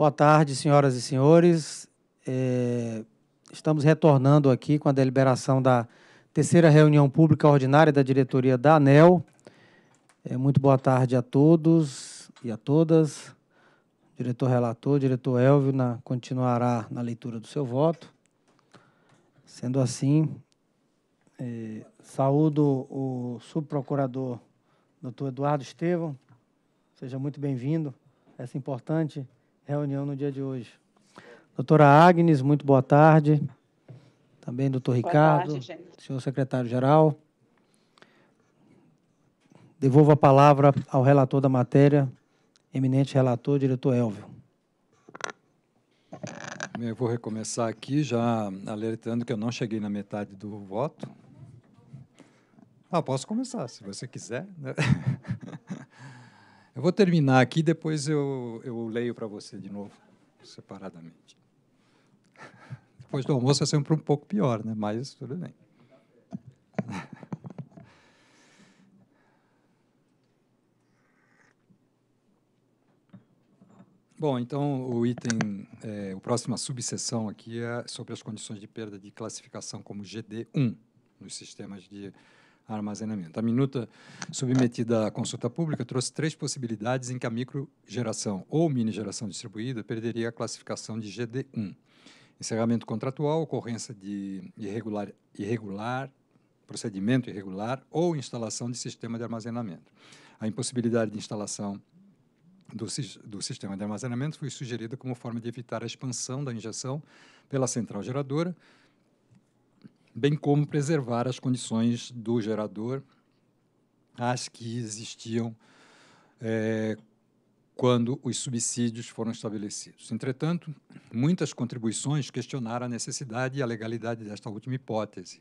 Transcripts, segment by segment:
Boa tarde, senhoras e senhores. É, estamos retornando aqui com a deliberação da terceira reunião pública ordinária da diretoria da ANEL. É, muito boa tarde a todos e a todas. Diretor relator, diretor Elvio, na, continuará na leitura do seu voto. Sendo assim, é, saúdo o subprocurador, doutor Eduardo Estevam. Seja muito bem-vindo a essa é importante reunião no dia de hoje. Doutora Agnes, muito boa tarde. Também doutor boa Ricardo, tarde, senhor secretário-geral. Devolvo a palavra ao relator da matéria, eminente relator, diretor Elvio. Eu vou recomeçar aqui, já alertando que eu não cheguei na metade do voto. Ah, posso começar, se você quiser. Né? Eu vou terminar aqui, depois eu, eu leio para você de novo, separadamente. Depois do almoço é sempre um pouco pior, né? mas tudo bem. Bom, então o item, é, a próxima subseção aqui é sobre as condições de perda de classificação como GD1 nos sistemas de a armazenamento. A minuta submetida à consulta pública trouxe três possibilidades em que a microgeração ou mini geração distribuída perderia a classificação de GD1. Encerramento contratual, ocorrência de irregular, irregular procedimento irregular ou instalação de sistema de armazenamento. A impossibilidade de instalação do, do, sistema de armazenamento foi sugerida como forma de evitar a expansão da injeção pela central geradora, bem como preservar as condições do gerador, as que existiam é, quando os subsídios foram estabelecidos. Entretanto, muitas contribuições questionaram a necessidade e a legalidade desta última hipótese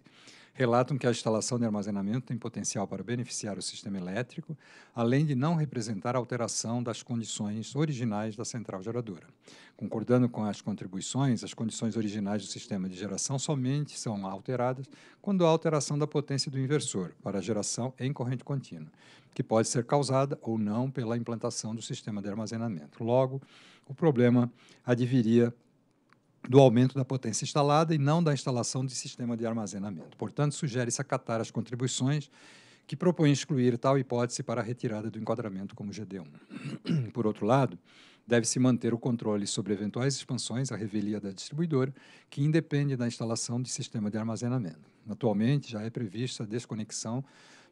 relatam que a instalação de armazenamento tem potencial para beneficiar o sistema elétrico, além de não representar alteração das condições originais da central geradora. Concordando com as contribuições, as condições originais do sistema de geração somente são alteradas quando há alteração da potência do inversor para a geração em corrente contínua, que pode ser causada ou não pela implantação do sistema de armazenamento. Logo, o problema adviria do aumento da potência instalada e não da instalação de sistema de armazenamento. Portanto, sugere-se acatar as contribuições que propõem excluir tal hipótese para a retirada do enquadramento como GD1. Por outro lado, deve-se manter o controle sobre eventuais expansões à revelia da distribuidora, que independe da instalação de sistema de armazenamento. Atualmente, já é prevista a desconexão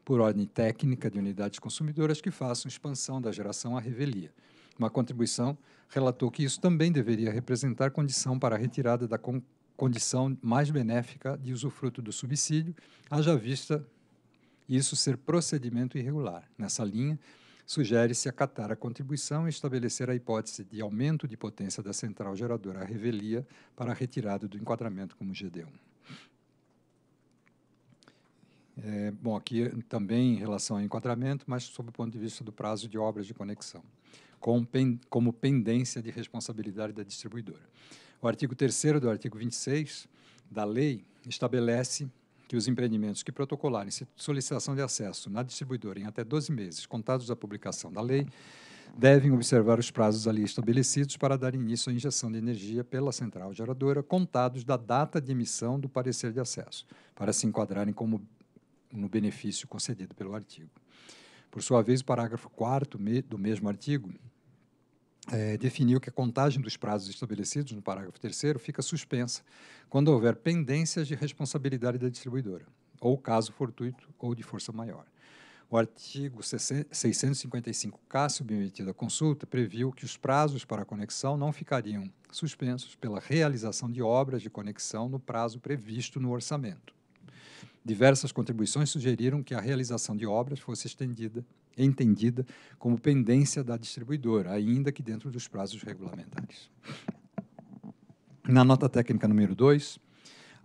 por ordem técnica de unidades consumidoras que façam expansão da geração à revelia uma contribuição, relatou que isso também deveria representar condição para a retirada da con condição mais benéfica de usufruto do subsídio, haja vista isso ser procedimento irregular. Nessa linha, sugere-se acatar a contribuição e estabelecer a hipótese de aumento de potência da central geradora à revelia para a retirada do enquadramento como GD1. É, bom, aqui também em relação ao enquadramento, mas sob o ponto de vista do prazo de obras de conexão com pen, como pendência de responsabilidade da distribuidora. O artigo 3 do artigo 26 da lei estabelece que os empreendimentos que protocolarem solicitação de acesso na distribuidora em até 12 meses, contados da publicação da lei, devem observar os prazos ali estabelecidos para dar início à injeção de energia pela central geradora, contados da data de emissão do parecer de acesso, para se enquadrarem como no benefício concedido pelo artigo. Por sua vez, o parágrafo 4 do mesmo artigo é, definiu que a contagem dos prazos estabelecidos no parágrafo 3 fica suspensa quando houver pendências de responsabilidade da distribuidora, ou caso fortuito ou de força maior. O artigo 655K, submetido à consulta, previu que os prazos para a conexão não ficariam suspensos pela realização de obras de conexão no prazo previsto no orçamento. Diversas contribuições sugeriram que a realização de obras fosse estendida, entendida como pendência da distribuidora, ainda que dentro dos prazos regulamentares. Na nota técnica número 2,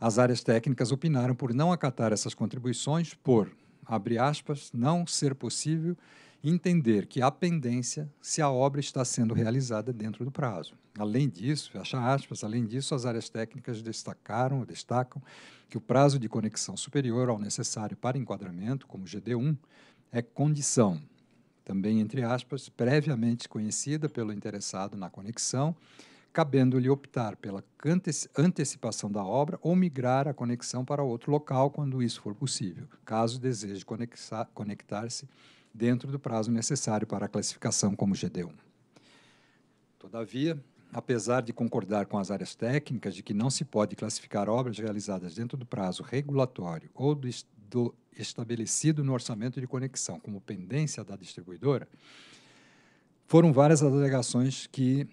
as áreas técnicas opinaram por não acatar essas contribuições por, abre aspas, não ser possível entender que há pendência se a obra está sendo realizada dentro do prazo. Além disso, fecha aspas, além disso, as áreas técnicas destacaram, destacam que o prazo de conexão superior ao necessário para enquadramento, como GD1, é condição, também entre aspas, previamente conhecida pelo interessado na conexão, cabendo-lhe optar pela antecipação da obra ou migrar a conexão para outro local quando isso for possível, caso deseje conectar-se dentro do prazo necessário para a classificação como GD1. Todavia, apesar de concordar com as áreas técnicas de que não se pode classificar obras realizadas dentro do prazo regulatório ou do, do estabelecido no orçamento de conexão como pendência da distribuidora, foram várias as alegações que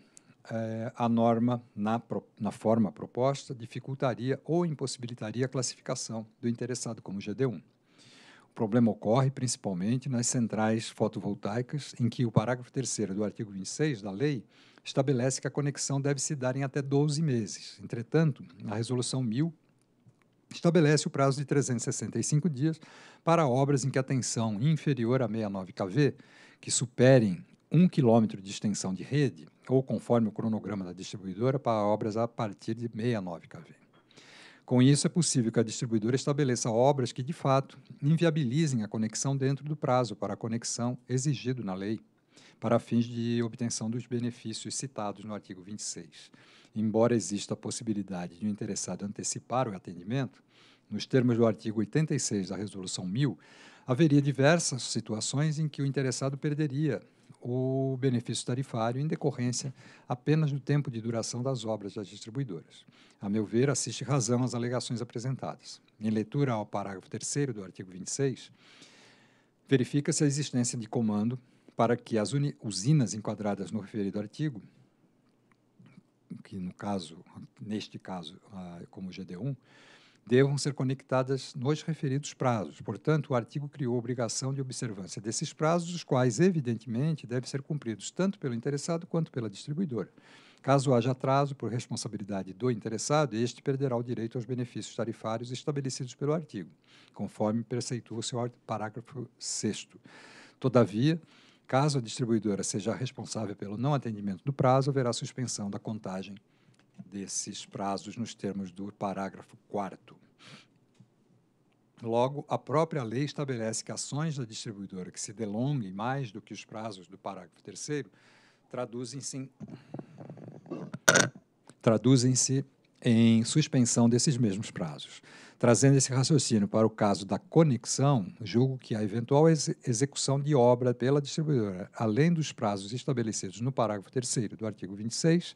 eh, a norma, na, na forma proposta, dificultaria ou impossibilitaria a classificação do interessado como GD1 problema ocorre principalmente nas centrais fotovoltaicas, em que o parágrafo 3 do artigo 26 da lei estabelece que a conexão deve se dar em até 12 meses. Entretanto, a Resolução 1000 estabelece o prazo de 365 dias para obras em que a tensão inferior a 69 kV, que superem 1 km de extensão de rede, ou conforme o cronograma da distribuidora, para obras a partir de 69 kV. Com isso, é possível que a distribuidora estabeleça obras que, de fato, inviabilizem a conexão dentro do prazo para a conexão exigido na lei, para fins de obtenção dos benefícios citados no artigo 26. Embora exista a possibilidade de o um interessado antecipar o atendimento, nos termos do artigo 86 da Resolução 1000, haveria diversas situações em que o interessado perderia o benefício tarifário em decorrência apenas do tempo de duração das obras das distribuidoras. A meu ver, assiste razão às alegações apresentadas. Em leitura ao parágrafo 3 do artigo 26, verifica-se a existência de comando para que as usinas enquadradas no referido artigo, que no caso, neste caso, como GD1, devam ser conectadas nos referidos prazos. Portanto, o artigo criou obrigação de observância desses prazos, os quais, evidentemente, devem ser cumpridos tanto pelo interessado quanto pela distribuidora. Caso haja atraso por responsabilidade do interessado, este perderá o direito aos benefícios tarifários estabelecidos pelo artigo, conforme preceitua o seu parágrafo 6. Todavia, caso a distribuidora seja responsável pelo não atendimento do prazo, haverá suspensão da contagem desses prazos nos termos do parágrafo 4. Logo, a própria lei estabelece que ações da distribuidora que se delonguem mais do que os prazos do parágrafo 3 traduzem-se em, traduzem em suspensão desses mesmos prazos. Trazendo esse raciocínio para o caso da conexão, julgo que a eventual ex execução de obra pela distribuidora, além dos prazos estabelecidos no parágrafo 3 do artigo 26,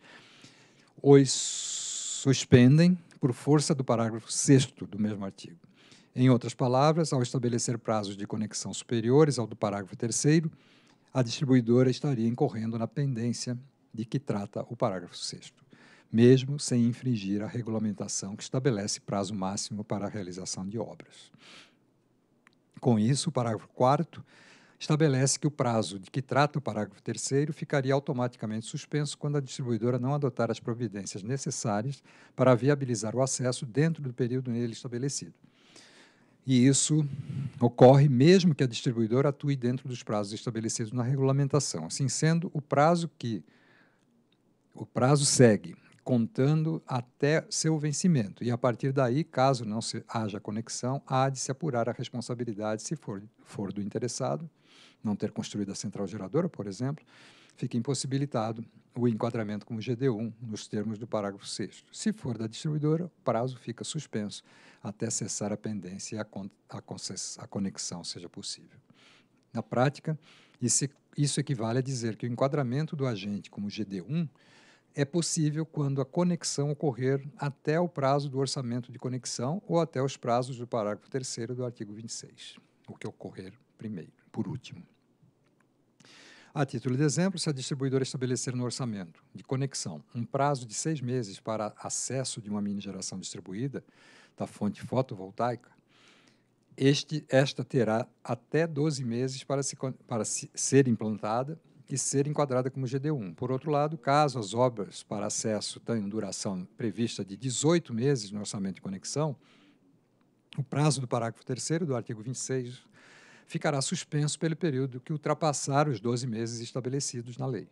os suspendem por força do parágrafo 6 do mesmo artigo. Em outras palavras, ao estabelecer prazos de conexão superiores ao do parágrafo 3, a distribuidora estaria incorrendo na pendência de que trata o parágrafo 6, mesmo sem infringir a regulamentação que estabelece prazo máximo para a realização de obras. Com isso, o parágrafo 4 estabelece que o prazo de que trata o parágrafo 3 ficaria automaticamente suspenso quando a distribuidora não adotar as providências necessárias para viabilizar o acesso dentro do período nele estabelecido. E isso ocorre mesmo que a distribuidora atue dentro dos prazos estabelecidos na regulamentação. Assim sendo, o prazo que o prazo segue contando até seu vencimento. E a partir daí, caso não haja conexão, há de se apurar a responsabilidade se for, for do interessado não ter construído a central geradora, por exemplo, fica impossibilitado o enquadramento como GD1 nos termos do parágrafo 6. Se for da distribuidora, o prazo fica suspenso até cessar a pendência e a, con a, a conexão seja possível. Na prática, isso, isso equivale a dizer que o enquadramento do agente como GD1 é possível quando a conexão ocorrer até o prazo do orçamento de conexão ou até os prazos do parágrafo 3 do artigo 26, o que ocorrer primeiro, por último. A título de exemplo, se a distribuidora estabelecer no orçamento de conexão um prazo de seis meses para acesso de uma mini geração distribuída da fonte fotovoltaica, este, esta terá até 12 meses para, se, para se, ser implantada e ser enquadrada como GD1. Por outro lado, caso as obras para acesso tenham duração prevista de 18 meses no orçamento de conexão, o prazo do parágrafo 3 do artigo 26 ficará suspenso pelo período que ultrapassar os 12 meses estabelecidos na lei.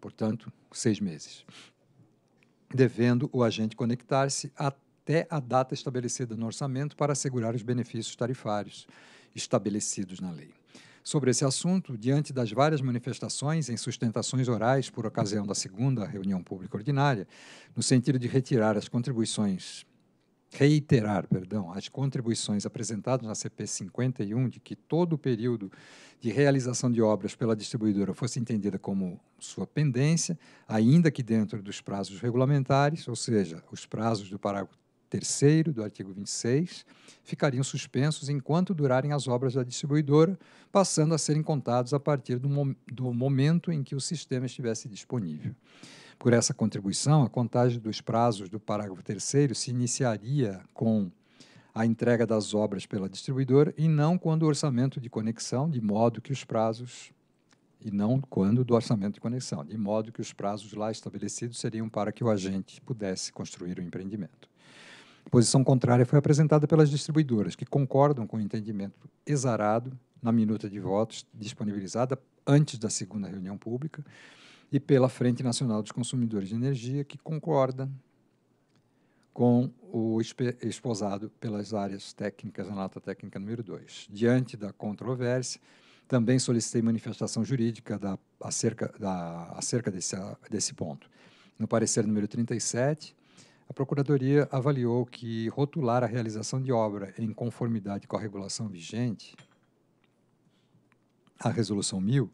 Portanto, seis meses. Devendo o agente conectar-se até a data estabelecida no orçamento para assegurar os benefícios tarifários estabelecidos na lei. Sobre esse assunto, diante das várias manifestações em sustentações orais por ocasião da segunda reunião pública ordinária, no sentido de retirar as contribuições reiterar, perdão, as contribuições apresentadas na CP 51 de que todo o período de realização de obras pela distribuidora fosse entendida como sua pendência, ainda que dentro dos prazos regulamentares, ou seja, os prazos do parágrafo 3 do artigo 26, ficariam suspensos enquanto durarem as obras da distribuidora, passando a serem contados a partir do, mom do momento em que o sistema estivesse disponível. Por essa contribuição, a contagem dos prazos do parágrafo terceiro se iniciaria com a entrega das obras pela distribuidora e não quando o orçamento de conexão, de modo que os prazos e não quando do orçamento de conexão, de modo que os prazos lá estabelecidos seriam para que o agente pudesse construir o empreendimento. A posição contrária foi apresentada pelas distribuidoras, que concordam com o entendimento exarado na minuta de votos disponibilizada antes da segunda reunião pública, e pela Frente Nacional dos Consumidores de Energia, que concorda com o exposado pelas áreas técnicas na nota técnica número 2. Diante da controvérsia, também solicitei manifestação jurídica da, acerca, da, acerca desse, desse ponto. No parecer número 37, a Procuradoria avaliou que rotular a realização de obra em conformidade com a regulação vigente, a Resolução 1000,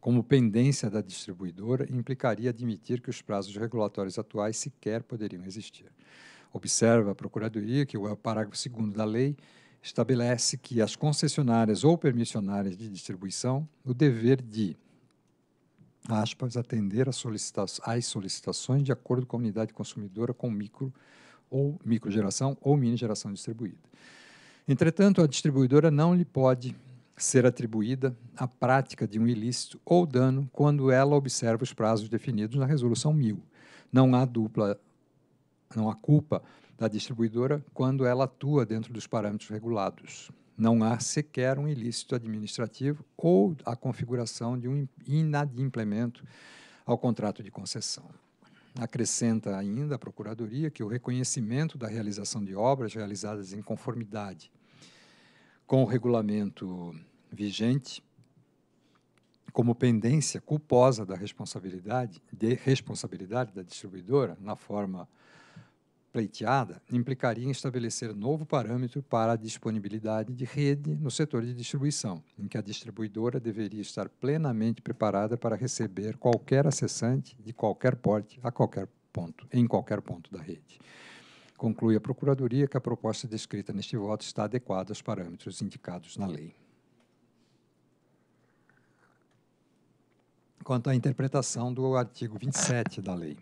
como pendência da distribuidora implicaria admitir que os prazos regulatórios atuais sequer poderiam existir. Observa a Procuradoria que o parágrafo 2 da lei estabelece que as concessionárias ou permissionárias de distribuição o dever de aspas, atender às solicita solicitações de acordo com a unidade consumidora com micro ou microgeração ou mini geração distribuída. Entretanto, a distribuidora não lhe pode ser atribuída à prática de um ilícito ou dano quando ela observa os prazos definidos na Resolução 1000. Não há dupla, não há culpa da distribuidora quando ela atua dentro dos parâmetros regulados. Não há sequer um ilícito administrativo ou a configuração de um inadimplemento ao contrato de concessão. Acrescenta ainda a Procuradoria que o reconhecimento da realização de obras realizadas em conformidade com o regulamento vigente, como pendência culposa da responsabilidade, de responsabilidade da distribuidora, na forma pleiteada, implicaria em estabelecer novo parâmetro para a disponibilidade de rede no setor de distribuição, em que a distribuidora deveria estar plenamente preparada para receber qualquer acessante de qualquer porte a qualquer ponto, em qualquer ponto da rede. Conclui a Procuradoria que a proposta descrita neste voto está adequada aos parâmetros indicados na lei. Quanto à interpretação do artigo 27 da lei.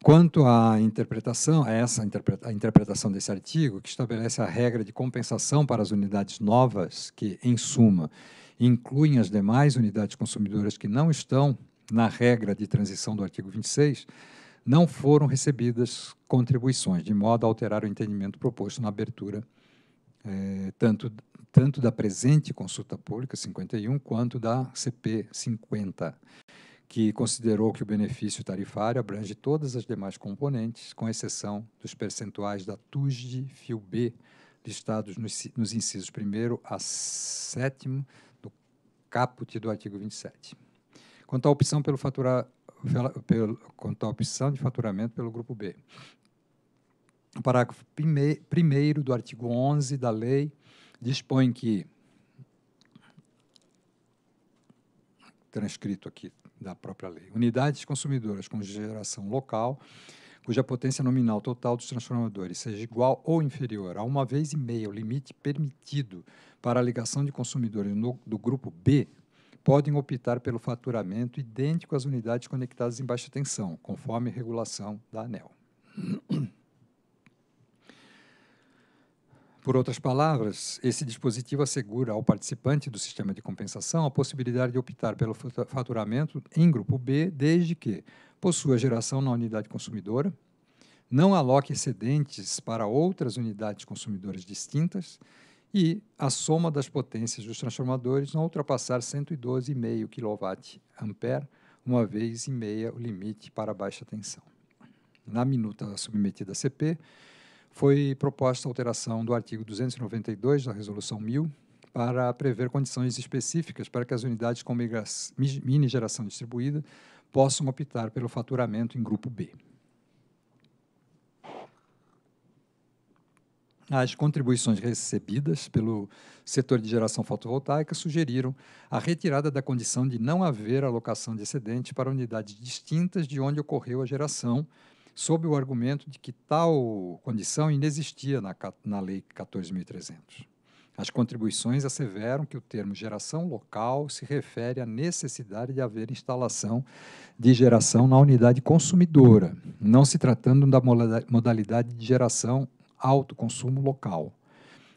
Quanto à interpretação, a essa interpreta, a interpretação desse artigo, que estabelece a regra de compensação para as unidades novas, que, em suma, incluem as demais unidades consumidoras que não estão na regra de transição do artigo 26, não foram recebidas contribuições, de modo a alterar o entendimento proposto na abertura é, tanto, tanto da presente consulta pública 51 quanto da CP 50, que considerou que o benefício tarifário abrange todas as demais componentes, com exceção dos percentuais da TUSD Fio B listados nos, nos incisos 1 a 7 do caput do artigo 27. Quanto à opção pelo faturar pelo, quanto à opção de faturamento pelo Grupo B. O parágrafo 1 do artigo 11 da lei dispõe que, transcrito aqui da própria lei, unidades consumidoras com geração local, cuja potência nominal total dos transformadores seja igual ou inferior a uma vez e meia o limite permitido para a ligação de consumidores no, do grupo B podem optar pelo faturamento idêntico às unidades conectadas em baixa tensão, conforme regulação da ANEL. Por outras palavras, esse dispositivo assegura ao participante do sistema de compensação a possibilidade de optar pelo faturamento em grupo B, desde que possua geração na unidade consumidora, não aloque excedentes para outras unidades consumidoras distintas e a soma das potências dos transformadores não ultrapassar 112,5 ampere, uma vez e meia o limite para baixa tensão. Na minuta submetida à CP, foi proposta a alteração do artigo 292 da Resolução 1000 para prever condições específicas para que as unidades com mini geração distribuída possam optar pelo faturamento em grupo B. As contribuições recebidas pelo setor de geração fotovoltaica sugeriram a retirada da condição de não haver alocação de excedente para unidades distintas de onde ocorreu a geração, sob o argumento de que tal condição inexistia na, na Lei 14.300. As contribuições asseveram que o termo geração local se refere à necessidade de haver instalação de geração na unidade consumidora, não se tratando da modalidade de geração alto consumo local.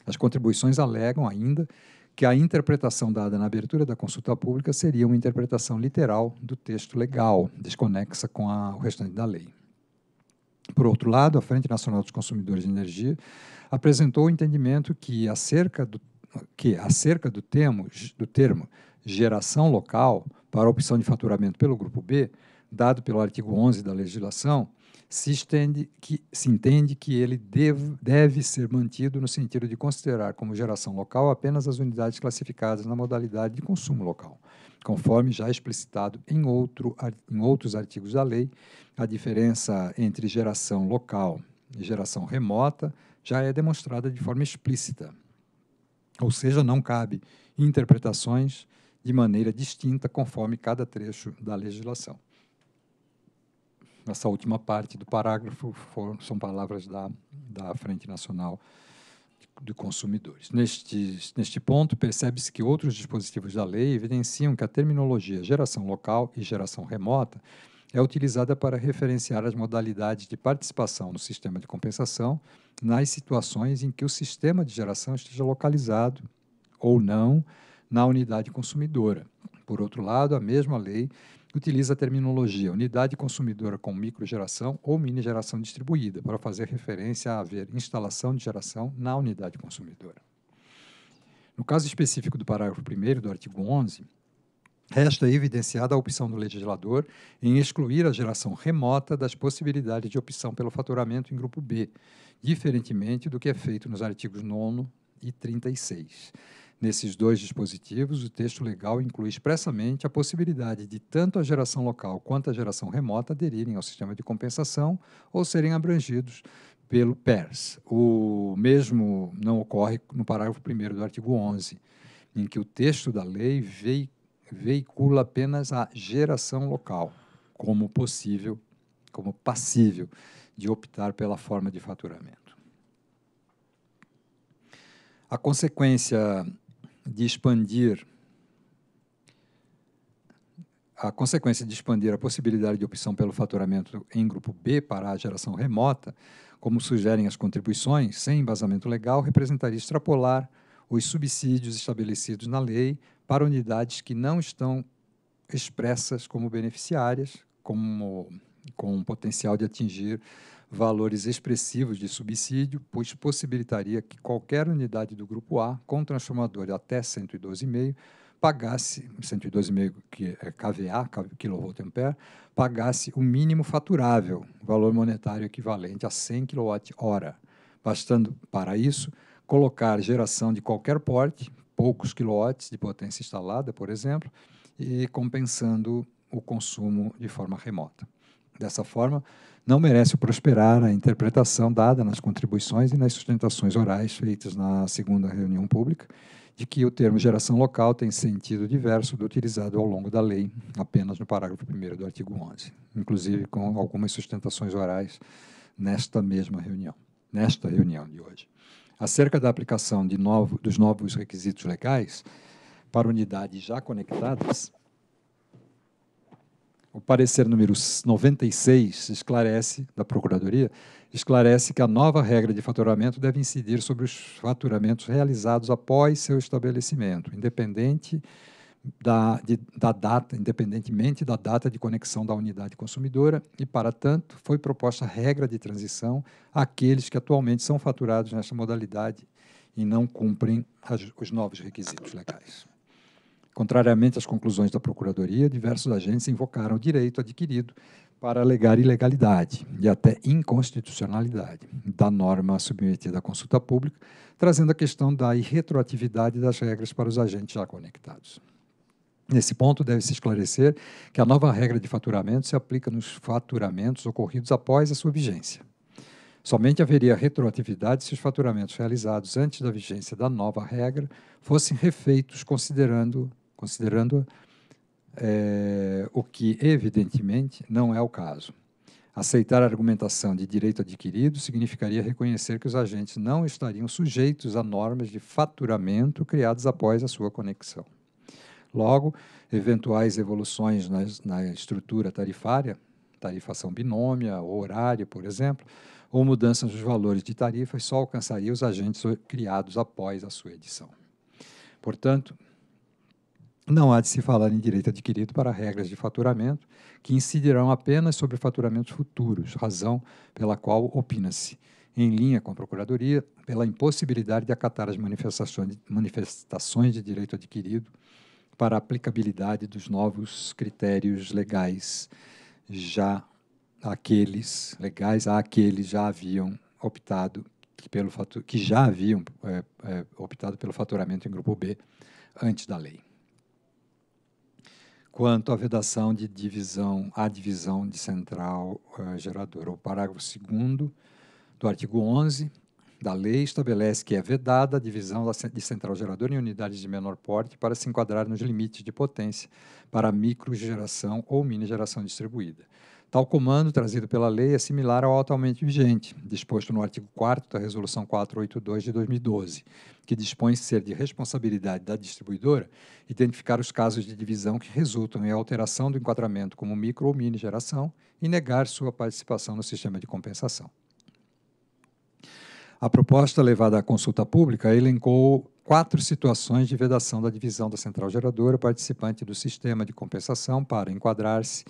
As contribuições alegam ainda que a interpretação dada na abertura da consulta pública seria uma interpretação literal do texto legal, desconexa com a, o restante da lei. Por outro lado, a Frente Nacional dos Consumidores de Energia apresentou o entendimento que acerca do, que, acerca do, termo, do termo geração local para a opção de faturamento pelo Grupo B, dado pelo artigo 11 da legislação, se, estende que, se entende que ele deve, deve ser mantido no sentido de considerar como geração local apenas as unidades classificadas na modalidade de consumo local, conforme já explicitado em, outro, em outros artigos da lei, a diferença entre geração local e geração remota já é demonstrada de forma explícita. Ou seja, não cabe interpretações de maneira distinta conforme cada trecho da legislação essa última parte do parágrafo são palavras da, da Frente Nacional de Consumidores. Neste, neste ponto, percebe-se que outros dispositivos da lei evidenciam que a terminologia geração local e geração remota é utilizada para referenciar as modalidades de participação no sistema de compensação nas situações em que o sistema de geração esteja localizado ou não na unidade consumidora. Por outro lado, a mesma lei utiliza a terminologia unidade consumidora com microgeração ou mini geração distribuída para fazer referência a haver instalação de geração na unidade consumidora. No caso específico do parágrafo 1 do artigo 11, resta evidenciada a opção do legislador em excluir a geração remota das possibilidades de opção pelo faturamento em grupo B, diferentemente do que é feito nos artigos 9 e 36. Nesses dois dispositivos, o texto legal inclui expressamente a possibilidade de tanto a geração local quanto a geração remota aderirem ao sistema de compensação ou serem abrangidos pelo PERS. O mesmo não ocorre no parágrafo 1 do artigo 11, em que o texto da lei veicula apenas a geração local como possível, como passível de optar pela forma de faturamento. A consequência de expandir a consequência de expandir a possibilidade de opção pelo faturamento em grupo B para a geração remota, como sugerem as contribuições, sem embasamento legal, representaria extrapolar os subsídios estabelecidos na lei para unidades que não estão expressas como beneficiárias, como com o potencial de atingir valores expressivos de subsídio, pois possibilitaria que qualquer unidade do grupo A, com transformador até 112,5, pagasse, 112,5 que é KVA, kWh, pagasse o mínimo faturável, valor monetário equivalente a 100 kWh, bastando para isso colocar geração de qualquer porte, poucos quilowatts de potência instalada, por exemplo, e compensando o consumo de forma remota. Dessa forma, não merece prosperar a interpretação dada nas contribuições e nas sustentações orais feitas na segunda reunião pública, de que o termo geração local tem sentido diverso do utilizado ao longo da lei, apenas no parágrafo 1 do artigo 11, inclusive com algumas sustentações orais nesta mesma reunião, nesta reunião de hoje. Acerca da aplicação novo, dos novos requisitos legais para unidades já conectadas, o parecer número 96 esclarece, da Procuradoria, esclarece que a nova regra de faturamento deve incidir sobre os faturamentos realizados após seu estabelecimento, independente da, de, da data, independentemente da data de conexão da unidade consumidora, e, para tanto, foi proposta regra de transição àqueles que atualmente são faturados nesta modalidade e não cumprem as, os novos requisitos legais. Contrariamente às conclusões da Procuradoria, diversos agentes invocaram o direito adquirido para alegar ilegalidade e até inconstitucionalidade da norma submetida à consulta pública, trazendo a questão da irretroatividade das regras para os agentes já conectados. Nesse ponto, deve-se esclarecer que a nova regra de faturamento se aplica nos faturamentos ocorridos após a sua vigência. Somente haveria retroatividade se os faturamentos realizados antes da vigência da nova regra fossem refeitos considerando considerando é, o que, evidentemente, não é o caso. Aceitar a argumentação de direito adquirido significaria reconhecer que os agentes não estariam sujeitos a normas de faturamento criadas após a sua conexão. Logo, eventuais evoluções na, na estrutura tarifária, tarifação binômia ou horária, por exemplo, ou mudanças nos valores de tarifas só alcançaria os agentes criados após a sua edição. Portanto, não há de se falar em direito adquirido para regras de faturamento que incidirão apenas sobre faturamentos futuros, razão pela qual opina-se, em linha com a Procuradoria, pela impossibilidade de acatar as manifestações, de direito adquirido para a aplicabilidade dos novos critérios legais já aqueles legais àqueles já haviam optado que pelo que já haviam é, é, optado pelo faturamento em grupo B antes da lei quanto à vedação de divisão, à divisão de central uh, eh, geradora. O parágrafo 2 do artigo 11 da lei estabelece que é vedada a divisão de central geradora em unidades de menor porte para se enquadrar nos limites de potência para microgeração ou mini geração distribuída. Tal comando trazido pela lei é similar ao atualmente vigente, disposto no artigo 4 da Resolução 482 de 2012, que dispõe ser de responsabilidade da distribuidora identificar os casos de divisão que resultam em alteração do enquadramento como micro ou mini geração e negar sua participação no sistema de compensação. A proposta levada à consulta pública elencou quatro situações de vedação da divisão da central geradora participante do sistema de compensação para enquadrar-se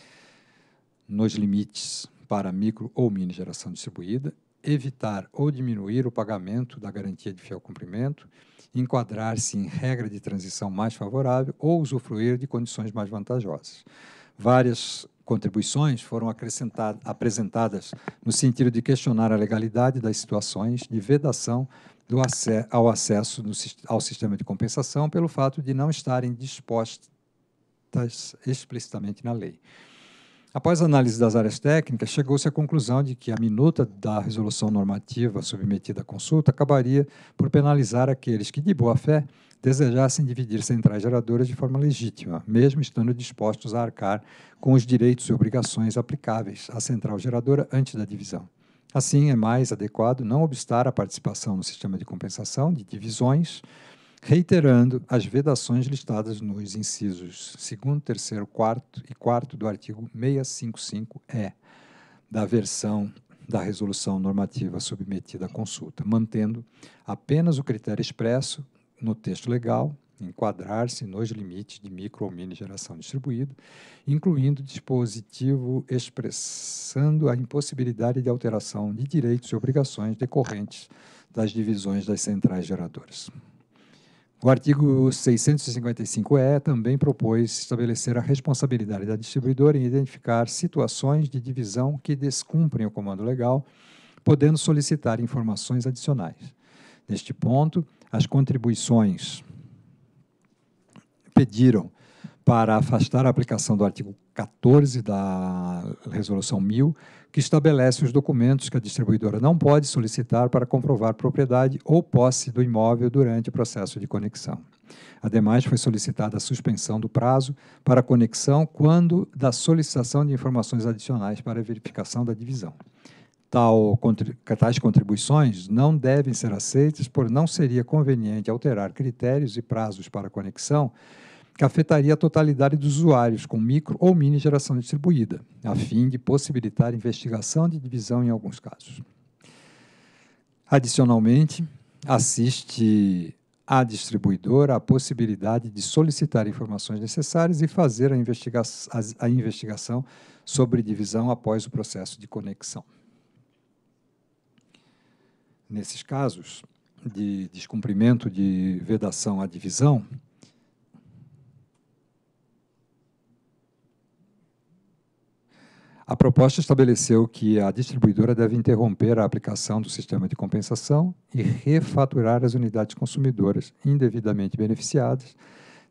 nos limites para micro ou mini geração distribuída, evitar ou diminuir o pagamento da garantia de fiel cumprimento, enquadrar-se em regra de transição mais favorável ou usufruir de condições mais vantajosas. Várias contribuições foram apresentadas no sentido de questionar a legalidade das situações de vedação ac ao acesso no, ao sistema de compensação pelo fato de não estarem dispostas explicitamente na lei. Após a análise das áreas técnicas, chegou-se à conclusão de que a minuta da resolução normativa submetida à consulta acabaria por penalizar aqueles que, de boa fé, desejassem dividir centrais geradoras de forma legítima, mesmo estando dispostos a arcar com os direitos e obrigações aplicáveis à central geradora antes da divisão. Assim, é mais adequado não obstar a participação no sistema de compensação de divisões reiterando as vedações listadas nos incisos 2, 3, 4 e 4 do artigo 655-E é da versão da resolução normativa submetida à consulta, mantendo apenas o critério expresso no texto legal, enquadrar-se nos limites de micro ou mini geração distribuída, incluindo dispositivo expressando a impossibilidade de alteração de direitos e obrigações decorrentes das divisões das centrais geradoras. O artigo 655-E também propôs estabelecer a responsabilidade da distribuidora em identificar situações de divisão que descumprem o comando legal, podendo solicitar informações adicionais. Neste ponto, as contribuições pediram para afastar a aplicação do artigo 14 da Resolução 1000 que estabelece os documentos que a distribuidora não pode solicitar para comprovar propriedade ou posse do imóvel durante o processo de conexão. Ademais, foi solicitada a suspensão do prazo para conexão quando da solicitação de informações adicionais para verificação da divisão. Tal, tais contribuições não devem ser aceitas, por não seria conveniente alterar critérios e prazos para conexão que afetaria a totalidade dos usuários com micro ou mini geração distribuída, a fim de possibilitar investigação de divisão em alguns casos. Adicionalmente, assiste à distribuidora a possibilidade de solicitar informações necessárias e fazer a, investiga a, investigação sobre divisão após o processo de conexão. Nesses casos de descumprimento de vedação à divisão, A proposta estabeleceu que a distribuidora deve interromper a aplicação do sistema de compensação e refaturar as unidades consumidoras indevidamente beneficiadas,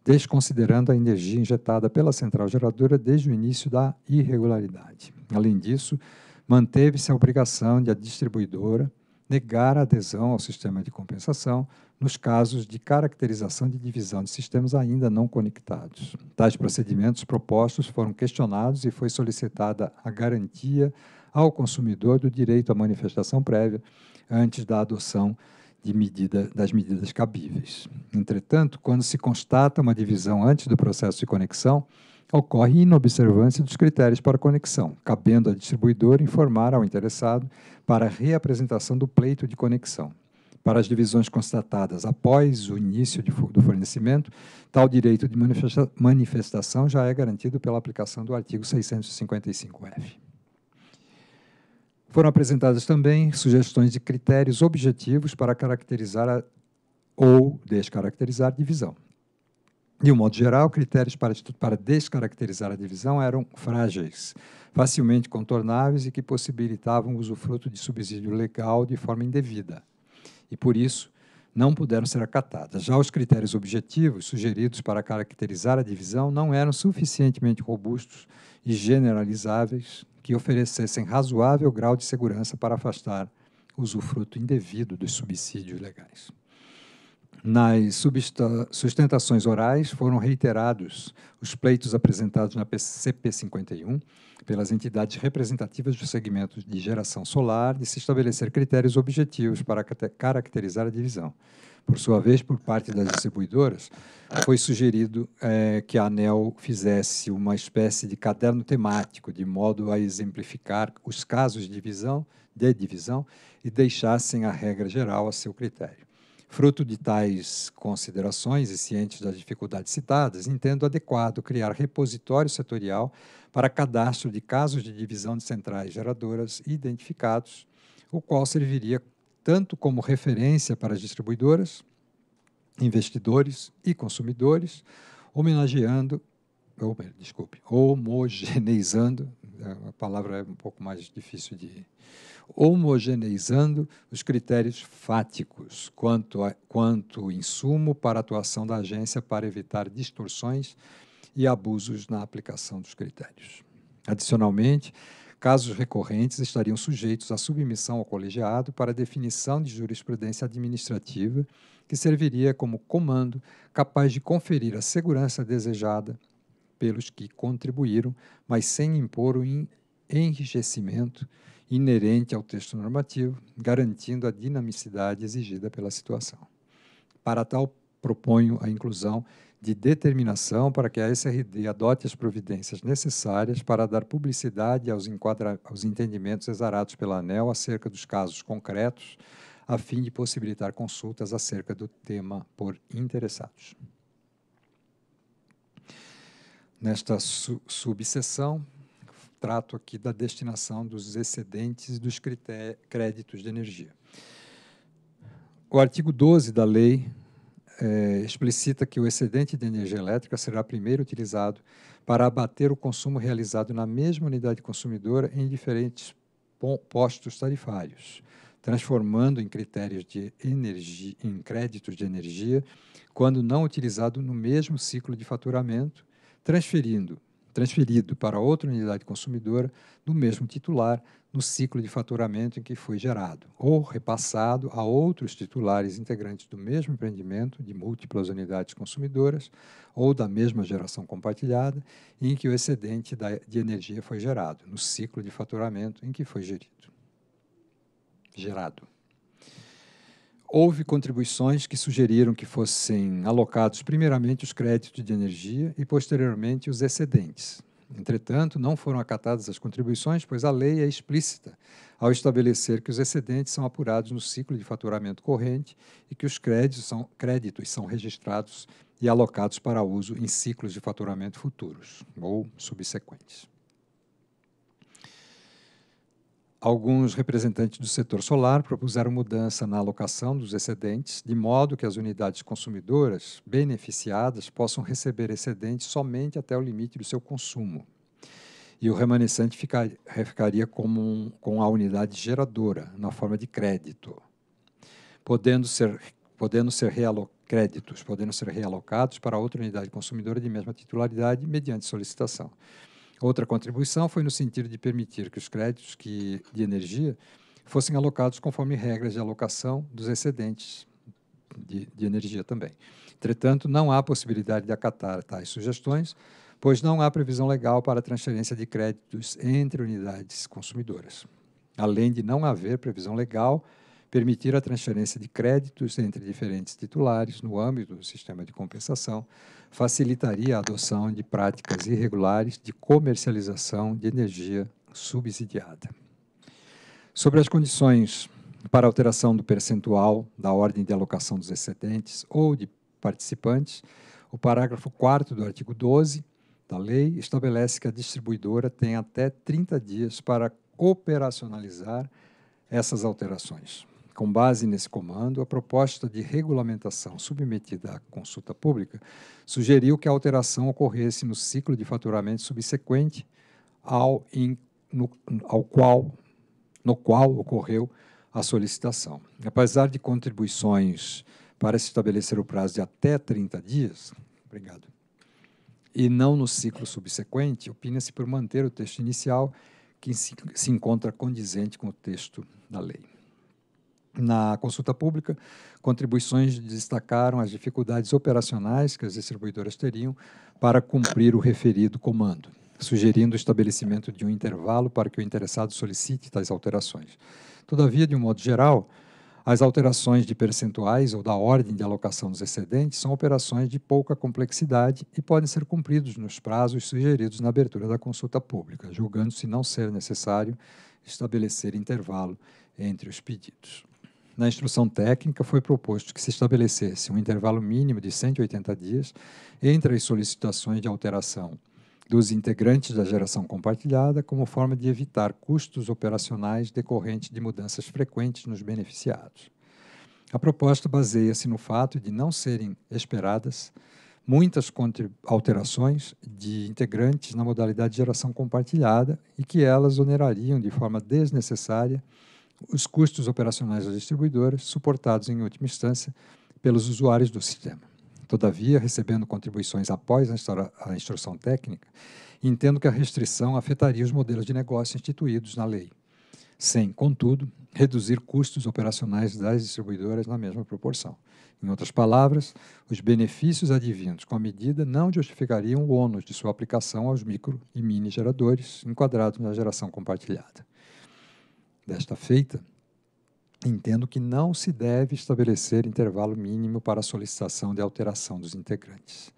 desconsiderando a energia injetada pela central geradora desde o início da irregularidade. Além disso, manteve-se a obrigação de a distribuidora negar a adesão ao sistema de compensação nos casos de caracterização de divisão de sistemas ainda não conectados. Tais procedimentos propostos foram questionados e foi solicitada a garantia ao consumidor do direito à manifestação prévia antes da adoção de medida, das medidas cabíveis. Entretanto, quando se constata uma divisão antes do processo de conexão, ocorre inobservância dos critérios para conexão, cabendo ao distribuidor informar ao interessado para a reapresentação do pleito de conexão para as divisões constatadas após o início de, do fornecimento, tal direito de manifesta manifestação já é garantido pela aplicação do artigo 655-F. Foram apresentadas também sugestões de critérios objetivos para caracterizar a, ou descaracterizar divisão. De um modo geral, critérios para, para descaracterizar a divisão eram frágeis, facilmente contornáveis e que possibilitavam o usufruto de subsídio legal de forma indevida e, por isso, não puderam ser acatadas. Já os critérios objetivos sugeridos para caracterizar a divisão não eram suficientemente robustos e generalizáveis que oferecessem razoável grau de segurança para afastar usufruto indevido dos subsídios legais. Nas sustentações orais foram reiterados os pleitos apresentados na CP51 pelas entidades representativas do segmento de geração solar de se estabelecer critérios objetivos para caracterizar a divisão. Por sua vez, por parte das distribuidoras, foi sugerido é, que a ANEL fizesse uma espécie de caderno temático, de modo a exemplificar os casos de divisão, de divisão e deixassem a regra geral a seu critério. Fruto de tais considerações e cientes das dificuldades citadas, entendo adequado criar repositório setorial para cadastro de casos de divisão de centrais geradoras identificados, o qual serviria tanto como referência para as distribuidoras, investidores e consumidores, homenageando, ou, desculpe, homogeneizando, a palavra é um pouco mais difícil de, homogeneizando os critérios fáticos quanto, a, quanto insumo para a atuação da agência para evitar distorções e abusos na aplicação dos critérios. Adicionalmente, casos recorrentes estariam sujeitos à submissão ao colegiado para definição de jurisprudência administrativa, que serviria como comando capaz de conferir a segurança desejada pelos que contribuíram, mas sem impor o enriquecimento inerente ao texto normativo, garantindo a dinamicidade exigida pela situação. Para tal, proponho a inclusão de determinação para que a SRD adote as providências necessárias para dar publicidade aos, aos entendimentos exarados pela ANEL acerca dos casos concretos, a fim de possibilitar consultas acerca do tema por interessados. Nesta su subseção, trato aqui da destinação dos excedentes dos créditos de energia. O artigo 12 da lei é, explicita que o excedente de energia elétrica será primeiro utilizado para abater o consumo realizado na mesma unidade consumidora em diferentes postos tarifários, transformando em critérios de energia, em créditos de energia, quando não utilizado no mesmo ciclo de faturamento, transferindo transferido para outra unidade consumidora do mesmo titular no ciclo de faturamento em que foi gerado, ou repassado a outros titulares integrantes do mesmo empreendimento de múltiplas unidades consumidoras ou da mesma geração compartilhada em que o excedente de energia foi gerado, no ciclo de faturamento em que foi gerido. Gerado. Houve contribuições que sugeriram que fossem alocados primeiramente os créditos de energia e posteriormente os excedentes. Entretanto, não foram acatadas as contribuições, pois a lei é explícita ao estabelecer que os excedentes são apurados no ciclo de faturamento corrente e que os créditos são, créditos são registrados e alocados para uso em ciclos de faturamento futuros ou subsequentes. Alguns representantes do setor solar propuseram mudança na alocação dos excedentes, de modo que as unidades consumidoras beneficiadas possam receber excedentes somente até o limite do seu consumo. E o remanescente ficaria como um, com a unidade geradora, na forma de crédito, podendo ser, podendo ser realoc, créditos, podendo ser realocados para outra unidade consumidora de mesma titularidade mediante solicitação. Outra contribuição foi no sentido de permitir que os créditos que, de energia fossem alocados conforme regras de alocação dos excedentes de, de energia também. Entretanto, não há possibilidade de acatar tais sugestões, pois não há previsão legal para a transferência de créditos entre unidades consumidoras, além de não haver previsão legal permitir a transferência de créditos entre diferentes titulares no âmbito do sistema de compensação facilitaria a adoção de práticas irregulares de comercialização de energia subsidiada. Sobre as condições para alteração do percentual da ordem de alocação dos excedentes ou de participantes, o parágrafo 4 do artigo 12 da lei estabelece que a distribuidora tem até 30 dias para operacionalizar essas alterações com base nesse comando, a proposta de regulamentação submetida à consulta pública sugeriu que a alteração ocorresse no ciclo de faturamento subsequente ao, in, no, ao qual, no qual ocorreu a solicitação. Apesar de contribuições para se estabelecer o prazo de até 30 dias, obrigado, e não no ciclo subsequente, opina-se por manter o texto inicial, que se, se encontra condizente com o texto da lei. Na consulta pública, contribuições destacaram as dificuldades operacionais que as distribuidoras teriam para cumprir o referido comando, sugerindo o estabelecimento de um intervalo para que o interessado solicite tais alterações. Todavia, de um modo geral, as alterações de percentuais ou da ordem de alocação dos excedentes são operações de pouca complexidade e podem ser cumpridos nos prazos sugeridos na abertura da consulta pública, julgando-se não ser necessário estabelecer intervalo entre os pedidos. Na instrução técnica, foi proposto que se estabelecesse um intervalo mínimo de 180 dias entre as solicitações de alteração dos integrantes da geração compartilhada, como forma de evitar custos operacionais decorrentes de mudanças frequentes nos beneficiados. A proposta baseia-se no fato de não serem esperadas muitas alterações de integrantes na modalidade de geração compartilhada e que elas onerariam de forma desnecessária os custos operacionais das distribuidoras, suportados em última instância pelos usuários do sistema. Todavia, recebendo contribuições após a instrução técnica, entendo que a restrição afetaria os modelos de negócio instituídos na lei, sem, contudo, reduzir custos operacionais das distribuidoras na mesma proporção. Em outras palavras, os benefícios advindos com a medida não justificariam o ônus de sua aplicação aos micro e mini geradores enquadrados na geração compartilhada. Desta feita, entendo que não se deve estabelecer intervalo mínimo para a solicitação de alteração dos integrantes.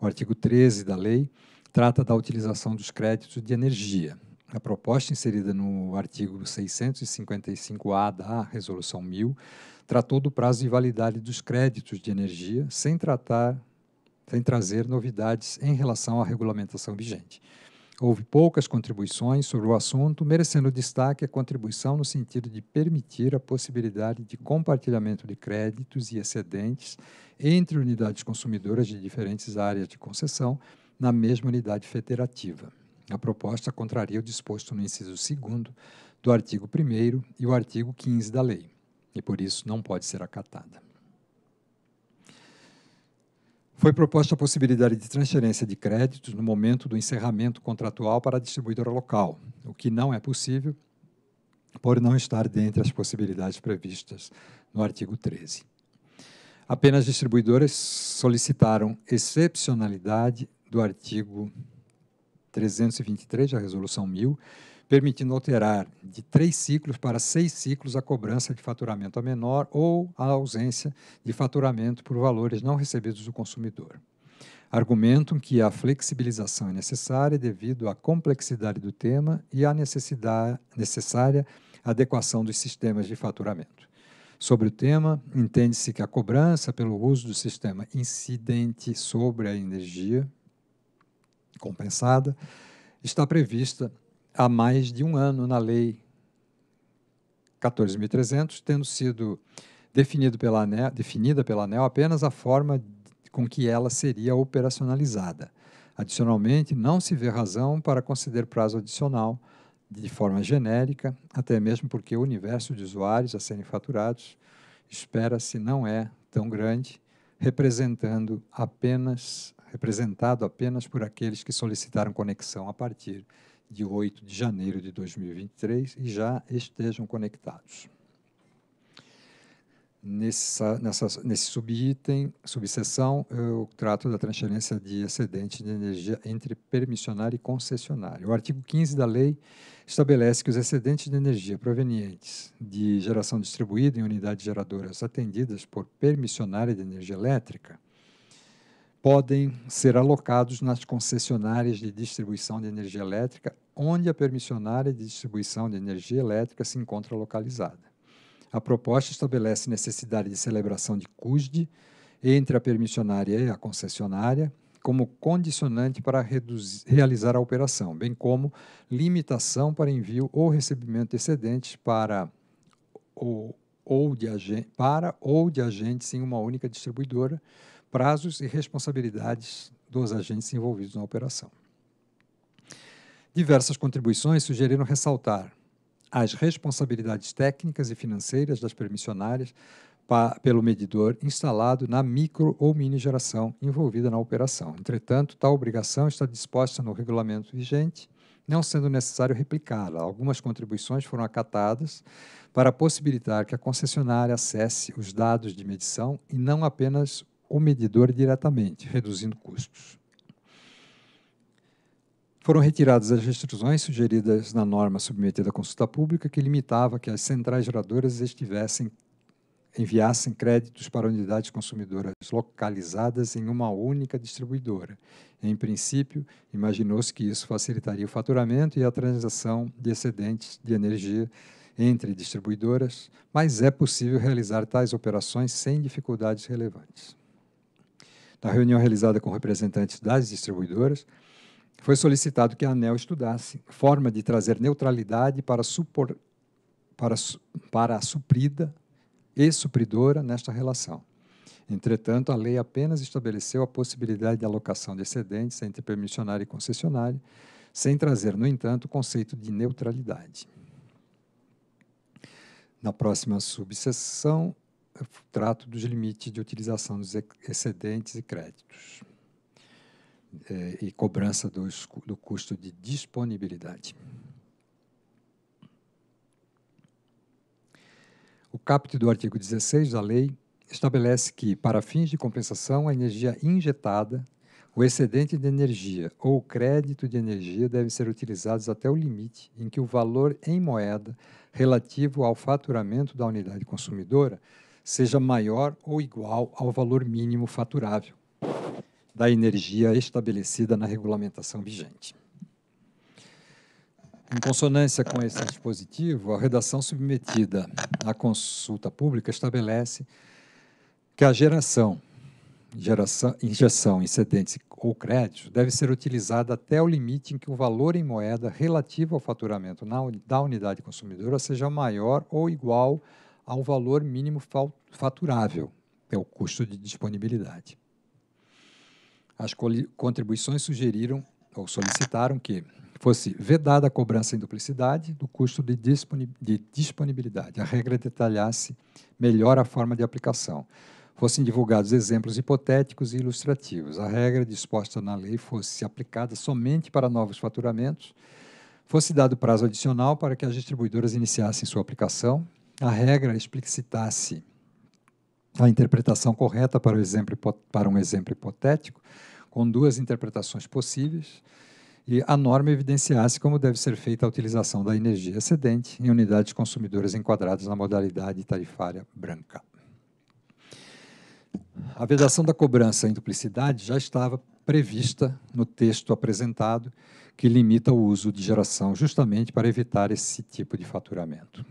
O artigo 13 da lei trata da utilização dos créditos de energia. A proposta inserida no artigo 655-A da Resolução 1000 tratou do prazo de validade dos créditos de energia sem tratar sem trazer novidades em relação à regulamentação vigente. Houve poucas contribuições sobre o assunto, merecendo destaque a contribuição no sentido de permitir a possibilidade de compartilhamento de créditos e excedentes entre unidades consumidoras de diferentes áreas de concessão na mesma unidade federativa. A proposta contraria o disposto no inciso 2 do artigo 1 e o artigo 15 da lei, e por isso não pode ser acatada. Foi proposta a possibilidade de transferência de créditos no momento do encerramento contratual para a distribuidora local, o que não é possível por não estar dentre as possibilidades previstas no artigo 13. Apenas distribuidoras solicitaram excepcionalidade do artigo 323 da Resolução 1000 permitindo alterar de três ciclos para seis ciclos a cobrança de faturamento a menor ou a ausência de faturamento por valores não recebidos do consumidor. Argumentam que a flexibilização é necessária devido à complexidade do tema e à necessidade, necessária adequação dos sistemas de faturamento. Sobre o tema, entende-se que a cobrança pelo uso do sistema incidente sobre a energia compensada está prevista há mais de um ano na lei 14.300, tendo sido definido pela ANEL, definida pela ANEL apenas a forma com que ela seria operacionalizada. Adicionalmente, não se vê razão para conceder prazo adicional de forma genérica, até mesmo porque o universo de usuários a serem faturados espera-se não é tão grande, representando apenas representado apenas por aqueles que solicitaram conexão a partir de 8 de janeiro de 2023 e já estejam conectados. Nessa, nessa, nesse subitem, subseção, eu trato da transferência de excedente de energia entre permissionário e concessionário. O artigo 15 da lei estabelece que os excedentes de energia provenientes de geração distribuída em unidades geradoras atendidas por permissionária de energia elétrica podem ser alocados nas concessionárias de distribuição de energia elétrica, onde a permissionária de distribuição de energia elétrica se encontra localizada. A proposta estabelece necessidade de celebração de CUSD entre a permissionária e a concessionária como condicionante para reduzir, realizar a operação, bem como limitação para envio ou recebimento de excedentes para ou, ou de, para ou de agentes em uma única distribuidora, prazos e responsabilidades dos agentes envolvidos na operação. Diversas contribuições sugeriram ressaltar as responsabilidades técnicas e financeiras das permissionárias pelo medidor instalado na micro ou mini geração envolvida na operação. Entretanto, tal obrigação está disposta no regulamento vigente, não sendo necessário replicá-la. Algumas contribuições foram acatadas para possibilitar que a concessionária acesse os dados de medição e não apenas o medidor diretamente, reduzindo custos. Foram retiradas as restrições sugeridas na norma submetida à consulta pública que limitava que as centrais geradoras estivessem enviassem créditos para unidades consumidoras localizadas em uma única distribuidora. Em princípio, imaginou-se que isso facilitaria o faturamento e a transação de excedentes de energia entre distribuidoras, mas é possível realizar tais operações sem dificuldades relevantes. Na reunião realizada com representantes das distribuidoras, foi solicitado que a ANEL estudasse forma de trazer neutralidade para, supor, para, para a suprida e supridora nesta relação. Entretanto, a lei apenas estabeleceu a possibilidade de alocação de excedentes entre permissionário e concessionário, sem trazer, no entanto, o conceito de neutralidade. Na próxima subseção, trato dos limites de utilização dos excedentes e créditos é, e cobrança dos, do custo de disponibilidade. O capítulo do artigo 16 da lei estabelece que, para fins de compensação, a energia injetada, o excedente de energia ou o crédito de energia devem ser utilizados até o limite em que o valor em moeda relativo ao faturamento da unidade consumidora seja maior ou igual ao valor mínimo faturável da energia estabelecida na regulamentação vigente. Em consonância com esse dispositivo, a redação submetida à consulta pública estabelece que a geração, geração injeção, incidentes ou crédito deve ser utilizada até o limite em que o valor em moeda relativo ao faturamento na, da unidade consumidora seja maior ou igual ao valor mínimo faturável, é o custo de disponibilidade. As contribuições sugeriram ou solicitaram que fosse vedada a cobrança em duplicidade do custo de, disponibilidade. A regra detalhasse melhor a forma de aplicação. Fossem divulgados exemplos hipotéticos e ilustrativos. A regra disposta na lei fosse aplicada somente para novos faturamentos. Fosse dado prazo adicional para que as distribuidoras iniciassem sua aplicação a regra explicitasse a interpretação correta para, exemplo, para um exemplo hipotético, com duas interpretações possíveis, e a norma evidenciasse como deve ser feita a utilização da energia excedente em unidades consumidoras enquadradas na modalidade tarifária branca. A vedação da cobrança em duplicidade já estava prevista no texto apresentado, que limita o uso de geração justamente para evitar esse tipo de faturamento.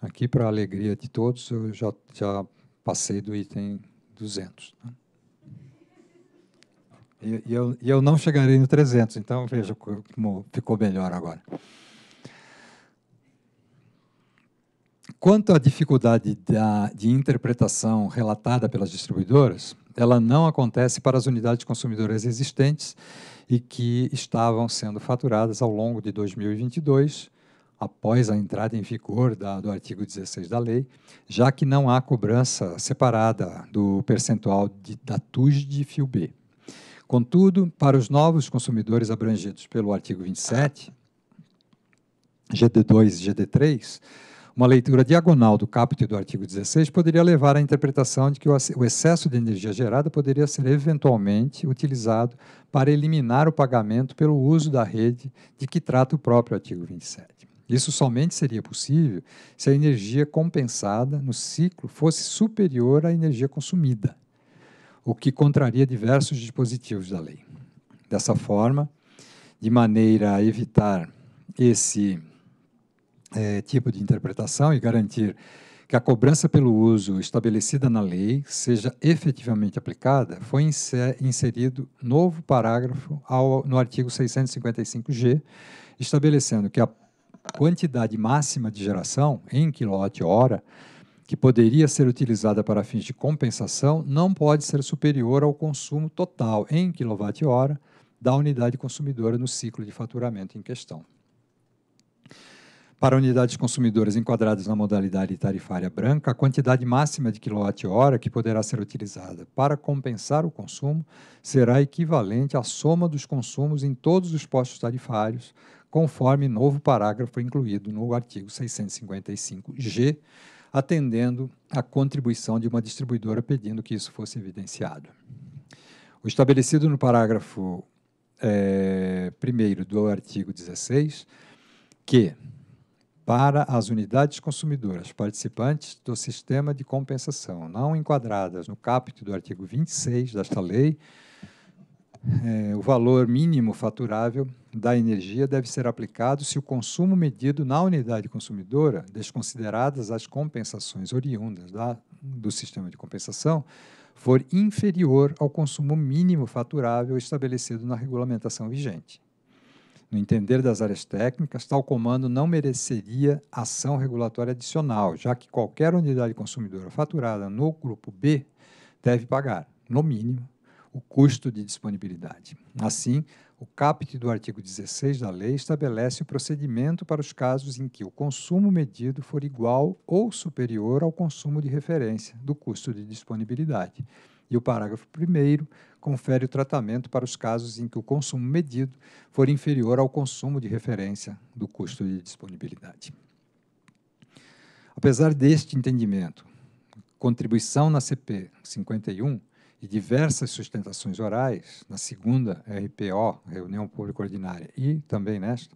Aqui, para a alegria de todos, eu já, já passei do item 200. Né? E, e, eu, e eu não chegarei no 300, então veja como ficou melhor agora. Quanto à dificuldade da, de interpretação relatada pelas distribuidoras, ela não acontece para as unidades consumidoras existentes e que estavam sendo faturadas ao longo de 2022 após a entrada em vigor da, do artigo 16 da lei, já que não há cobrança separada do percentual de, da TUS de fio B. Contudo, para os novos consumidores abrangidos pelo artigo 27, GD2 e GD3, uma leitura diagonal do caput do artigo 16 poderia levar à interpretação de que o excesso de energia gerada poderia ser eventualmente utilizado para eliminar o pagamento pelo uso da rede de que trata o próprio artigo 27. Isso somente seria possível se a energia compensada no ciclo fosse superior à energia consumida, o que contraria diversos dispositivos da lei. Dessa forma, de maneira a evitar esse é, tipo de interpretação e garantir que a cobrança pelo uso estabelecida na lei seja efetivamente aplicada, foi inserido novo parágrafo ao, no artigo 655-G, estabelecendo que a quantidade máxima de geração em quilowatt-hora que poderia ser utilizada para fins de compensação não pode ser superior ao consumo total em quilowatt-hora da unidade consumidora no ciclo de faturamento em questão. Para unidades consumidoras enquadradas na modalidade tarifária branca, a quantidade máxima de quilowatt-hora que poderá ser utilizada para compensar o consumo será equivalente à soma dos consumos em todos os postos tarifários conforme novo parágrafo incluído no artigo 655-G, atendendo à contribuição de uma distribuidora pedindo que isso fosse evidenciado. O estabelecido no parágrafo 1 é, do artigo 16, que para as unidades consumidoras participantes do sistema de compensação não enquadradas no caput do artigo 26 desta lei, é, o valor mínimo faturável da energia deve ser aplicado se o consumo medido na unidade consumidora, desconsideradas as compensações oriundas da, do sistema de compensação, for inferior ao consumo mínimo faturável estabelecido na regulamentação vigente. No entender das áreas técnicas, tal comando não mereceria ação regulatória adicional, já que qualquer unidade consumidora faturada no grupo B deve pagar, no mínimo, o custo de disponibilidade. Assim, o caput do artigo 16 da lei estabelece o procedimento para os casos em que o consumo medido for igual ou superior ao consumo de referência do custo de disponibilidade. E o parágrafo 1 confere o tratamento para os casos em que o consumo medido for inferior ao consumo de referência do custo de disponibilidade. Apesar deste entendimento, contribuição na CP 51 e diversas sustentações orais, na segunda RPO, Reunião Pública Ordinária, e também nesta,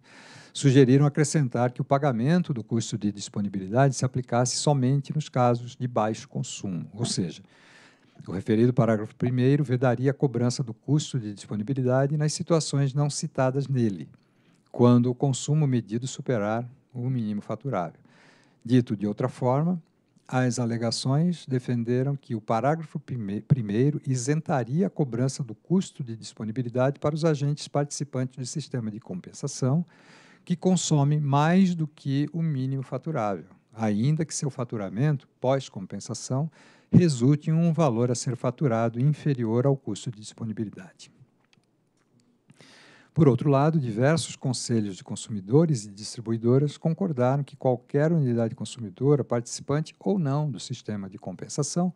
sugeriram acrescentar que o pagamento do custo de disponibilidade se aplicasse somente nos casos de baixo consumo, ou seja, o referido parágrafo 1 vedaria a cobrança do custo de disponibilidade nas situações não citadas nele, quando o consumo medido superar o mínimo faturável. Dito de outra forma, as alegações defenderam que o parágrafo primeiro isentaria a cobrança do custo de disponibilidade para os agentes participantes do sistema de compensação que consome mais do que o mínimo faturável, ainda que seu faturamento pós-compensação resulte em um valor a ser faturado inferior ao custo de disponibilidade. Por outro lado, diversos conselhos de consumidores e distribuidoras concordaram que qualquer unidade consumidora, participante ou não do sistema de compensação,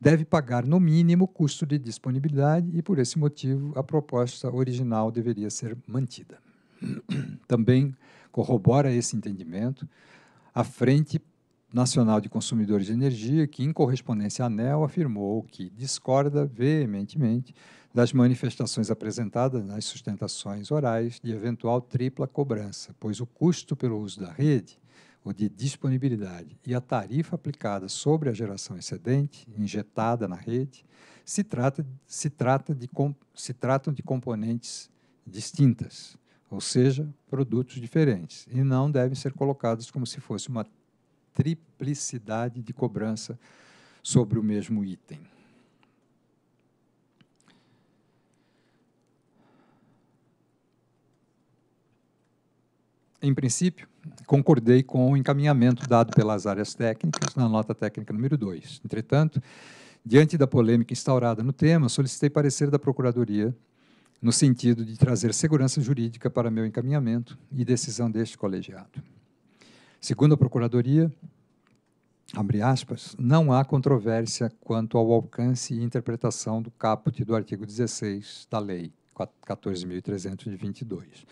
deve pagar no mínimo o custo de disponibilidade e, por esse motivo, a proposta original deveria ser mantida. Também corrobora esse entendimento a Frente Nacional de Consumidores de Energia, que, em correspondência à ANEL, afirmou que discorda veementemente das manifestações apresentadas nas sustentações orais de eventual tripla cobrança, pois o custo pelo uso da rede o de disponibilidade e a tarifa aplicada sobre a geração excedente injetada na rede se trata se trata de se tratam de componentes distintas, ou seja, produtos diferentes e não devem ser colocados como se fosse uma triplicidade de cobrança sobre o mesmo item. em princípio, concordei com o encaminhamento dado pelas áreas técnicas na nota técnica número 2. Entretanto, diante da polêmica instaurada no tema, solicitei parecer da Procuradoria no sentido de trazer segurança jurídica para meu encaminhamento e decisão deste colegiado. Segundo a Procuradoria, abre aspas, não há controvérsia quanto ao alcance e interpretação do caput do artigo 16 da Lei 14.322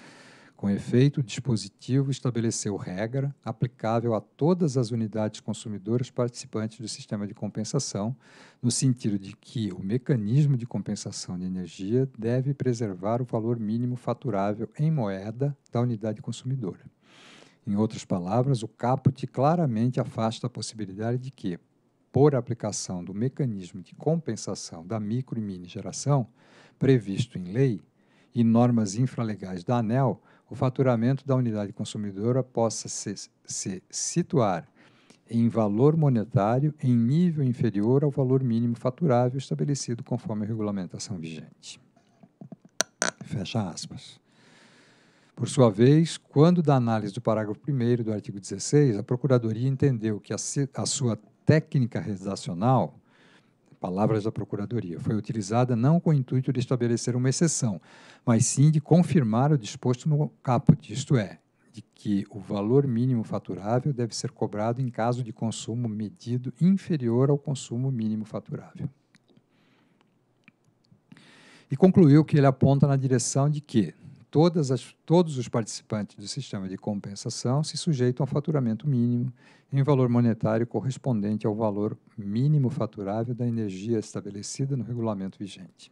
com efeito, o dispositivo estabeleceu regra aplicável a todas as unidades consumidoras participantes do sistema de compensação, no sentido de que o mecanismo de compensação de energia deve preservar o valor mínimo faturável em moeda da unidade consumidora. Em outras palavras, o caput claramente afasta a possibilidade de que, por aplicação do mecanismo de compensação da micro e mini geração, previsto em lei e normas infralegais da ANEL, o faturamento da unidade consumidora possa se, se situar em valor monetário em nível inferior ao valor mínimo faturável estabelecido conforme a regulamentação vigente. Fecha aspas. Por sua vez, quando da análise do parágrafo 1 do artigo 16, a Procuradoria entendeu que a, a sua técnica redacional palavras da Procuradoria, foi utilizada não com o intuito de estabelecer uma exceção, mas sim de confirmar o disposto no caput, isto é, de que o valor mínimo faturável deve ser cobrado em caso de consumo medido inferior ao consumo mínimo faturável. E concluiu que ele aponta na direção de que, todas as, todos os participantes do sistema de compensação se sujeitam ao faturamento mínimo em valor monetário correspondente ao valor mínimo faturável da energia estabelecida no regulamento vigente.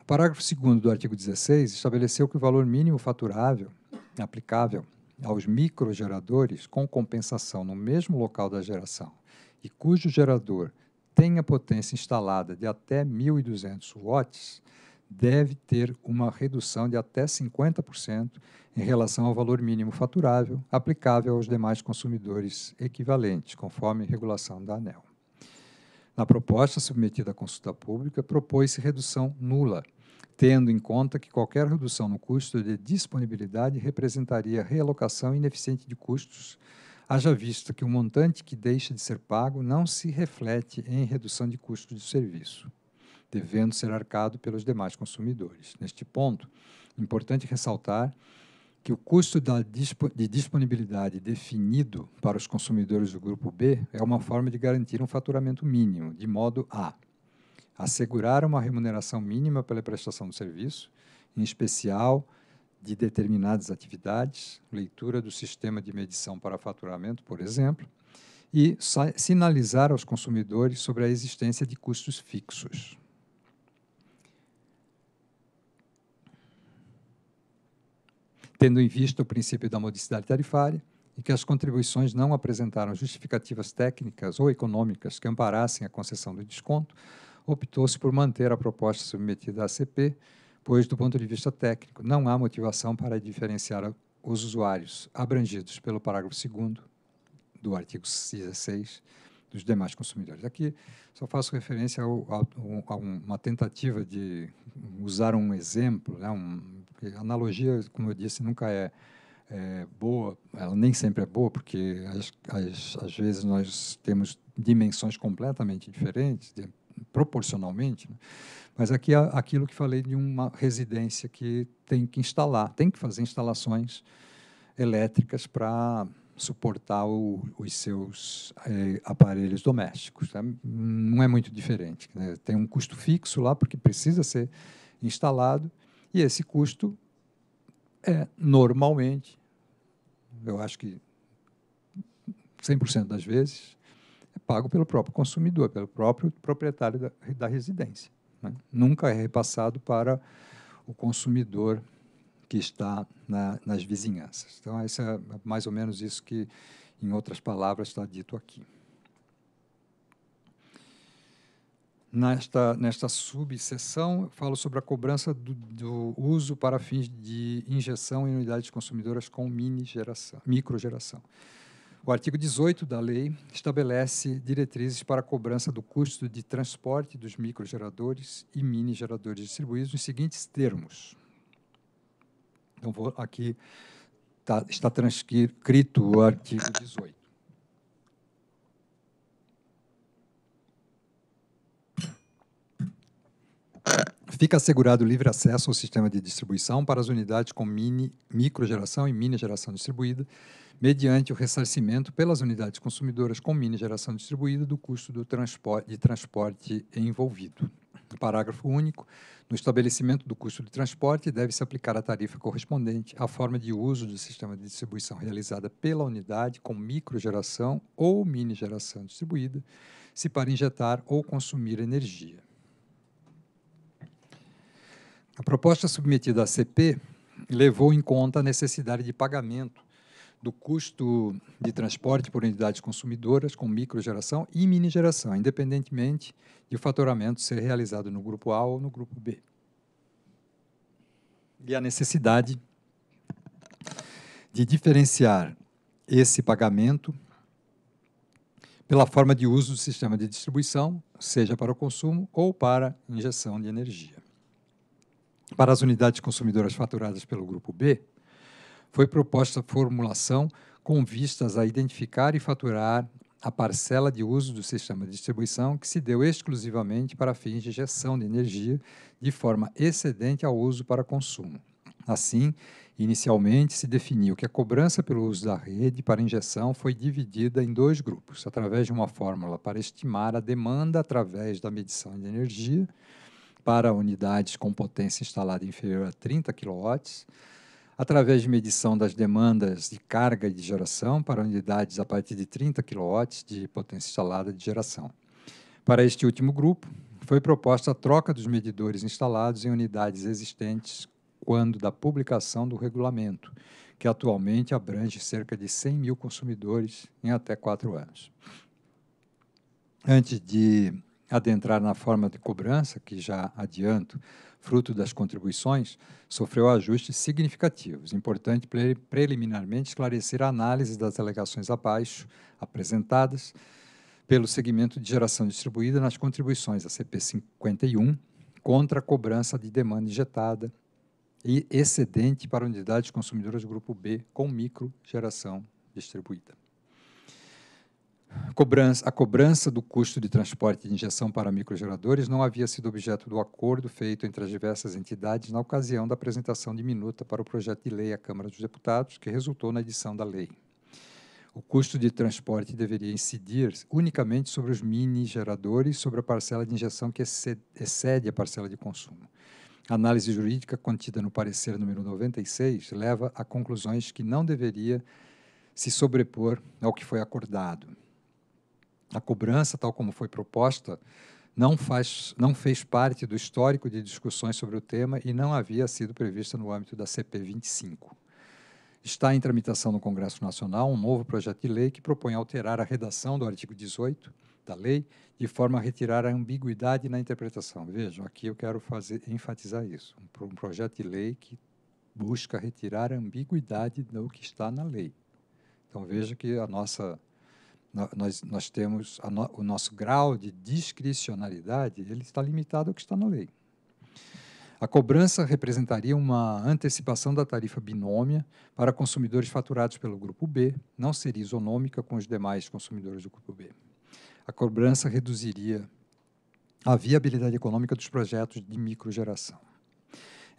O parágrafo 2 do artigo 16 estabeleceu que o valor mínimo faturável aplicável aos microgeradores com compensação no mesmo local da geração e cujo gerador tenha potência instalada de até 1.200 watts deve ter uma redução de até 50% em relação ao valor mínimo faturável aplicável aos demais consumidores equivalentes, conforme regulação da ANEL. Na proposta submetida à consulta pública, propôs-se redução nula, tendo em conta que qualquer redução no custo de disponibilidade representaria realocação ineficiente de custos, haja vista que o montante que deixa de ser pago não se reflete em redução de custo do serviço devendo ser arcado pelos demais consumidores. Neste ponto, é importante ressaltar que o custo de disponibilidade definido para os consumidores do grupo B é uma forma de garantir um faturamento mínimo, de modo a assegurar uma remuneração mínima pela prestação do serviço, em especial de determinadas atividades, leitura do sistema de medição para faturamento, por exemplo, e sinalizar aos consumidores sobre a existência de custos fixos. tendo em vista o princípio da modicidade tarifária e que as contribuições não apresentaram justificativas técnicas ou econômicas que amparassem a concessão do desconto, optou-se por manter a proposta submetida à CP, pois, do ponto de vista técnico, não há motivação para diferenciar os usuários abrangidos pelo parágrafo 2 do artigo 16 dos demais consumidores. Aqui só faço referência ao, a, uma tentativa de usar um exemplo, né, um porque analogia, como eu disse, nunca é, é boa, ela nem sempre é boa, porque às vezes nós temos dimensões completamente diferentes, de, proporcionalmente, né? mas aqui aquilo que falei de uma residência que tem que instalar, tem que fazer instalações elétricas para suportar o, os seus é, aparelhos domésticos. Né? Não é muito diferente. Né? Tem um custo fixo lá, porque precisa ser instalado, e esse custo é normalmente, eu acho que 100% das vezes, é pago pelo próprio consumidor, pelo próprio proprietário da, da residência. Né? Nunca é repassado para o consumidor que está na, nas vizinhanças. Então, é mais ou menos isso que, em outras palavras, está dito aqui. Nesta, nesta subseção, falo sobre a cobrança do, do, uso para fins de injeção em unidades consumidoras com mini geração, micro geração. O artigo 18 da lei estabelece diretrizes para a cobrança do custo de transporte dos microgeradores e mini geradores distribuídos nos seguintes termos. Então, vou aqui, tá, está transcrito o artigo 18. Fica assegurado livre acesso ao sistema de distribuição para as unidades com mini, microgeração e mini geração distribuída, mediante o ressarcimento pelas unidades consumidoras com mini geração distribuída do custo do transporte, de transporte envolvido. Parágrafo único. No estabelecimento do custo de transporte, deve-se aplicar a tarifa correspondente à forma de uso do sistema de distribuição realizada pela unidade com microgeração ou mini geração distribuída, se para injetar ou consumir energia. A proposta submetida à CP levou em conta a necessidade de pagamento do custo de transporte por unidades consumidoras com microgeração e minigeração, independentemente de o faturamento ser realizado no grupo A ou no grupo B. E a necessidade de diferenciar esse pagamento pela forma de uso do sistema de distribuição, seja para o consumo ou para injeção de energia. Para as unidades consumidoras faturadas pelo Grupo B, foi proposta a formulação com vistas a identificar e faturar a parcela de uso do sistema de distribuição que se deu exclusivamente para fins de gestão de energia de forma excedente ao uso para consumo. Assim, inicialmente se definiu que a cobrança pelo uso da rede para injeção foi dividida em dois grupos, através de uma fórmula para estimar a demanda através da medição de energia para unidades com potência instalada inferior a 30 kW, através de medição das demandas de carga de geração para unidades a partir de 30 kW de potência instalada de geração. Para este último grupo, foi proposta a troca dos medidores instalados em unidades existentes quando da publicação do regulamento, que atualmente abrange cerca de 100 mil consumidores em até quatro anos. Antes de adentrar na forma de cobrança, que já adianto, fruto das contribuições, sofreu ajustes significativos. Importante preliminarmente esclarecer a análise das alegações abaixo apresentadas pelo segmento de geração distribuída nas contribuições da CP51 contra a cobrança de demanda injetada e excedente para unidades consumidoras do grupo B com micro geração distribuída. Cobrança, a cobrança do custo de transporte de injeção para microgeradores não havia sido objeto do acordo feito entre as diversas entidades na ocasião da apresentação de minuta para o projeto de lei à Câmara dos Deputados, que resultou na edição da lei. O custo de transporte deveria incidir unicamente sobre os mini geradores, sobre a parcela de injeção que excede a parcela de consumo. A análise jurídica contida no parecer número 96 leva a conclusões que não deveria se sobrepor ao que foi acordado. A cobrança, tal como foi proposta, não, faz, não fez parte do histórico de discussões sobre o tema e não havia sido prevista no âmbito da CP 25. Está em tramitação no Congresso Nacional um novo projeto de lei que propõe alterar a redação do artigo 18 da lei de forma a retirar a ambiguidade na interpretação. Vejam, aqui eu quero fazer, enfatizar isso. Um, um projeto de lei que busca retirar a ambiguidade do que está na lei. Então veja que a nossa nós, nós temos no, o nosso grau de discricionalidade, ele está limitado ao que está na lei. A cobrança representaria uma antecipação da tarifa binômia para consumidores faturados pelo grupo B, não seria isonômica com os demais consumidores do grupo B. A cobrança reduziria a viabilidade econômica dos projetos de microgeração.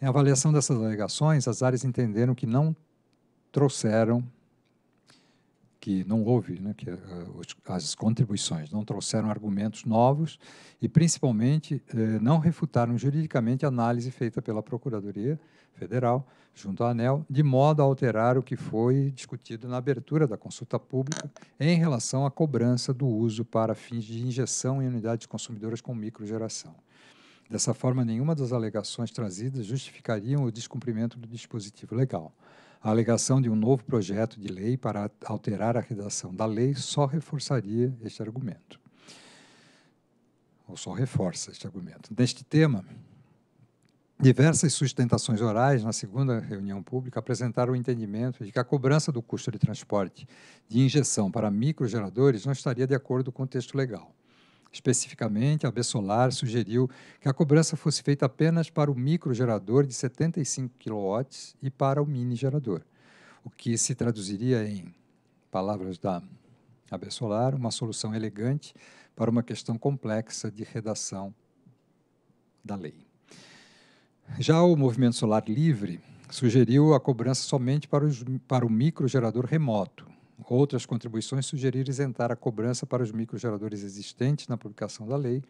Em avaliação dessas alegações, as áreas entenderam que não trouxeram que não houve, né, que eh, as contribuições não trouxeram argumentos novos e, principalmente, eh, não refutaram juridicamente a análise feita pela Procuradoria Federal, junto à ANEL, de modo a alterar o que foi discutido na abertura da consulta pública em relação à cobrança do uso para fins de injeção em unidades consumidoras com microgeração. Dessa forma, nenhuma das alegações trazidas justificariam o descumprimento do dispositivo legal. A alegação de um novo projeto de lei para alterar a redação da lei só reforçaria este argumento. Ou só reforça este argumento. Neste tema, Diversas sustentações orais na segunda reunião pública apresentaram o entendimento de que a cobrança do custo de transporte de injeção para microgeradores não estaria de acordo com o texto legal. Especificamente, a Bessolar sugeriu que a cobrança fosse feita apenas para o microgerador de 75 kW e para o mini gerador, o que se traduziria em, palavras da Abessolar, uma solução elegante para uma questão complexa de redação da lei. Já o Movimento Solar Livre sugeriu a cobrança somente para, os, para o microgerador remoto, outras contribuições, sugerir isentar a cobrança para os microgeradores existentes na publicação da lei.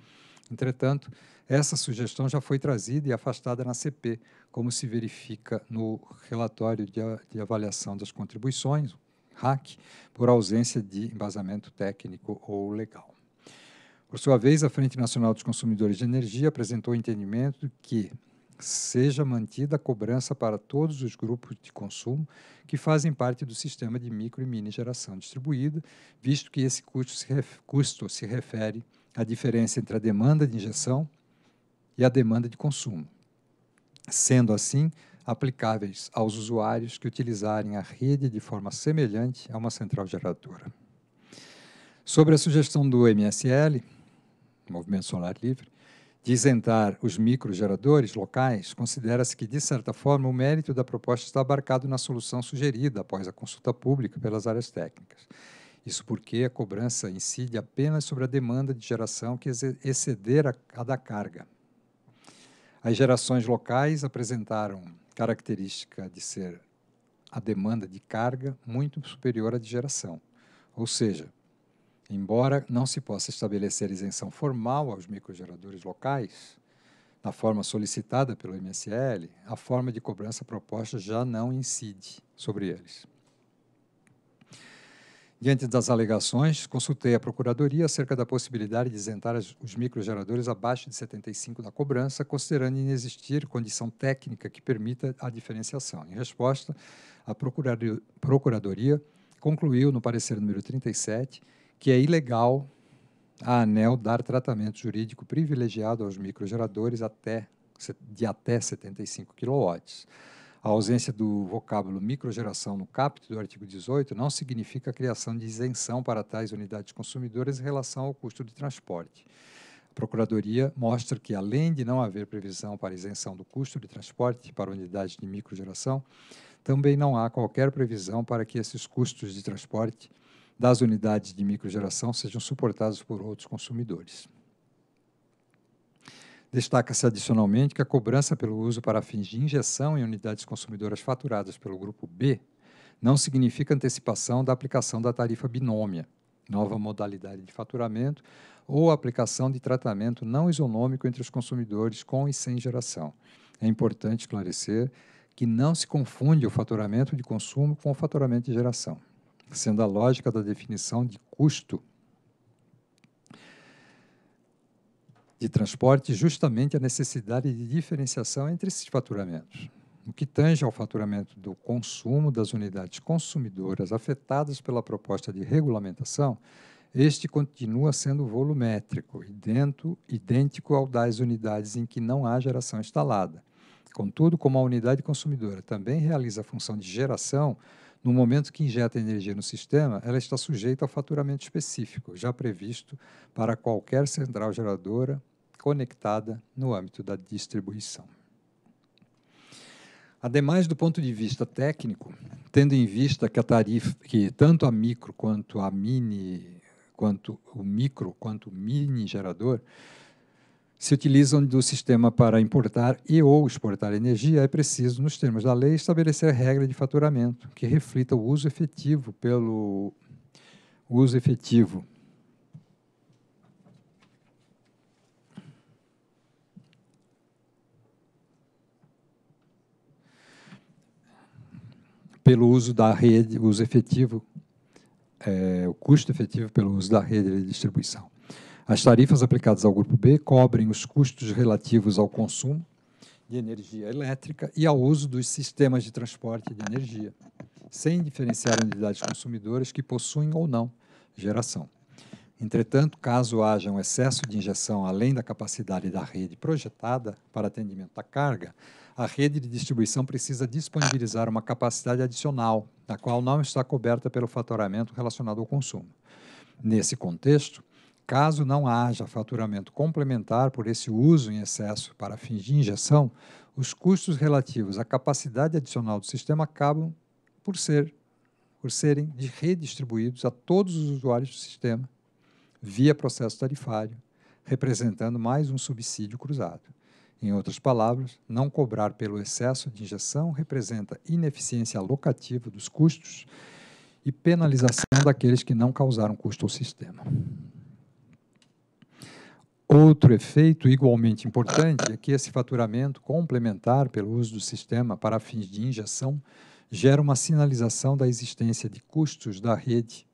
Entretanto, essa sugestão já foi trazida e afastada na CP, como se verifica no relatório de, de avaliação das contribuições, RAC, por ausência de embasamento técnico ou legal. Por sua vez, a Frente Nacional dos Consumidores de Energia apresentou o entendimento que seja mantida a cobrança para todos os grupos de consumo que fazem parte do sistema de micro e mini geração distribuída, visto que esse custo se, ref, custo se refere à diferença entre a demanda de injeção e a demanda de consumo, sendo assim aplicáveis aos usuários que utilizarem a rede de forma semelhante a uma central geradora. Sobre a sugestão do MSL, Movimento Solar Livre, de isentar os microgeradores locais, considera-se que, de certa forma, o mérito da proposta está abarcado na solução sugerida após a consulta pública pelas áreas técnicas. Isso porque a cobrança incide apenas sobre a demanda de geração que exceder a, a da carga. As gerações locais apresentaram característica de ser a demanda de carga muito superior à de geração, ou seja, Embora não se possa estabelecer isenção formal aos microgeradores locais, na forma solicitada pelo MSL, a forma de cobrança proposta já não incide sobre eles. Diante das alegações, consultei a Procuradoria acerca da possibilidade de isentar os microgeradores abaixo de 75 da cobrança, considerando inexistir condição técnica que permita a diferenciação. Em resposta, a Procuradoria concluiu, no parecer número 37, que é ilegal a ANEL dar tratamento jurídico privilegiado aos microgeradores até, de até 75 kW. A ausência do vocábulo microgeração no caput do artigo 18 não significa a criação de isenção para tais unidades consumidoras em relação ao custo de transporte. A Procuradoria mostra que, além de não haver previsão para isenção do custo de transporte para unidades de microgeração, também não há qualquer previsão para que esses custos de transporte das unidades de microgeração sejam suportadas por outros consumidores. Destaca-se adicionalmente que a cobrança pelo uso para fins de injeção em unidades consumidoras faturadas pelo grupo B não significa antecipação da aplicação da tarifa binômia, nova modalidade de faturamento, ou aplicação de tratamento não isonômico entre os consumidores com e sem geração. É importante esclarecer que não se confunde o faturamento de consumo com o faturamento de geração sendo a lógica da definição de custo de transporte justamente a necessidade de diferenciação entre esses faturamentos. No que tange ao faturamento do consumo das unidades consumidoras afetadas pela proposta de regulamentação, este continua sendo volumétrico, idento, idêntico ao das unidades em que não há geração instalada. Contudo, como a unidade consumidora também realiza a função de geração, no momento que injeta energia no sistema, ela está sujeita ao faturamento específico, já previsto para qualquer central geradora conectada no âmbito da distribuição. Ademais, do ponto de vista técnico, tendo em vista que a tarifa, que tanto a micro quanto a mini, quanto o micro quanto o mini gerador, se utilizam do sistema para importar e ou exportar energia, é preciso, nos termos da lei, estabelecer regra de faturamento que reflita o uso efetivo pelo uso efetivo. pelo uso da rede, uso efetivo, é, o custo efetivo pelo uso da rede de distribuição. As tarifas aplicadas ao grupo B cobrem os custos relativos ao consumo de energia elétrica e ao uso dos sistemas de transporte de energia, sem diferenciar unidades consumidoras que possuem ou não geração. Entretanto, caso haja um excesso de injeção além da capacidade da rede projetada para atendimento à carga, a rede de distribuição precisa disponibilizar uma capacidade adicional, da qual não está coberta pelo faturamento relacionado ao consumo. Nesse contexto, Caso não haja faturamento complementar por esse uso em excesso para fins de injeção, os custos relativos à capacidade adicional do sistema acabam por, ser, por serem redistribuídos a todos os usuários do sistema via processo tarifário, representando mais um subsídio cruzado. Em outras palavras, não cobrar pelo excesso de injeção representa ineficiência locativa dos custos e penalização daqueles que não causaram custo ao sistema. Outro efeito igualmente importante é que esse faturamento complementar pelo uso do sistema para fins de injeção gera uma sinalização da existência de custos da rede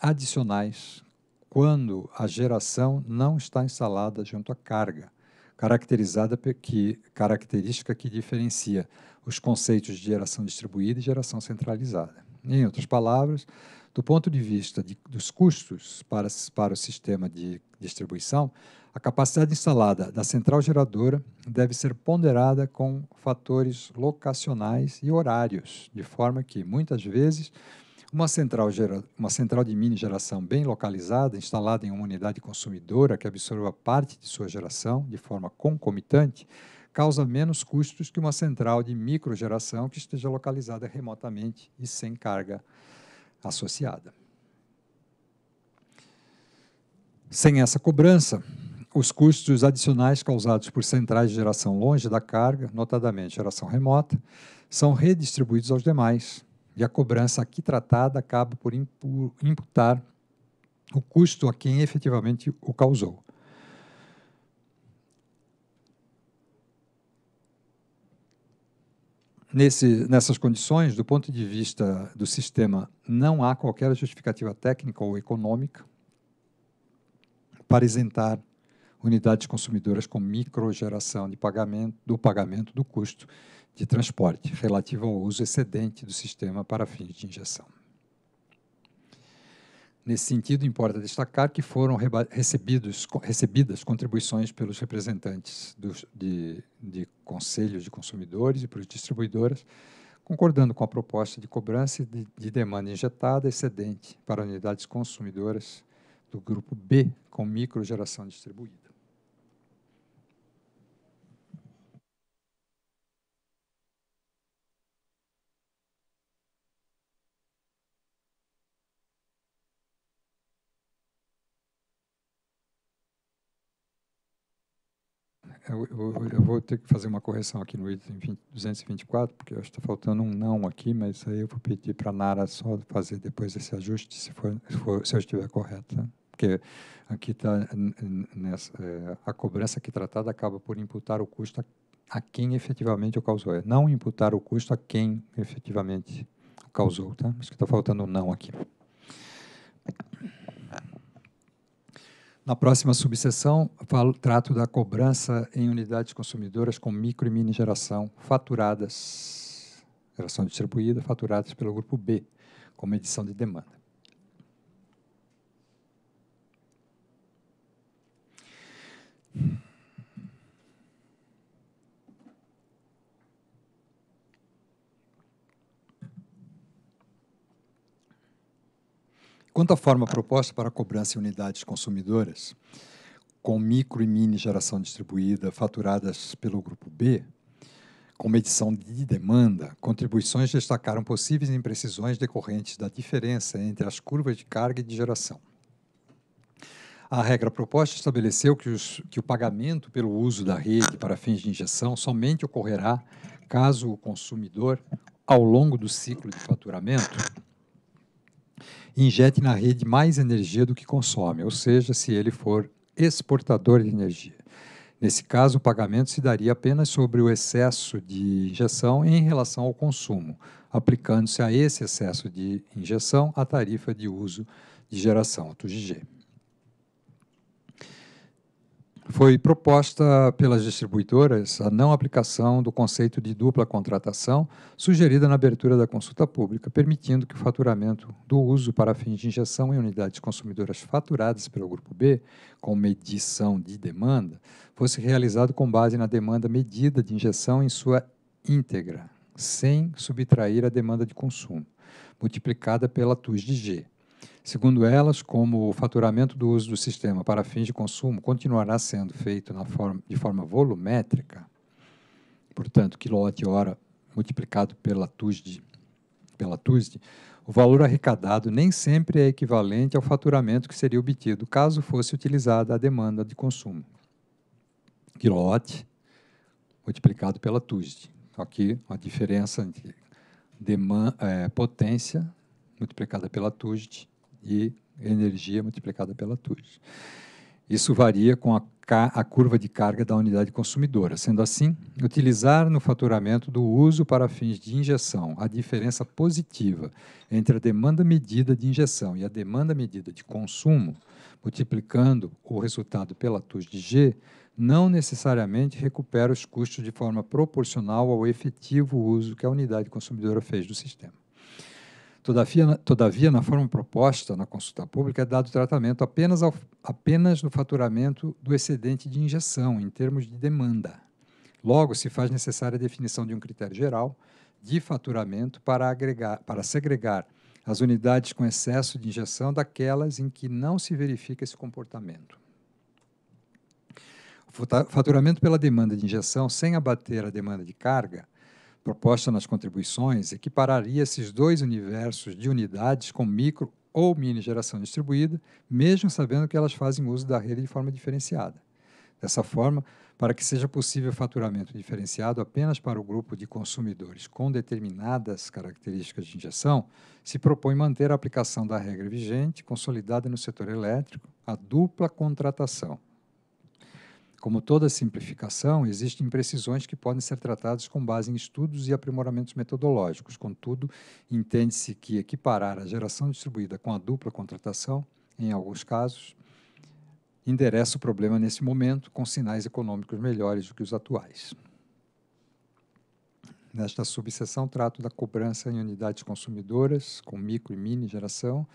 adicionais quando a geração não está instalada junto à carga, caracterizada que, característica que diferencia os conceitos de geração distribuída e geração centralizada. Em outras palavras, do ponto de vista de, dos custos para, para o sistema de distribuição, a capacidade instalada da central geradora deve ser ponderada com fatores locacionais e horários, de forma que, muitas vezes, uma central, gera, uma central de mini geração bem localizada, instalada em uma unidade consumidora que absorva parte de sua geração de forma concomitante, causa menos custos que uma central de microgeração que esteja localizada remotamente e sem carga associada. Sem essa cobrança, os custos adicionais causados por centrais de geração longe da carga, notadamente geração remota, são redistribuídos aos demais, e a cobrança aqui tratada acaba por imputar o custo a quem efetivamente o causou. Nesse, nessas condições, do ponto de vista do sistema, não há qualquer justificativa técnica ou econômica para isentar unidades consumidoras com microgeração de pagamento, do pagamento do custo de transporte relativo ao uso excedente do sistema para fins de injeção. Nesse sentido, importa destacar que foram recebidos, recebidas contribuições pelos representantes dos, de, de conselhos de consumidores e pelos distribuidores concordando com a proposta de cobrança de, de demanda injetada excedente para unidades consumidoras do grupo B com microgeração distribuída. eu, eu, eu, vou ter que fazer uma correção aqui no item 20, 224, porque eu acho que está faltando um não aqui, mas aí eu vou pedir para a Nara só fazer depois esse ajuste, se, for, se, for, se eu estiver correta. Né? Porque aqui está é, a cobrança aqui tratada acaba por imputar o custo a, a quem efetivamente o causou. É não imputar o custo a quem efetivamente causou, tá? Acho que está faltando um não aqui. Na próxima subseção, falo, trato da cobrança em unidades consumidoras com micro e mini geração faturadas, geração distribuída, faturadas pelo grupo B, com medição de demanda. Hum. Quanto à forma proposta para cobrança em unidades consumidoras, com micro e mini geração distribuída faturadas pelo Grupo B, com medição de demanda, contribuições destacaram possíveis imprecisões decorrentes da diferença entre as curvas de carga e de geração. A regra proposta estabeleceu que, os, que, o pagamento pelo uso da rede para fins de injeção somente ocorrerá caso o consumidor, ao longo do ciclo de faturamento, injete na rede mais energia do que consome, ou seja, se ele for exportador de energia. Nesse caso, o pagamento se daria apenas sobre o excesso de injeção em relação ao consumo, aplicando-se a esse excesso de injeção a tarifa de uso de geração, a TUGG foi proposta pelas distribuidoras a não aplicação do conceito de dupla contratação sugerida na abertura da consulta pública, permitindo que o faturamento do uso para fins de injeção em unidades consumidoras faturadas pelo Grupo B, com medição de demanda, fosse realizado com base na demanda medida de injeção em sua íntegra, sem subtrair a demanda de consumo, multiplicada pela TUS de G Segundo elas, como o faturamento do uso do sistema para fins de consumo continuará sendo feito forma, de forma volumétrica, portanto, quilowatt-hora multiplicado pela TUSD, pela TUSD, o valor arrecadado nem sempre é equivalente ao faturamento que seria obtido caso fosse utilizada a demanda de consumo. Quilowatt multiplicado pela TUSD. Aqui a diferença entre demanda, é, potência multiplicada pela TUSD e energia multiplicada pela TUS. Isso varia com a, a, curva de carga da unidade consumidora. Sendo assim, utilizar no faturamento do uso para fins de injeção a diferença positiva entre a demanda medida de injeção e a demanda medida de consumo, multiplicando o resultado pela TUS de G, não necessariamente recupera os custos de forma proporcional ao efetivo uso que a unidade consumidora fez do sistema. Todavia, todavia, na forma proposta na consulta pública, é dado tratamento apenas, ao, apenas no faturamento do excedente de injeção, em termos de demanda. Logo, se faz necessária a definição de um critério geral de faturamento para, agregar, para segregar as unidades com excesso de injeção daquelas em que não se verifica esse comportamento. O faturamento pela demanda de injeção, sem abater a demanda de carga, proposta nas contribuições equipararia esses dois universos de unidades com micro ou mini geração distribuída, mesmo sabendo que elas fazem uso da rede de forma diferenciada. Dessa forma, para que seja possível faturamento diferenciado apenas para o grupo de consumidores com determinadas características de injeção, se propõe manter a aplicação da regra vigente, consolidada no setor elétrico, a dupla contratação. Como toda simplificação, existem imprecisões que podem ser tratadas com base em estudos e aprimoramentos metodológicos. Contudo, entende-se que equiparar a geração distribuída com a dupla contratação, em alguns casos, endereça o problema nesse momento com sinais econômicos melhores do que os atuais. Nesta subseção, trato da cobrança em unidades consumidoras, com micro e mini geração,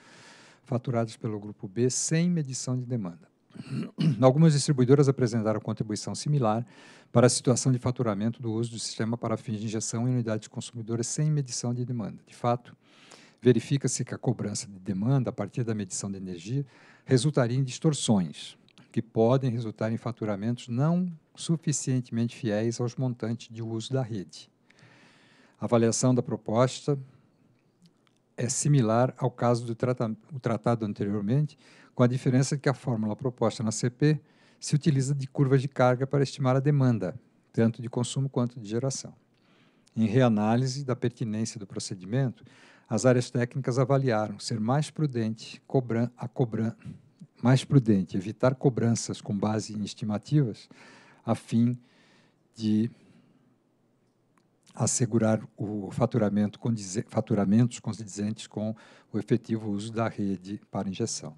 faturadas pelo grupo B, sem medição de demanda. Algumas distribuidoras apresentaram contribuição similar para a situação de faturamento do uso do sistema para fins de injeção em unidades consumidoras sem medição de demanda. De fato, verifica-se que a cobrança de demanda a partir da medição de energia resultaria em distorções, que podem resultar em faturamentos não suficientemente fiéis aos montantes de uso da rede. A avaliação da proposta é similar ao caso do tratado anteriormente, com a diferença de que a fórmula proposta na CP se utiliza de curvas de carga para estimar a demanda, tanto de consumo quanto de geração. Em reanálise da pertinência do procedimento, as áreas técnicas avaliaram ser mais prudente cobran a cobran mais prudente evitar cobranças com base em estimativas a fim de assegurar o faturamento condize, faturamentos condizentes com o efetivo uso da rede para injeção.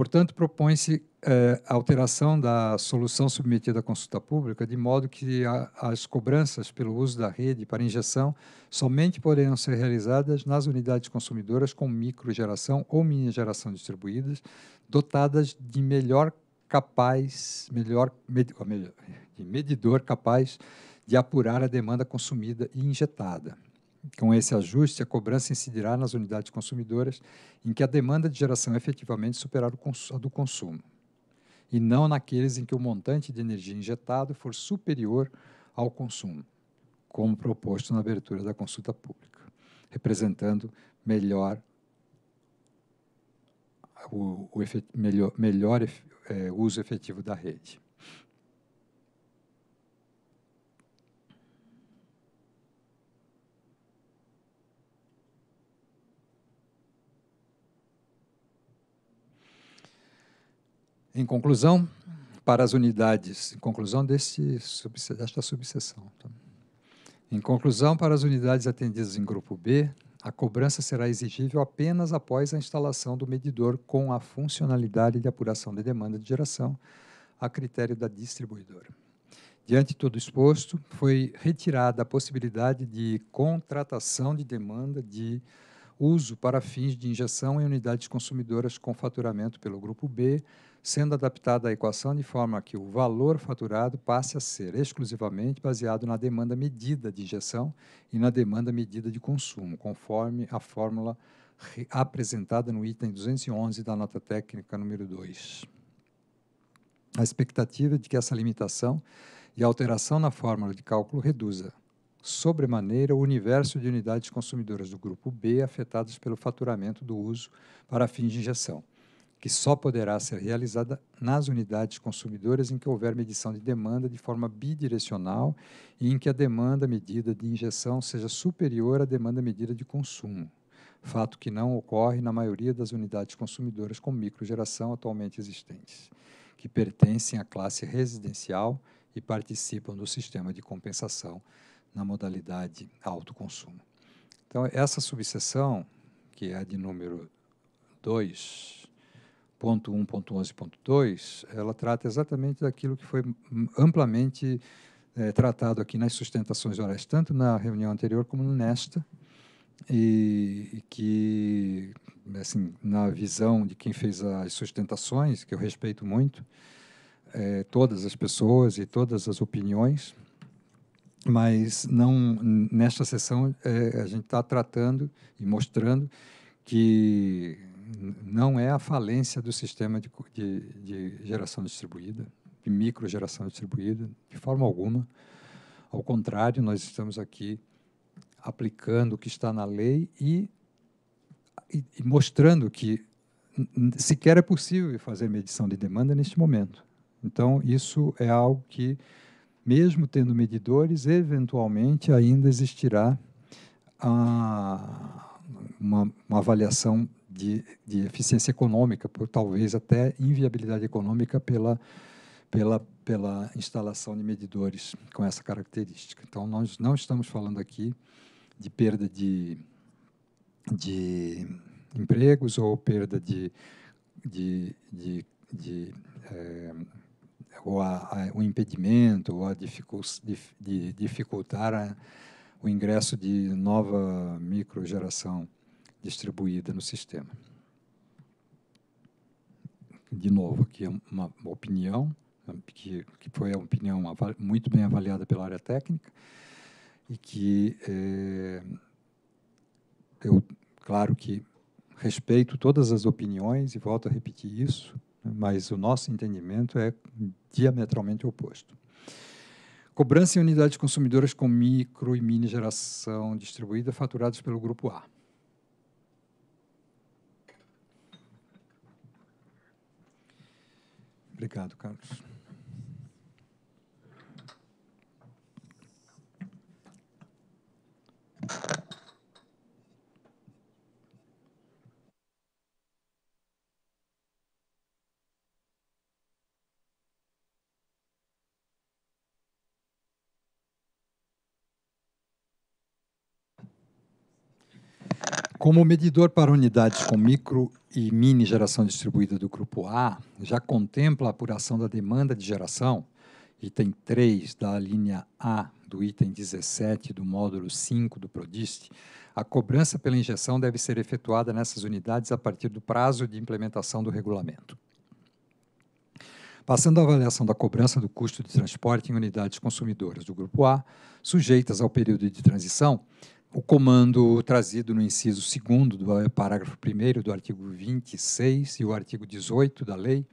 Portanto, propõe-se é, a alteração da solução submetida à consulta pública, de modo que a, as cobranças pelo uso da rede para injeção somente poderão ser realizadas nas unidades consumidoras com microgeração ou mini geração distribuídas, dotadas de melhor capaz, melhor, med, melhor de medidor capaz de apurar a demanda consumida e injetada. Com esse ajuste, a cobrança incidirá nas unidades consumidoras em que a demanda de geração é efetivamente superar a do consumo, e não naqueles em que o montante de energia injetado for superior ao consumo, como proposto na abertura da consulta pública, representando melhor o, o efet, melhor, melhor é, uso efetivo da rede. Em conclusão, para as unidades, em conclusão desta subseção. Tá? Em conclusão, para as unidades atendidas em grupo B, a cobrança será exigível apenas após a instalação do medidor com a funcionalidade de apuração de demanda de geração a critério da distribuidora. Diante de tudo exposto, foi retirada a possibilidade de contratação de demanda de uso para fins de injeção em unidades consumidoras com faturamento pelo grupo B, sendo adaptada a equação de forma que o valor faturado passe a ser exclusivamente baseado na demanda medida de injeção e na demanda medida de consumo, conforme a fórmula apresentada no item 211 da nota técnica número 2. A expectativa de que essa limitação e alteração na fórmula de cálculo reduza, sobremaneira, o universo de unidades consumidoras do grupo B afetadas pelo faturamento do uso para fins de injeção que só poderá ser realizada nas unidades consumidoras em que houver medição de demanda de forma bidirecional e em que a demanda medida de injeção seja superior à demanda medida de consumo, fato que não ocorre na maioria das unidades consumidoras com microgeração atualmente existentes, que pertencem à classe residencial e participam do sistema de compensação na modalidade autoconsumo. Então, essa subseção, que é a de número 2, 1.11.2, ela trata exatamente daquilo que foi amplamente é, tratado aqui nas sustentações orais, tanto na reunião anterior como nesta, e, que, assim, na visão de quem fez as sustentações, que eu respeito muito, é, todas as pessoas e todas as opiniões, mas não nesta sessão é, a gente está tratando e mostrando que não é a falência do sistema de, de, de geração distribuída, de microgeração distribuída, de forma alguma. Ao contrário, nós estamos aqui aplicando o que está na lei e, e, e mostrando que sequer é possível fazer medição de demanda neste momento. Então, isso é algo que, mesmo tendo medidores, eventualmente ainda existirá a, ah, uma, uma avaliação de, de eficiência econômica, por talvez até inviabilidade econômica pela, pela, pela instalação de medidores com essa característica. Então, nós não estamos falando aqui de perda de, de empregos ou perda de, de, de, de é, ou a, a, o impedimento ou a dificu de, dificultar a, o ingresso de nova microgeração distribuída no sistema. De novo, aqui é uma opinião, que, que foi uma opinião muito bem avaliada pela área técnica, e que é, eu, claro que respeito todas as opiniões, e volto a repetir isso, mas o nosso entendimento é diametralmente oposto. Cobrança em unidades consumidoras com micro e mini geração distribuída faturadas pelo grupo A. Obrigado, Carlos. Como medidor para unidades com micro e mini geração distribuída do grupo A já contempla a apuração da demanda de geração, item 3 da linha A do item 17 do módulo 5 do PRODIST, a cobrança pela injeção deve ser efetuada nessas unidades a partir do prazo de implementação do regulamento. Passando à avaliação da cobrança do custo de transporte em unidades consumidoras do grupo A, sujeitas ao período de transição, o comando trazido no inciso 2 do eh, parágrafo 1 do artigo 26 e o artigo 18 da lei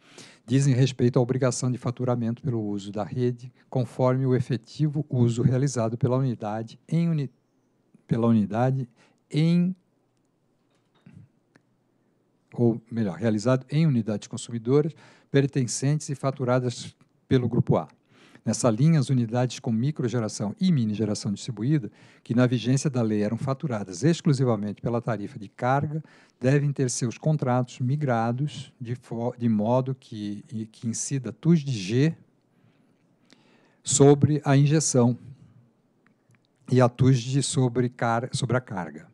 dizem respeito à obrigação de faturamento pelo uso da rede, conforme o efetivo uso realizado pela unidade em uni, pela unidade em ou melhor, realizado em unidades consumidoras pertencentes e faturadas pelo grupo A. Nessa linha, as unidades com microgeração e mini geração distribuída, que na vigência da lei eram faturadas exclusivamente pela tarifa de carga, devem ter seus contratos migrados de, de modo que, que incida TUS de G sobre a injeção e a TUSD sobre, sobre a carga.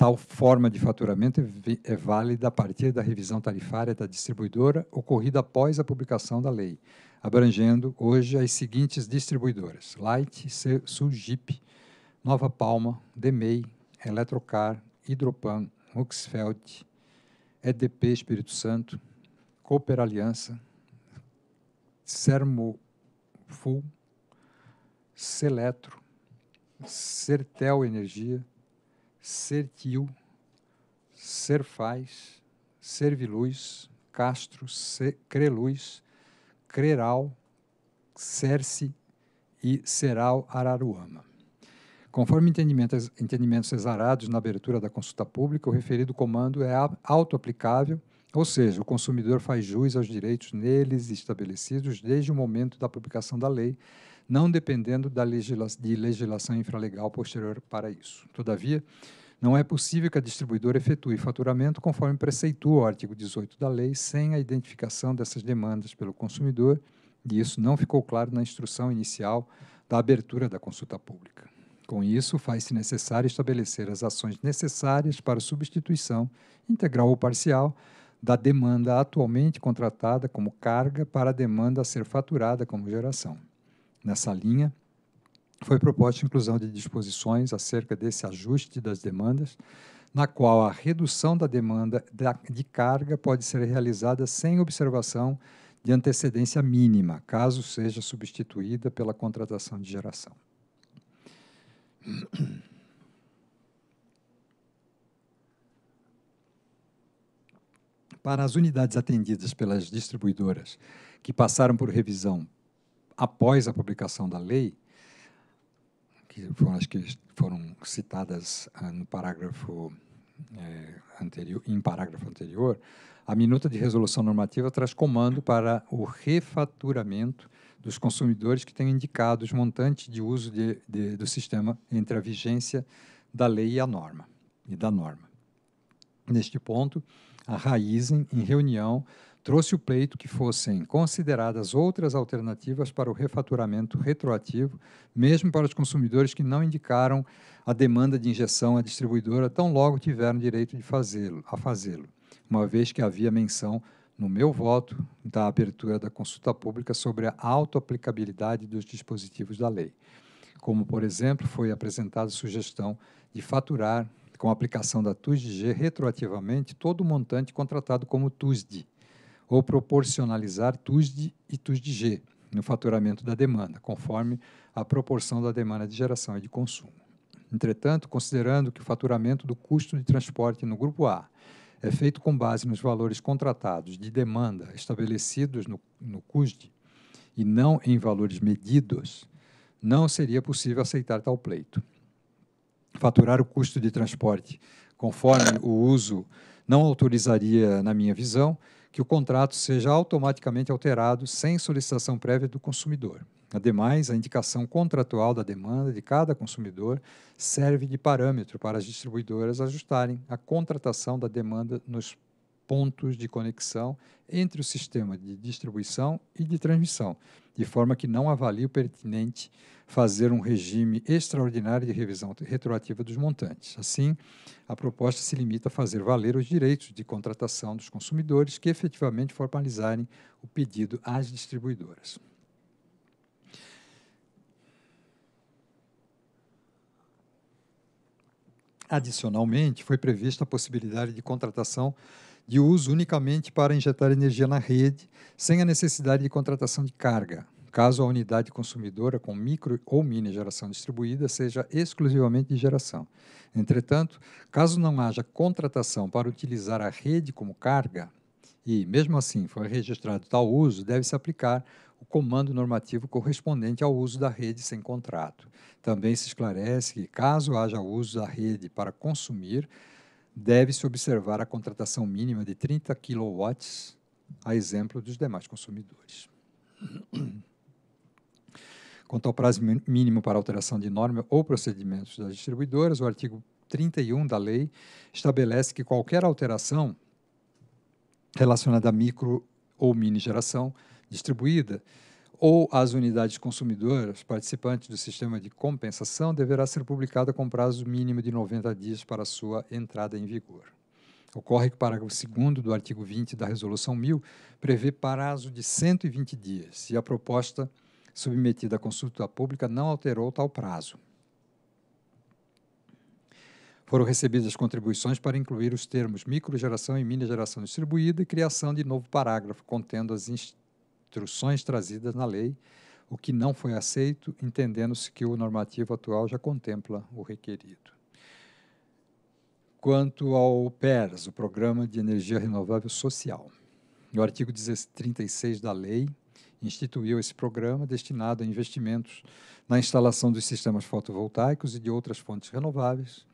Tal forma de faturamento é, é válida a partir da revisão tarifária da distribuidora ocorrida após a publicação da lei, abrangendo hoje as seguintes distribuidoras: Light, Sulgip, Nova Palma, Demei, Eletrocar, Hidropan, Huxfeld, EDP Espírito Santo, Cooper Aliança, Sermoful, Seletro, Sertel Energia, ser faz, Serviluz, Castro, ser, Creluz, Creral, Cerce e Seral Araruama. Conforme entendimentos, entendimentos exarados na abertura da consulta pública, o referido comando é autoaplicável, ou seja, o consumidor faz jus aos direitos neles estabelecidos desde o momento da publicação da lei, não dependendo da legisla de legislação infralegal posterior para isso. Todavia, não é possível que a distribuidora efetue faturamento conforme preceitua o artigo 18 da lei, sem a identificação dessas demandas pelo consumidor, e isso não ficou claro na instrução inicial da abertura da consulta pública. Com isso, faz-se necessário estabelecer as ações necessárias para substituição, integral ou parcial, da demanda atualmente contratada como carga para a demanda a ser faturada como geração. Nessa linha, foi proposta a inclusão de disposições acerca desse ajuste das demandas, na qual a redução da demanda de carga pode ser realizada sem observação de antecedência mínima, caso seja substituída pela contratação de geração. Para as unidades atendidas pelas distribuidoras que passaram por revisão após a publicação da lei, que foram, acho que foram citadas ah, no parágrafo é, anterior, em parágrafo anterior, a minuta de resolução normativa traz comando para o refaturamento dos consumidores que tenham indicado os montantes de uso de, de, do sistema entre a vigência da lei e a norma e da norma. Neste ponto, a Raizen, em reunião trouxe o pleito que fossem consideradas outras alternativas para o refaturamento retroativo, mesmo para os consumidores que não indicaram a demanda de injeção à distribuidora tão logo tiveram direito de fazê-lo, a fazê-lo, uma vez que havia menção no meu voto da abertura da consulta pública sobre a autoaplicabilidade dos dispositivos da lei. Como, por exemplo, foi apresentada a sugestão de faturar com a aplicação da TUSDG retroativamente todo o montante contratado como TUSD, ou proporcionalizar TUSD e TUsdG g no faturamento da demanda, conforme a proporção da demanda de geração e de consumo. Entretanto, considerando que o faturamento do custo de transporte no grupo A é feito com base nos valores contratados de demanda estabelecidos no, no CUSD e não em valores medidos, não seria possível aceitar tal pleito. Faturar o custo de transporte conforme o uso não autorizaria, na minha visão, que o contrato seja automaticamente alterado sem solicitação prévia do consumidor. Ademais, a indicação contratual da demanda de cada consumidor serve de parâmetro para as distribuidoras ajustarem a contratação da demanda nos pontos de conexão entre o sistema de distribuição e de transmissão, de forma que não avalie o pertinente fazer um regime extraordinário de revisão retroativa dos montantes. Assim, a proposta se limita a fazer valer os direitos de contratação dos consumidores que efetivamente formalizarem o pedido às distribuidoras. Adicionalmente, foi prevista a possibilidade de contratação de uso unicamente para injetar energia na rede, sem a necessidade de contratação de carga, caso a unidade consumidora com micro ou mini geração distribuída seja exclusivamente de geração. Entretanto, caso não haja contratação para utilizar a rede como carga, e mesmo assim for registrado tal uso, deve-se aplicar o comando normativo correspondente ao uso da rede sem contrato. Também se esclarece que, caso haja uso da rede para consumir, deve-se observar a contratação mínima de 30 kW, a exemplo dos demais consumidores. Quanto ao prazo mínimo para alteração de norma ou procedimentos das distribuidoras, o artigo 31 da lei estabelece que qualquer alteração relacionada à micro ou mini geração distribuída ou às unidades consumidoras participantes do sistema de compensação deverá ser publicada com prazo mínimo de 90 dias para sua entrada em vigor. Ocorre que o parágrafo 2 do artigo 20 da Resolução 1000 prevê prazo de 120 dias e a proposta submetida à consulta pública não alterou tal prazo. Foram recebidas contribuições para incluir os termos microgeração e mini geração distribuída e criação de novo parágrafo contendo as instruções trazidas na lei, o que não foi aceito, entendendo-se que o normativo atual já contempla o requerido. Quanto ao PERS, o Programa de Energia Renovável Social, o artigo 36 da lei instituiu esse programa destinado a investimentos na instalação dos sistemas fotovoltaicos e de outras fontes renováveis,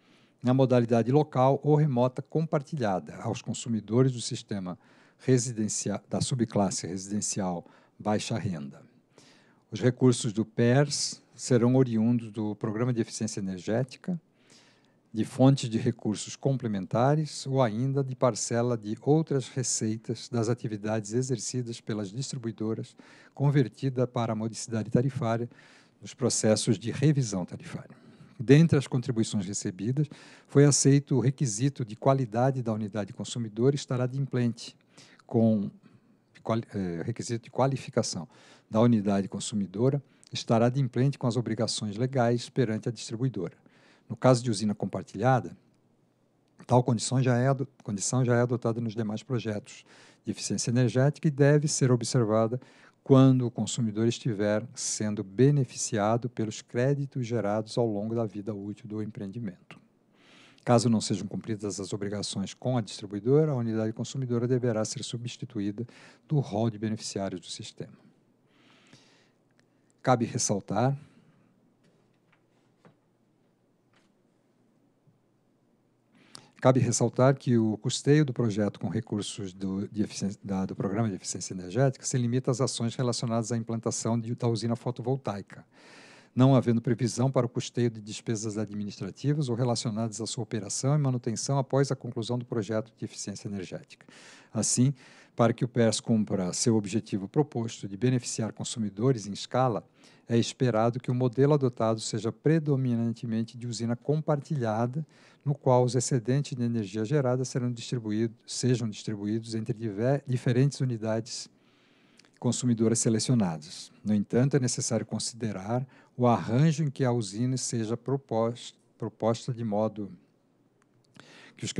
na modalidade local ou remota compartilhada aos consumidores do sistema fotovoltaico residencial, da subclasse residencial baixa renda. Os recursos do PERS serão oriundos do Programa de Eficiência Energética, de fontes de recursos complementares ou ainda de parcela de outras receitas das atividades exercidas pelas distribuidoras, convertida para a modicidade tarifária nos processos de revisão tarifária. Dentre as contribuições recebidas, foi aceito o requisito de qualidade da unidade consumidora estará de implante com eh, requisito de qualificação da unidade consumidora estará de implante com as obrigações legais perante a distribuidora. No caso de usina compartilhada, tal condição já é, condição já é adotada nos demais projetos de eficiência energética e deve ser observada quando o consumidor estiver sendo beneficiado pelos créditos gerados ao longo da vida útil do empreendimento. Caso não sejam cumpridas as obrigações com a distribuidora, a unidade consumidora deverá ser substituída do rol de beneficiários do sistema. Cabe ressaltar Cabe ressaltar que o custeio do projeto com recursos do, da, do Programa de Eficiência Energética se limita às ações relacionadas à implantação de, da usina fotovoltaica, não havendo previsão para o custeio de despesas administrativas ou relacionadas à sua operação e manutenção após a conclusão do projeto de eficiência energética. Assim, para que o PERS cumpra seu objetivo proposto de beneficiar consumidores em escala, é esperado que o modelo adotado seja predominantemente de usina compartilhada, no qual os excedentes de energia gerada serão distribuídos, sejam distribuídos entre diferentes unidades consumidoras selecionados. No entanto, é necessário considerar o arranjo em que a usina seja proposta, proposta de modo que os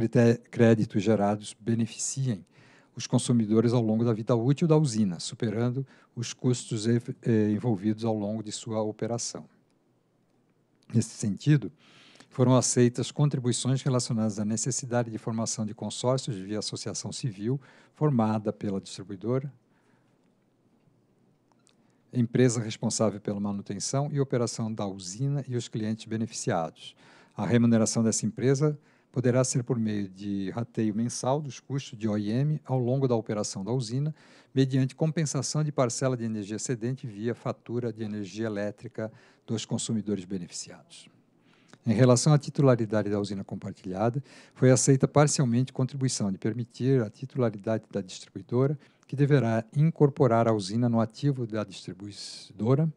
créditos gerados beneficiem os consumidores ao longo da vida útil da usina, superando os custos envolvidos ao longo de sua operação. Nesse sentido, foram aceitas contribuições relacionadas à necessidade de formação de consórcios via associação civil formada pela distribuidora, empresa responsável pela manutenção e operação da usina e os clientes beneficiados. A remuneração dessa empresa poderá ser por meio de rateio mensal dos custos de OIM ao longo da operação da usina, mediante compensação de parcela de energia excedente via fatura de energia elétrica dos consumidores beneficiados. Em relação à titularidade da usina compartilhada, foi aceita parcialmente contribuição de permitir a titularidade da distribuidora que deverá incorporar a usina no ativo da distribuidora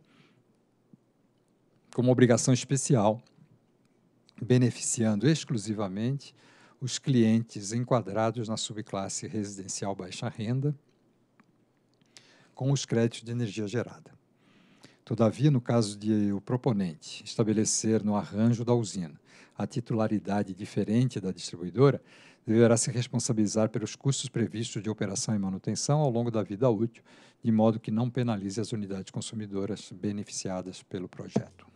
como obrigação especial, beneficiando exclusivamente os clientes enquadrados na subclasse residencial baixa renda com os créditos de energia gerada. Todavia, no caso de o proponente estabelecer no arranjo da usina a titularidade diferente da distribuidora, deverá se responsabilizar pelos custos previstos de operação e manutenção ao longo da vida útil, de modo que não penalize as unidades consumidoras beneficiadas pelo projeto.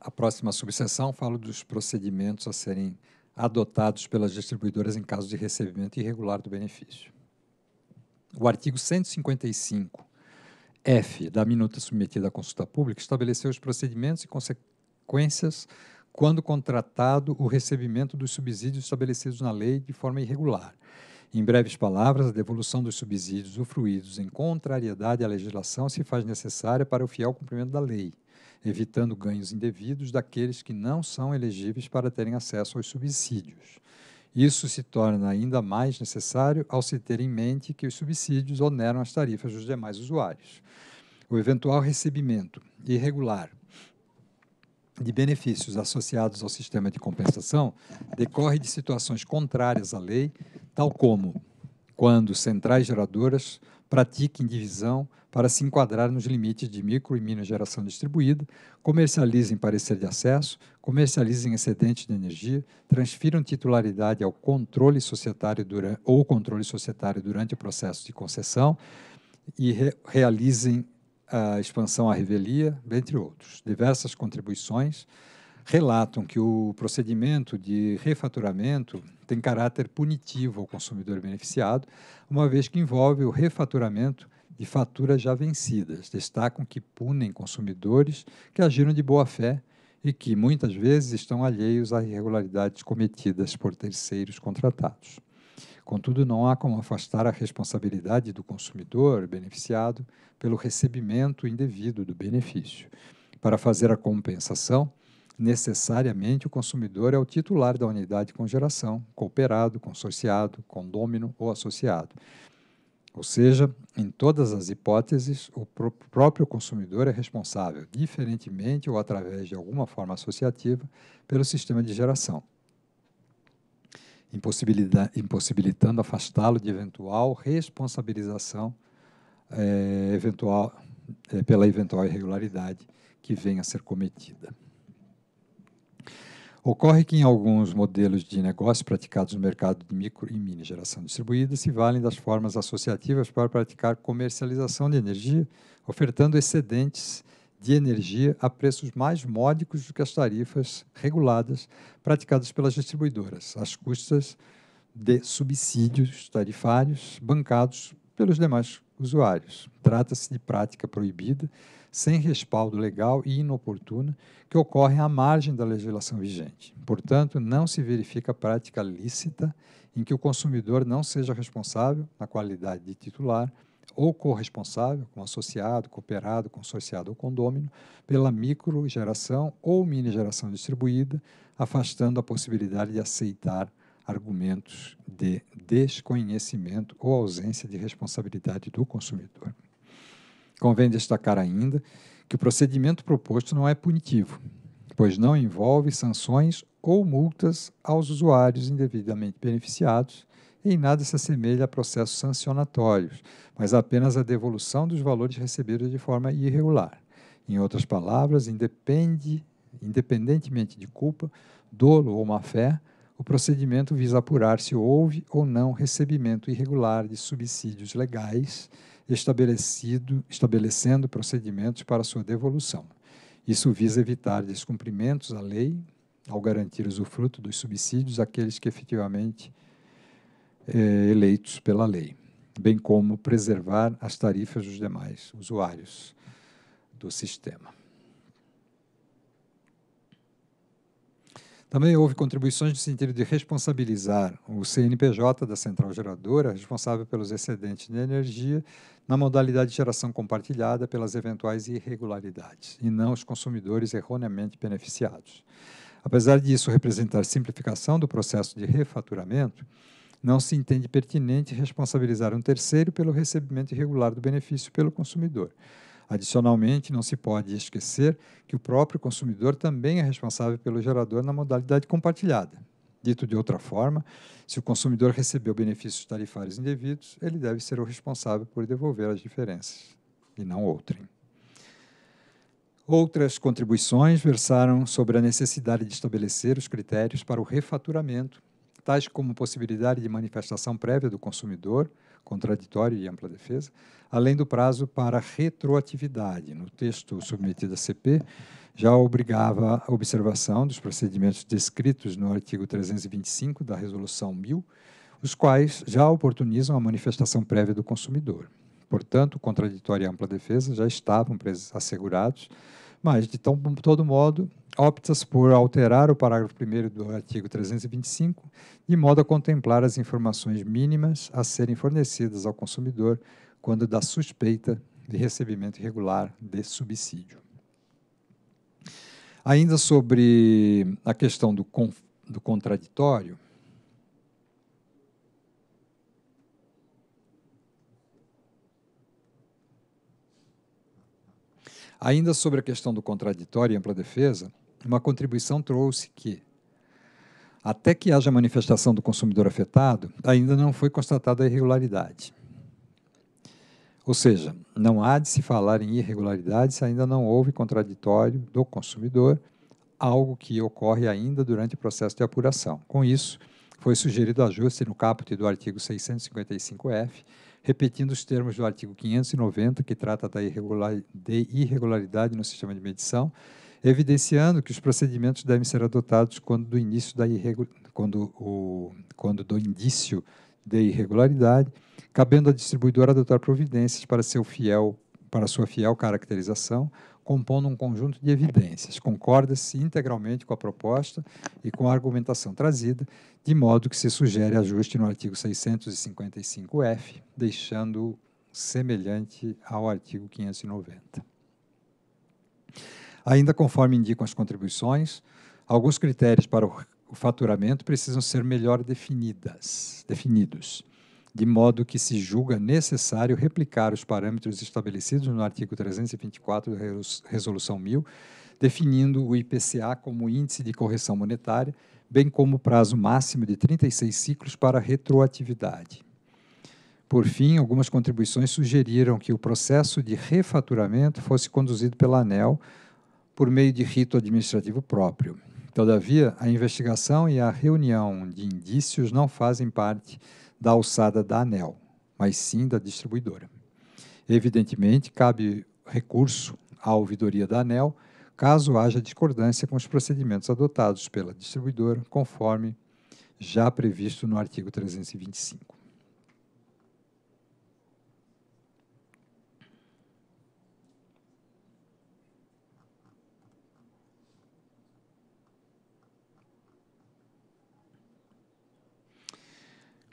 A próxima subseção fala dos procedimentos a serem adotados pelas distribuidoras em caso de recebimento irregular do benefício. O artigo 155 F da minuta submetida à consulta pública estabeleceu os procedimentos e consequências quando contratado o recebimento dos subsídios estabelecidos na lei de forma irregular. Em breves palavras, a devolução dos subsídios usufruídos em contrariedade à legislação se faz necessária para o fiel cumprimento da lei evitando ganhos indevidos daqueles que não são elegíveis para terem acesso aos subsídios. Isso se torna ainda mais necessário ao se ter em mente que os subsídios oneram as tarifas dos demais usuários. O eventual recebimento irregular de benefícios associados ao sistema de compensação decorre de situações contrárias à lei, tal como quando centrais geradoras pratiquem divisão para se enquadrar nos limites de micro e mini geração distribuída, comercializem parecer de acesso, comercializem excedente de energia, transfiram titularidade ao controle societário durante, ou controle societário durante o processo de concessão e re, realizem a expansão à revelia, dentre outros. Diversas contribuições relatam que o procedimento de refaturamento tem caráter punitivo ao consumidor beneficiado, uma vez que envolve o refaturamento de faturas já vencidas. Destacam que punem consumidores que agiram de boa fé e que muitas vezes estão alheios a irregularidades cometidas por terceiros contratados. Contudo, não há como afastar a responsabilidade do consumidor beneficiado pelo recebimento indevido do benefício. Para fazer a compensação, Necessariamente, o consumidor é o titular da unidade de geração, cooperado, consorciado, condômino ou associado. Ou seja, em todas as hipóteses, o pr próprio consumidor é responsável, diferentemente ou através de alguma forma associativa, pelo sistema de geração, impossibilitando afastá-lo de eventual responsabilização é, eventual, é, pela eventual irregularidade que venha a ser cometida. Ocorre que em alguns modelos de negócio praticados no mercado de micro e mini geração distribuída se valem das formas associativas para praticar comercialização de energia, ofertando excedentes de energia a preços mais módicos do que as tarifas reguladas praticadas pelas distribuidoras, às custas de subsídios tarifários bancados pelos demais usuários. Trata-se de prática proibida sem respaldo legal e inoportuna, que ocorre à margem da legislação vigente. Portanto, não se verifica prática lícita em que o consumidor não seja responsável, na qualidade de titular, ou corresponsável, como associado, cooperado, consorciado ou condômino, pela microgeração ou minigeração distribuída, afastando a possibilidade de aceitar argumentos de desconhecimento ou ausência de responsabilidade do consumidor. Convém destacar ainda que o procedimento proposto não é punitivo, pois não envolve sanções ou multas aos usuários indevidamente beneficiados e em nada se assemelha a processos sancionatórios, mas apenas a devolução dos valores recebidos de forma irregular. Em outras palavras, independe, independentemente de culpa, dolo ou má-fé, o procedimento visa apurar se houve ou não recebimento irregular de subsídios legais estabelecido, estabelecendo procedimentos para sua devolução. Isso visa evitar descumprimentos à lei ao garantir usufruto dos subsídios àqueles que efetivamente eh, eleitos pela lei, bem como preservar as tarifas dos demais usuários do sistema. Também houve contribuições no sentido de responsabilizar o CNPJ da central geradora, responsável pelos excedentes de energia, na modalidade de geração compartilhada pelas eventuais irregularidades, e não os consumidores erroneamente beneficiados. Apesar disso representar simplificação do processo de refaturamento, não se entende pertinente responsabilizar um terceiro pelo recebimento irregular do benefício pelo consumidor. Adicionalmente, não se pode esquecer que o próprio consumidor também é responsável pelo gerador na modalidade compartilhada, Dito de outra forma, se o consumidor recebeu benefícios tarifários indevidos, ele deve ser o responsável por devolver as diferenças, e não outrem. Outras contribuições versaram sobre a necessidade de estabelecer os critérios para o refaturamento, tais como possibilidade de manifestação prévia do consumidor, contraditório e ampla defesa, além do prazo para retroatividade. No texto submetido à CP, já obrigava a observação dos procedimentos descritos no artigo 325 da Resolução 1000, os quais já oportunizam a manifestação prévia do consumidor. Portanto, contraditória e ampla defesa já estavam assegurados, mas, de tão, todo modo, opta-se por alterar o parágrafo 1 do artigo 325, de modo a contemplar as informações mínimas a serem fornecidas ao consumidor quando da suspeita de recebimento irregular de subsídio. Ainda sobre a questão do, con, do contraditório. Ainda sobre a questão do contraditório e ampla defesa, uma contribuição trouxe que, até que haja manifestação do consumidor afetado, ainda não foi constatada a irregularidade. Ou seja, não há de se falar em irregularidade se ainda não houve contraditório do consumidor, algo que ocorre ainda durante o processo de apuração. Com isso, foi sugerido ajuste no caput do artigo 655-F, repetindo os termos do artigo 590, que trata da irregular, de irregularidade no sistema de medição, evidenciando que os procedimentos devem ser adotados quando do início da quando o... quando do indício de irregularidade cabendo à distribuidora adotar providências para seu fiel para sua fiel caracterização, compondo um conjunto de evidências. Concorda-se integralmente com a proposta e com a argumentação trazida, de modo que se sugere ajuste no artigo 655-F, deixando semelhante ao artigo 590. Ainda conforme indicam as contribuições, alguns critérios para o faturamento precisam ser melhor definidas, definidos de modo que se julga necessário replicar os parâmetros estabelecidos no artigo 324 da Resolução 1000, definindo o IPCA como Índice de Correção Monetária, bem como o prazo máximo de 36 ciclos para retroatividade. Por fim, algumas contribuições sugeriram que o processo de refaturamento fosse conduzido pela ANEL por meio de rito administrativo próprio. Todavia, a investigação e a reunião de indícios não fazem parte da alçada da ANEL, mas sim da distribuidora. Evidentemente, cabe recurso à ouvidoria da ANEL caso haja discordância com os procedimentos adotados pela distribuidora, conforme já previsto no artigo 325.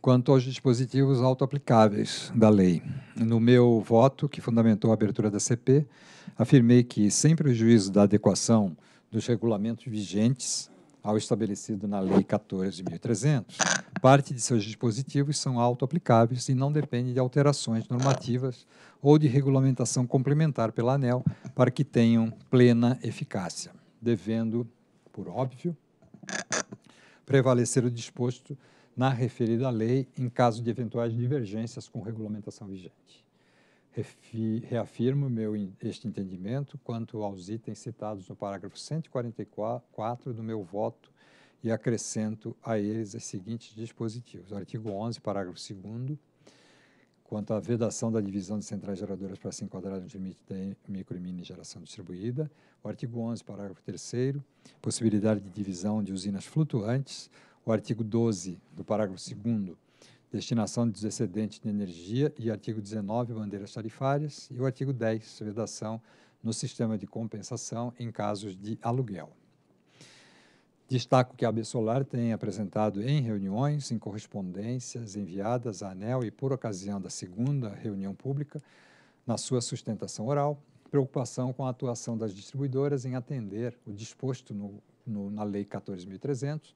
quanto aos dispositivos autoaplicáveis da lei. No meu voto, que fundamentou a abertura da CP, afirmei que, sem prejuízo da adequação dos regulamentos vigentes ao estabelecido na Lei 14.300, parte de seus dispositivos são autoaplicáveis e não depende de alterações normativas ou de regulamentação complementar pela ANEL para que tenham plena eficácia, devendo, por óbvio, prevalecer o disposto na referida lei em caso de eventuais divergências com regulamentação vigente. reafirmo meu este entendimento quanto aos itens citados no parágrafo 144 do meu voto e acrescento a eles os seguintes dispositivos. Artigo 11, parágrafo 2 quanto à vedação da divisão de centrais geradoras para se enquadrar no limite da micro e mini geração distribuída, o artigo 11, parágrafo 3 possibilidade de divisão de usinas flutuantes, o artigo 12 do parágrafo 2 destinação dos excedentes de energia, e artigo 19, bandeiras tarifárias, e o artigo 10, vedação no sistema de compensação em casos de aluguel. Destaco que a AB Solar tem apresentado em reuniões, em correspondências enviadas à ANEL e por ocasião da segunda reunião pública, na sua sustentação oral, preocupação com a atuação das distribuidoras em atender o disposto no, no, na Lei 14.300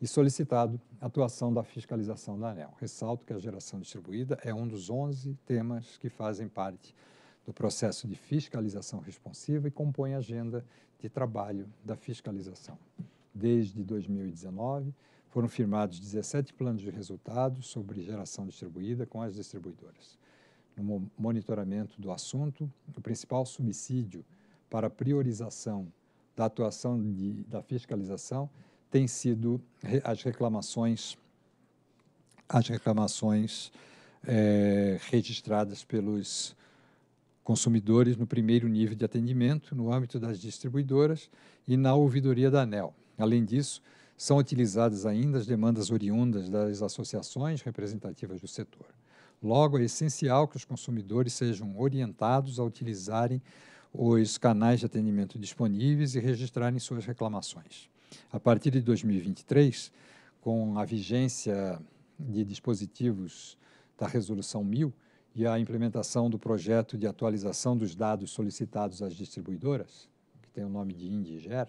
e solicitado a atuação da fiscalização da ANEL. Ressalto que a geração distribuída é um dos 11 temas que fazem parte do processo de fiscalização responsiva e compõe a agenda de trabalho da fiscalização. Desde 2019, foram firmados 17 planos de resultados sobre geração distribuída com as distribuidoras. No monitoramento do assunto, o principal subsídio para priorização da atuação de, da fiscalização têm sido as reclamações as reclamações é, registradas pelos consumidores no primeiro nível de atendimento, no âmbito das distribuidoras e na ouvidoria da ANEL. Além disso, são utilizadas ainda as demandas oriundas das associações representativas do setor. Logo, é essencial que os consumidores sejam orientados a utilizarem os canais de atendimento disponíveis e registrarem suas reclamações a partir de 2023, com a vigência de dispositivos da Resolução 1000 e a implementação do projeto de atualização dos dados solicitados às distribuidoras, que tem o nome de IndiGer,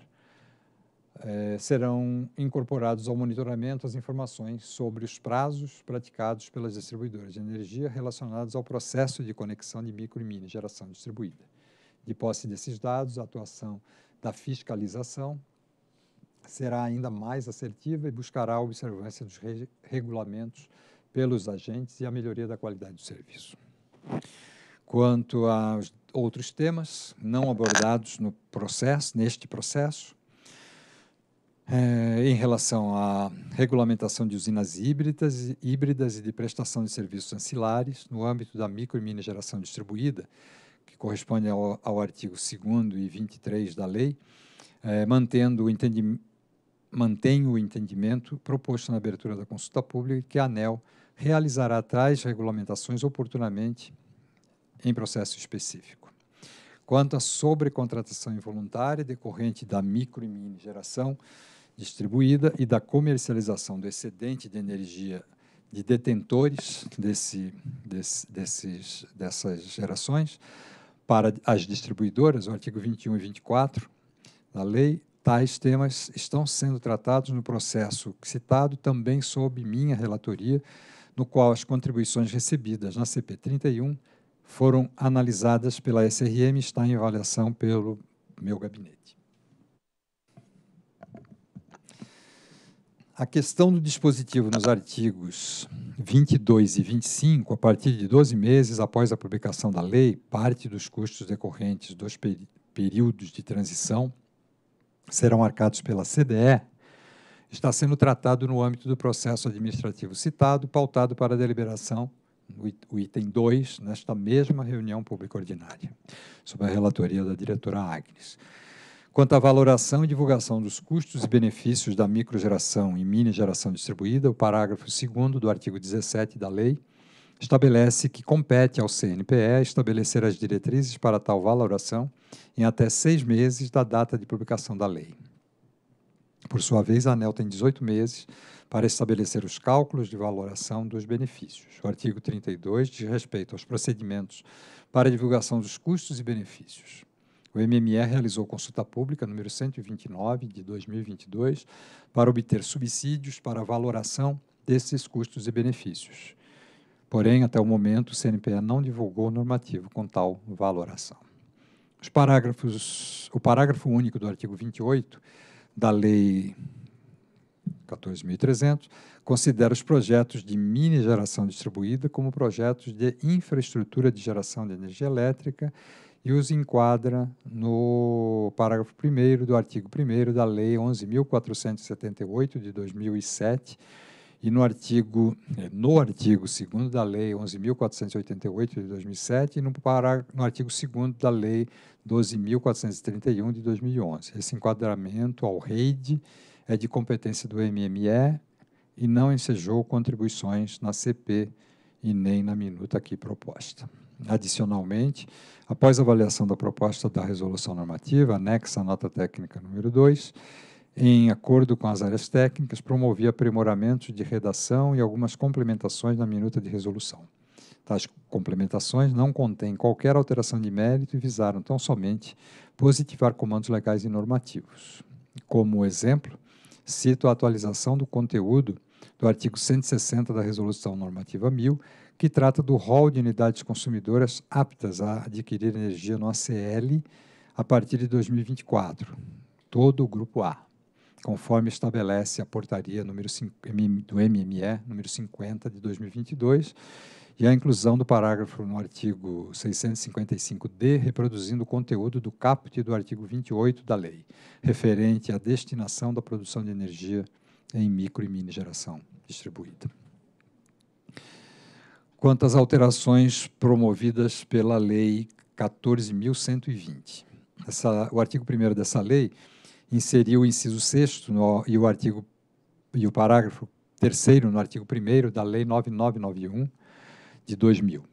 eh, serão incorporados ao monitoramento as informações sobre os prazos praticados pelas distribuidoras de energia relacionados ao processo de conexão de micro e mini geração distribuída. De posse desses dados, a atuação da fiscalização será ainda mais assertiva e buscará a observância dos re regulamentos pelos agentes e a melhoria da qualidade do serviço. Quanto aos outros temas não abordados no processo, neste processo, é, em relação à regulamentação de usinas híbridas, híbridas e de prestação de serviços ancilares no âmbito da micro e mini geração distribuída, que corresponde ao, ao artigo 2 e 23 da lei, é, mantendo o entendimento mantém o entendimento proposto na abertura da consulta pública que a ANEL realizará tais regulamentações oportunamente em processo específico. Quanto à sobrecontratação involuntária decorrente da micro e mini geração distribuída e da comercialização do excedente de energia de detentores desse, desse, desses, dessas gerações para as distribuidoras, o artigo 21 e 24 da lei Tais temas estão sendo tratados no processo citado também sob minha relatoria, no qual as contribuições recebidas na CP 31 foram analisadas pela SRM e está em avaliação pelo meu gabinete. A questão do dispositivo nos artigos 22 e 25, a partir de 12 meses após a publicação da lei, parte dos custos decorrentes dos períodos de transição serão marcados pela CDE, está sendo tratado no âmbito do processo administrativo citado, pautado para deliberação, o item 2, nesta mesma reunião pública ordinária, sob a relatoria da diretora Agnes. Quanto à valoração e divulgação dos custos e benefícios da microgeração e mini geração distribuída, o parágrafo 2 do artigo 17 da lei estabelece que compete ao CNPE estabelecer as diretrizes para tal valoração em até seis meses da data de publicação da lei. Por sua vez, a ANEL tem 18 meses para estabelecer os cálculos de valoração dos benefícios. O artigo 32 diz respeito aos procedimentos para a divulgação dos custos e benefícios. O MME realizou consulta pública número 129 de 2022 para obter subsídios para a valoração desses custos e benefícios. Porém, até o momento, o CNPE não divulgou normativo com tal valoração. Os parágrafos, o parágrafo único do artigo 28 da Lei 14.300 considera os projetos de mini geração distribuída como projetos de infraestrutura de geração de energia elétrica e os enquadra no parágrafo 1 do artigo 1 da Lei 11.478 de 2007 e no artigo é, no artigo 2 da lei 11488 de 2007 e no no artigo 2 da lei 12431 de 2011. Esse enquadramento ao REID é de competência do MME e não ensejou contribuições na CP e nem na minuta aqui proposta. Adicionalmente, após avaliação da proposta da resolução normativa anexa à nota técnica número 2, em acordo com as áreas técnicas, promovi aprimoramentos de redação e algumas complementações na minuta de resolução. Tais complementações não contêm qualquer alteração de mérito e visaram tão somente positivar comandos legais e normativos. Como exemplo, cito a atualização do conteúdo do artigo 160 da Resolução Normativa 1000, que trata do rol de unidades consumidoras aptas a adquirir energia no ACL a partir de 2024, todo o grupo A conforme estabelece a portaria número 5, do MME número 50 de 2022 e a inclusão do parágrafo no artigo 655-D, reproduzindo o conteúdo do caput do artigo 28 da lei, referente à destinação da produção de energia em micro e mini geração distribuída. Quanto às alterações promovidas pela Lei 14.120, o artigo 1 dessa lei inserir o inciso 6 e o artigo e o parágrafo 3 no artigo 1 da Lei 9991 de 2000.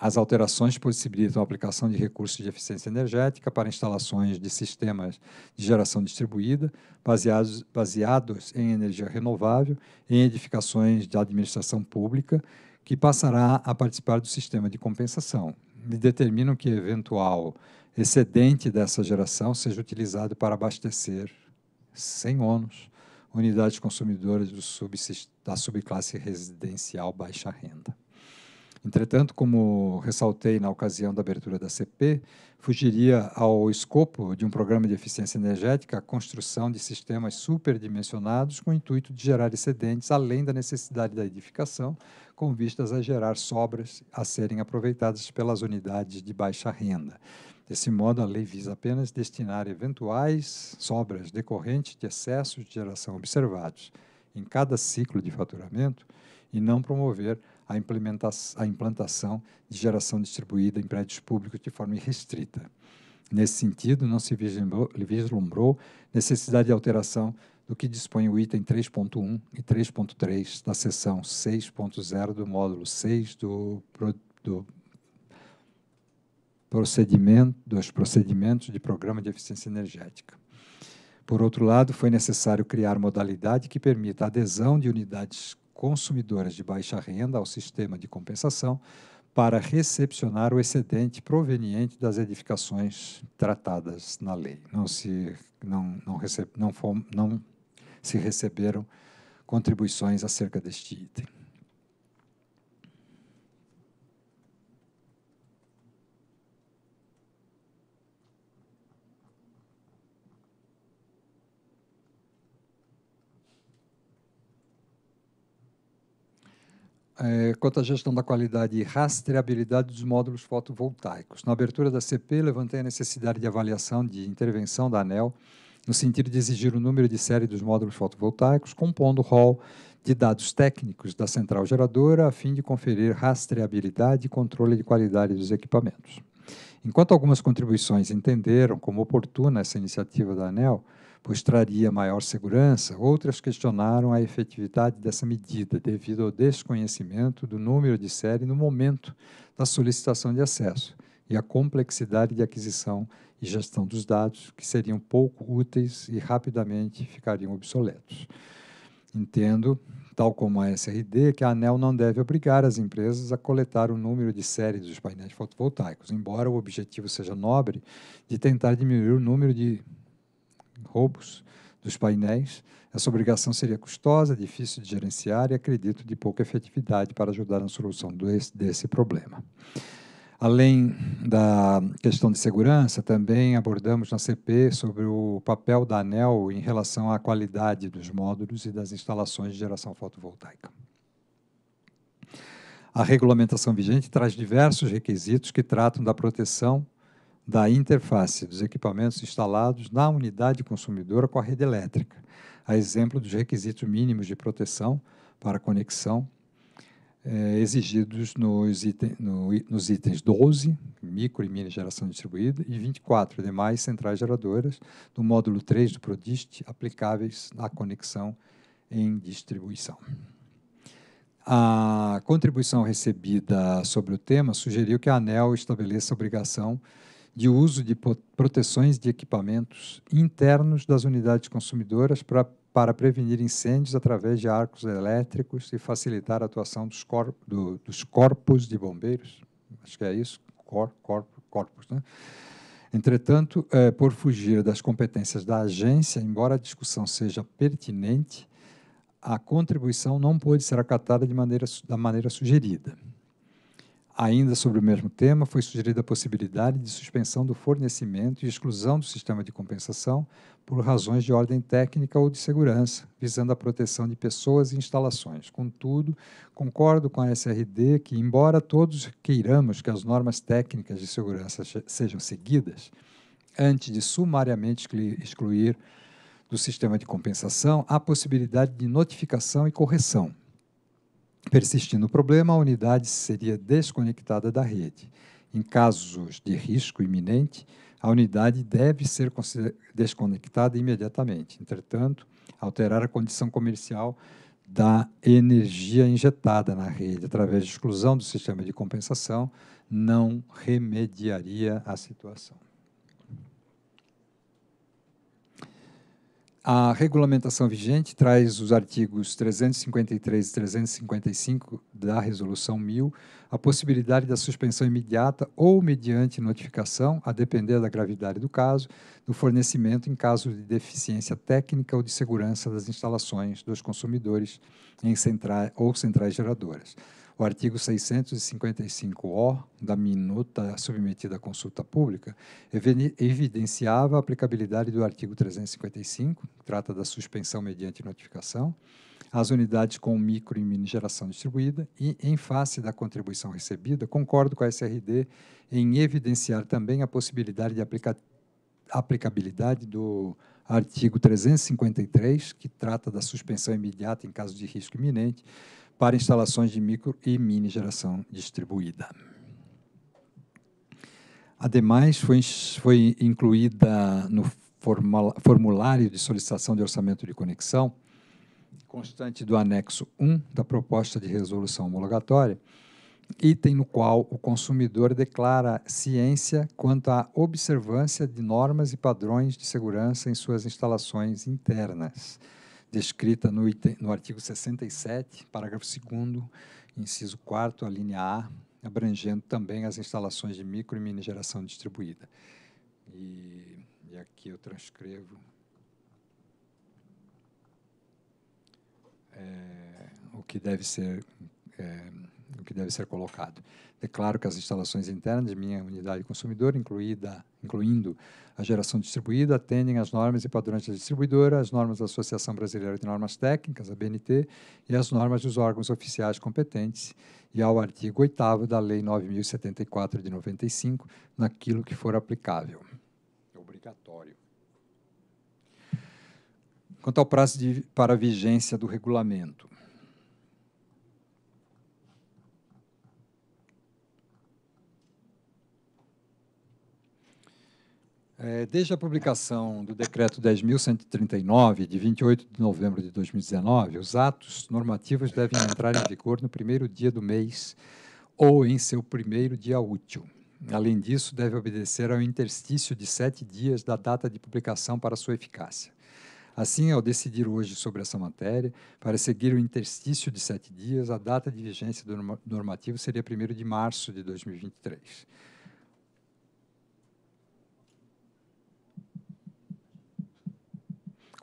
As alterações possibilitam a aplicação de recursos de eficiência energética para instalações de sistemas de geração distribuída baseados, baseados em energia renovável em edificações de administração pública, que passará a participar do sistema de compensação. E determinam que eventual excedente dessa geração seja utilizado para abastecer, sem ônus, unidades consumidoras sub, da subclasse residencial baixa renda. Entretanto, como ressaltei na ocasião da abertura da CP, fugiria ao escopo de um programa de eficiência energética a construção de sistemas superdimensionados com o intuito de gerar excedentes além da necessidade da edificação, com vistas a gerar sobras a serem aproveitadas pelas unidades de baixa renda. Desse modo, a lei visa apenas destinar eventuais sobras decorrentes de excessos de geração observados em cada ciclo de faturamento e não promover a, a implantação de geração distribuída em prédios públicos de forma irrestrita. Nesse sentido, não se vislumbrou, vislumbrou necessidade de alteração do que dispõe o item 3.1 e 3.3 da seção 6.0 do módulo 6 do, do procedimento, dos procedimentos de programa de eficiência energética. Por outro lado, foi necessário criar modalidade que permita a adesão de unidades consumidoras de baixa renda ao sistema de compensação para recepcionar o excedente proveniente das edificações tratadas na lei. Não se, não, não receb, não, não se receberam contribuições acerca deste item. é, quanto à gestão da qualidade e rastreabilidade dos módulos fotovoltaicos. Na abertura da CP, levantei a necessidade de avaliação de intervenção da ANEL no sentido de exigir o número de série dos módulos fotovoltaicos, compondo o rol de dados técnicos da central geradora, a fim de conferir rastreabilidade e controle de qualidade dos equipamentos. Enquanto algumas contribuições entenderam como oportuna essa iniciativa da ANEL, pois traria maior segurança, outras questionaram a efetividade dessa medida, devido ao desconhecimento do número de série no momento da solicitação de acesso e à complexidade de aquisição e gestão dos dados, que seriam pouco úteis e rapidamente ficariam obsoletos. Entendo tal como a SRD, que a ANEL não deve obrigar as empresas a coletar o número de série dos painéis fotovoltaicos, embora o objetivo seja nobre de tentar diminuir o número de roubos dos painéis. Essa obrigação seria custosa, difícil de gerenciar e, acredito, de pouca efetividade para ajudar na solução desse, desse problema. Além da questão de segurança, também abordamos na CP sobre o papel da ANEL em relação à qualidade dos módulos e das instalações de geração fotovoltaica. A regulamentação vigente traz diversos requisitos que tratam da proteção da interface dos equipamentos instalados na unidade consumidora com a rede elétrica, a exemplo dos requisitos mínimos de proteção para conexão eh, exigidos nos, item, no, nos itens 12, micro e mini geração distribuída, e 24, demais centrais geradoras do módulo 3 do PRODIST aplicáveis à conexão em distribuição. A contribuição recebida sobre o tema sugeriu que a ANEL estabeleça a obrigação de uso de proteções de equipamentos internos das unidades consumidoras pra, para prevenir incêndios através de arcos elétricos e facilitar a atuação dos, cor, do, dos corpos de bombeiros. Acho que é isso, cor, cor, corpos, né? Entretanto, é, por fugir das competências da agência, embora a discussão seja pertinente, a contribuição não pôde ser acatada de maneira, da maneira sugerida. Ainda sobre o mesmo tema, foi sugerida a possibilidade de suspensão do fornecimento e exclusão do sistema de compensação por razões de ordem técnica ou de segurança, visando a proteção de pessoas e instalações. Contudo, concordo com a SRD que, embora todos queiramos que as normas técnicas de segurança sejam seguidas, antes de sumariamente excluir do sistema de compensação, há possibilidade de notificação e correção Persistindo o problema, a unidade seria desconectada da rede. Em casos de risco iminente, a unidade deve ser desconectada imediatamente. Entretanto, alterar a condição comercial da energia injetada na rede através de exclusão do sistema de compensação não remediaria a situação. A regulamentação vigente traz os artigos 353 e 355 da Resolução 1000 a possibilidade da suspensão imediata ou mediante notificação, a depender da gravidade do caso, do fornecimento em caso de deficiência técnica ou de segurança das instalações dos consumidores em centrais ou centrais geradoras o artigo 655-O da minuta submetida à consulta pública evidenciava a aplicabilidade do artigo 355, que trata da suspensão mediante notificação, às unidades com micro e mini geração distribuída e, em face da contribuição recebida, concordo com a SRD em evidenciar também a possibilidade de aplica aplicabilidade do artigo 353, que trata da suspensão imediata em caso de risco iminente, para instalações de micro e mini geração distribuída. Ademais, foi, foi incluída no formulário de solicitação de orçamento de conexão, constante do anexo 1 da proposta de resolução homologatória, item no qual o consumidor declara ciência quanto à observância de normas e padrões de segurança em suas instalações internas descrita no, item, no artigo 67, parágrafo 2, inciso 4, a linha A, abrangendo também as instalações de micro e mini geração distribuída. E, e aqui eu transcrevo. É, o que deve ser é, o que deve ser colocado. Declaro que as instalações internas de minha unidade consumidora, incluída, incluindo a geração distribuída, atendem às normas e padrões da distribuidora, às normas da Associação Brasileira de Normas Técnicas, a BNT, e às normas dos órgãos oficiais competentes, e ao artigo 8 da Lei 9.074 de 95, naquilo que for aplicável. Obrigatório. Quanto ao prazo de, para a vigência do regulamento, É, desde a publicação do Decreto 10.139, de 28 de novembro de 2019, os atos normativos devem entrar em vigor no primeiro dia do mês ou em seu primeiro dia útil. Além disso, deve obedecer ao interstício de sete dias da data de publicação para sua eficácia. Assim, ao decidir hoje sobre essa matéria, para seguir o interstício de sete dias, a data de vigência do normativo seria 1 de março de 2023.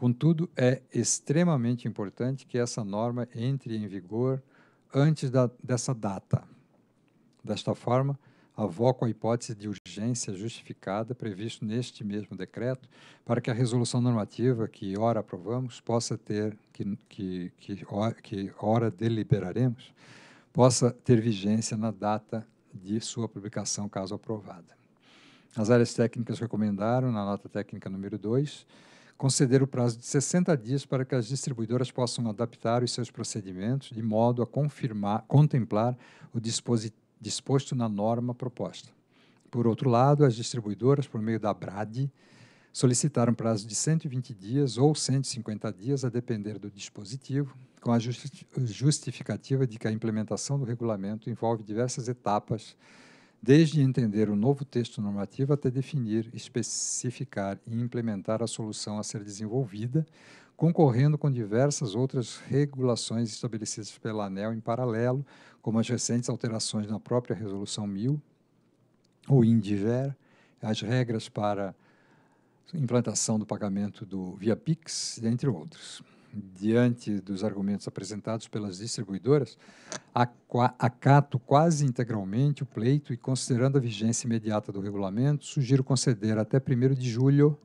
Contudo, é extremamente importante que essa norma entre em vigor antes da, dessa data. Desta forma, avoco a hipótese de urgência justificada previsto neste mesmo decreto para que a resolução normativa que ora aprovamos possa ter, que, que, que, que ora deliberaremos, possa ter vigência na data de sua publicação, caso aprovada. As áreas técnicas recomendaram, na nota técnica número 2, conceder o prazo de 60 dias para que as distribuidoras possam adaptar os seus procedimentos de modo a confirmar, contemplar o disposto na norma proposta. Por outro lado, as distribuidoras, por meio da BRAD, solicitaram prazo de 120 dias ou 150 dias, a depender do dispositivo, com a justificativa de que a implementação do regulamento envolve diversas etapas desde entender o novo texto normativo até definir, especificar e implementar a solução a ser desenvolvida, concorrendo com diversas outras regulações estabelecidas pela ANEL em paralelo, como as recentes alterações na própria Resolução 1000, ou INDIVER, as regras para implantação do pagamento do via Pix, entre outros diante dos argumentos apresentados pelas distribuidoras, acato quase integralmente o pleito e, considerando a vigência imediata do regulamento, sugiro conceder até 1 de julho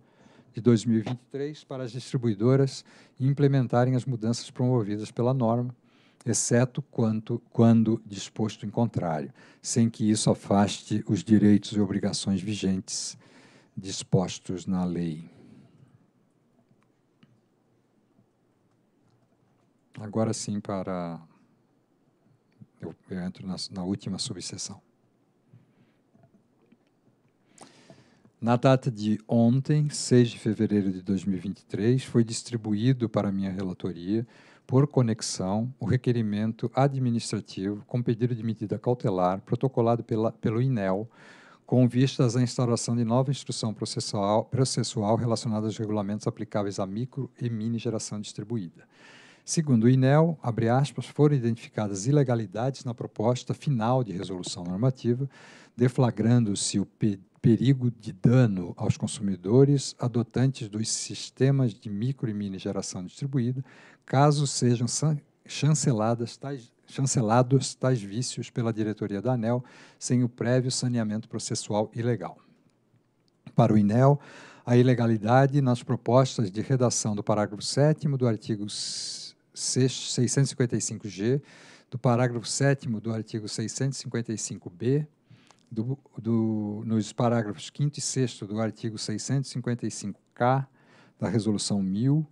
de 2023 para as distribuidoras implementarem as mudanças promovidas pela norma, exceto quanto, quando disposto em contrário, sem que isso afaste os direitos e obrigações vigentes dispostos na lei. Agora sim, para. Eu, eu entro na, na última subseção. Na data de ontem, 6 de fevereiro de 2023, foi distribuído para minha relatoria, por conexão, o requerimento administrativo com pedido de medida cautelar protocolado pela, pelo INEL, com vistas à instauração de nova instrução processual, processual relacionada aos regulamentos aplicáveis à micro e mini geração distribuída. Segundo o INEL, abre aspas, foram identificadas ilegalidades na proposta final de resolução normativa, deflagrando-se o perigo de dano aos consumidores adotantes dos sistemas de micro e mini geração distribuída, caso sejam chanceladas tais chancelados tais vícios pela diretoria da ANEL sem o prévio saneamento processual ilegal. Para o INEL, a ilegalidade nas propostas de redação do parágrafo 7 do artigo 655G, do parágrafo 7 do artigo 655B, do, do, nos parágrafos 5 e 6 do artigo 655K da Resolução 1000,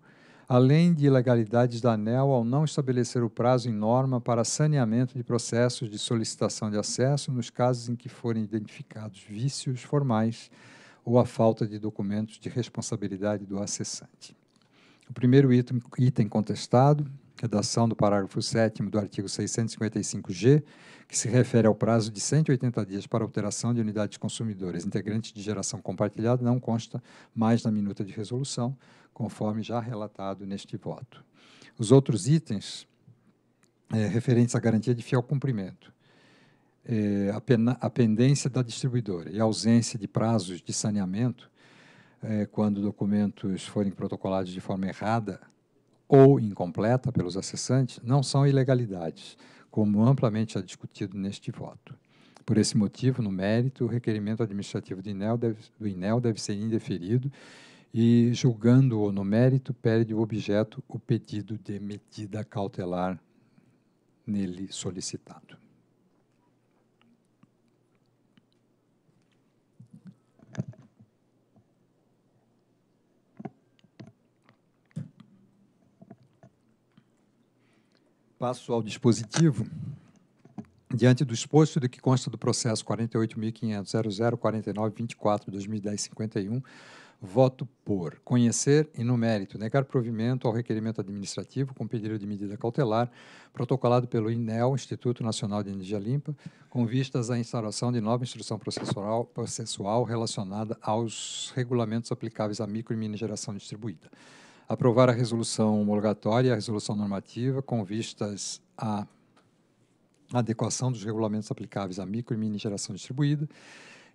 além de ilegalidades da ANEL ao não estabelecer o prazo em norma para saneamento de processos de solicitação de acesso nos casos em que forem identificados vícios formais ou a falta de documentos de responsabilidade do acessante. O primeiro item, item contestado, redação do parágrafo 7 do artigo 655-G, que se refere ao prazo de 180 dias para alteração de unidades consumidoras integrantes de geração compartilhada, não consta mais na minuta de resolução, conforme já relatado neste voto. Os outros itens é, referentes à garantia de fiel cumprimento, é, a, pena, a pendência da distribuidora e a ausência de prazos de saneamento é, quando documentos forem protocolados de forma errada ou incompleta pelos acessantes, não são ilegalidades, como amplamente já é discutido neste voto. Por esse motivo, no mérito, o requerimento administrativo do INEL deve, do INEL deve ser indeferido e, julgando-o no mérito, perde o objeto o pedido de medida cautelar nele solicitado. passo ao dispositivo. Diante do exposto do que consta do processo 48.500.0049.24.2010.51, voto por conhecer e, no mérito, negar provimento ao requerimento administrativo com pedido de medida cautelar protocolado pelo INEL, Instituto Nacional de Energia Limpa, com vistas à instauração de nova instrução processual, processual relacionada aos regulamentos aplicáveis à micro e mini geração distribuída aprovar a resolução homologatória e a resolução normativa com vistas à adequação dos regulamentos aplicáveis à micro e mini geração distribuída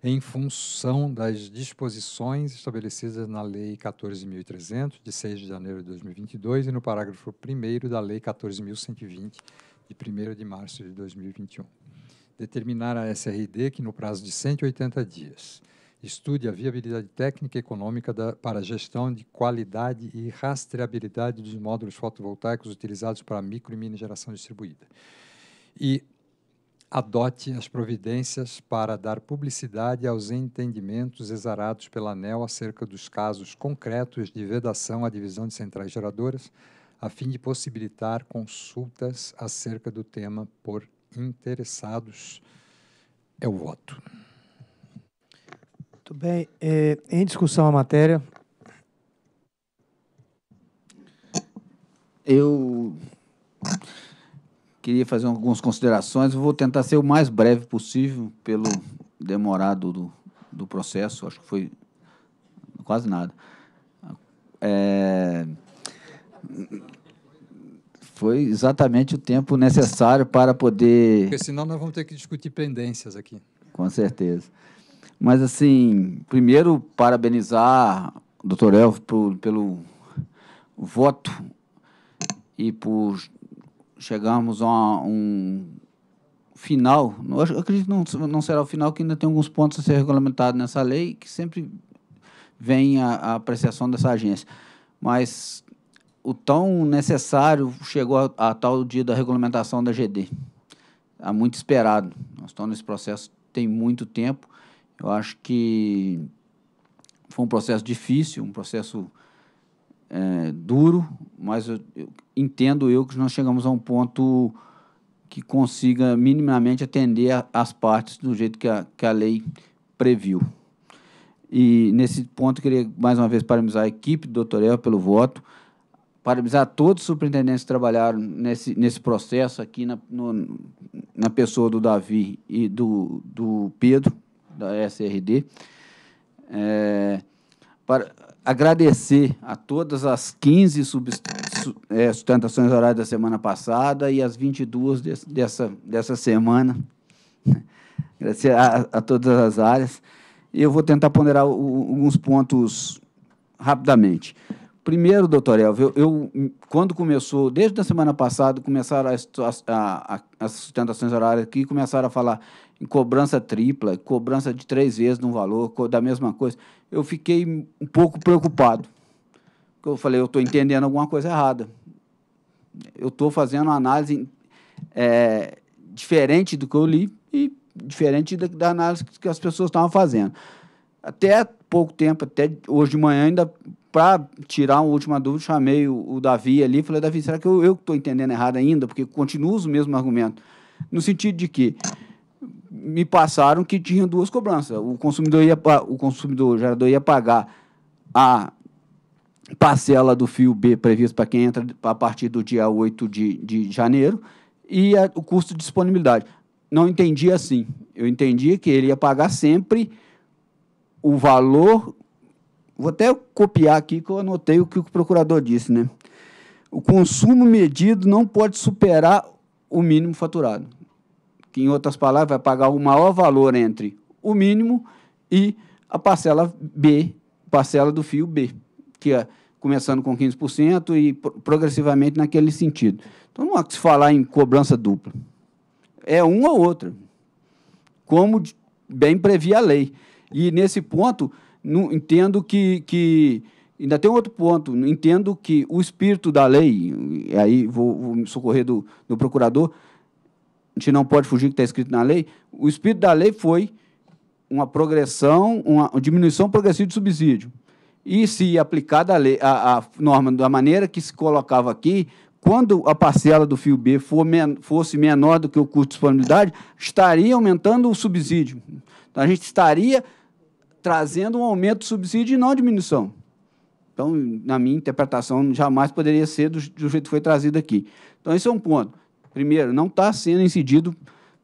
em função das disposições estabelecidas na Lei 14.300, de 6 de janeiro de 2022, e no parágrafo 1 da Lei 14.120, de 1 de março de 2021. Determinar a SRD que, no prazo de 180 dias, estude a viabilidade técnica e econômica da, para gestão de qualidade e rastreabilidade dos módulos fotovoltaicos utilizados para micro e mini geração distribuída. E adote as providências para dar publicidade aos entendimentos exarados pela ANEL acerca dos casos concretos de vedação à divisão de centrais geradoras, a fim de possibilitar consultas acerca do tema por interessados. É o voto. Muito bem. É, em discussão a matéria. Eu queria fazer algumas considerações. vou tentar ser o mais breve possível, pelo demorado do, do processo. Acho que foi quase nada. É, foi exatamente o tempo necessário para poder. Porque senão nós vamos ter que discutir pendências aqui. Com certeza. Mas, assim, primeiro, parabenizar o doutor Elf pelo voto e por chegarmos a um final. Eu acredito que não, não será o final, que ainda tem alguns pontos a ser regulamentados nessa lei, que sempre vem a, a apreciação dessa agência. Mas o tão necessário chegou a, a tal dia da regulamentação da GD. Há muito esperado. Nós estamos nesse processo tem muito tempo eu acho que foi um processo difícil, um processo é, duro, mas eu, eu, entendo eu que nós chegamos a um ponto que consiga minimamente atender a, as partes do jeito que a, que a lei previu. E nesse ponto, queria mais uma vez parabenizar a equipe do Dr. El pelo voto, parabenizar todos os superintendentes que trabalharam nesse, nesse processo aqui, na, no, na pessoa do Davi e do, do Pedro da SRD. É, para agradecer a todas as 15 é, sustentações orais da semana passada e as 22 des, dessa, dessa semana. Agradecer a, a todas as áreas. E eu vou tentar ponderar alguns pontos rapidamente. Primeiro, doutor Elvio, eu, eu, quando começou, desde a semana passada, começaram as, as sustentações horárias aqui, começaram a falar em cobrança tripla, cobrança de três vezes no valor, da mesma coisa. Eu fiquei um pouco preocupado. Eu falei, eu estou entendendo alguma coisa errada. Eu estou fazendo uma análise é, diferente do que eu li e diferente da, da análise que as pessoas estavam fazendo. Até pouco tempo, até hoje de manhã, ainda para tirar uma última dúvida, chamei o, o Davi ali e falei, Davi, será que eu estou entendendo errado ainda? Porque continuo o mesmo argumento. No sentido de que me passaram que tinha duas cobranças. O consumidor ia o consumidor o gerador ia pagar a parcela do fio B previsto para quem entra a partir do dia 8 de, de janeiro e a, o custo de disponibilidade. Não entendi assim. Eu entendi que ele ia pagar sempre o valor Vou até copiar aqui que eu anotei o que o procurador disse, né? O consumo medido não pode superar o mínimo faturado. Que, em outras palavras, vai pagar o maior valor entre o mínimo e a parcela B, parcela do fio B, que é começando com 15% e progressivamente naquele sentido. Então não há que se falar em cobrança dupla. É uma ou outra, como bem previa a lei. E nesse ponto, não, entendo que, que. Ainda tem outro ponto. Entendo que o espírito da lei, e aí vou, vou me socorrer do, do procurador, a gente não pode fugir que está escrito na lei. O espírito da lei foi uma progressão, uma diminuição progressiva de subsídio. E se aplicada a, lei, a, a norma da maneira que se colocava aqui, quando a parcela do fio B for men fosse menor do que o custo de disponibilidade, estaria aumentando o subsídio. Então, a gente estaria trazendo um aumento do subsídio e não diminuição. Então, na minha interpretação, jamais poderia ser do, do jeito que foi trazido aqui. Então, esse é um ponto. Primeiro, não está sendo incidido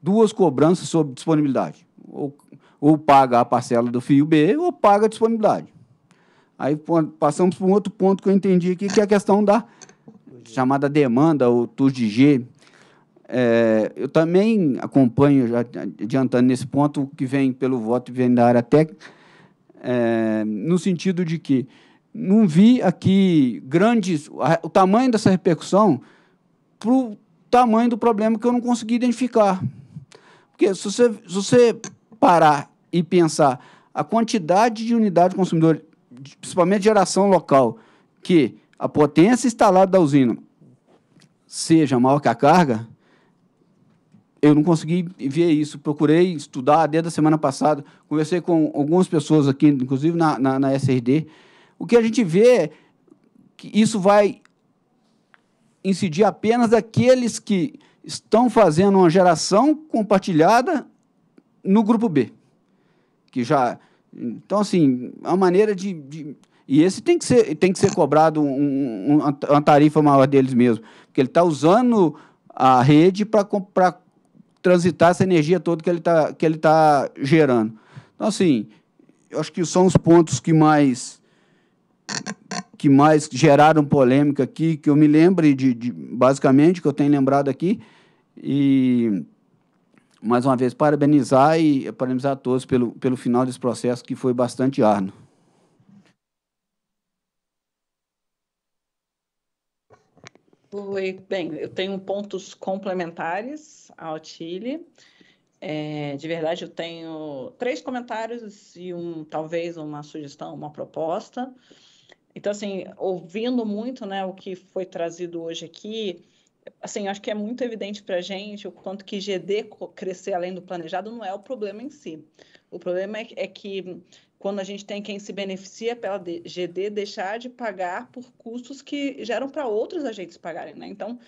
duas cobranças sobre disponibilidade. Ou, ou paga a parcela do FIO B ou paga a disponibilidade. Aí passamos para um outro ponto que eu entendi aqui, que é a questão da chamada demanda, ou TUS de G. É, eu também acompanho, já adiantando nesse ponto, o que vem pelo voto e vem da área técnica, é, no sentido de que não vi aqui grandes. o tamanho dessa repercussão para o tamanho do problema que eu não consegui identificar. Porque se você, se você parar e pensar a quantidade de unidade consumidor, principalmente geração local, que a potência instalada da usina seja maior que a carga, eu não consegui ver isso. Procurei estudar desde a semana passada, conversei com algumas pessoas aqui, inclusive na, na, na SRD. O que a gente vê é que isso vai incidir apenas aqueles que estão fazendo uma geração compartilhada no grupo B. Que já. Então, assim, é a maneira de, de. e esse tem que ser, tem que ser cobrado um, um, uma tarifa maior deles mesmo. Porque ele está usando a rede para comprar transitar essa energia toda que ele está que ele tá gerando. Então assim, eu acho que são os pontos que mais que mais geraram polêmica aqui, que eu me lembre de, de basicamente que eu tenho lembrado aqui e mais uma vez parabenizar e parabenizar a todos pelo pelo final desse processo que foi bastante árduo. Foi, bem, eu tenho pontos complementares ao Chile. É, de verdade, eu tenho três comentários e um talvez uma sugestão, uma proposta. Então, assim, ouvindo muito né, o que foi trazido hoje aqui, assim, acho que é muito evidente para a gente o quanto que GD crescer além do planejado não é o problema em si. O problema é, é que quando a gente tem quem se beneficia pela GD deixar de pagar por custos que geram para outros agentes pagarem, né? Então,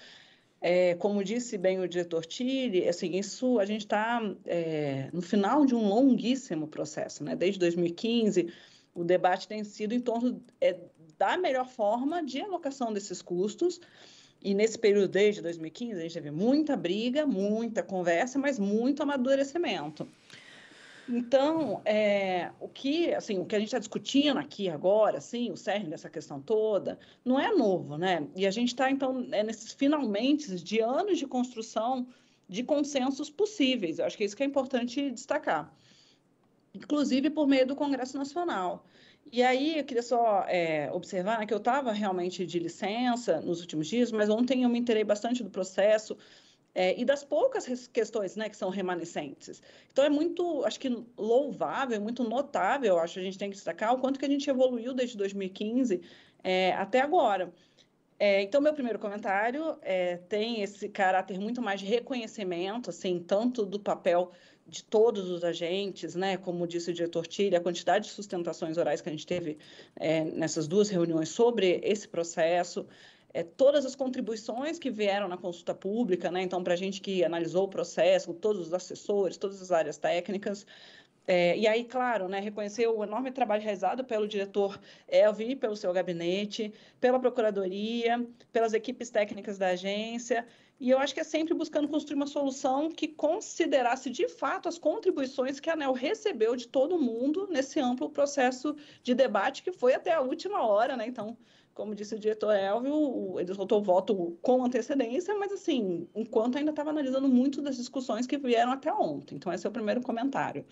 é, como disse bem o diretor Tille, assim, isso a gente está é, no final de um longuíssimo processo, né? Desde 2015, o debate tem sido em torno é, da melhor forma de alocação desses custos. E nesse período, desde 2015, a gente teve muita briga, muita conversa, mas muito amadurecimento. Então, é, o que assim, o que a gente está discutindo aqui agora, assim, o cerne dessa questão toda, não é novo, né? E a gente está, então, é nesses finalmente de anos de construção de consensos possíveis. Eu acho que é isso que é importante destacar. Inclusive por meio do Congresso Nacional. E aí eu queria só é, observar né, que eu estava realmente de licença nos últimos dias, mas ontem eu me interei bastante do processo, é, e das poucas questões né, que são remanescentes. Então é muito, acho que louvável, muito notável, acho que a gente tem que destacar o quanto que a gente evoluiu desde 2015 é, até agora. É, então, meu primeiro comentário é, tem esse caráter muito mais de reconhecimento, assim, tanto do papel de todos os agentes, né? Como disse o diretor Tilly, a quantidade de sustentações orais que a gente teve é, nessas duas reuniões sobre esse processo, é, todas as contribuições que vieram na consulta pública, né? Então, para a gente que analisou o processo, todos os assessores, todas as áreas técnicas. É, e aí, claro, né, reconhecer o enorme trabalho realizado pelo diretor Elvi, pelo seu gabinete, pela procuradoria, pelas equipes técnicas da agência. E eu acho que é sempre buscando construir uma solução que considerasse de fato as contribuições que a ANEL recebeu de todo mundo nesse amplo processo de debate que foi até a última hora, né? Então, como disse o diretor Elvio, ele soltou o voto com antecedência, mas assim, enquanto ainda estava analisando muito das discussões que vieram até ontem. Então, esse é o primeiro comentário.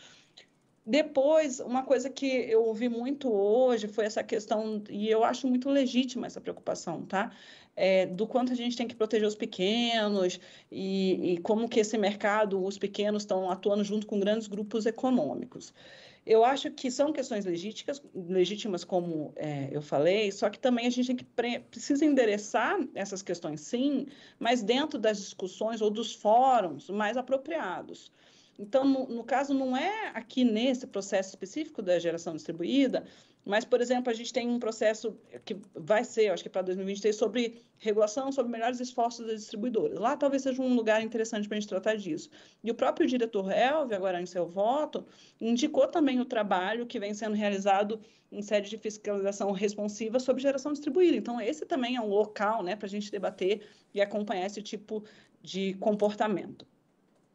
Depois, uma coisa que eu ouvi muito hoje foi essa questão, e eu acho muito legítima essa preocupação, tá? É, do quanto a gente tem que proteger os pequenos e, e como que esse mercado, os pequenos estão atuando junto com grandes grupos econômicos. Eu acho que são questões legítimas, legítimas, como é, eu falei, só que também a gente tem que precisa endereçar essas questões, sim, mas dentro das discussões ou dos fóruns mais apropriados. Então, no, no caso, não é aqui nesse processo específico da geração distribuída, mas, por exemplo, a gente tem um processo que vai ser, acho que para 2023, sobre regulação, sobre melhores esforços das distribuidoras. Lá talvez seja um lugar interessante para a gente tratar disso. E o próprio diretor Helve, agora em seu voto, indicou também o trabalho que vem sendo realizado em sede de fiscalização responsiva sobre geração distribuída. Então, esse também é um local né, para a gente debater e acompanhar esse tipo de comportamento.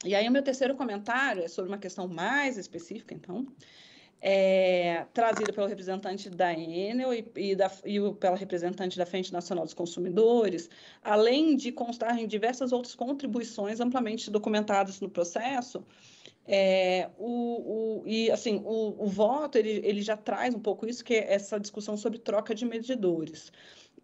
E aí, o meu terceiro comentário é sobre uma questão mais específica, então é, trazida pelo representante da Enel e, e, da, e pela representante da Frente Nacional dos Consumidores, além de constar em diversas outras contribuições amplamente documentadas no processo, é, o, o, e assim o, o voto ele, ele já traz um pouco isso que é essa discussão sobre troca de medidores.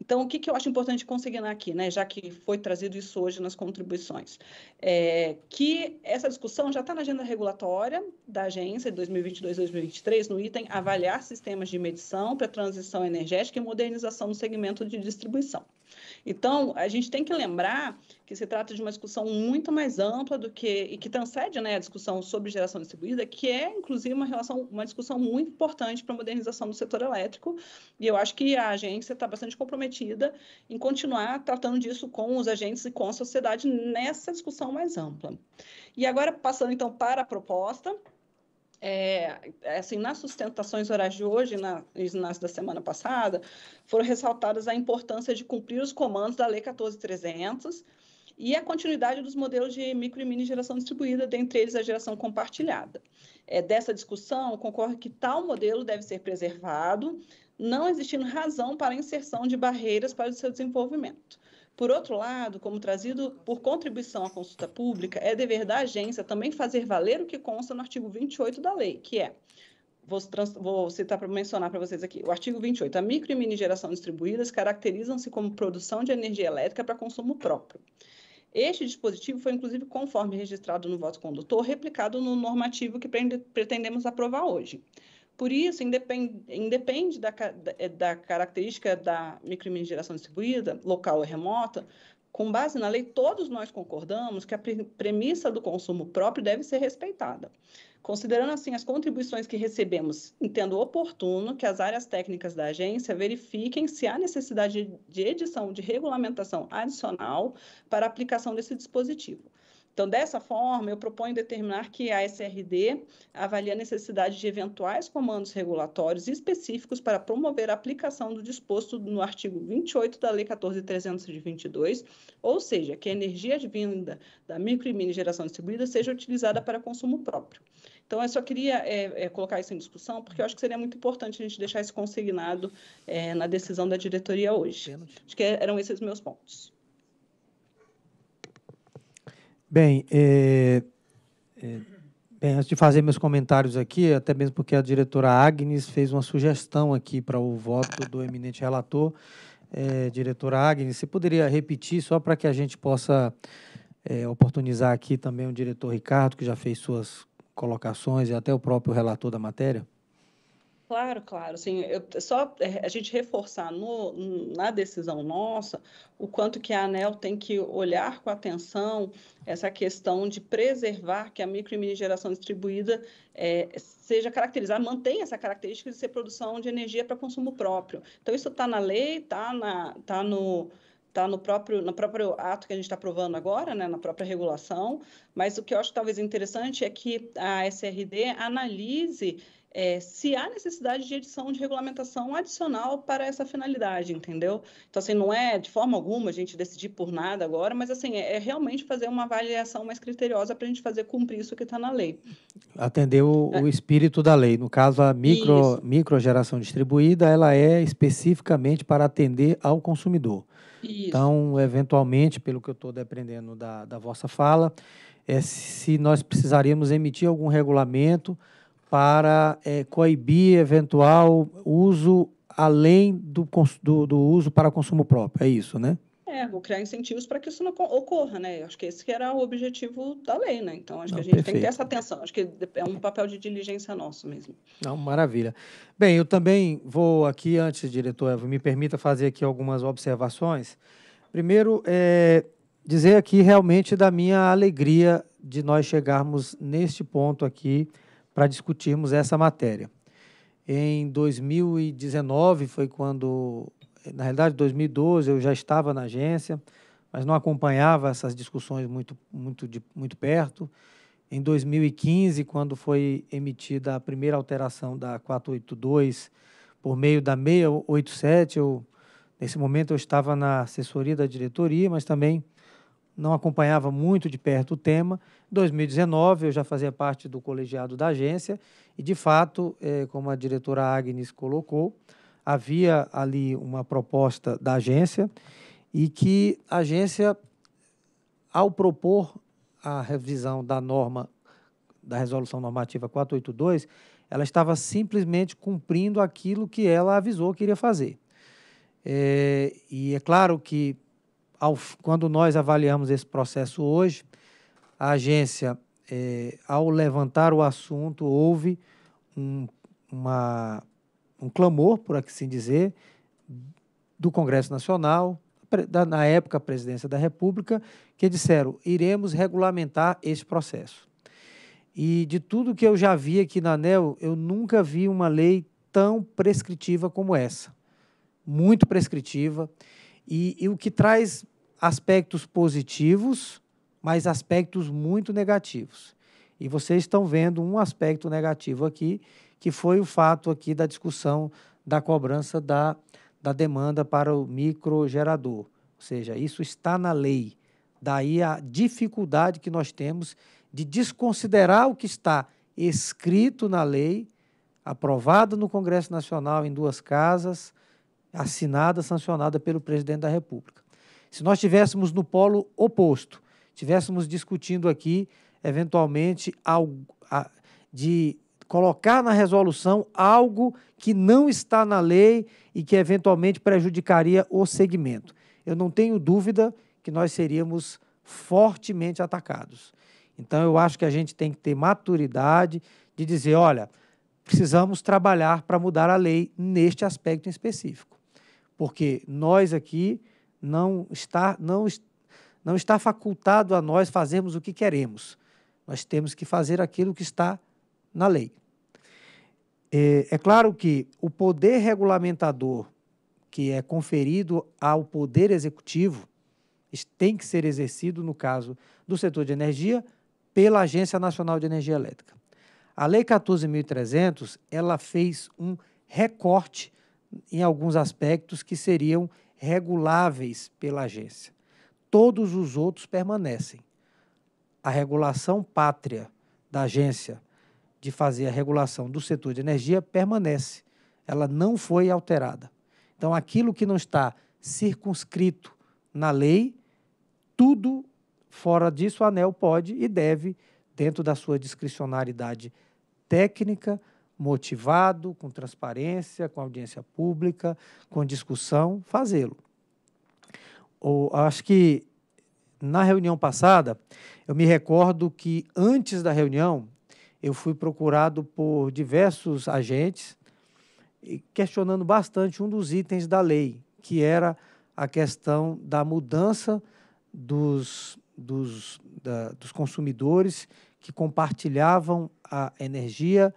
Então, o que, que eu acho importante consignar aqui, né, já que foi trazido isso hoje nas contribuições, é que essa discussão já está na agenda regulatória da agência de 2022-2023, no item avaliar sistemas de medição para transição energética e modernização no segmento de distribuição. Então, a gente tem que lembrar que se trata de uma discussão muito mais ampla do que e que transcende né, a discussão sobre geração distribuída, que é inclusive uma relação, uma discussão muito importante para a modernização do setor elétrico. E eu acho que a agência está bastante comprometida em continuar tratando disso com os agentes e com a sociedade nessa discussão mais ampla. E agora passando então para a proposta, é, assim, nas sustentações orais de hoje na, nas da semana passada, foram ressaltadas a importância de cumprir os comandos da Lei 14300 e a continuidade dos modelos de micro e mini geração distribuída, dentre eles a geração compartilhada. É, dessa discussão, concorre que tal modelo deve ser preservado, não existindo razão para a inserção de barreiras para o seu desenvolvimento. Por outro lado, como trazido por contribuição à consulta pública, é dever da agência também fazer valer o que consta no artigo 28 da lei, que é Vou, trans, vou, citar para mencionar para vocês aqui. O artigo 28. A micro e mini geração distribuídas caracterizam-se como produção de energia elétrica para consumo próprio. Este dispositivo foi, inclusive, conforme registrado no voto condutor, replicado no normativo que pretendemos aprovar hoje. Por isso, independe, independe da, da, eh, da característica da micromineração distribuída, local ou remota, com base na lei, todos nós concordamos que a premissa do consumo próprio deve ser respeitada. Considerando assim as contribuições que recebemos, entendo oportuno que as áreas técnicas da agência verifiquem se há necessidade de edição de regulamentação adicional para a aplicação desse dispositivo, então, dessa forma, eu proponho determinar que a SRD avalie a necessidade de eventuais comandos regulatórios específicos para promover a aplicação do disposto no artigo 28 da Lei 14.322, ou seja, que a energia advinda da micro e mini geração distribuída seja utilizada para consumo próprio. Então, eu só queria é, é, colocar isso em discussão, porque eu acho que seria muito importante a gente deixar isso consignado é, na decisão da diretoria hoje. Acho que eram esses meus pontos. Bem, é, é, bem, antes de fazer meus comentários aqui, até mesmo porque a diretora Agnes fez uma sugestão aqui para o voto do eminente relator. É, diretora Agnes, você poderia repetir só para que a gente possa é, oportunizar aqui também o diretor Ricardo, que já fez suas colocações, e até o próprio relator da matéria? Claro, claro. Assim, eu, só é, a gente reforçar no, na decisão nossa o quanto que a ANEL tem que olhar com atenção essa questão de preservar que a micro e mini geração distribuída é, seja caracterizada, mantenha essa característica de ser produção de energia para consumo próprio. Então, isso está na lei, está tá no está no próprio, no próprio ato que a gente está aprovando agora, né, na própria regulação, mas o que eu acho talvez interessante é que a SRD analise é, se há necessidade de edição de regulamentação adicional para essa finalidade, entendeu? Então, assim, não é de forma alguma a gente decidir por nada agora, mas, assim, é, é realmente fazer uma avaliação mais criteriosa para a gente fazer cumprir isso que está na lei. Atender o, é. o, espírito da lei. No caso, a micro, geração distribuída, ela é especificamente para atender ao consumidor. Isso. Então, eventualmente, pelo que eu estou dependendo da, da vossa fala, é se nós precisaríamos emitir algum regulamento para é, coibir eventual uso além do, do, do, uso para consumo próprio. É isso, né? É, vou criar incentivos para que isso não ocorra, né? Acho que esse que era o objetivo da lei, né? Então, acho não, que a gente perfeito. tem que ter essa atenção. Acho que é um papel de diligência nosso mesmo. Não, maravilha. Bem, eu também vou aqui, antes, diretor Evo, me permita fazer aqui algumas observações. Primeiro, é, dizer aqui realmente da minha alegria de nós chegarmos neste ponto aqui, para discutirmos essa matéria. Em 2019 foi quando, na realidade, 2012 eu já estava na agência, mas não acompanhava essas discussões muito, muito, de, muito perto. Em 2015, quando foi emitida a primeira alteração da 482 por meio da 687, eu, nesse momento eu estava na assessoria da diretoria, mas também não acompanhava muito de perto o tema 2019 eu já fazia parte do colegiado da agência e, de fato, é, como a diretora Agnes colocou, havia ali uma proposta da agência e que a agência, ao propor a revisão da norma da resolução normativa 482, ela estava simplesmente cumprindo aquilo que ela avisou que iria fazer. É, e é claro que, ao, quando nós avaliamos esse processo hoje, a agência, é, ao levantar o assunto, houve um, uma, um clamor, por assim dizer, do Congresso Nacional, da, na época a presidência da República, que disseram: iremos regulamentar esse processo. E de tudo que eu já vi aqui na ANEL, eu nunca vi uma lei tão prescritiva como essa. Muito prescritiva. E, e o que traz aspectos positivos mas aspectos muito negativos. E vocês estão vendo um aspecto negativo aqui, que foi o fato aqui da discussão da cobrança da, da demanda para o microgerador. Ou seja, isso está na lei. Daí a dificuldade que nós temos de desconsiderar o que está escrito na lei, aprovado no Congresso Nacional em duas casas, assinada, sancionada pelo presidente da República. Se nós tivéssemos no polo oposto, tivéssemos discutindo aqui, eventualmente, algo, de colocar na resolução algo que não está na lei e que eventualmente prejudicaria o segmento. Eu não tenho dúvida que nós seríamos fortemente atacados. Então, eu acho que a gente tem que ter maturidade de dizer: olha, precisamos trabalhar para mudar a lei neste aspecto em específico. Porque nós aqui não, está, não, não está facultado a nós fazermos o que queremos. Nós temos que fazer aquilo que está na lei. É, é claro que o poder regulamentador que é conferido ao poder executivo tem que ser exercido, no caso do setor de energia, pela Agência Nacional de Energia Elétrica. A Lei 14.300 ela fez um recorte em alguns aspectos que seriam reguláveis pela agência todos os outros permanecem. A regulação pátria da agência de fazer a regulação do setor de energia permanece. Ela não foi alterada. Então, aquilo que não está circunscrito na lei, tudo fora disso a ANEL pode e deve, dentro da sua discricionariedade técnica, motivado, com transparência, com audiência pública, com discussão, fazê-lo ou, acho que na reunião passada, eu me recordo que antes da reunião, eu fui procurado por diversos agentes questionando bastante um dos itens da lei, que era a questão da mudança dos, dos, da, dos consumidores que compartilhavam a energia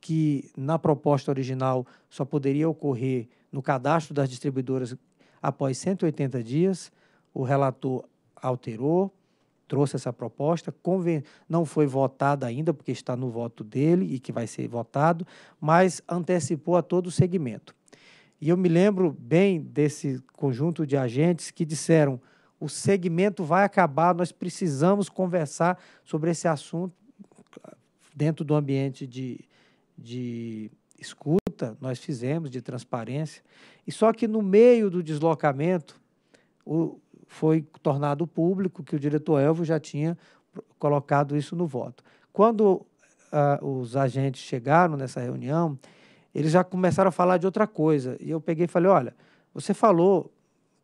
que na proposta original só poderia ocorrer no cadastro das distribuidoras Após 180 dias, o relator alterou, trouxe essa proposta, não foi votada ainda, porque está no voto dele e que vai ser votado, mas antecipou a todo o segmento. E eu me lembro bem desse conjunto de agentes que disseram: o segmento vai acabar, nós precisamos conversar sobre esse assunto dentro do ambiente de, de escuta nós fizemos de transparência. E só que no meio do deslocamento o, foi tornado público que o diretor Elvio já tinha colocado isso no voto. Quando ah, os agentes chegaram nessa reunião, eles já começaram a falar de outra coisa. E eu peguei e falei: olha, você falou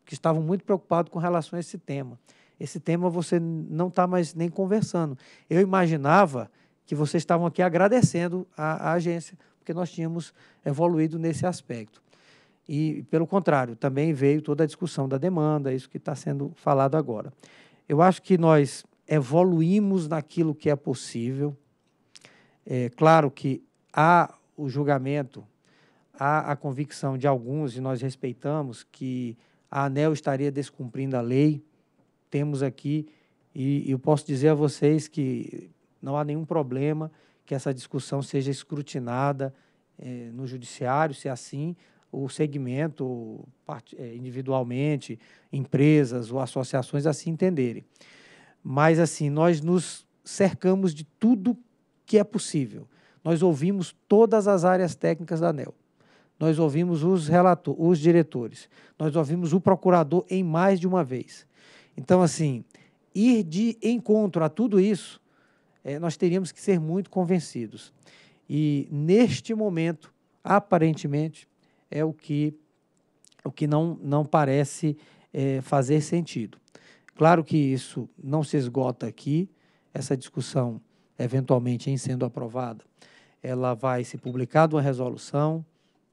que estavam muito preocupados com relação a esse tema. Esse tema você não está mais nem conversando. Eu imaginava que vocês estavam aqui agradecendo a, a agência porque nós tínhamos evoluído nesse aspecto. E, pelo contrário, também veio toda a discussão da demanda, isso que está sendo falado agora. Eu acho que nós evoluímos naquilo que é possível. É claro que há o julgamento, há a convicção de alguns, e nós respeitamos, que a ANEL estaria descumprindo a lei. Temos aqui, e eu posso dizer a vocês que não há nenhum problema que essa discussão seja escrutinada eh, no judiciário, se é assim o segmento eh, individualmente, empresas ou associações assim entenderem. Mas assim, nós nos cercamos de tudo que é possível. Nós ouvimos todas as áreas técnicas da ANEL. Nós ouvimos os relator, os diretores. Nós ouvimos o procurador em mais de uma vez. Então assim, ir de encontro a tudo isso é, nós teríamos que ser muito convencidos. E neste momento, aparentemente, é o que, o que não, não parece é, fazer sentido. Claro que isso não se esgota aqui, essa discussão, eventualmente, em sendo aprovada, ela vai se publicar uma resolução,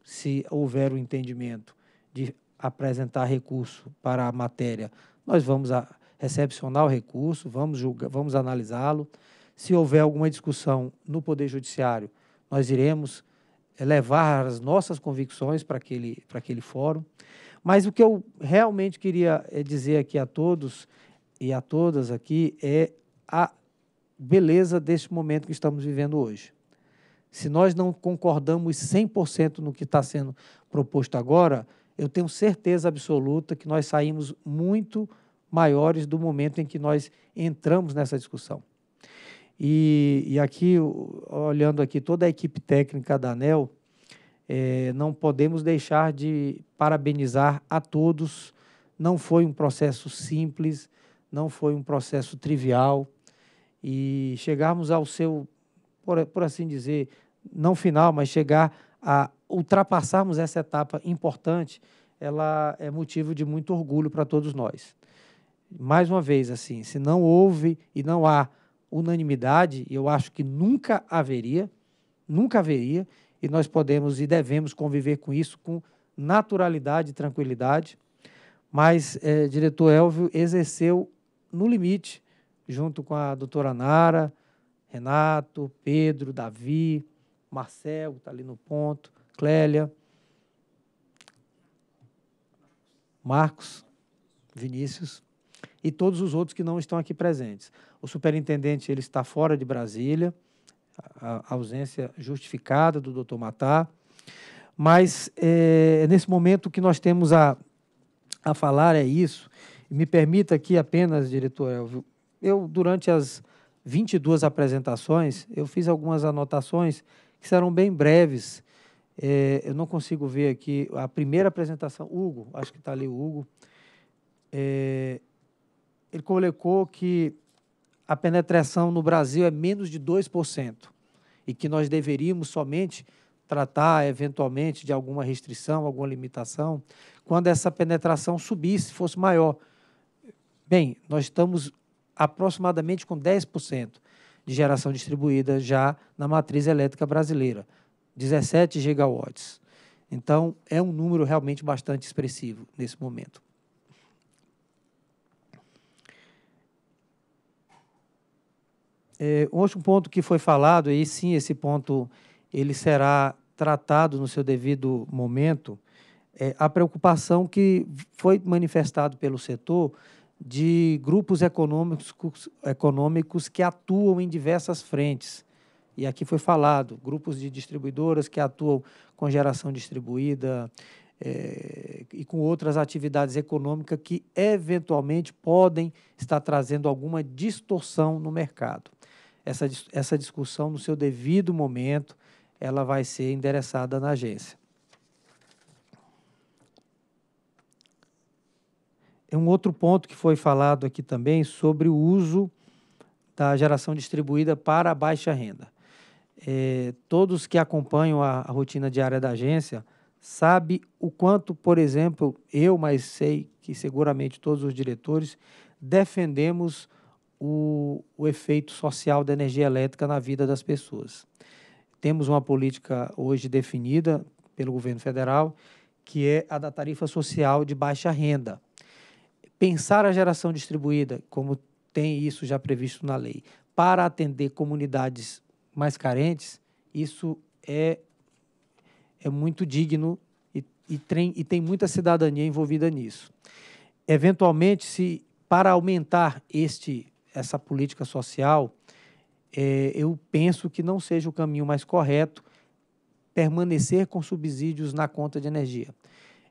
se houver o um entendimento de apresentar recurso para a matéria, nós vamos a, recepcionar o recurso, vamos vamos analisá-lo. Se houver alguma discussão no Poder Judiciário, nós iremos eh, levar as nossas convicções para aquele, para aquele fórum. Mas o que eu realmente queria eh, dizer aqui a todos e a todas aqui é a beleza deste momento que estamos vivendo hoje. Se nós não concordamos 100% no que está sendo proposto agora, eu tenho certeza absoluta que nós saímos muito maiores do momento em que nós entramos nessa discussão. E, e aqui, olhando aqui toda a equipe técnica da ANEL, é, não podemos deixar de parabenizar a todos. Não foi um processo simples, não foi um processo trivial. E chegarmos ao seu, por, por assim dizer, não final, mas chegar a ultrapassarmos essa etapa importante, ela é motivo de muito orgulho para todos nós. Mais uma vez, assim, se não houve e não há unanimidade, eu acho que nunca haveria, nunca haveria, e nós podemos e devemos conviver com isso com naturalidade e tranquilidade. Mas, é, diretor Elvio exerceu no limite, junto com a doutora Nara, Renato, Pedro, Davi, Marcel, está ali no ponto, Clélia, Marcos, Vinícius e todos os outros que não estão aqui presentes. O superintendente ele está fora de Brasília, a, ausência justificada do doutor Matar, mas é, nesse momento o que nós temos a, a falar é isso. Me permita aqui apenas, diretor Elvio, eu durante as 22 apresentações, eu fiz algumas anotações que serão bem breves. É, eu não consigo ver aqui a primeira apresentação. Hugo, acho que está ali o Hugo. É, ele colocou que a penetração no Brasil é menos de 2% e que nós deveríamos somente tratar eventualmente de alguma restrição, alguma limitação, quando essa penetração subisse, fosse maior. Bem, nós estamos aproximadamente com 10% de geração distribuída já na matriz elétrica brasileira, 17 gigawatts. Então, é um número realmente bastante expressivo nesse momento. É, outro ponto que foi falado, e sim, esse ponto ele será tratado no seu devido momento, é a preocupação que foi manifestado pelo setor de grupos econômicos, econômicos que atuam em diversas frentes. E aqui foi falado, grupos de distribuidoras que atuam com geração distribuída é, e com outras atividades econômicas que eventualmente podem estar trazendo alguma distorção no mercado essa, essa discussão, no seu devido momento, ela vai ser endereçada na agência. É um outro ponto que foi falado aqui também sobre o uso da geração distribuída para a baixa renda. É, todos que acompanham a, a, rotina diária da agência sabe o quanto, por exemplo, eu, mas sei que seguramente todos os diretores defendemos o, o efeito social da energia elétrica na vida das pessoas. Temos uma política hoje definida pelo governo federal, que é a da tarifa social de baixa renda. Pensar a geração distribuída, como tem isso já previsto na lei, para atender comunidades mais carentes, isso é, é muito digno e, e, tem, e tem muita cidadania envolvida nisso. Eventualmente, se para aumentar este essa política social, é, eu penso que não seja o caminho mais correto permanecer com subsídios na conta de energia.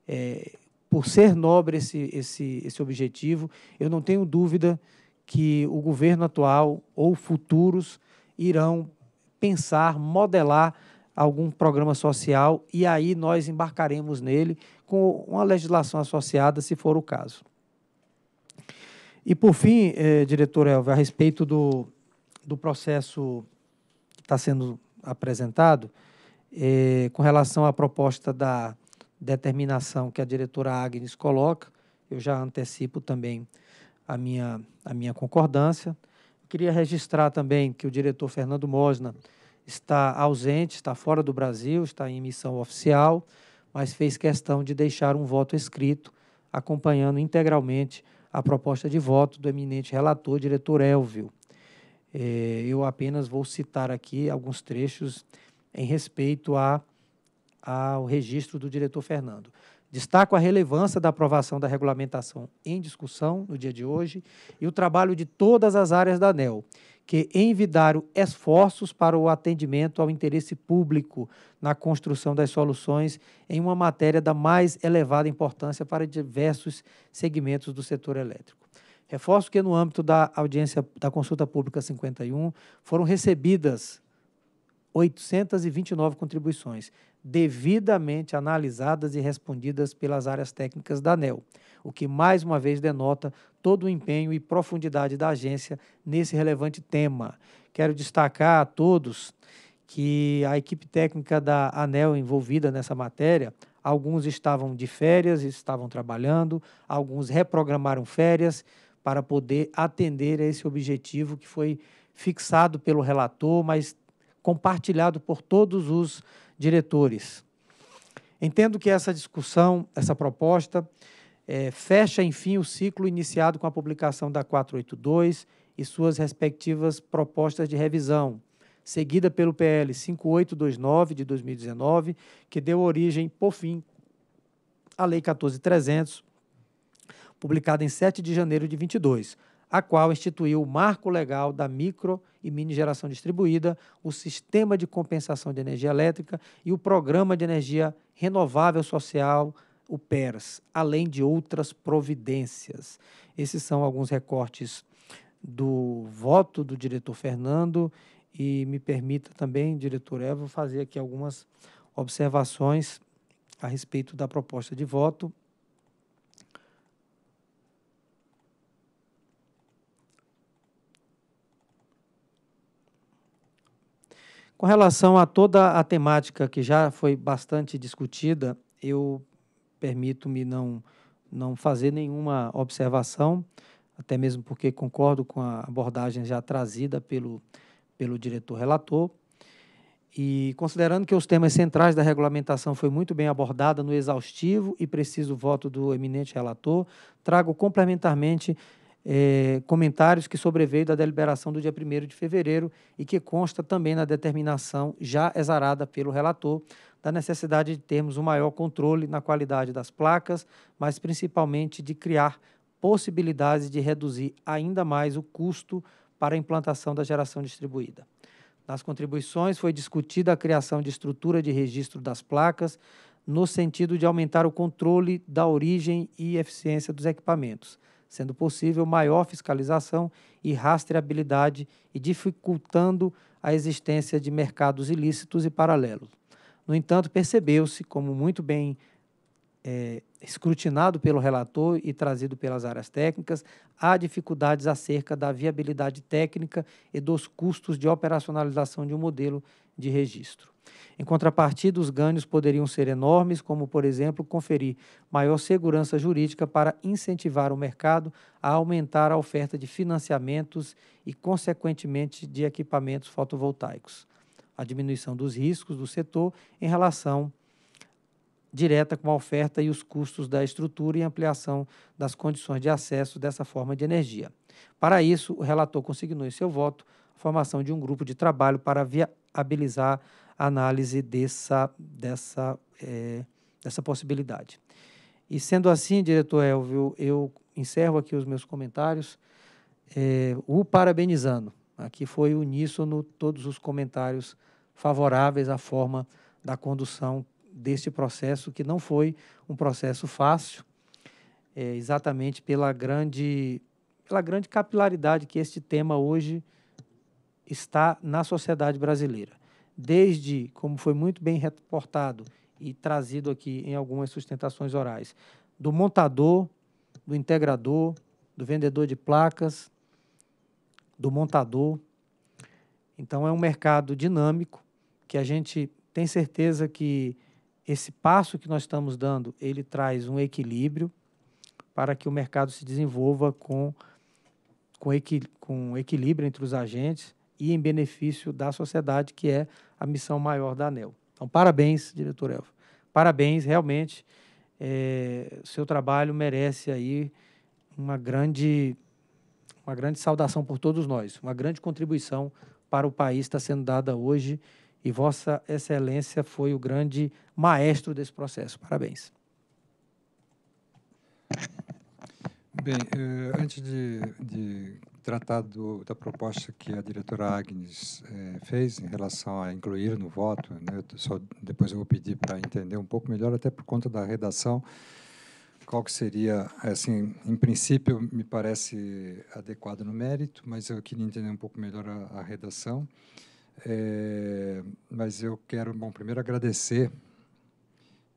É, por ser nobre esse, esse, esse objetivo, eu não tenho dúvida que o governo atual ou futuros irão pensar, modelar algum programa social e aí nós embarcaremos nele com uma legislação associada, se for o caso. E, por fim, eh, diretor Elvio, a respeito do, do processo que está sendo apresentado, eh, com relação à proposta da determinação que a diretora Agnes coloca, eu já antecipo também a minha, a minha concordância. queria registrar também que o diretor Fernando Mosna está ausente, está fora do Brasil, está em missão oficial, mas fez questão de deixar um voto escrito acompanhando integralmente a proposta de voto do eminente relator, diretor Elvio. É, eu apenas vou citar aqui alguns trechos em respeito a, ao registro do diretor Fernando. Destaco a relevância da aprovação da regulamentação em discussão no dia de hoje e o trabalho de todas as áreas da ANEL, que envidaram esforços para o atendimento ao interesse público na construção das soluções em uma matéria da mais elevada importância para diversos segmentos do setor elétrico. Reforço que, no âmbito da audiência da consulta pública 51, foram recebidas 829 contribuições, devidamente analisadas e respondidas pelas áreas técnicas da ANEL, o que mais uma vez denota todo o empenho e profundidade da agência nesse relevante tema. Quero destacar a todos que a equipe técnica da ANEL envolvida nessa matéria, alguns estavam de férias, estavam trabalhando, alguns reprogramaram férias para poder atender a esse objetivo que foi fixado pelo relator, mas compartilhado por todos os diretores. Entendo que essa discussão, essa proposta, é, fecha, enfim, o ciclo iniciado com a publicação da 482 e suas respectivas propostas de revisão, seguida pelo PL 5829 de 2019, que deu origem, por fim, à Lei 14300, publicada em 7 de janeiro de 22, a qual instituiu o marco legal da micro e mini geração distribuída, o sistema de compensação de energia elétrica e o programa de energia renovável social, o PERS, além de outras providências. Esses são alguns recortes do voto do diretor Fernando e me permita também, diretor Eva, fazer aqui algumas observações a respeito da proposta de voto Com relação a toda a temática que já foi bastante discutida, eu permito-me não, não fazer nenhuma observação, até mesmo porque concordo com a abordagem já trazida pelo, pelo diretor relator. E considerando que os temas centrais da regulamentação foi muito bem abordada no exaustivo e preciso voto do eminente relator, trago complementarmente é, comentários que sobreveio da deliberação do dia 1 de fevereiro e que consta também na determinação já exarada pelo relator da necessidade de termos um maior controle na qualidade das placas, mas principalmente de criar possibilidades de reduzir ainda mais o custo para a implantação da geração distribuída. Nas contribuições foi discutida a criação de estrutura de registro das placas, no sentido de aumentar o controle da origem e eficiência dos equipamentos sendo possível maior fiscalização e rastreabilidade e dificultando a existência de mercados ilícitos e paralelos. No entanto, percebeu-se, como muito bem é, escrutinado pelo relator e trazido pelas áreas técnicas, há dificuldades acerca da viabilidade técnica e dos custos de operacionalização de um modelo de registro. Em contrapartida, os ganhos poderiam ser enormes, como, por exemplo, conferir maior segurança jurídica para incentivar o mercado a aumentar a oferta de financiamentos e, consequentemente, de equipamentos fotovoltaicos. A diminuição dos riscos do setor em relação direta com a oferta e os custos da estrutura e ampliação das condições de acesso dessa forma de energia. Para isso, o relator consignou em seu voto a formação de um grupo de trabalho para viabilizar a análise dessa, dessa, é, dessa possibilidade. E sendo assim, diretor Elvio, eu encerro aqui os meus comentários, é, o parabenizando. Aqui foi uníssono todos os comentários favoráveis à forma da condução deste processo, que não foi um processo fácil, é, exatamente pela grande, pela grande capilaridade que este tema hoje está na sociedade brasileira. Desde, como foi muito bem reportado e trazido aqui em algumas sustentações orais, do montador, do integrador, do vendedor de placas, do montador. Então, é um mercado dinâmico que a gente tem certeza que esse passo que nós estamos dando, ele traz um equilíbrio para que o mercado se desenvolva com, com, equi, com equilíbrio entre os agentes e em benefício da sociedade, que é a missão maior da ANEL. Então, parabéns, diretor Elfa. Parabéns, realmente, é, seu trabalho merece aí uma grande, uma grande saudação por todos nós, uma grande contribuição para o país está sendo dada hoje e Vossa Excelência foi o grande maestro desse processo. Parabéns. Bem, eh, antes de, de tratar do, da proposta que a diretora Agnes eh, fez em relação a incluir no voto, né, só depois eu vou pedir para entender um pouco melhor, até por conta da redação, qual que seria, assim, em princípio me parece adequado no mérito, mas eu queria entender um pouco melhor a, a redação. É, mas eu quero, bom, primeiro agradecer.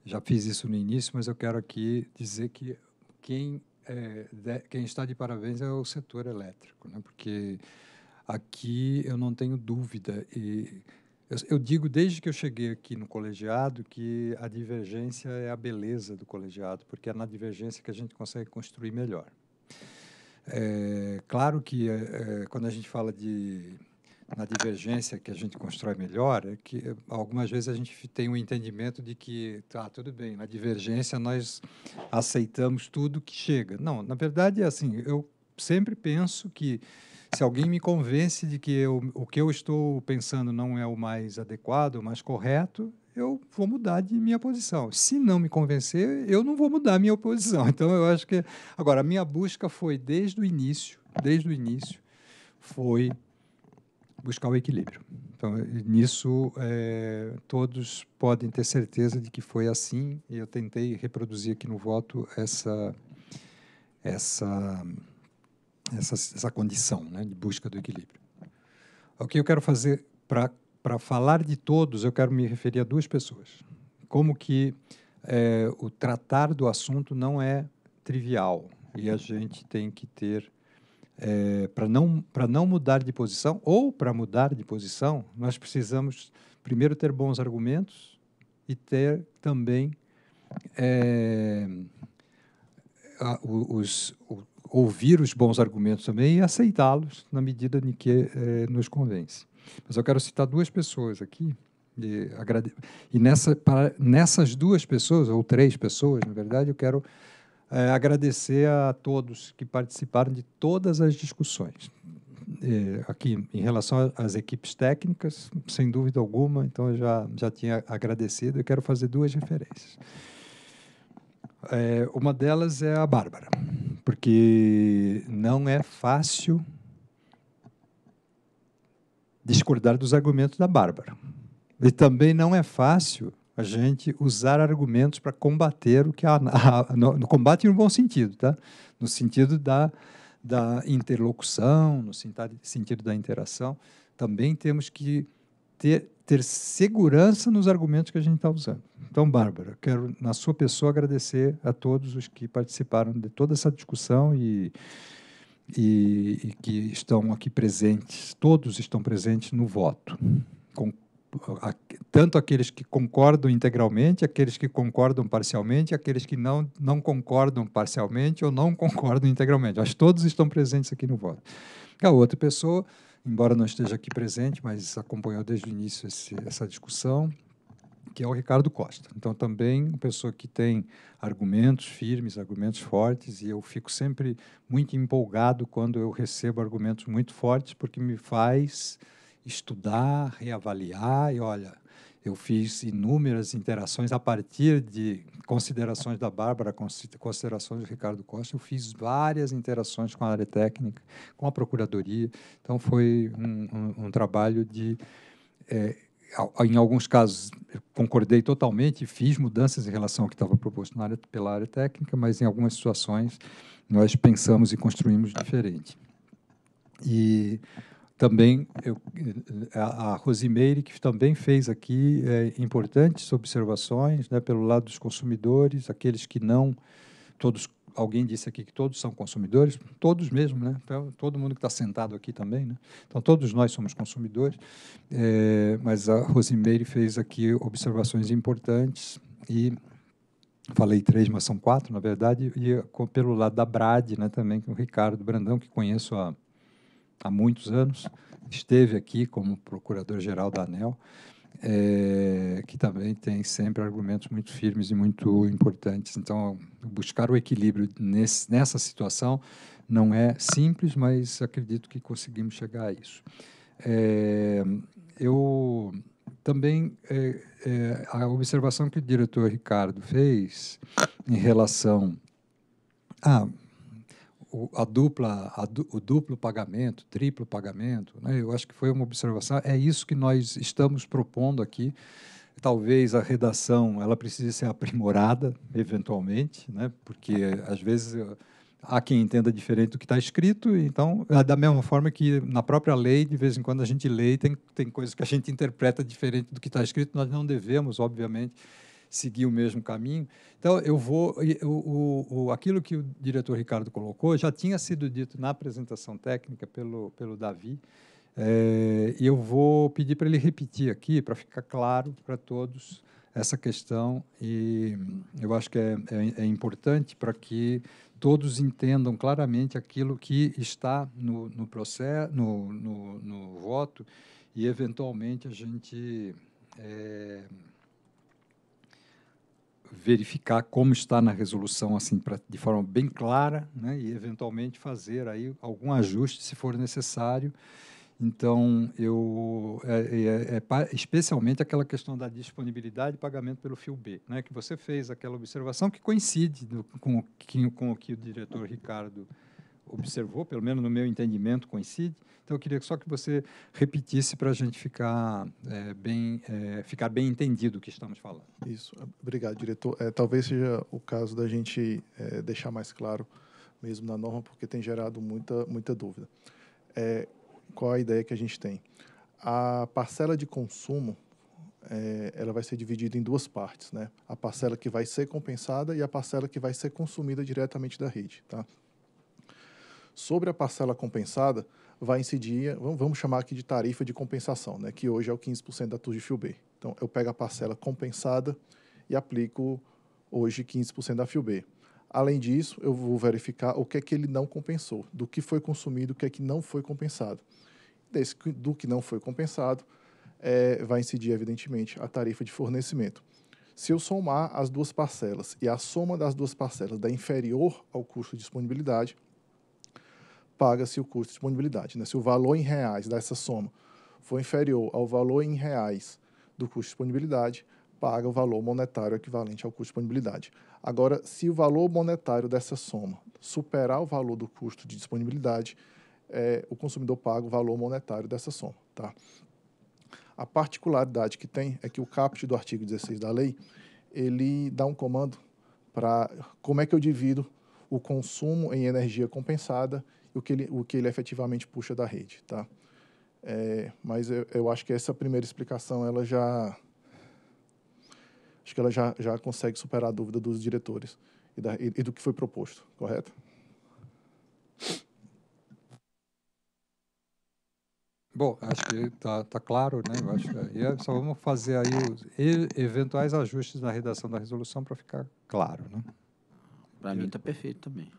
Já fiz isso no início, mas eu quero aqui dizer que quem, é, de, quem está de parabéns é o setor elétrico, né? porque aqui eu não tenho dúvida. E eu, eu digo desde que eu cheguei aqui no colegiado que a divergência é a beleza do colegiado, porque é na divergência que a gente consegue construir melhor. É, claro que é, é quando a gente fala de na divergência que a gente constrói melhor é que algumas vezes a gente tem o um entendimento de que tá tudo bem na divergência nós aceitamos tudo que chega não na verdade é assim eu sempre penso que se alguém me convence de que eu, o que eu estou pensando não é o mais adequado o mais correto eu vou mudar de minha posição. Se não me convencer, eu não vou mudar minha posição. Então, eu acho que. Agora, a minha busca foi desde o início, desde o início, foi buscar o equilíbrio. Então, eh, nisso, é, todos podem ter certeza de que foi assim, e eu tentei reproduzir aqui no voto essa, essa, essa, essa condição né, de busca do equilíbrio. O que eu quero fazer para falar de todos, eu quero me referir a duas pessoas. Como que é, o tratar do assunto não é trivial e a gente tem que ter é, para não, para não mudar de posição ou para mudar de posição, nós precisamos primeiro ter bons argumentos e ter também é, a, os, o, ouvir os bons argumentos também e aceitá-los na medida em que é, nos convence. Mas eu quero citar duas pessoas aqui. E, agrade... e nessa, para, nessas duas pessoas, ou três pessoas, na verdade, eu quero é, agradecer a todos que participaram de todas as discussões. É, aqui, em relação às equipes técnicas, sem dúvida alguma, então eu já, já tinha agradecido e quero fazer duas referências. É, uma delas é a Bárbara, porque não é fácil discordar dos argumentos da Bárbara. E também não é fácil a gente usar argumentos para combater o que a, a no, no, combate no bom sentido, tá? No sentido da, da interlocução, no sentido da interação, também temos que ter, ter segurança nos argumentos que a gente está usando. Então, Bárbara, quero na sua pessoa agradecer a todos os que participaram de toda essa discussão e e, e, que estão aqui presentes, todos estão presentes no voto. Com, a, tanto aqueles que concordam integralmente, aqueles que concordam parcialmente, aqueles que não, não concordam parcialmente ou não concordam integralmente. Acho que todos estão presentes aqui no voto. A outra pessoa, embora não esteja aqui presente, mas acompanhou desde o início esse, essa discussão, que é o Ricardo Costa. Então, também uma pessoa que tem argumentos firmes, argumentos fortes, e eu fico sempre muito empolgado quando eu recebo argumentos muito fortes, porque me faz estudar, reavaliar e, olha, eu fiz inúmeras interações a partir de considerações da Bárbara, considerações do Ricardo Costa. Eu fiz várias interações com a área técnica, com a Procuradoria. Então, foi um, um, um trabalho de. É, em alguns casos concordei totalmente, fiz mudanças em relação ao que estava proposto na área, pela área técnica, mas em algumas situações nós pensamos e construímos diferente. E também eu, a, Rosimeire, que também fez aqui é, importantes observações né, pelo lado dos consumidores, aqueles que não, todos, alguém disse aqui que todos são consumidores, todos mesmo, né? Então, todo mundo que está sentado aqui também, né? então todos nós somos consumidores, é, mas a Rosimeire fez aqui observações importantes e falei três, mas são quatro, na verdade, e pelo lado da Brad, né, também, com o Ricardo Brandão, que conheço a há muitos anos, esteve aqui como procurador-geral da ANEL, é, que também tem sempre argumentos muito firmes e muito importantes. Então, buscar o equilíbrio nesse, nessa situação não é simples, mas acredito que conseguimos chegar a isso. É, eu também é, é, a observação que o diretor Ricardo fez em relação a o, a dupla, a du, o duplo pagamento, triplo pagamento, né? eu acho que foi uma observação. É isso que nós estamos propondo aqui. Talvez a redação ela precise ser aprimorada, eventualmente, né? porque às vezes há quem entenda diferente do que está escrito, então, é da mesma forma que na própria lei, de vez em quando a gente lê e tem, tem coisas que a gente interpreta diferente do que está escrito, nós não devemos, obviamente, seguir o mesmo caminho. Então, eu vou. O, o, aquilo que o diretor Ricardo colocou já tinha sido dito na apresentação técnica pelo, pelo Davi. Eh, e é, eu vou pedir para ele repetir aqui, para ficar claro para todos essa questão. E eu acho que é, é, é importante para que todos entendam claramente aquilo que está no, no processo, no, no, no voto, e eventualmente a gente. É, verificar como está na resolução assim pra, de forma bem clara né, e eventualmente fazer aí algum ajuste se for necessário então eu é, é, é, especialmente aquela questão da disponibilidade de pagamento pelo fio B né, que você fez aquela observação que coincide do, com, com o que o diretor Ricardo observou, pelo menos no meu entendimento, coincide. Então, eu queria só que você repetisse para a gente ficar, é, bem, é, ficar bem entendido o que estamos falando. Isso. Obrigado, diretor. É, talvez seja o caso da gente é, deixar mais claro mesmo na norma, porque tem gerado muita, muita dúvida. É, qual a ideia que a gente tem? A parcela de consumo é, ela vai ser dividida em duas partes, né? A parcela que vai ser compensada e a parcela que vai ser consumida diretamente da rede, tá? sobre a parcela compensada vai incidir, vamos chamar aqui de tarifa de compensação, né, que hoje é o 15% da Turgifil B. Então, eu pego a parcela compensada e aplico hoje 15% da Fio B. Além disso, eu vou verificar o que é que ele não compensou, do que foi consumido, o que é que não foi compensado. Desse, do que não foi compensado, é, vai incidir, evidentemente, a tarifa de fornecimento. Se eu somar as duas parcelas e a soma das duas parcelas dá inferior ao custo de disponibilidade, paga-se o custo de disponibilidade. Né? Se o valor em reais dessa soma for inferior ao valor em reais do custo de disponibilidade, paga o valor monetário equivalente ao custo de disponibilidade. Agora, se o valor monetário dessa soma superar o valor do custo de disponibilidade, é, o consumidor paga o valor monetário dessa soma. Tá? A particularidade que tem é que o caput do artigo 16 da lei, ele dá um comando para como é que eu divido o consumo em energia compensada o que ele, o que ele efetivamente puxa da rede, tá? É, mas eu, eu, acho que essa primeira explicação, ela já... Acho que ela já, já consegue superar a dúvida dos diretores e, da, e, e do que foi proposto, correto? Bom, acho que está tá claro, né? Eu acho que, é, é, só vamos fazer aí os eventuais ajustes na redação da resolução para ficar claro, né? Para mim está perfeito também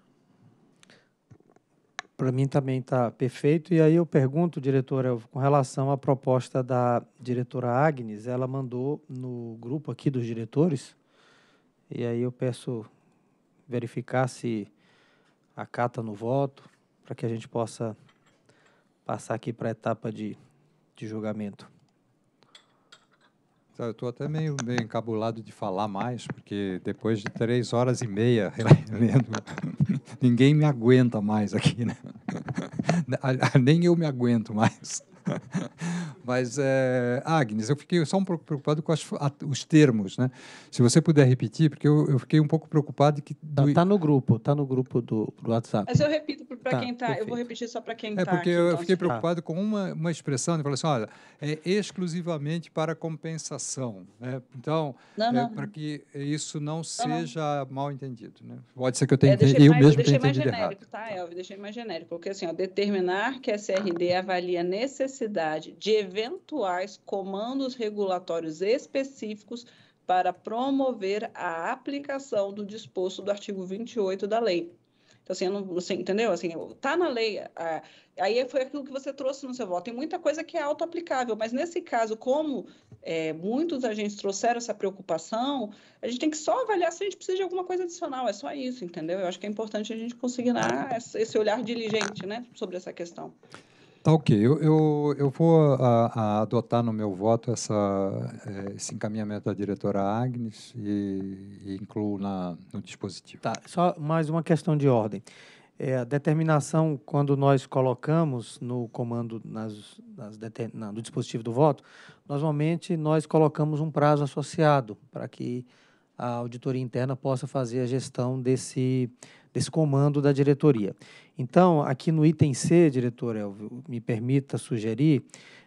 para mim também está perfeito. E aí eu pergunto, diretor Elvio, com relação à proposta da diretora Agnes, ela mandou no grupo aqui dos diretores, e aí eu peço verificar se acata no voto, para que a gente possa passar aqui para a etapa de, de julgamento. Eu estou até meio, meio encabulado de falar mais, porque depois de três horas e meia lendo, ninguém me aguenta mais aqui, né? Nem eu me aguento mais. Mas, é, Agnes, eu fiquei só um pouco preocupado com as, os termos, né? Se você puder repetir, porque eu, eu fiquei um pouco preocupado que tá, do... tá, no grupo, está no grupo do, do WhatsApp. Mas eu repito para tá, quem está, Eu vou repetir só para quem está. É tá porque aqui, eu então, fiquei tipo, preocupado tá. com uma, uma expressão. Ele falou assim, olha, é exclusivamente para compensação, né? Então, é, para que isso não, não seja não. mal entendido, né? Pode ser que eu tenha é, entendido, mais, eu mesmo tenha entendido genérico, errado. Tá, Elvio, deixei mais genérico, porque assim, ó, determinar que a CRD avalia a necessidade de eventuais comandos regulatórios específicos para promover a aplicação do disposto do artigo 28 da lei. Então, assim, não, assim, entendeu? Assim, tá na lei. aí foi aquilo que você trouxe no seu voto. Tem muita coisa que é auto-aplicável, mas nesse caso, como é, muitos agentes trouxeram essa preocupação, a gente tem que só avaliar se a gente precisa de alguma coisa adicional. É só isso, entendeu? Eu acho que é importante a gente conseguir esse olhar diligente né, sobre essa questão. Tá ok. Eu, eu, eu vou a, ah, a ah, adotar no meu voto essa, eh, esse encaminhamento da diretora Agnes e, e incluo na, no dispositivo. Tá, só mais uma questão de ordem. É, a determinação, quando nós colocamos no comando, nas, nas na, no dispositivo do voto, normalmente nós colocamos um prazo associado para que a auditoria interna possa fazer a gestão desse desse comando da diretoria. Então, aqui no item C, diretor Elvio, me permita sugerir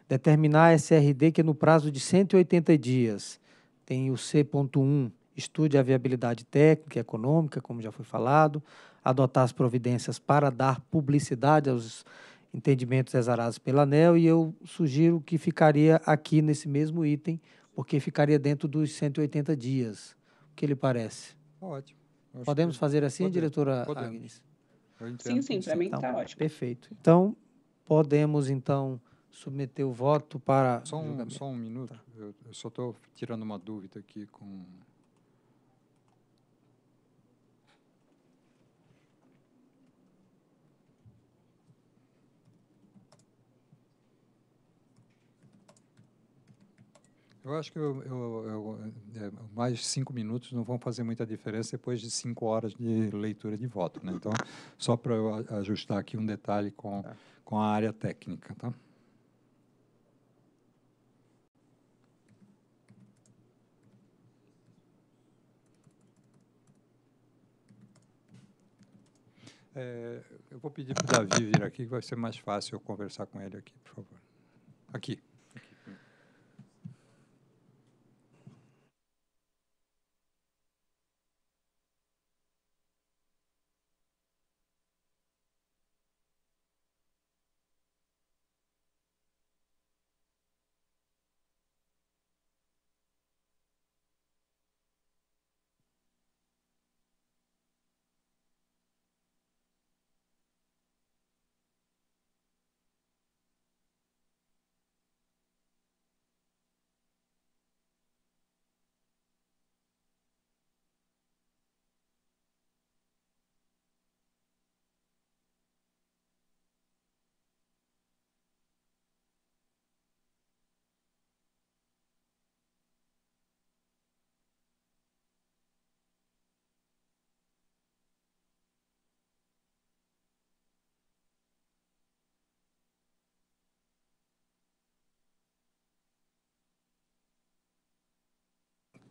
determinar a SRD que no prazo de 180 dias tem o C.1, estude a viabilidade técnica e econômica, como já foi falado, adotar as providências para dar publicidade aos entendimentos exarados pela ANEL e eu sugiro que ficaria aqui nesse mesmo item, porque ficaria dentro dos 180 dias. O que lhe parece? Ótimo. Acho podemos fazer assim, diretora podemos. Agnes? Sim, sim, para mim está então, tá ótimo. Perfeito. Então, podemos, então, submeter o voto para. Só um, só um minuto, tá. eu, eu só estou tirando uma dúvida aqui com Eu acho que eu, eu, eu, é, mais cinco minutos não vão fazer muita diferença depois de cinco horas de leitura de voto. Né? Então, só para eu ajustar aqui um detalhe com, tá. com a área técnica. Tá? É, eu vou pedir para o Davi vir aqui, que vai ser mais fácil eu conversar com ele aqui, por favor. Aqui.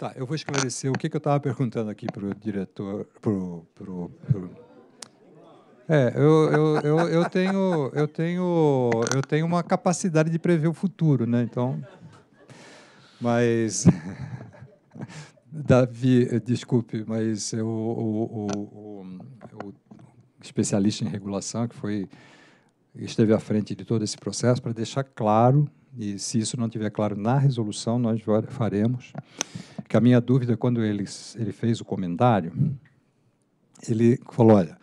Tá, eu vou esclarecer o que, que eu estava perguntando aqui para o diretor, pro, pro, pro... É, eu, eu, eu, eu, tenho, eu, tenho, eu tenho uma capacidade de prever o futuro, né? Então, mas Davi, desculpe, mas eu, o, o, o, o, especialista em regulação que foi esteve à frente de todo esse processo para deixar claro e se isso não tiver claro na resolução, nós faremos. Que a minha dúvida, quando ele, ele fez o comentário, ele falou: olha,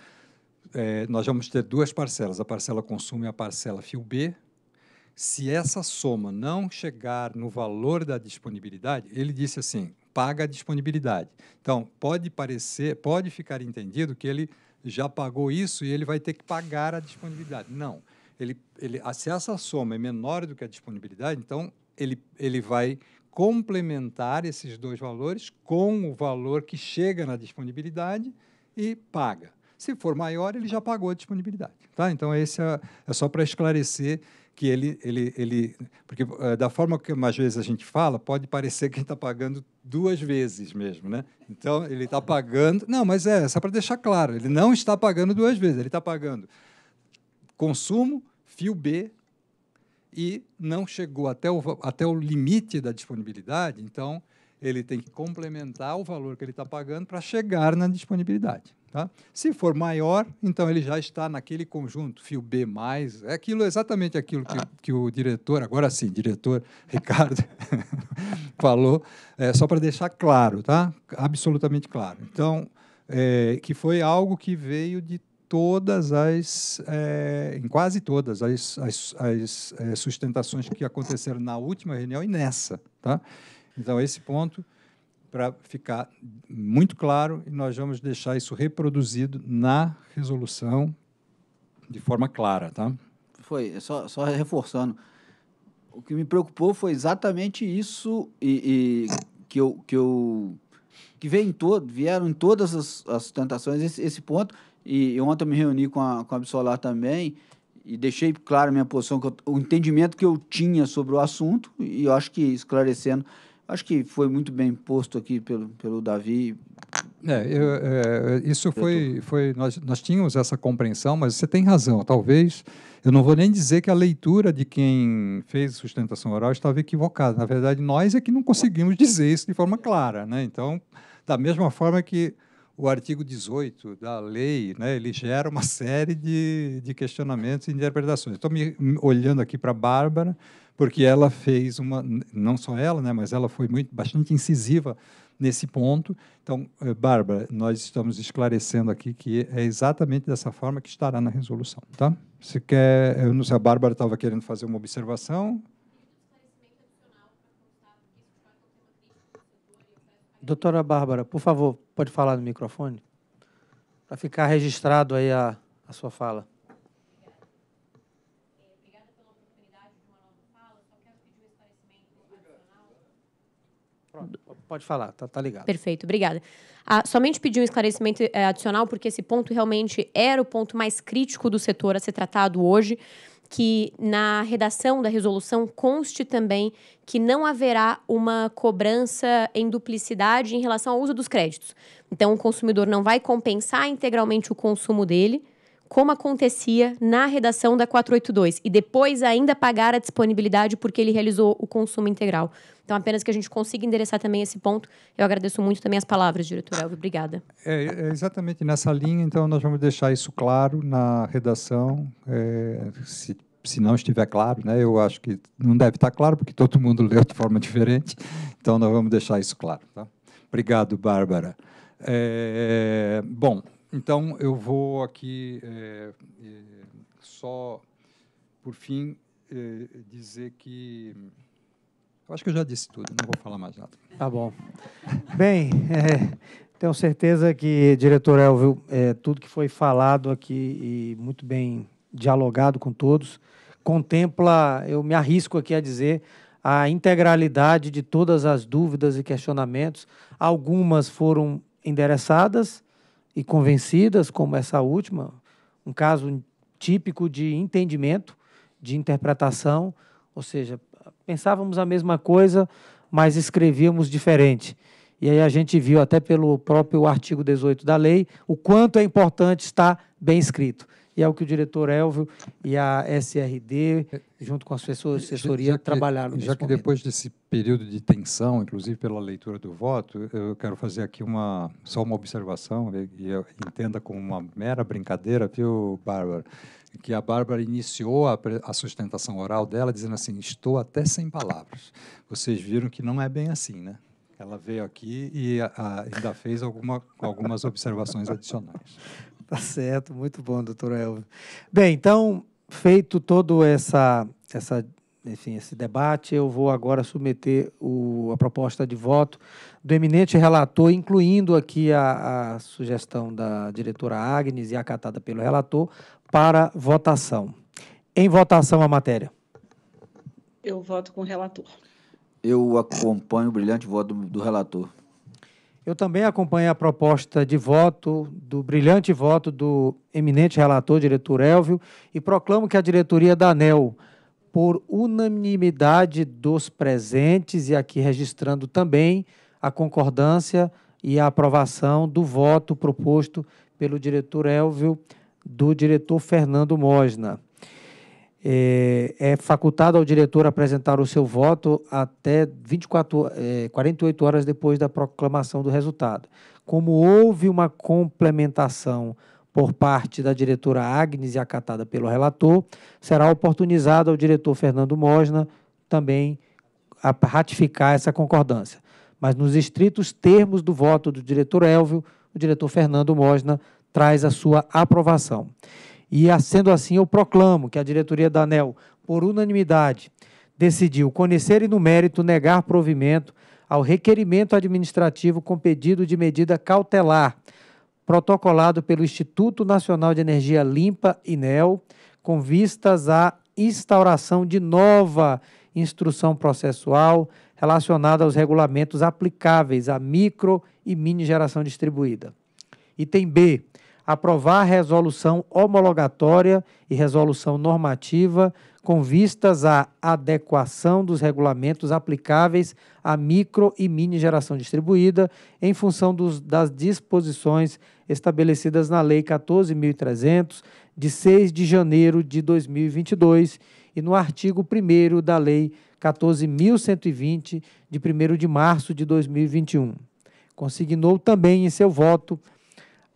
é, nós vamos ter duas parcelas, a parcela consumo e a parcela fio B. Se essa soma não chegar no valor da disponibilidade, ele disse assim: paga a disponibilidade. Então, pode parecer, pode ficar entendido que ele já pagou isso e ele vai ter que pagar a disponibilidade. Não ele, ele, se essa soma é menor do que a disponibilidade, então ele, ele vai complementar esses dois valores com o valor que chega na disponibilidade e paga. Se for maior, ele já pagou a disponibilidade. Tá? Então, esse é, é só para esclarecer que ele, ele, ele porque é, da forma que às vezes a gente fala, pode parecer que ele está pagando duas vezes mesmo, né? Então, ele está pagando... Não, mas é só para deixar claro, ele não está pagando duas vezes, ele está pagando consumo fio B e não chegou até o, até o limite da disponibilidade, então ele tem que complementar o valor que ele está pagando para chegar na disponibilidade. Tá? Se for maior, então ele já está naquele conjunto, fio B, mais, é aquilo, exatamente aquilo que, que o diretor, agora sim, diretor Ricardo, falou, é, só para deixar claro, tá? absolutamente claro. Então, é, que foi algo que veio de todas as, é, em quase todas as, as, as é, sustentações que aconteceram na última reunião e nessa, tá? Então esse ponto para ficar muito claro e nós vamos deixar isso reproduzido na resolução de forma clara, tá? Foi é só, só reforçando. O que me preocupou foi exatamente isso e, e que eu que eu que vem todo, vieram em todas as, as sustentações esse, esse ponto e ontem eu me reuni com a, com a também e deixei claro a minha posição, eu, o entendimento que eu tinha sobre o assunto, e eu acho que esclarecendo, acho que foi muito bem posto aqui pelo, pelo Davi. É, eu, é, isso foi, foi nós, nós tínhamos essa compreensão, mas você tem razão. Talvez, eu não vou nem dizer que a leitura de quem fez sustentação oral estava equivocada. Na verdade, nós é que não conseguimos dizer isso de forma clara. Né? Então, da mesma forma que o artigo 18 da lei, né, ele gera uma série de, de questionamentos e interpretações. Estou me olhando aqui para a Bárbara, porque ela fez uma, não só ela, né, mas ela foi muito, bastante incisiva nesse ponto. Então, eh, Bárbara, nós estamos esclarecendo aqui que é exatamente dessa forma que estará na resolução, tá? Se quer, eu não sei, a Bárbara estava querendo fazer uma observação. Doutora Bárbara, por favor, Pode falar no microfone? Para ficar registrado aí a, a sua fala. Pode falar, tá, tá, ligado. Perfeito, obrigada. Ah, somente pedi um esclarecimento é, adicional, porque esse ponto realmente era o ponto mais crítico do setor a ser tratado hoje que na redação da resolução conste também que não haverá uma cobrança em duplicidade em relação ao uso dos créditos. Então, o consumidor não vai compensar integralmente o consumo dele, como acontecia na redação da 482 e depois ainda pagar a disponibilidade porque ele realizou o consumo integral. Então, apenas que a gente consiga endereçar também esse ponto, eu agradeço muito também as palavras, diretor Elvio. Obrigada. É, é exatamente nessa linha, então, nós vamos deixar isso claro na redação. É, se, se não estiver claro, né, eu acho que não deve estar claro, porque todo mundo leu de forma diferente. Então, nós vamos deixar isso claro. Tá? Obrigado, Bárbara. É, bom, então, eu vou aqui é, é, só, por fim, é, dizer que. Eu acho que eu já disse tudo, não vou falar mais nada. Tá bom. Bem, é, tenho certeza que, diretor Elvio, é, tudo que foi falado aqui e muito bem dialogado com todos, contempla, eu me arrisco aqui a dizer, a integralidade de todas as dúvidas e questionamentos. Algumas foram endereçadas e convencidas, como essa última, um caso típico de entendimento, de interpretação, ou seja, pensávamos a mesma coisa, mas escrevíamos diferente. E aí a gente viu até pelo próprio artigo 18 da lei o quanto é importante estar bem escrito e é o que o diretor Elvio e a SRD, é, junto com a sua assessoria, já, já que, trabalharam. Já que momento. depois desse período de tensão, inclusive pela leitura do voto, eu quero fazer aqui uma, só uma observação, e, entenda como uma mera brincadeira, viu, Bárbara? que a Bárbara iniciou a, a, sustentação oral dela dizendo assim: Estou até sem palavras. Vocês viram que não é bem assim, né? Ela veio aqui e a, a, ainda fez alguma, algumas observações adicionais. Tá certo, muito bom, doutor Elvio. Bem, então, feito todo essa, essa, enfim, esse debate, eu vou agora submeter o, a proposta de voto do eminente relator, incluindo aqui a, a sugestão da diretora Agnes e acatada pelo relator, para votação. Em votação a matéria. Eu voto com o relator. Eu acompanho o brilhante voto do, do relator. Eu também acompanhei a proposta de voto, do brilhante voto do eminente relator, diretor Elvio, e proclamo que a diretoria da ANEL, por unanimidade dos presentes, e aqui registrando também a concordância e a aprovação do voto proposto pelo diretor Elvio, do diretor Fernando Mosna. É, é facultado ao diretor apresentar o seu voto até 24, é, 48 horas depois da proclamação do resultado. Como houve uma complementação por parte da diretora Agnes e acatada pelo relator, será oportunizado ao diretor Fernando Mosna também ratificar essa concordância. Mas nos estritos termos do voto do diretor Elvio, o diretor Fernando Mosna traz a sua aprovação. E, sendo assim, eu proclamo que a diretoria da ANEL, por unanimidade, decidiu conhecer e, no mérito, negar provimento ao requerimento administrativo com pedido de medida cautelar, protocolado pelo Instituto Nacional de Energia Limpa, INEL, com vistas à instauração de nova instrução processual relacionada aos regulamentos aplicáveis à micro e mini geração distribuída. Item B aprovar resolução homologatória e resolução normativa com vistas à adequação dos regulamentos aplicáveis à micro e mini geração distribuída em função dos, das disposições estabelecidas na Lei 14.300, de 6 de janeiro de 2022, e no artigo 1 da Lei 14.120, de 1 de março de 2021. Consignou também em seu voto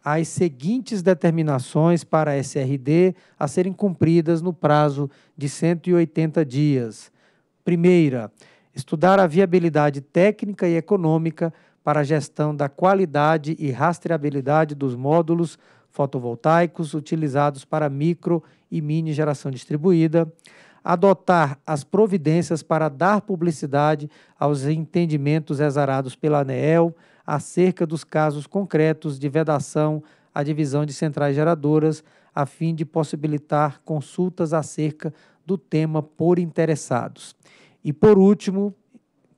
as seguintes determinações para a SRD a serem cumpridas no prazo de 180 dias. Primeira, estudar a viabilidade técnica e econômica para a gestão da qualidade e rastreabilidade dos módulos fotovoltaicos utilizados para micro e mini geração distribuída, adotar as providências para dar publicidade aos entendimentos exarados pela ANEEL, acerca dos casos concretos de vedação à divisão de centrais geradoras, a fim de possibilitar consultas acerca do tema por interessados. E, por último,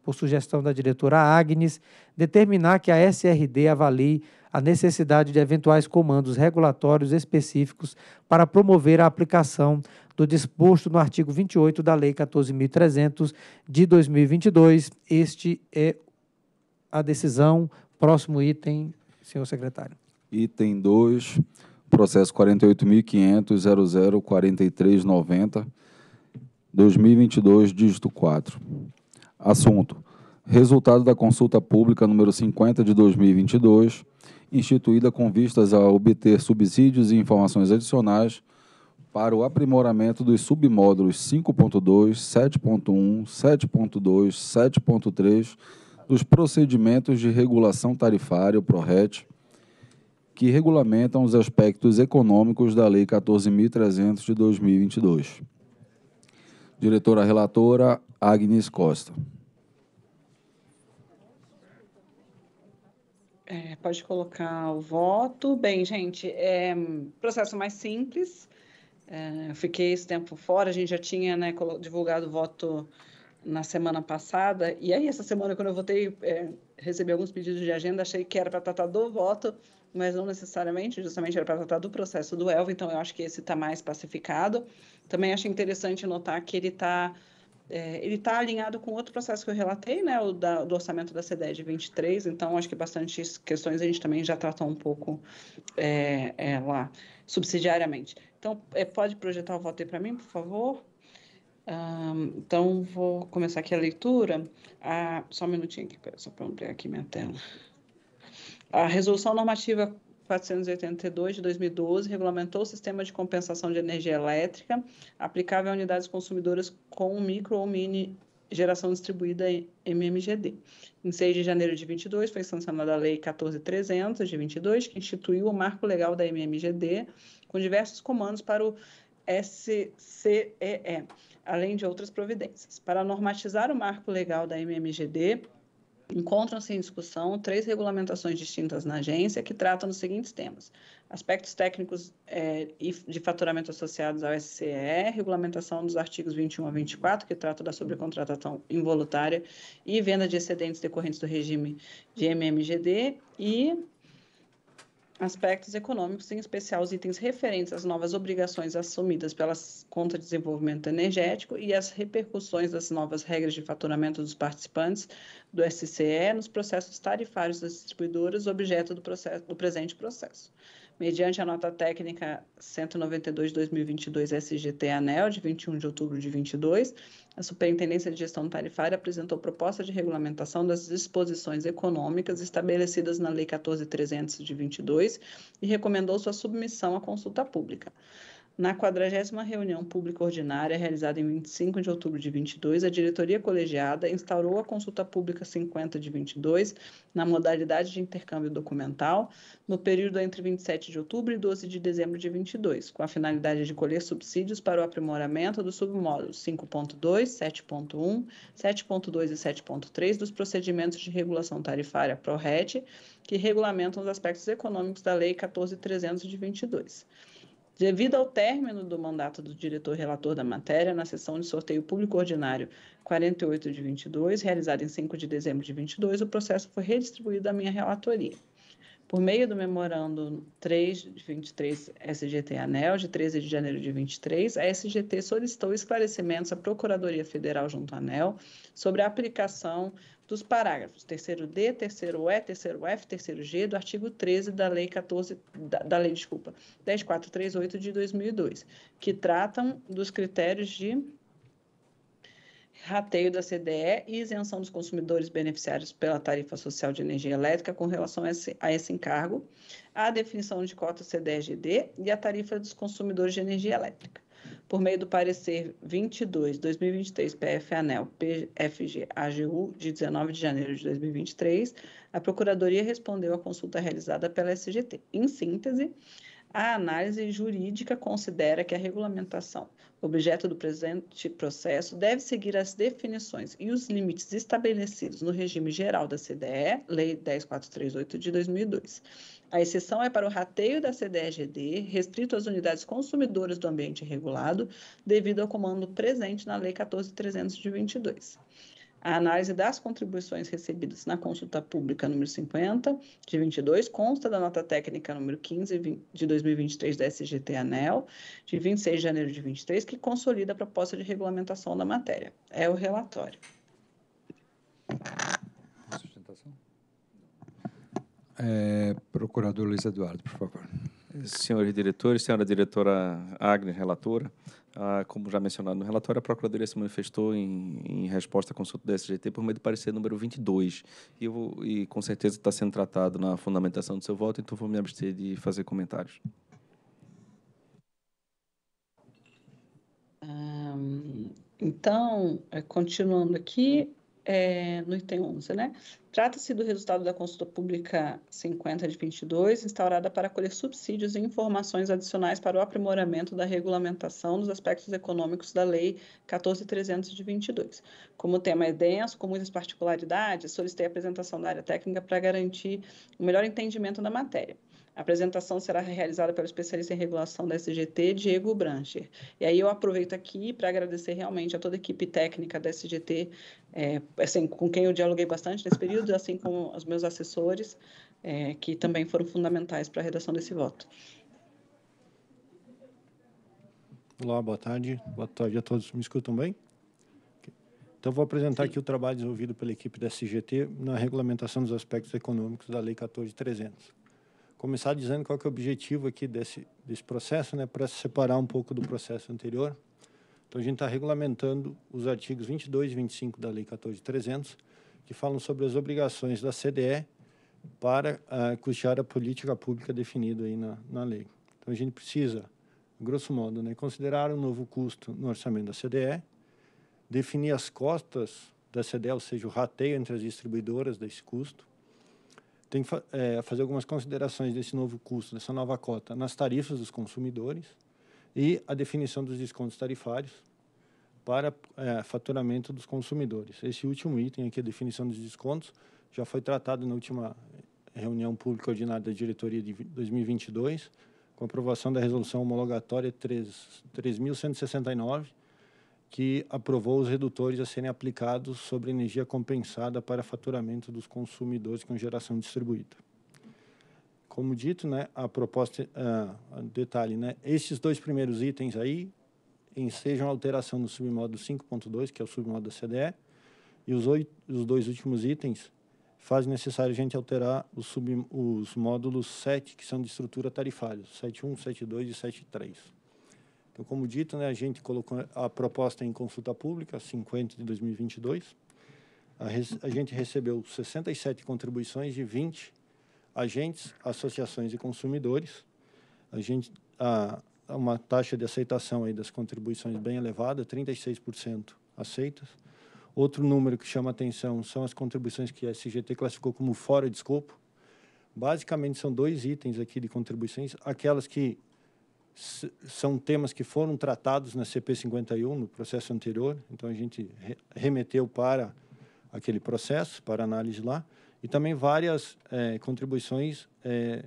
por sugestão da diretora Agnes, determinar que a SRD avalie a necessidade de eventuais comandos regulatórios específicos para promover a aplicação do disposto no artigo 28 da Lei 14.300 de 2022. Este é a decisão. Próximo item, senhor secretário. Item 2, processo 48.500.004390, 2022, dígito 4. Assunto: Resultado da consulta pública número 50 de 2022, instituída com vistas a obter subsídios e informações adicionais para o aprimoramento dos submódulos 5.2, 7.1, 7.2, 7.3 dos procedimentos de regulação tarifária, o PRORET, que regulamentam os aspectos econômicos da Lei 14.300 de 2022. Diretora relatora, Agnes Costa. É, pode colocar o voto. Bem, gente, é processo mais simples. É, fiquei esse tempo fora, a gente já tinha né, divulgado o voto na semana passada, e aí essa semana, quando eu votei, é, recebi alguns pedidos de agenda, achei que era para tratar do voto, mas não necessariamente, justamente era para tratar do processo do Elva, então eu acho que esse está mais pacificado. Também acho interessante notar que ele está é, ele está alinhado com outro processo que eu relatei, né, o da, do orçamento da CDE de 23, então acho que bastantes questões a gente também já tratou um pouco é, é, lá, subsidiariamente. Então, é, pode projetar o voto aí para mim, por favor? Um, então, vou começar aqui a leitura. Ah, só um minutinho aqui, só para ampliar aqui minha tela. A Resolução Normativa 482 de 2012 regulamentou o sistema de compensação de energia elétrica aplicável a unidades consumidoras com micro ou mini geração distribuída MMGD. Em 6 de janeiro de 22 foi sancionada a Lei 14300 de 22, que instituiu o marco legal da MMGD com diversos comandos para o SCEE além de outras providências. Para normatizar o marco legal da MMGD, Encontram-se em discussão três regulamentações distintas na agência que tratam dos seguintes temas: aspectos técnicos é, de faturamento associados ao SCE, regulamentação dos artigos 21 a 24, que trata da sobrecontratação involuntária e venda de excedentes decorrentes do regime de MMGD, e aspectos econômicos, em especial os itens referentes às novas obrigações assumidas pelas contas de desenvolvimento energético e as repercussões das novas regras de faturamento dos participantes do SCE nos processos tarifários das distribuidoras, objeto do, processo, do presente processo mediante a nota técnica 192-2022 SGT ANEL, de 21 de outubro de 22, a Superintendência de Gestão Tarifária apresentou proposta de regulamentação das disposições econômicas estabelecidas na Lei 14.300 de 22 e recomendou sua submissão à consulta pública. Na 40 reunião pública ordinária, realizada em 25 de outubro de 22, a diretoria colegiada instaurou a consulta pública 50 de 22, na modalidade de intercâmbio documental, no período entre 27 de outubro e 12 de dezembro de 22, com a finalidade de colher subsídios para o aprimoramento dos submódulos 5.2, 7.1, 7.2 e 7.3 dos procedimentos de regulação tarifária PRORET, que regulamentam os aspectos econômicos da Lei 14.300 de Devido ao término do mandato do diretor relator da matéria, na sessão de sorteio público ordinário 48 de 22, realizada em 5 de dezembro de 22, o processo foi redistribuído à minha relatoria. Por meio do memorando 3 de 23 SGT ANEL, de 13 de janeiro de 23, a SGT solicitou esclarecimentos à Procuradoria Federal junto à ANEL sobre a aplicação dos parágrafos 3 d 3 e 3 f 3 g do artigo 13 da Lei 14 da, da Lei, desculpa, 10438 de 2002, que tratam dos critérios de rateio da CDE e isenção dos consumidores beneficiários pela tarifa social de energia elétrica com relação a esse, a esse encargo, a definição de cota CDE-GD e a tarifa dos consumidores de energia elétrica por meio do parecer 22/2023 PF-ANEL PFG-AGU de 19 de janeiro de 2023, a procuradoria respondeu à consulta realizada pela SGT. Em síntese, a análise jurídica considera que a regulamentação objeto do presente processo, deve seguir as definições e os limites estabelecidos no regime geral da CDE, Lei 10438 de 2002. A exceção é para o rateio da CDE-GD, restrito às unidades consumidoras do ambiente regulado, devido ao comando presente na Lei 14322 a análise das contribuições recebidas na consulta pública número 50 de 22 consta da nota técnica número 15 de 2023 da SGT-ANEL, de 26 de janeiro de 23, que consolida a proposta de regulamentação da matéria. É o relatório. Sustentação? É, procurador Luiz Eduardo, por favor. Senhores diretores, senhora diretora Agne, relatora, ah, como já mencionado no relatório, a Procuradoria se manifestou em, em resposta à consulta do SGT por meio do parecer número 22. E, eu, vou, e com certeza está sendo tratado na fundamentação do seu voto, então vou me abster de fazer comentários. então, é, continuando aqui, é, no item 11, né? Trata-se do resultado da consulta pública 50 de 22, instaurada para colher subsídios e informações adicionais para o aprimoramento da regulamentação dos aspectos econômicos da Lei 14.300 de 22. Como o tema é denso, com muitas particularidades, solicitei a apresentação da área técnica para garantir o um melhor entendimento da matéria. A apresentação será realizada pelo especialista em regulação da SGT, Diego Brancher. E aí eu aproveito aqui para agradecer realmente a toda a equipe técnica da SGT, é, assim, com quem eu dialoguei bastante nesse período, assim como os meus assessores, é, que também foram fundamentais para a redação desse voto. Olá, boa tarde. Boa tarde a todos. Me escutam bem? Então, vou apresentar Sim. aqui o trabalho desenvolvido pela equipe da SGT na regulamentação dos aspectos econômicos da Lei 14300 começar dizendo qual é o objetivo aqui desse, desse processo, né, para separar um pouco do processo anterior. Então, a gente está regulamentando os artigos 22 e 25 da Lei 14.300, que falam sobre as obrigações da CDE para uh, custear a política pública definida aí na, na lei. Então, a gente precisa, grosso modo, né, considerar um novo custo no orçamento da CDE, definir as costas da CDE, ou seja, o rateio entre as distribuidoras desse custo, tem que é, fazer algumas considerações desse novo custo, dessa nova cota, nas tarifas dos consumidores e a definição dos descontos tarifários para é, faturamento dos consumidores. Esse último item aqui, a definição dos descontos, já foi tratado na última reunião pública ordinária da diretoria de 2022, com aprovação da resolução homologatória 3.169, que aprovou os redutores a serem aplicados sobre energia compensada para faturamento dos consumidores com geração distribuída. Como dito, né, a proposta, uh, detalhe, né, esses dois primeiros itens aí ensejam alteração no submódulo 5.2, que é o submódulo da CDE, e os, oito, os dois últimos itens fazem necessário a gente alterar os, sub, os módulos 7, que são de estrutura tarifária, 7.1, 7.2 e 7.3. Então, como dito, né, a gente colocou a proposta em consulta pública, 50 de 2022. A, res, a gente recebeu 67 contribuições de 20 agentes, associações e consumidores. A gente a, uma taxa de aceitação aí das contribuições bem elevada, 36% aceitas. Outro número que chama atenção são as contribuições que a SGT classificou como fora de escopo. Basicamente, são dois itens aqui de contribuições, aquelas que são temas que foram tratados na CP 51 no processo anterior, então a gente remeteu para aquele processo para análise lá e também várias é, contribuições é,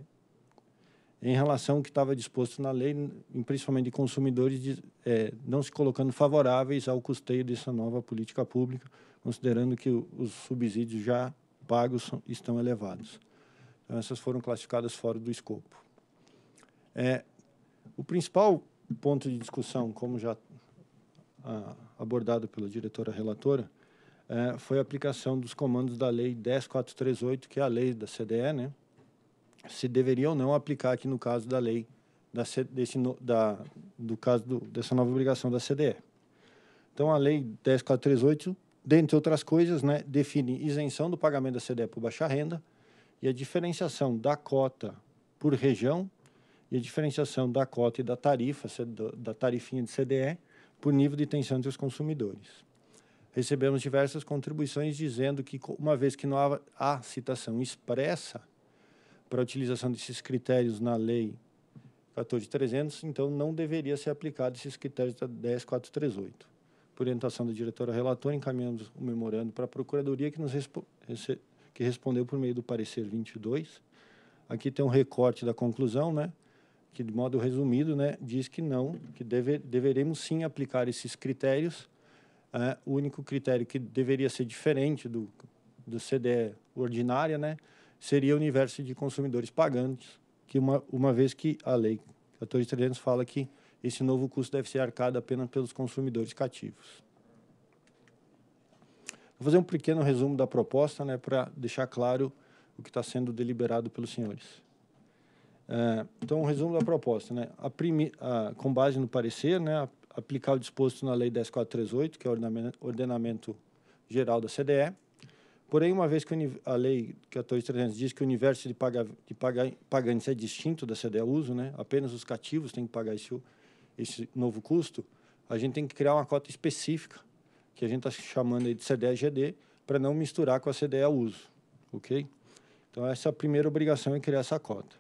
em relação ao que estava disposto na lei, principalmente de consumidores de, é, não se colocando favoráveis ao custeio dessa nova política pública, considerando que os subsídios já pagos são, estão elevados. Então, essas foram classificadas fora do escopo. É, o principal ponto de discussão, como já ah, abordado pela diretora relatora, eh, foi a aplicação dos comandos da Lei 10438, que é a lei da CDE, né? se deveria ou não aplicar aqui no caso da lei, da, desse, da, do caso do, dessa nova obrigação da CDE. Então, a Lei 10438, dentre outras coisas, né, define isenção do pagamento da CDE por baixa renda e a diferenciação da cota por região e a diferenciação da cota e da tarifa, da tarifinha de CDE, por nível de tensão entre os consumidores. Recebemos diversas contribuições dizendo que, uma vez que não há, há citação expressa para a utilização desses critérios na lei 14300, então não deveria ser aplicado esses critérios da 10438. Por orientação da diretora relatora, encaminhamos o memorando para a Procuradoria, que nos respo que respondeu por meio do parecer 22. Aqui tem um recorte da conclusão, né? que de modo resumido, né, diz que não, que deve, deveremos sim aplicar esses critérios. É, o único critério que deveria ser diferente do, do CDE ordinária, né, seria o universo de consumidores pagantes, que uma, uma vez que a lei 14.300 fala que esse novo custo deve ser arcado apenas pelos consumidores cativos. Vou fazer um pequeno resumo da proposta, né, para deixar claro o que está sendo deliberado pelos senhores. É, então, um resumo da proposta, né? A prime, a, com base no parecer, né, aplicar o disposto na Lei 10.438, que é o ordenamento, ordenamento geral da CDE. Porém, uma vez que a Lei 14.300 diz que o universo de, paga, de paga, pagantes é distinto da CDE uso, né? apenas os cativos têm que pagar esse, esse novo custo, a gente tem que criar uma cota específica, que a gente está chamando de CDE-GD, para não misturar com a CDE uso. Ok? Então, essa é a primeira obrigação é criar essa cota.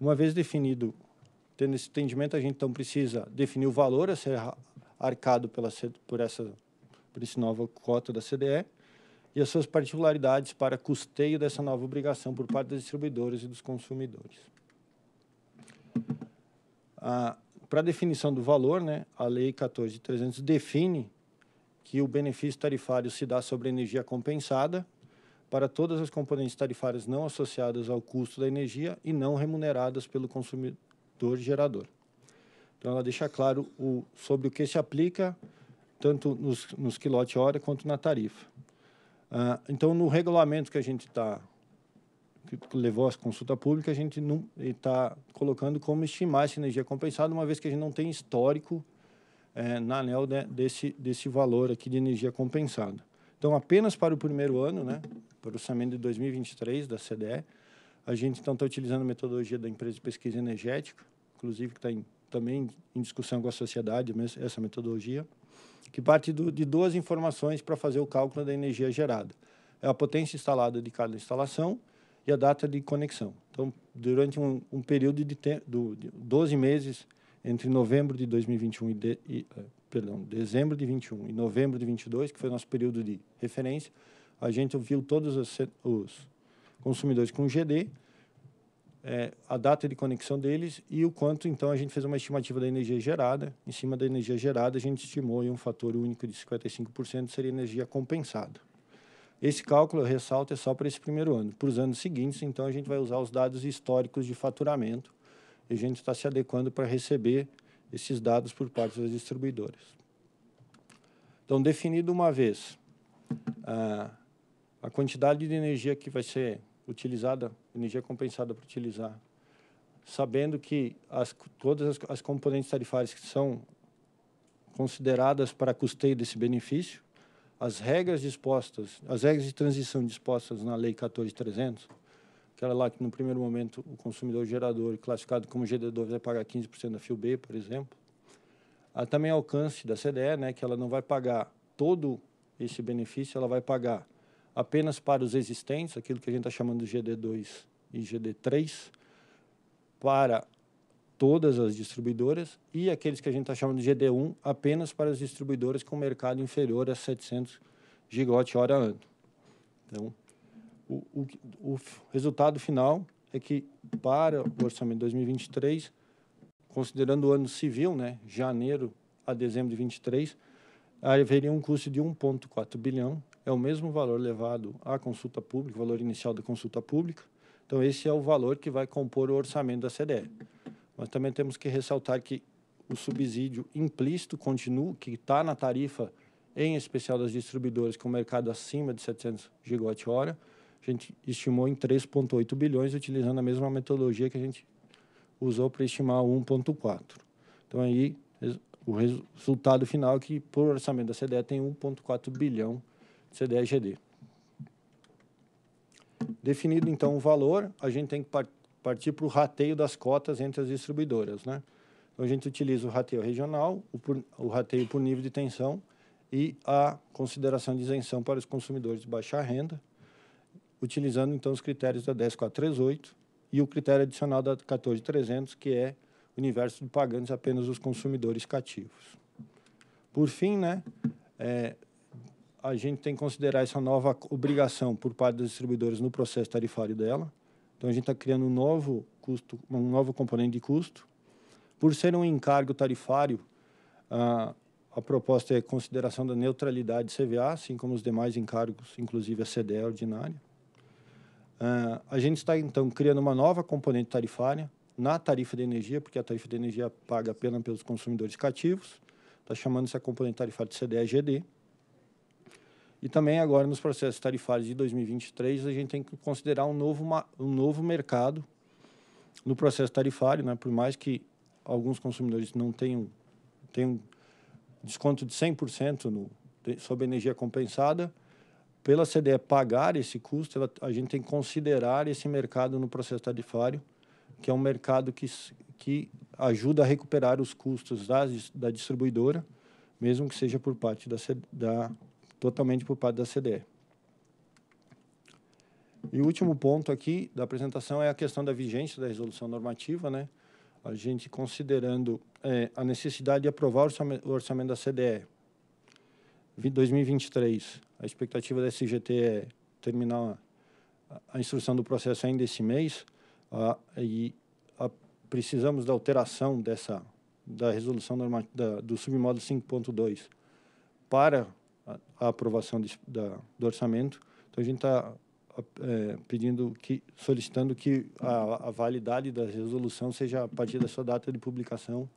Uma vez definido, tendo esse entendimento, a gente então precisa definir o valor a ser arcado pela, por, essa, por essa nova cota da CDE e as suas particularidades para custeio dessa nova obrigação por parte dos distribuidores e dos consumidores. Ah, para definição do valor, né, a Lei 14.300 define que o benefício tarifário se dá sobre energia compensada, para todas as componentes tarifárias não associadas ao custo da energia e não remuneradas pelo consumidor gerador. Então, ela deixa claro o, sobre o que se aplica tanto nos, nos quilowatt-hora quanto na tarifa. Ah, então, no regulamento que a gente está que levou à consulta pública, a gente não está colocando como estimar essa energia compensada, uma vez que a gente não tem histórico é, na ANEL né, desse, desse valor aqui de energia compensada. Então, apenas para o primeiro ano, né, para o orçamento de 2023 da CDE, a gente então está utilizando a metodologia da empresa de pesquisa energética, inclusive que está também em discussão com a sociedade essa metodologia, que parte do, de duas informações para fazer o cálculo da energia gerada. É a potência instalada de cada instalação e a data de conexão. Então, durante um, um período de, te, do, de 12 meses, entre novembro de 2021 e, de, e é, perdão, dezembro de 21 e novembro de 22, que foi o nosso período de referência, a gente viu todos os, os consumidores com GD, é, a data de conexão deles e o quanto, então, a gente fez uma estimativa da energia gerada. Em cima da energia gerada, a gente estimou em um fator único de 55% seria energia compensada. Esse cálculo, eu ressalto, é só para esse primeiro ano. Para os anos seguintes, então, a gente vai usar os dados históricos de faturamento e a gente está se adequando para receber esses dados por parte das distribuidoras. Então, definido uma vez a, ah, a quantidade de energia que vai ser utilizada, energia compensada para utilizar, sabendo que as, todas as, as componentes tarifárias que são consideradas para custeio desse benefício, as regras dispostas, as regras de transição dispostas na Lei 14300, aquela lá que no primeiro momento o consumidor gerador classificado como GD2 vai pagar 15% da B, por exemplo. Há ah, também alcance da CDE, né, que ela não vai pagar todo esse benefício, ela vai pagar apenas para os existentes, aquilo que a gente está chamando de GD2 e GD3, para todas as distribuidoras e aqueles que a gente está chamando de GD1 apenas para as distribuidoras com mercado inferior a 700 gigawatt-hora ano. Então, o, o, o resultado final é que, para o orçamento 2023, considerando o ano civil, né, janeiro a dezembro de 23, haveria um custo de 1,4 bilhão. É o mesmo valor levado à consulta pública, o valor inicial da consulta pública. Então, esse é o valor que vai compor o orçamento da CDE. Mas também temos que ressaltar que o subsídio implícito continua, que está na tarifa, em especial das distribuidoras, com mercado acima de 700 gigawatt-hora a gente estimou em 3,8 bilhões, utilizando a mesma metodologia que a gente usou para estimar 1,4. Então, aí, o resultado final é que, por orçamento da CDE, tem 1,4 bilhão de CDE-GD. Definido, então, o valor, a gente tem que partir para o rateio das cotas entre as distribuidoras. Né? Então, a gente utiliza o rateio regional, o, por, o rateio por nível de tensão e a consideração de isenção para os consumidores de baixa renda utilizando então os critérios da 10438 e o critério adicional da 14300, que é o universo de pagantes apenas os consumidores cativos. Por fim, né, é, a gente tem que considerar essa nova obrigação por parte dos distribuidores no processo tarifário dela. Então a gente está criando um novo custo, um novo componente de custo. Por ser um encargo tarifário, a, a proposta é consideração da neutralidade CVA, assim como os demais encargos, inclusive a CDE ordinária. Uh, a gente está, então, criando uma nova componente tarifária na tarifa de energia, porque a tarifa de energia paga apenas pelos consumidores cativos. Está chamando essa componente tarifária de CDE-GD. E também agora, nos processos tarifários de 2023, a gente tem que considerar um novo, um novo mercado no processo tarifário, né? por mais que alguns consumidores não tenham, tenham desconto de 100% no, sobre energia compensada, pela CDE pagar esse custo, ela, a gente tem que considerar esse mercado no processo tarifário, que é um mercado que, que ajuda a recuperar os custos das, da distribuidora, mesmo que seja por parte da, da totalmente por parte da CDE. E o último ponto aqui da apresentação é a questão da vigência da resolução normativa, né? A gente considerando é, a necessidade de aprovar o orçamento da CDE, 2023, a expectativa da SGT é terminar a instrução do processo ainda esse mês a, e a, precisamos da alteração dessa da resolução norma, da, do submódulo 5.2 para a, a aprovação de, da, do orçamento. Então a gente está é, pedindo que solicitando que a, validade da resolução seja a partir da sua data de publicação,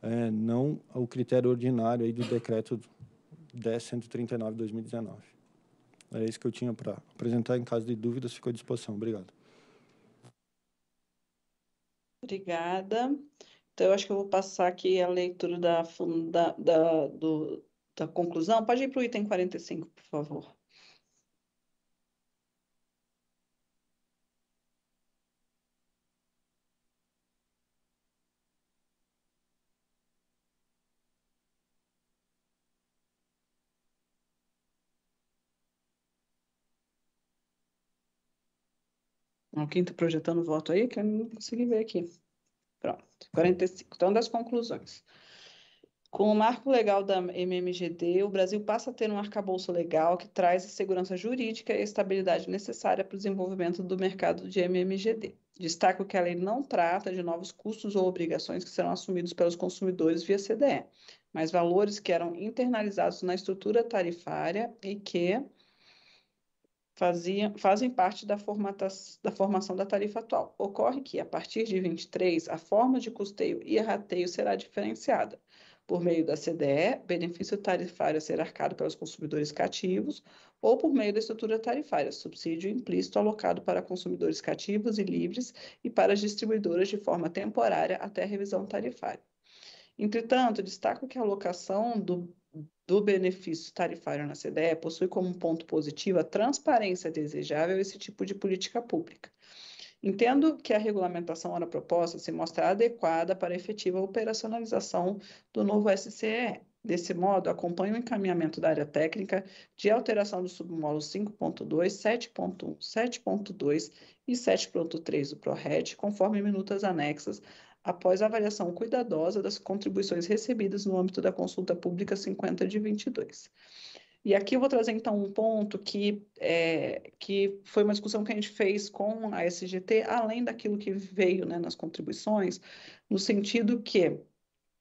é, não o critério ordinário aí do decreto 10.139 2019. Era isso que eu tinha para apresentar. Em caso de dúvidas, fico à disposição. Obrigado. Obrigada. Então, eu acho que eu vou passar aqui a leitura da, da, da, do, da conclusão. Pode ir para o item 45, por favor. Alguém está projetando o voto aí que eu não consegui ver aqui. Pronto, 45. Então, das conclusões. Com o marco legal da MMGD, o Brasil passa a ter um arcabouço legal que traz a segurança jurídica e a estabilidade necessária para o desenvolvimento do mercado de MMGD. Destaco que a lei não trata de novos custos ou obrigações que serão assumidos pelos consumidores via CDE, mas valores que eram internalizados na estrutura tarifária e que faziam, fazem parte da, formata, da formação da tarifa atual. Ocorre que, a partir de 23, a forma de custeio e rateio será diferenciada. Por meio da CDE, benefício tarifário a ser arcado pelos consumidores cativos, ou por meio da estrutura tarifária, subsídio implícito alocado para consumidores cativos e livres e para as distribuidoras de forma temporária até a revisão tarifária. Entretanto, destaco que a alocação do do benefício tarifário na CDE possui como ponto positivo a transparência desejável esse tipo de política pública. Entendo que a regulamentação ora proposta se mostra adequada para a efetiva operacionalização do novo SCE. Desse modo, acompanho o encaminhamento da área técnica de alteração do submódulo 5.2, 7.1, 7.2 e 7.3 do PRORED, conforme minutas anexas após avaliação cuidadosa das contribuições recebidas no âmbito da consulta pública 50 de 22. E aqui eu vou trazer então um ponto que, é, que foi uma discussão que a gente fez com a SGT, além daquilo que veio né, nas contribuições, no sentido que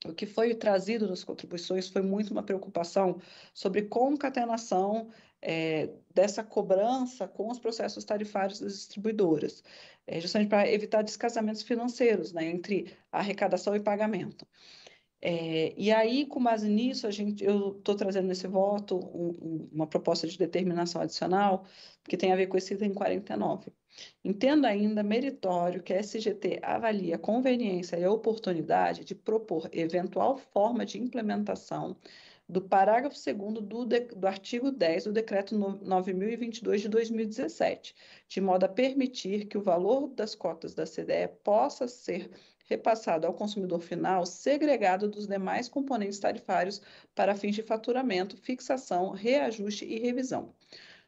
o que foi trazido nas contribuições foi muito uma preocupação sobre concatenação é, dessa cobrança com os processos tarifários das distribuidoras é justamente para evitar descasamentos financeiros né, entre arrecadação e pagamento. É, e aí, com base nisso, a gente, eu estou trazendo nesse voto um, um, uma proposta de determinação adicional que tem a ver com esse item 49. Entendo ainda meritório que a SGT avalia a conveniência e a oportunidade de propor eventual forma de implementação do parágrafo 2 do, do, artigo 10 do Decreto 9022 de 2017, de modo a permitir que o valor das cotas da CDE possa ser repassado ao consumidor final segregado dos demais componentes tarifários para fins de faturamento, fixação, reajuste e revisão.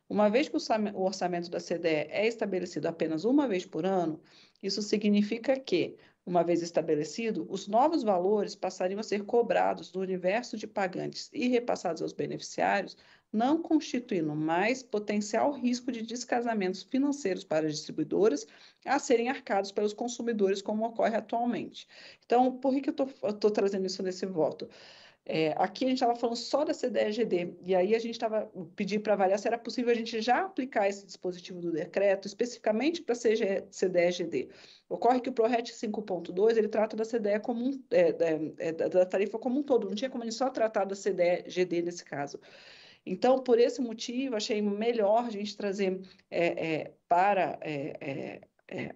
Uma vez que o orçamento da CDE é estabelecido apenas uma vez por ano, isso significa que uma vez estabelecido, os novos valores passariam a ser cobrados do universo de pagantes e repassados aos beneficiários, não constituindo mais potencial risco de descasamentos financeiros para as distribuidoras a serem arcados pelos consumidores, como ocorre atualmente. Então, por que, que eu estou trazendo isso nesse voto? É, aqui a gente estava falando só da CDEGD, e aí a gente estava hum, pedindo para avaliar se era possível a gente já aplicar esse dispositivo do decreto especificamente para CDEGD. Ocorre que o ProRet 5.2 ele trata da CDE como um, é, é, é da tarifa como um todo, não tinha como ele só tratar da CDEGD nesse caso. Então, por esse motivo, achei melhor a gente trazer é, é, para é,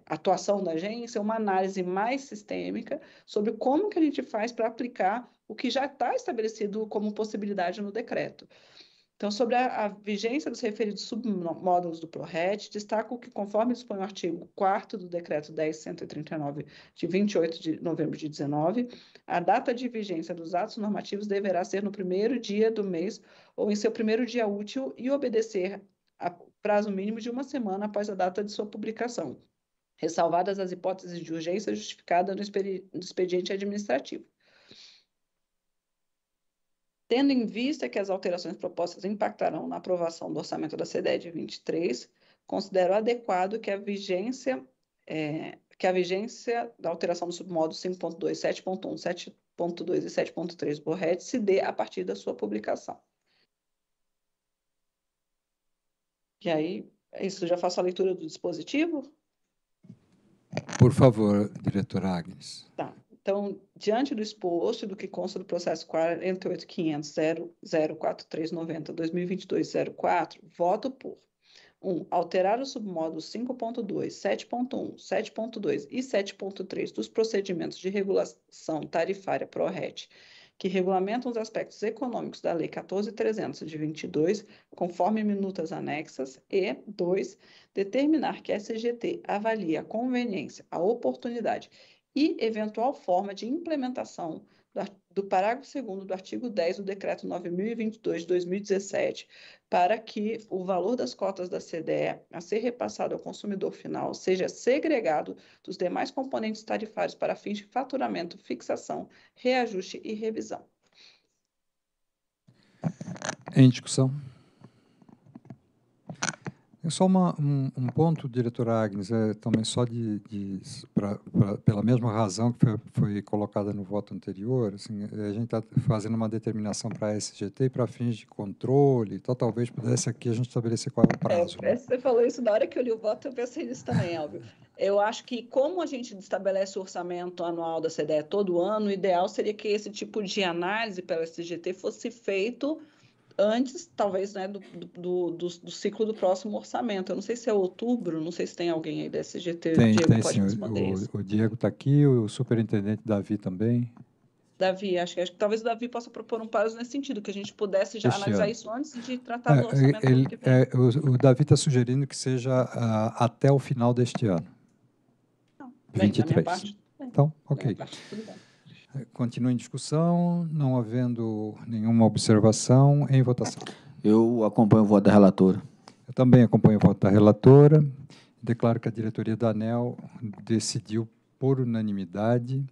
atuação da agência uma análise mais sistêmica sobre como que a gente faz para aplicar o que já está estabelecido como possibilidade no decreto. Então, sobre a, a vigência dos referidos submódulos do PRORET, destaco que, conforme dispõe o artigo 4 do Decreto 10.139, de 28 de novembro de 19, a data de vigência dos atos normativos deverá ser no primeiro dia do mês ou em seu primeiro dia útil e obedecer a prazo mínimo de uma semana após a data de sua publicação, ressalvadas as hipóteses de urgência justificada no expediente administrativo tendo em vista que as alterações propostas impactarão na aprovação do orçamento da CDE de 23, considero adequado que a vigência é, que a vigência da alteração do submódulo 5.2, 7.1, 7.2 e 7.3 do BORRED se dê a partir da sua publicação. E aí, é isso, já faço a leitura do dispositivo? Por favor, diretor Agnes. Tá. Então, diante do exposto e do que consta do processo 48500043902022 04 voto por 1. Um, alterar os submódulos 5.2, 7.1, 7.2 e 7.3 dos procedimentos de regulação tarifária PRORET, que regulamentam os aspectos econômicos da Lei 14.300 de 22, conforme minutas anexas, e 2. Determinar que a SGT avalie a conveniência, a oportunidade e eventual forma de implementação do, parágrafo 2 do artigo 10 do Decreto 9022 de 2017, para que o valor das cotas da CDE a ser repassado ao consumidor final seja segregado dos demais componentes tarifários para fins de faturamento, fixação, reajuste e revisão. Em discussão. É só uma, um, um, ponto, diretor Agnes, é também só de, de pra, pra, pela mesma razão que foi, foi, colocada no voto anterior, assim, a gente está fazendo uma determinação para a SGT e para fins de controle, então talvez pudesse aqui a gente estabelecer qual é o é, prazo. É, Você falou isso na hora que eu li o voto, eu pensei nisso também, é óbvio. Eu acho que como a gente estabelece o orçamento anual da CDE todo ano, o ideal seria que esse tipo de análise pela SGT fosse feito antes, talvez, né, do, do, do, do, ciclo do próximo orçamento. Eu não sei se é outubro, não sei se tem alguém aí da SGT. Tem, Diego tem pode sim. Responder o, o Diego está aqui, o superintendente Davi também. Davi, acho, acho que talvez o Davi possa propor um paro nesse sentido, que a gente pudesse já este analisar ano. isso antes de tratar é, do orçamento. Ele, é, o, o, Davi está sugerindo que seja uh, até o final deste ano. Não, 23. Bem, parte, então, ok. Continua em discussão, não havendo nenhuma observação, em votação. Eu acompanho o voto da relatora. Eu também acompanho o voto da relatora. Declaro que a diretoria da ANEL decidiu, por unanimidade,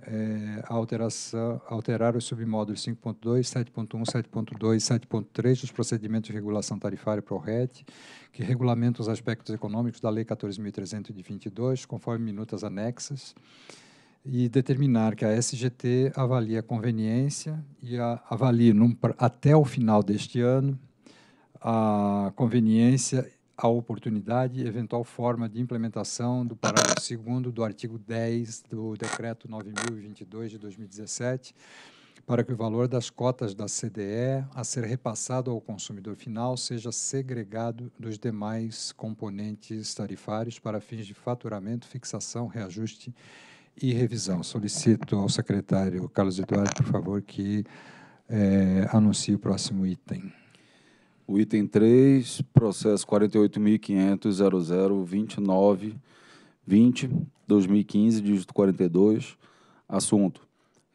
é, alteração, alterar os submódulos 5.2, 7.1, 7.2 7.3 dos procedimentos de regulação tarifária PRORET, que regulamentam os aspectos econômicos da Lei 14.322, conforme minutas anexas, e determinar que a SGT avalie a conveniência e a, avalie num, até o final deste ano a conveniência, a oportunidade e eventual forma de implementação do parágrafo 2 do artigo 10 do Decreto 9022 de 2017, para que o valor das cotas da CDE a ser repassado ao consumidor final seja segregado dos demais componentes tarifários para fins de faturamento, fixação, reajuste e revisão. Solicito ao secretário Carlos Eduardo, por favor, que é, anuncie o próximo item. O item 3, processo 48.500.0029.20.2015, dígito 42, assunto,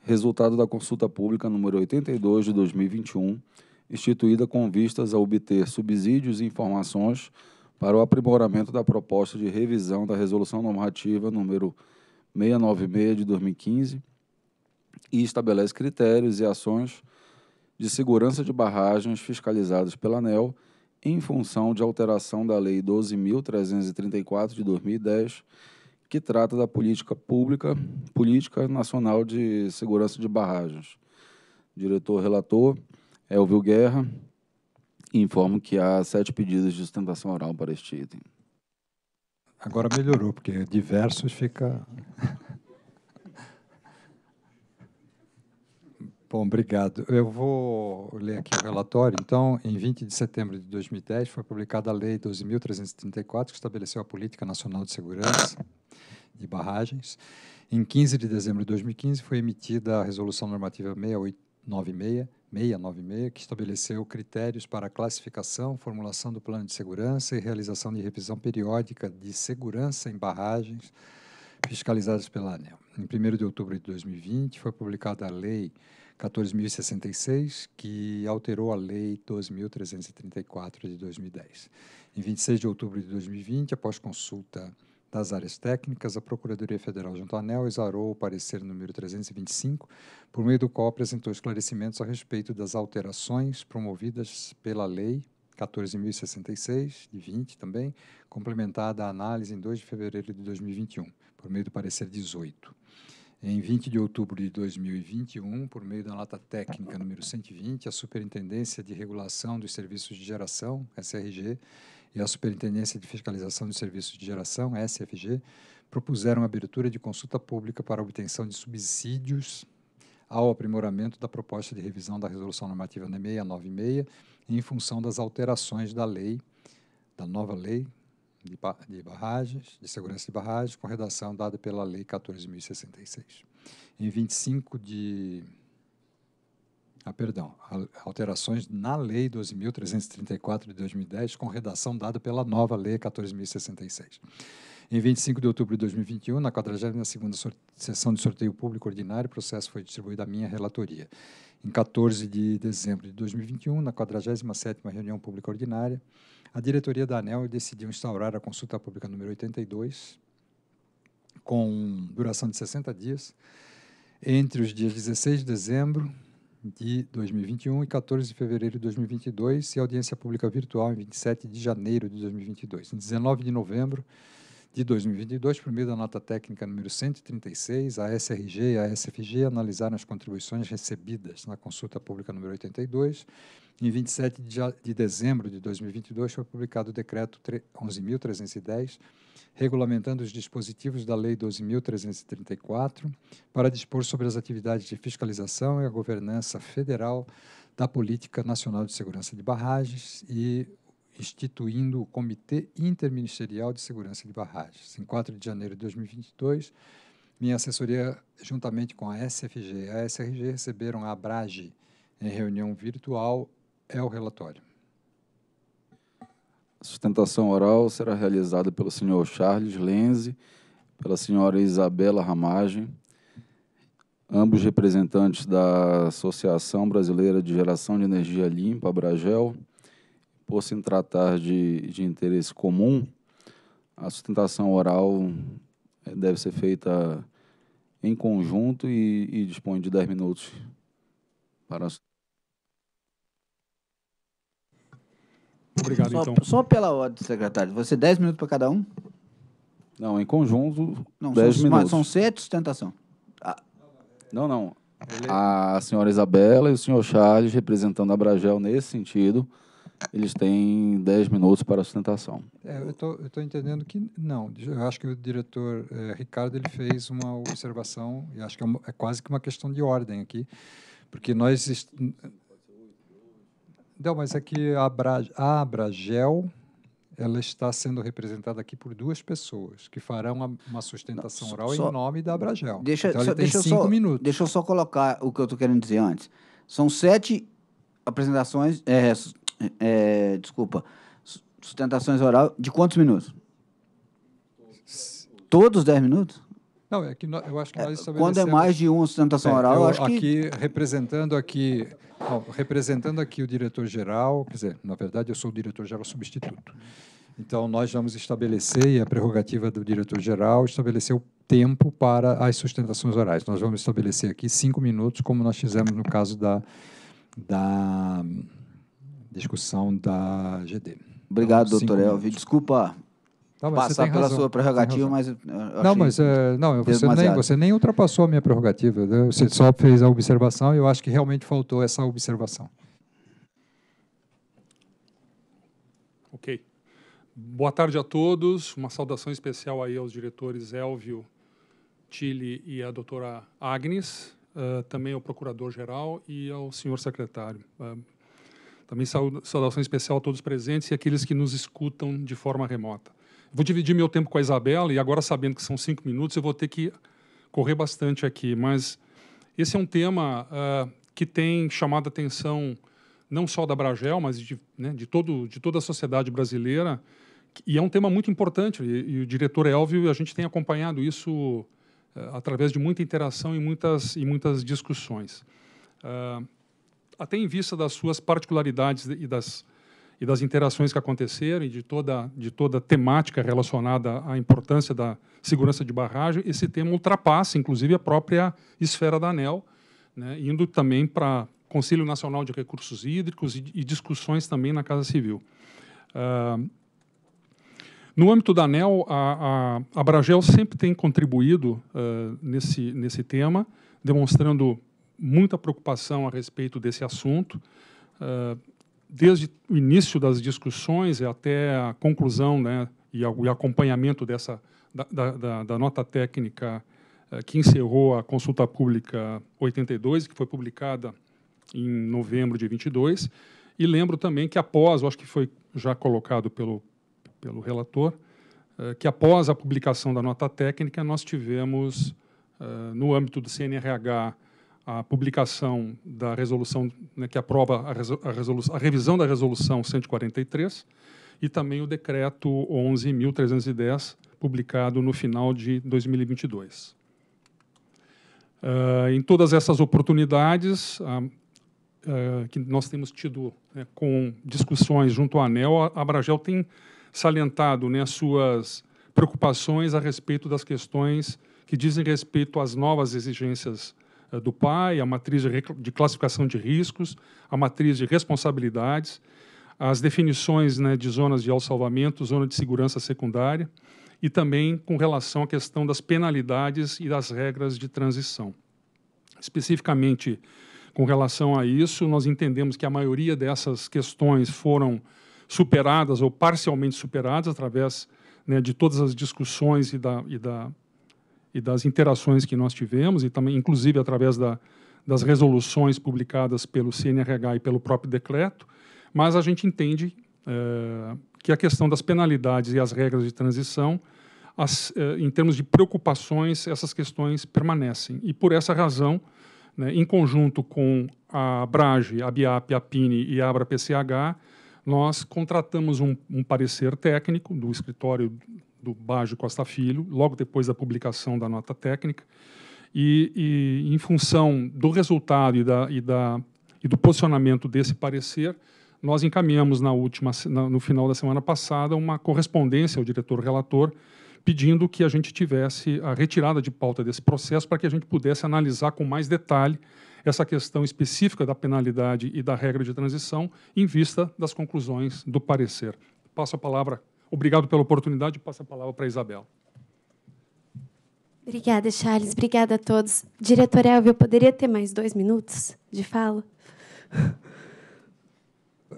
resultado da consulta pública número 82 de 2021, instituída com vistas a obter subsídios e informações para o aprimoramento da proposta de revisão da resolução normativa número 696 de 2015 e estabelece critérios e ações de segurança de barragens fiscalizadas pela ANEL em função de alteração da Lei 12.334 de 2010, que trata da política pública, política nacional de segurança de barragens. diretor relator Elvio Guerra informo que há sete pedidos de sustentação oral para este item. Agora melhorou, porque diversos fica. Bom, obrigado. Eu vou ler aqui o relatório. Então, em 20 de setembro de 2010, foi publicada a Lei 12.334, que estabeleceu a Política Nacional de Segurança de Barragens. Em 15 de dezembro de 2015, foi emitida a Resolução Normativa 6896, 696, que estabeleceu critérios para classificação, formulação do plano de segurança e realização de revisão periódica de segurança em barragens fiscalizadas pela ANEL. Em 1 de outubro de 2020, foi publicada a Lei 14.066, que alterou a Lei 2.334 de 2010. Em 26 de outubro de 2020, após consulta das áreas técnicas, a Procuradoria Federal junto à Anel exarou o parecer número 325, por meio do qual apresentou esclarecimentos a respeito das alterações promovidas pela Lei 14.066, de 20 também, complementada à análise em 2 de fevereiro de 2021, por meio do parecer 18. Em 20 de outubro de 2021, por meio da nota técnica número 120, a Superintendência de Regulação dos Serviços de Geração, SRG, e a Superintendência de Fiscalização de Serviços de Geração, SFG, propuseram a abertura de consulta pública para obtenção de subsídios ao aprimoramento da proposta de revisão da Resolução Normativa 696, em função das alterações da lei, da nova lei de, de barragens, de segurança de barragens, com redação dada pela Lei 14.066. Em 25 de ah, perdão, alterações na Lei 12.334 de 2010, com redação dada pela nova Lei 14.066. Em 25 de outubro de 2021, na 42ª sessão de sorteio público ordinário, o processo foi distribuído à minha relatoria. Em 14 de dezembro de 2021, na 47ª reunião pública ordinária, a diretoria da ANEL decidiu instaurar a consulta pública número 82, com duração de 60 dias, entre os dias 16 de dezembro de 2021 e 14 de fevereiro de 2022 e audiência pública virtual em 27 de janeiro de 2022. Em 19 de novembro de 2022, por meio da nota técnica número 136, a SRG e a SFG analisaram as contribuições recebidas na consulta pública número 82 em 27 de dezembro de 2022 foi publicado o decreto 11.310, regulamentando os dispositivos da Lei 12.334 para dispor sobre as atividades de fiscalização e a governança federal da Política Nacional de Segurança de Barragens e instituindo o Comitê Interministerial de Segurança de Barragens. Em 4 de janeiro de 2022, minha assessoria, juntamente com a SFG e a SRG, receberam a ABRAGE em reunião virtual é o relatório. A sustentação oral será realizada pelo senhor Charles Lenze, pela senhora Isabela Ramagem, ambos representantes da Associação Brasileira de Geração de Energia Limpa, (Bragel), Por se tratar de, de interesse comum, a sustentação oral eh, deve ser feita em conjunto e, e dispõe de 10 minutos para a Obrigado, só, então. Só pela ordem, secretário. Você 10 minutos para cada um? Não, em conjunto, não, 10 são, minutos. São sete sustentação. Ah. Não, não. A senhora Isabela e o senhor Charles, representando a Bragel nesse sentido, eles têm 10 minutos para a sustentação. É, eu estou entendendo que não. Eu acho que o diretor é, Ricardo ele fez uma observação, e acho que é, uma, é quase que uma questão de ordem aqui, porque nós não, mas aqui é a, Abra, a Abragel ela está sendo representada aqui por duas pessoas que farão uma sustentação oral só, em nome da Abragel. Deixa, então, só, deixa cinco só, minutos. Deixa eu só colocar o que eu estou querendo dizer antes. São sete apresentações, é, é, desculpa, sustentações oral de quantos minutos? Todos dez minutos? Não, é que eu acho que é, nós estabelecemos... Quando é mais de uma sustentação é, oral, eu, eu acho aqui, que... Representando aqui, representando aqui o diretor-geral, quer dizer, na verdade, eu sou o diretor-geral substituto. Então, nós vamos estabelecer, e a prerrogativa do diretor-geral, estabelecer o tempo para as sustentações orais. Nós vamos estabelecer aqui cinco minutos, como nós fizemos no caso da, da discussão da GD. Obrigado, então, doutor Elvi. Desculpa não, passar pela razão, sua prerrogativa, mas. não, mas eh, não, você nem, você nem ultrapassou a minha prerrogativa. Né? Você só fez a observação e eu acho que realmente faltou essa observação. Ok. Boa tarde a todos. Uma saudação especial aí aos diretores Elvio Tille e a doutora Agnes, uh, também ao procurador-geral e ao senhor secretário. Uh, também saudação especial a todos presentes e aqueles que nos escutam de forma remota. Vou dividir meu tempo com a Isabela e agora sabendo que são cinco minutos, eu vou ter que correr bastante aqui. Mas esse é um tema uh, que tem chamado a atenção não só da Bragel, mas de, né, de, todo, de toda a sociedade brasileira. E é um tema muito importante. E, e o diretor Elvio, a gente tem acompanhado isso uh, através de muita interação e muitas, e muitas discussões. Uh, até em vista das suas particularidades e das e das interações que aconteceram e de toda, de toda a temática relacionada à importância da segurança de barragem, esse tema ultrapassa, inclusive, a própria esfera da ANEL, né, indo também para Conselho Nacional de Recursos Hídricos e, e discussões também na Casa Civil. Uh, no âmbito da ANEL, a, a, a Bragel sempre tem contribuído uh, nesse, nesse tema, demonstrando muita preocupação a respeito desse assunto. Uh, desde o início das discussões até a conclusão né, e o acompanhamento dessa, da, da, da nota técnica eh, que encerrou a consulta pública 82, que foi publicada em novembro de 22. E lembro também que após, acho que foi já colocado pelo, pelo relator, eh, que após a publicação da nota técnica, nós tivemos, eh, no âmbito do CNRH, a publicação da resolução né, que aprova a, resolução, a revisão da resolução 143 e também o decreto 11.310 publicado no final de 2022. Uh, ah, em todas essas oportunidades uh, uh, que nós temos tido né, com discussões junto ao ANEL, a Abragel tem salientado né, as suas preocupações a respeito das questões que dizem respeito às novas exigências eh, do PAI, a matriz de classificação de riscos, a matriz de responsabilidades, as definições né, de zonas de salvamento, zona de segurança secundária, e também com relação à questão das penalidades e das regras de transição. Especificamente com relação a isso, nós entendemos que a maioria dessas questões foram superadas ou parcialmente superadas através né, de todas as discussões e da, e da e das interações que nós tivemos, e também, inclusive, através da, das resoluções publicadas pelo CNRH e pelo próprio decreto, mas a gente entende é, que a questão das penalidades e as regras de transição, as, é, em termos de preocupações, essas questões permanecem. E, por essa razão, né, em conjunto com a Brage, a BIAP, a Pini e a ABRA-PCH, nós contratamos um, um parecer técnico do escritório do Bajo Costa Filho, logo depois da publicação da nota técnica, e, e em função do resultado e, da, e, da, e, do posicionamento desse parecer, nós encaminhamos na última, na, no final da semana passada uma correspondência ao diretor relator pedindo que a gente tivesse a retirada de pauta desse processo para que a gente pudesse analisar com mais detalhe essa questão específica da penalidade e da regra de transição em vista das conclusões do parecer. Passo a palavra Obrigado pela oportunidade passo a palavra para a Isabel. Obrigada, Charles. Obrigada a todos. Diretor Elvio, eu poderia ter mais dois minutos de fala?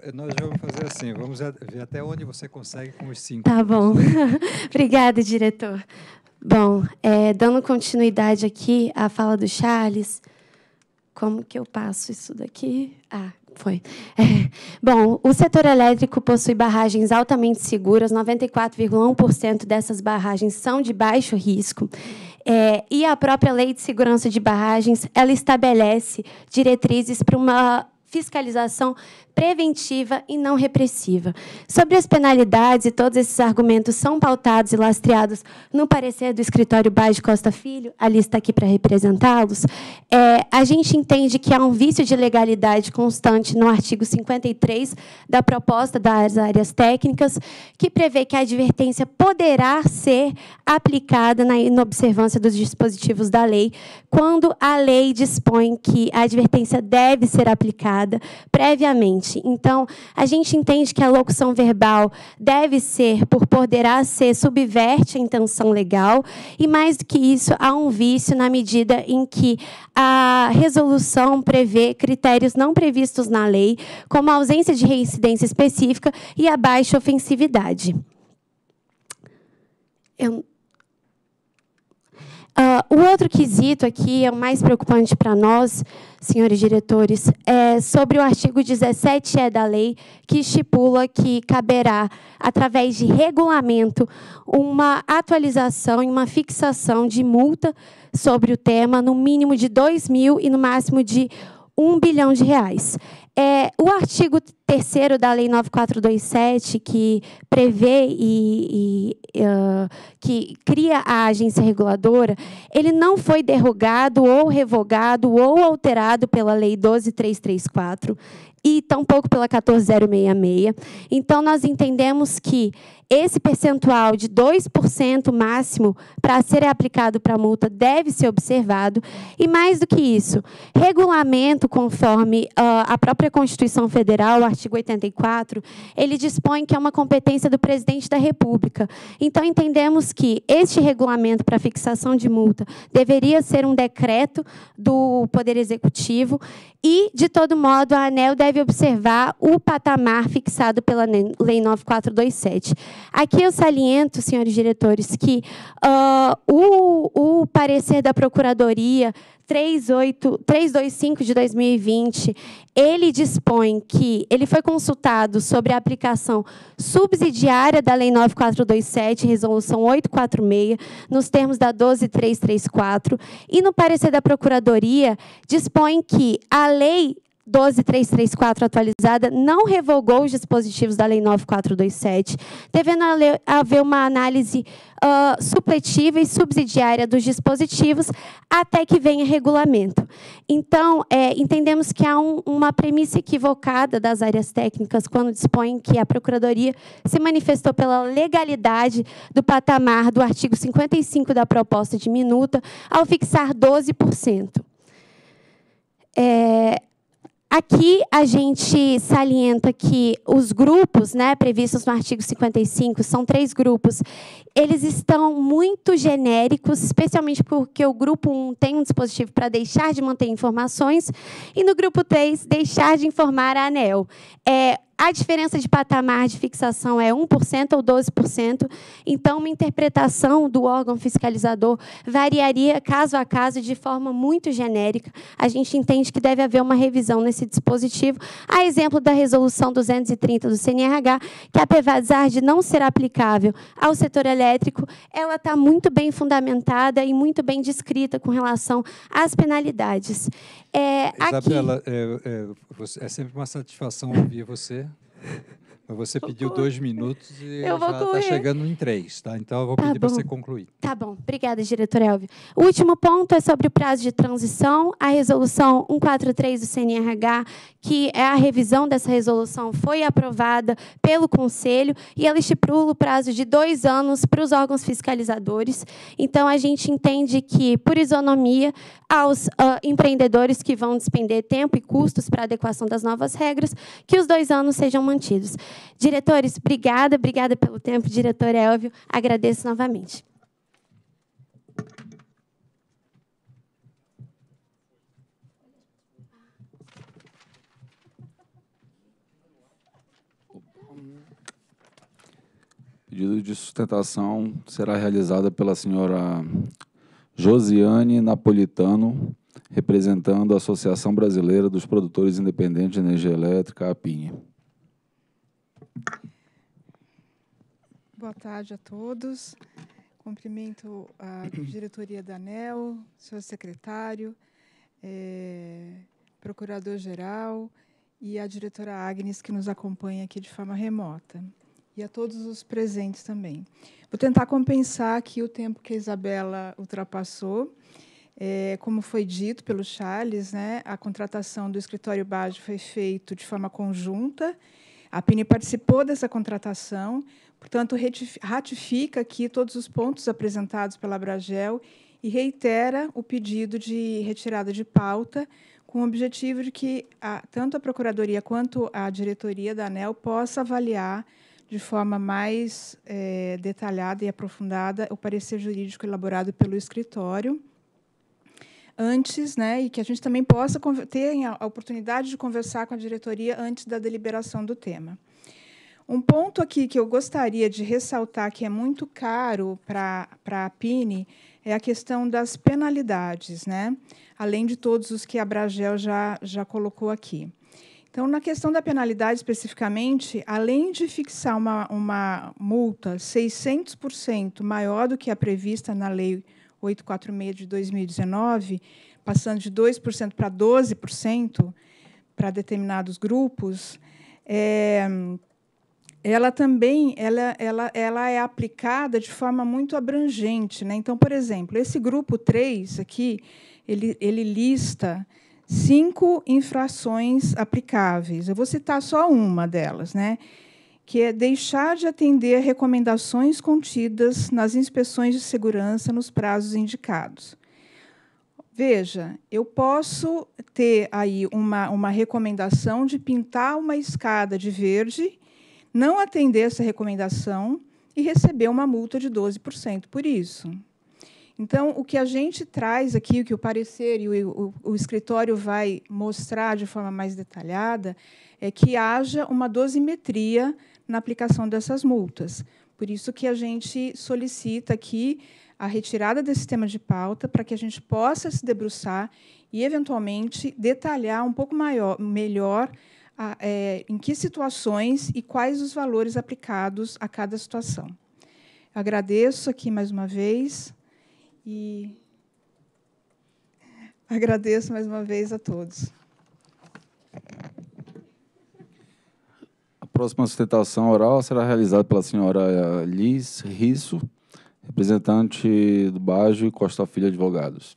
Eh, nós vamos fazer assim, vamos ver até onde você consegue com os cinco. Tá bom. Obrigada, diretor. Bom, é, dando continuidade aqui à fala do Charles, como que eu passo isso daqui? Ah, foi. É. Bom, o setor elétrico possui barragens altamente seguras, 94,1% dessas barragens são de baixo risco. É, e a própria Lei de Segurança de Barragens, ela estabelece diretrizes para uma fiscalização preventiva e não repressiva. Sobre as penalidades, e todos esses argumentos são pautados e lastreados no parecer do escritório Baixo Costa Filho, a lista aqui para representá-los, é, a gente entende que há um vício de legalidade constante no artigo 53 da proposta das áreas técnicas, que prevê que a advertência poderá ser aplicada na inobservância dos dispositivos da lei, quando a lei dispõe que a advertência deve ser aplicada previamente gente. Então, a gente entende que a locução verbal deve ser, por poderá ser, subverte a intenção legal, e mais do que isso, há um vício na medida em que a resolução prevê critérios não previstos na lei, como a ausência de reincidência específica e a baixa ofensividade. Eu Uh, o outro quesito aqui é o mais preocupante para nós, senhores diretores, é sobre o artigo 17E da lei, que estipula que caberá, através de regulamento, uma atualização e uma fixação de multa sobre o tema, no mínimo de 2 mil e no máximo de 1 bilhão de reais. É, o artigo 3 da Lei 9427, que prevê e, e uh, que cria a agência reguladora, ele não foi derrogado ou revogado ou alterado pela Lei 12334 e tampouco pela 14066. Então, nós entendemos que esse percentual de 2% máximo para ser aplicado para a multa deve ser observado. E mais do que isso, regulamento conforme uh, a própria Constituição Federal, o artigo 84, ele dispõe que é uma competência do presidente da República. Então, entendemos que este regulamento para fixação de multa deveria ser um decreto do Poder Executivo e, de todo modo, a ANEL deve observar o patamar fixado pela Lei 9427. Aqui eu saliento, senhores diretores, que uh, o, o parecer da Procuradoria 38, 325 de 2020, ele dispõe que ele foi consultado sobre a aplicação subsidiária da Lei 9427, Resolução 846, nos termos da 12334, e no parecer da Procuradoria dispõe que a lei 12334 atualizada não revogou os dispositivos da Lei 9427, devendo haver uma análise uh, supletiva e subsidiária dos dispositivos até que venha regulamento. Então, é, entendemos que há um, uma premissa equivocada das áreas técnicas quando dispõem que a Procuradoria se manifestou pela legalidade do patamar do artigo 55 da proposta de minuta ao fixar 12%. É, Aqui a gente salienta que os grupos né, previstos no artigo 55 são três grupos eles estão muito genéricos, especialmente porque o grupo 1 tem um dispositivo para deixar de manter informações, e no grupo 3, deixar de informar a ANEL. É, a diferença de patamar de fixação é 1% ou 12%, então uma interpretação do órgão fiscalizador variaria caso a caso de forma muito genérica. A gente entende que deve haver uma revisão nesse dispositivo, a exemplo da resolução 230 do CNRH, que apesar de não ser aplicável ao setor elétrico, elétrico, ela está muito bem fundamentada e muito bem descrita com relação às penalidades. É, Isabela, aqui... é, é, é sempre uma satisfação ouvir você. Você pediu dois minutos e eu já está chegando em três, tá? Então eu vou tá pedir para você concluir. Tá bom, obrigada, diretor Elvio. O último ponto é sobre o prazo de transição. A resolução 143 do CNRH, que é a revisão dessa resolução, foi aprovada pelo Conselho e ela estipula o prazo de dois anos para os órgãos fiscalizadores. Então a gente entende que, por isonomia, aos uh, empreendedores que vão despender tempo e custos para a adequação das novas regras, que os dois anos sejam mantidos. Diretores, obrigada, obrigada pelo tempo. Diretor Elvio, agradeço novamente. Pedido de sustentação será realizada pela senhora Josiane Napolitano, representando a Associação Brasileira dos Produtores Independentes de Energia Elétrica, APINE. Boa tarde a todos. Cumprimento a diretoria da ANEL, seu secretário, é, procurador-geral e a diretora Agnes, que nos acompanha aqui de forma remota. E a todos os presentes também. Vou tentar compensar aqui o tempo que a Isabela ultrapassou. É, como foi dito pelo Charles, né, a contratação do escritório base foi feita de forma conjunta. A PINE participou dessa contratação, Portanto, ratifica aqui todos os pontos apresentados pela Abragel e reitera o pedido de retirada de pauta, com o objetivo de que a, tanto a Procuradoria quanto a diretoria da ANEL possa avaliar de forma mais é, detalhada e aprofundada o parecer jurídico elaborado pelo escritório antes, né, e que a gente também possa ter a oportunidade de conversar com a diretoria antes da deliberação do tema. Um ponto aqui que eu gostaria de ressaltar, que é muito caro para a PINE, é a questão das penalidades, né? além de todos os que a Bragel já, já colocou aqui. Então, na questão da penalidade especificamente, além de fixar uma, uma multa 600% maior do que a prevista na Lei 846 de 2019, passando de 2% para 12% para determinados grupos, é, ela também ela, ela, ela é aplicada de forma muito abrangente. Né? Então, por exemplo, esse grupo 3 aqui, ele, ele lista cinco infrações aplicáveis. Eu vou citar só uma delas, né? que é deixar de atender recomendações contidas nas inspeções de segurança nos prazos indicados. Veja, eu posso ter aí uma, uma recomendação de pintar uma escada de verde não atender essa recomendação e recebeu uma multa de 12% por isso. Então, o que a gente traz aqui, o que o parecer e o, o, o, escritório vai mostrar de forma mais detalhada, é que haja uma dosimetria na aplicação dessas multas. Por isso que a gente solicita aqui a retirada desse tema de pauta para que a gente possa se debruçar e, eventualmente, detalhar um pouco maior, melhor é, em que situações e quais os valores aplicados a cada situação. Eu agradeço aqui mais uma vez e agradeço mais uma vez a todos. A próxima sustentação oral será realizada pela senhora Liz Risso, representante do Bajo e Costa Filho Advogados.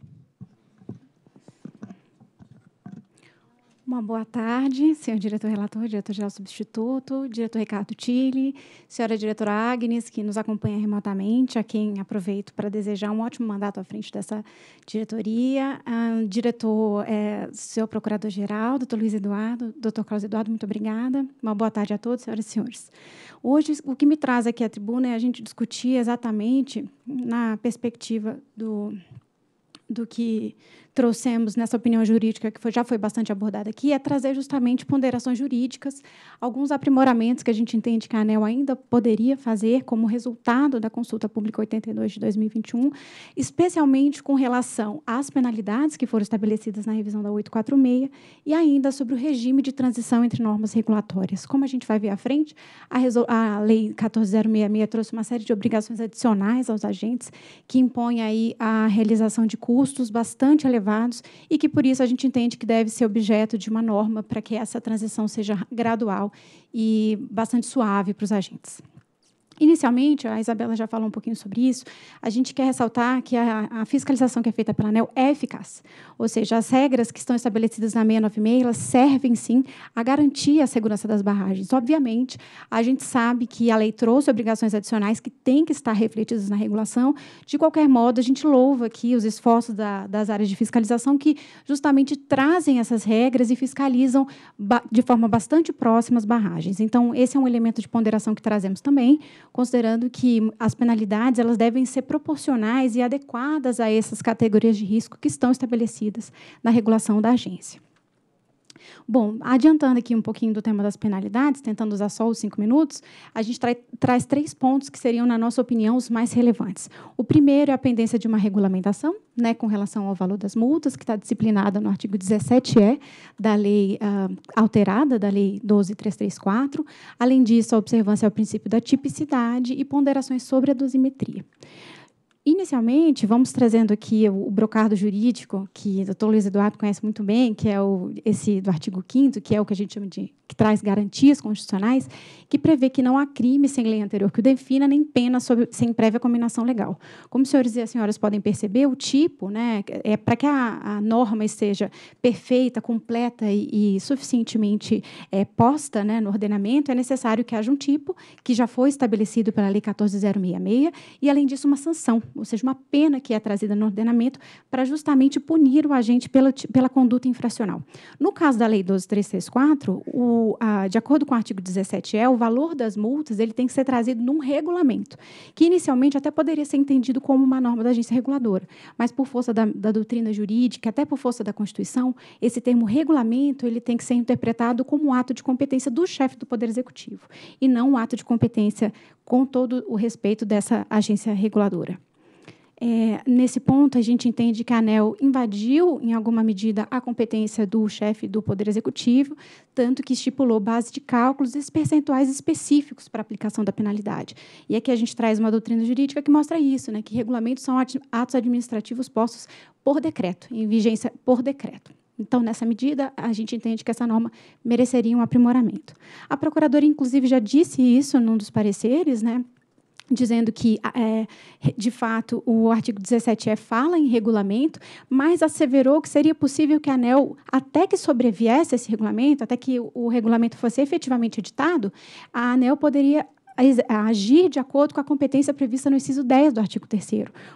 Uma boa tarde, senhor diretor-relator, diretor-geral substituto, diretor Ricardo Tille, senhora diretora Agnes, que nos acompanha remotamente, a quem aproveito para desejar um ótimo mandato à frente dessa diretoria, ah, diretor, é, senhor procurador-geral, doutor Luiz Eduardo, doutor Carlos Eduardo, muito obrigada. Uma boa tarde a todos, senhoras e senhores. Hoje, o que me traz aqui à tribuna é a gente discutir exatamente na perspectiva do, do que trouxemos nessa opinião jurídica, que foi, já foi bastante abordada aqui, é trazer justamente ponderações jurídicas, alguns aprimoramentos que a gente entende que a ANEL ainda poderia fazer como resultado da consulta pública 82 de 2021, especialmente com relação às penalidades que foram estabelecidas na revisão da 846 e ainda sobre o regime de transição entre normas regulatórias. Como a gente vai ver à frente, a, a Lei 14066 trouxe uma série de obrigações adicionais aos agentes que impõe aí a realização de custos bastante elevados e que, por isso, a gente entende que deve ser objeto de uma norma para que essa transição seja gradual e bastante suave para os agentes. Inicialmente, a Isabela já falou um pouquinho sobre isso, a gente quer ressaltar que a, a, fiscalização que é feita pela ANEL é eficaz, ou seja, as regras que estão estabelecidas na 696, elas servem, sim, a garantir a segurança das barragens. Obviamente, a gente sabe que a lei trouxe obrigações adicionais que têm que estar refletidas na regulação, de qualquer modo, a gente louva aqui os esforços da, das áreas de fiscalização que justamente trazem essas regras e fiscalizam de forma bastante próxima as barragens. Então, esse é um elemento de ponderação que trazemos também, considerando que as penalidades elas devem ser proporcionais e adequadas a essas categorias de risco que estão estabelecidas na regulação da agência. Bom, adiantando aqui um pouquinho do tema das penalidades, tentando usar só os cinco minutos, a gente traz três pontos que seriam, na nossa opinião, os mais relevantes. O primeiro é a pendência de uma regulamentação, né, com relação ao valor das multas, que está disciplinada no artigo 17E da lei uh, alterada, da lei 12334. Além disso, a observância ao princípio da tipicidade e ponderações sobre a dosimetria. Inicialmente, vamos trazendo aqui o brocardo jurídico, que o doutor Luiz Eduardo conhece muito bem, que é o, esse do artigo 5 que é o que a gente chama de que traz garantias constitucionais, que prevê que não há crime sem lei anterior que o defina, nem pena sobre, sem prévia combinação legal. Como os senhores e as senhoras podem perceber, o tipo, né, é para que a, a, norma esteja perfeita, completa e, e suficientemente é, posta né, no ordenamento, é necessário que haja um tipo que já foi estabelecido pela Lei 14066 e, além disso, uma sanção ou seja, uma pena que é trazida no ordenamento para justamente punir o agente pela, pela conduta infracional. No caso da Lei 12.364, o, a, de acordo com o artigo 17E, o valor das multas ele tem que ser trazido num regulamento, que inicialmente até poderia ser entendido como uma norma da agência reguladora, mas por força da, da doutrina jurídica, até por força da Constituição, esse termo regulamento ele tem que ser interpretado como um ato de competência do chefe do Poder Executivo e não um ato de competência com todo o respeito dessa agência reguladora. É, nesse ponto, a gente entende que a ANEL invadiu, em alguma medida, a competência do chefe do Poder Executivo, tanto que estipulou base de cálculos e percentuais específicos para a aplicação da penalidade. E aqui a gente traz uma doutrina jurídica que mostra isso, né, que regulamentos são atos administrativos postos por decreto, em vigência por decreto. Então, nessa medida, a gente entende que essa norma mereceria um aprimoramento. A procuradora, inclusive, já disse isso num dos pareceres, né? dizendo que, ah, é, de fato, o artigo 17E é fala em regulamento, mas asseverou que seria possível que a ANEL, até que sobreviesse esse regulamento, até que o regulamento fosse efetivamente editado, a ANEL poderia agir de acordo com a competência prevista no inciso 10 do artigo 3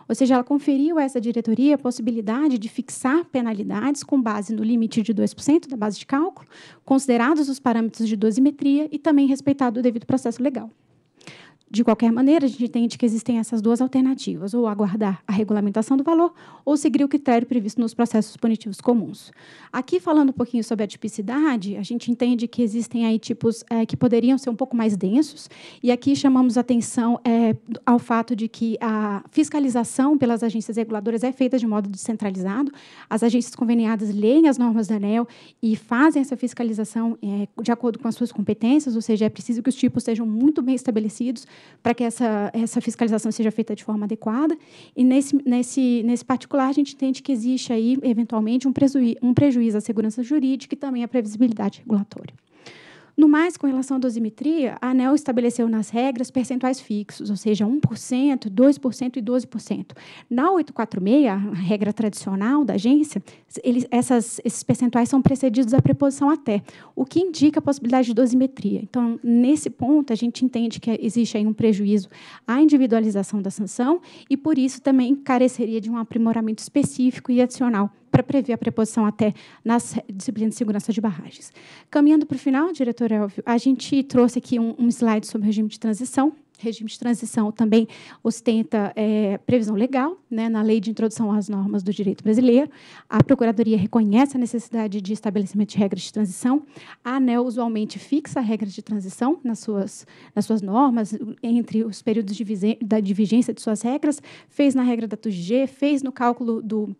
Ou seja, ela conferiu a essa diretoria a possibilidade de fixar penalidades com base no limite de 2% da base de cálculo, considerados os parâmetros de dosimetria e também respeitado o devido processo legal. De qualquer maneira, a gente entende que existem essas duas alternativas, ou aguardar a regulamentação do valor, ou seguir o critério previsto nos processos punitivos comuns. Aqui, falando um pouquinho sobre a tipicidade, a gente entende que existem aí tipos é, que poderiam ser um pouco mais densos, e aqui chamamos atenção é, ao fato de que a fiscalização pelas agências reguladoras é feita de modo descentralizado, as agências conveniadas leem as normas da ANEL e fazem essa fiscalização é, de acordo com as suas competências, ou seja, é preciso que os tipos sejam muito bem estabelecidos para que essa, essa fiscalização seja feita de forma adequada. E nesse, nesse, nesse particular, a gente entende que existe aí, eventualmente, um, um prejuízo à segurança jurídica e também à previsibilidade regulatória. No mais, com relação à dosimetria, a ANEL estabeleceu nas regras percentuais fixos, ou seja, 1%, 2% e 12%. Na 846, a regra tradicional da agência, eles, essas, esses percentuais são precedidos da preposição até, o que indica a possibilidade de dosimetria. Então, nesse ponto, a gente entende que existe aí um prejuízo à individualização da sanção e, por isso, também careceria de um aprimoramento específico e adicional para prever a preposição até nas disciplinas de segurança de barragens. Caminhando para o final, diretor Elvio, a gente trouxe aqui um, um slide sobre o regime de transição, regime de transição também ostenta é, previsão legal, né, na lei de introdução às normas do direito brasileiro. A Procuradoria reconhece a necessidade de estabelecimento de regras de transição. A ANEL usualmente fixa regras de transição nas suas, nas suas normas, entre os períodos de, da, de vigência de suas regras, fez na regra da TUG, fez no cálculo do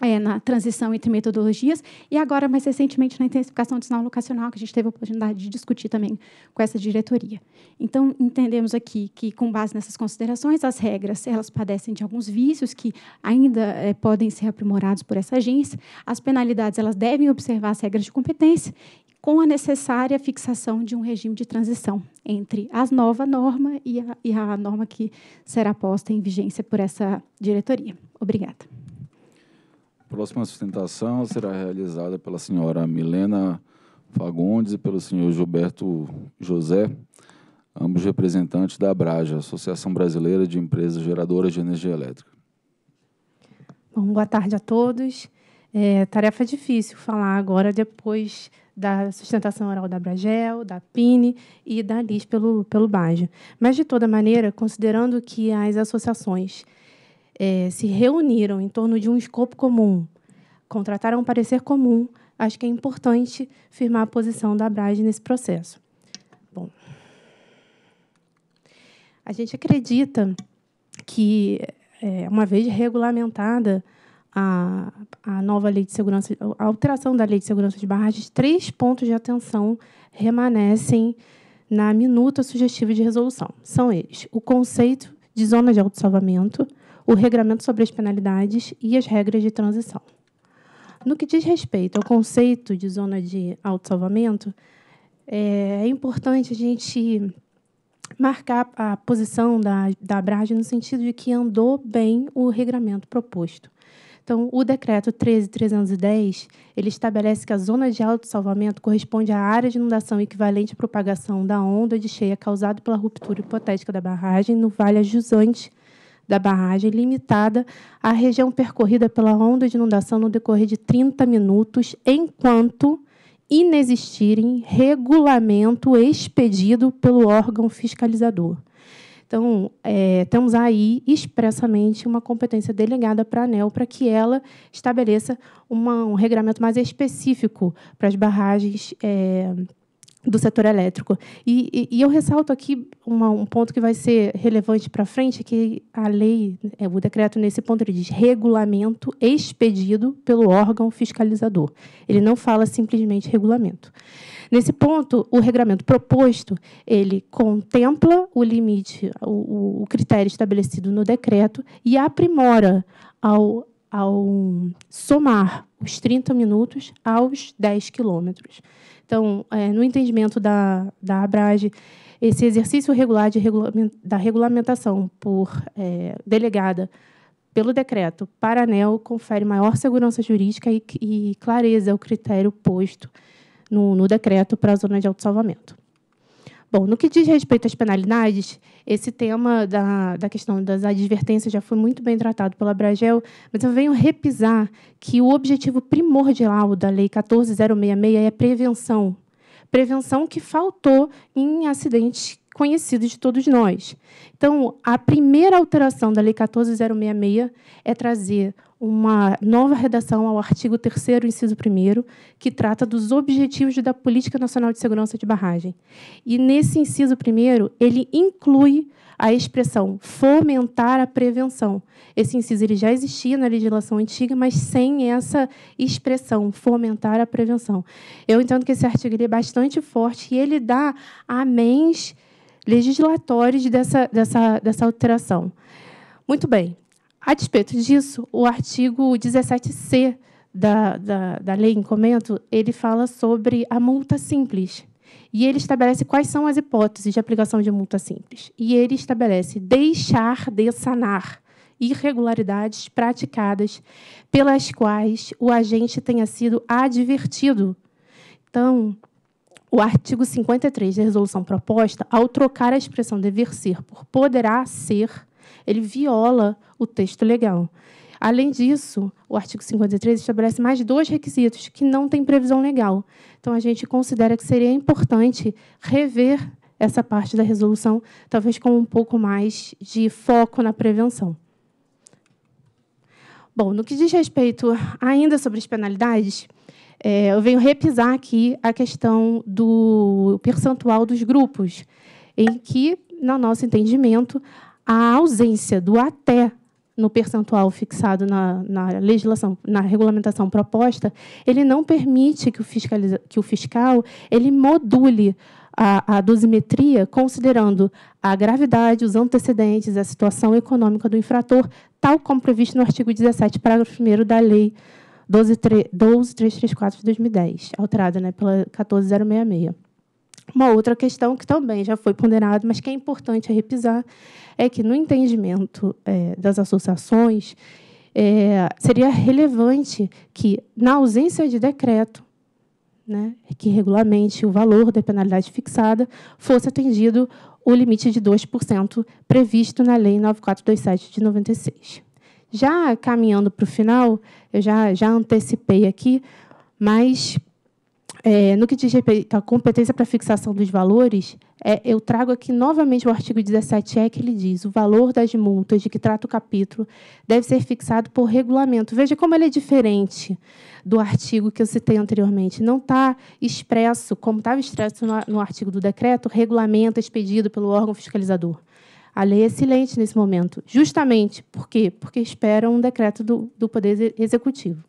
é, na transição entre metodologias e agora, mais recentemente, na intensificação do sinal locacional, que a gente teve a oportunidade de discutir também com essa diretoria. Então, entendemos aqui que, com base nessas considerações, as regras elas padecem de alguns vícios que ainda é, podem ser aprimorados por essa agência, as penalidades elas devem observar as regras de competência com a necessária fixação de um regime de transição entre a nova norma e a, e a norma que será posta em vigência por essa diretoria. Obrigada. Próxima sustentação será realizada pela senhora Milena Fagundes e pelo senhor Gilberto José, ambos representantes da Abraja, Associação Brasileira de Empresas Geradoras de Energia Elétrica. Bom, boa tarde a todos. É, tarefa difícil falar agora depois da sustentação oral da Bragel, da PINE e da LIS pelo, pelo BAJA. Mas, de toda maneira, considerando que as associações é, se reuniram em torno de um escopo comum, contrataram um parecer comum, acho que é importante firmar a posição da Abrage nesse processo. Bom, a gente acredita que, é, uma vez regulamentada a, a nova lei de segurança, a alteração da lei de segurança de barragens, três pontos de atenção remanescem na minuta sugestiva de resolução. São eles: o conceito de zona de autossalvamento, o regramento sobre as penalidades e as regras de transição. No que diz respeito ao conceito de zona de autossalvamento, é, é importante a gente marcar a posição da, da Abrage no sentido de que andou bem o regramento proposto. Então, o decreto 13.310, ele estabelece que a zona de autossalvamento corresponde à área de inundação equivalente à propagação da onda de cheia causada pela ruptura hipotética da barragem no Vale Jusante da barragem limitada à região percorrida pela onda de inundação no decorrer de 30 minutos, enquanto inexistirem regulamento expedido pelo órgão fiscalizador. Então, é, temos aí expressamente uma competência delegada para a ANEL para que ela estabeleça uma, um regulamento mais específico para as barragens. É, do setor elétrico. E, e, e eu ressalto aqui uma, um ponto que vai ser relevante para frente, que a lei, é, o decreto nesse ponto, ele diz regulamento expedido pelo órgão fiscalizador. Ele não fala simplesmente regulamento. Nesse ponto, o regulamento proposto, ele contempla o limite, o, o critério estabelecido no decreto e aprimora ao, ao somar os 30 minutos aos 10 quilômetros. Então, é, no entendimento da, da ABRAGE, esse exercício regular de da regulamentação por é, delegada pelo decreto para a ANEL confere maior segurança jurídica e, e clareza ao critério posto no, no decreto para a zona de autossalvamento. Bom, no que diz respeito às penalidades, esse tema da, da questão das advertências já foi muito bem tratado pela Bragel, mas eu venho repisar que o objetivo primordial da Lei 14066 é prevenção. Prevenção que faltou em acidentes conhecidos de todos nós. Então, a primeira alteração da Lei 14066 é trazer uma nova redação ao artigo 3 inciso 1 que trata dos objetivos da Política Nacional de Segurança de Barragem. E nesse inciso 1 ele inclui a expressão fomentar a prevenção. Esse inciso ele já existia na legislação antiga, mas sem essa expressão fomentar a prevenção. Eu entendo que esse artigo ele é bastante forte e ele dá amens legislatórios dessa, dessa, dessa alteração. Muito bem. A despeito disso, o artigo 17C da, da, da lei em comento, ele fala sobre a multa simples. E ele estabelece quais são as hipóteses de aplicação de multa simples. E ele estabelece deixar de sanar irregularidades praticadas pelas quais o agente tenha sido advertido. Então, o artigo 53 da resolução proposta, ao trocar a expressão dever ser por poderá ser, ele viola o texto legal. Além disso, o artigo 53 estabelece mais dois requisitos que não têm previsão legal. Então, a gente considera que seria importante rever essa parte da resolução, talvez com um pouco mais de foco na prevenção. Bom, no que diz respeito ainda sobre as penalidades, é, eu venho repisar aqui a questão do percentual dos grupos, em que, no nosso entendimento, a ausência do até no percentual fixado na, na, legislação, na regulamentação proposta, ele não permite que o, fiscaliza, que o fiscal ele module a, a, dosimetria considerando a gravidade, os antecedentes, a situação econômica do infrator, tal como previsto no artigo 17, parágrafo 1 da Lei 12334 12, de 2010, alterada né, pela 14066. Uma outra questão que também já foi ponderada, mas que é importante repisar, é que no entendimento é, das associações é, seria relevante que, na ausência de decreto, né, que regulamente o valor da penalidade fixada, fosse atendido o limite de 2% previsto na Lei 9427 de 96. Já caminhando para o final, eu já, já antecipei aqui, mas é, no que diz respeito à competência para fixação dos valores, é, eu trago aqui novamente o artigo 17E, é que ele diz: o valor das multas de que trata o capítulo deve ser fixado por regulamento. Veja como ele é diferente do artigo que eu citei anteriormente. Não está expresso, como estava expresso no, no artigo do decreto, regulamento expedido pelo órgão fiscalizador. A lei é silente nesse momento, justamente por quê? Porque espera um decreto do, do Poder Executivo.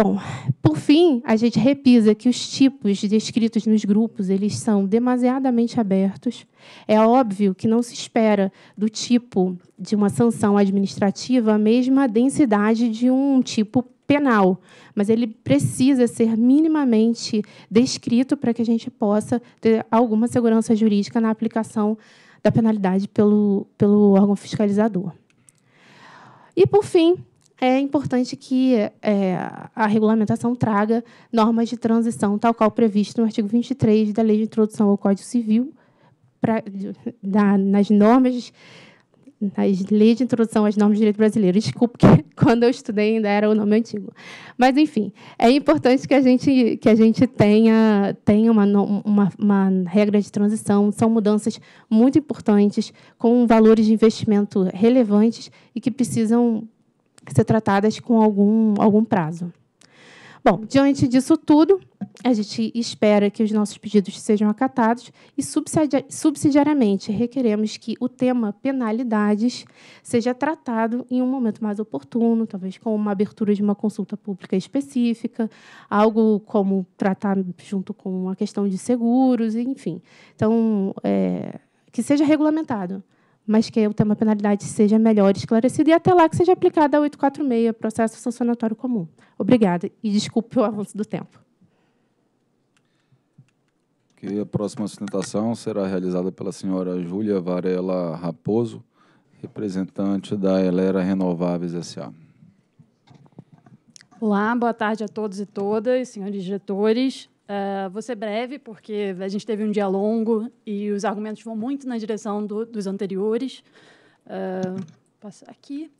Bom, por fim, a gente repisa que os tipos descritos nos grupos, eles são demasiadamente abertos. É óbvio que não se espera do tipo de uma sanção administrativa a mesma densidade de um tipo penal, mas ele precisa ser minimamente descrito para que a gente possa ter alguma segurança jurídica na aplicação da penalidade pelo, pelo órgão fiscalizador. E, por fim, é importante que é, a regulamentação traga normas de transição, tal qual previsto no artigo 23 da Lei de Introdução ao Código Civil, pra, da, nas normas, nas leis de introdução às normas de direito brasileiro. Desculpe que quando eu estudei ainda era o nome antigo. Mas, enfim, é importante que a gente, que a gente tenha, tenha uma, uma, uma regra de transição. São mudanças muito importantes, com valores de investimento relevantes e que precisam ser tratadas com algum, algum prazo. Bom, diante disso tudo, a gente espera que os nossos pedidos sejam acatados e, subsidiariamente, requeremos que o tema penalidades seja tratado em um momento mais oportuno, talvez com uma abertura de uma consulta pública específica, algo como tratar junto com a questão de seguros, enfim. Então, é, que seja regulamentado mas que o tema penalidade seja melhor esclarecido e até lá que seja aplicada a 846, processo sancionatório comum. Obrigada e desculpe o avanço do tempo. Que a próxima sustentação será realizada pela senhora Júlia Varela Raposo, representante da Elera Renováveis S.A. Olá, boa tarde a todos e todas, senhores diretores, Uh, vou ser breve, porque a gente teve um dia longo e os argumentos vão muito na direção do, dos anteriores. Uh, passar aqui.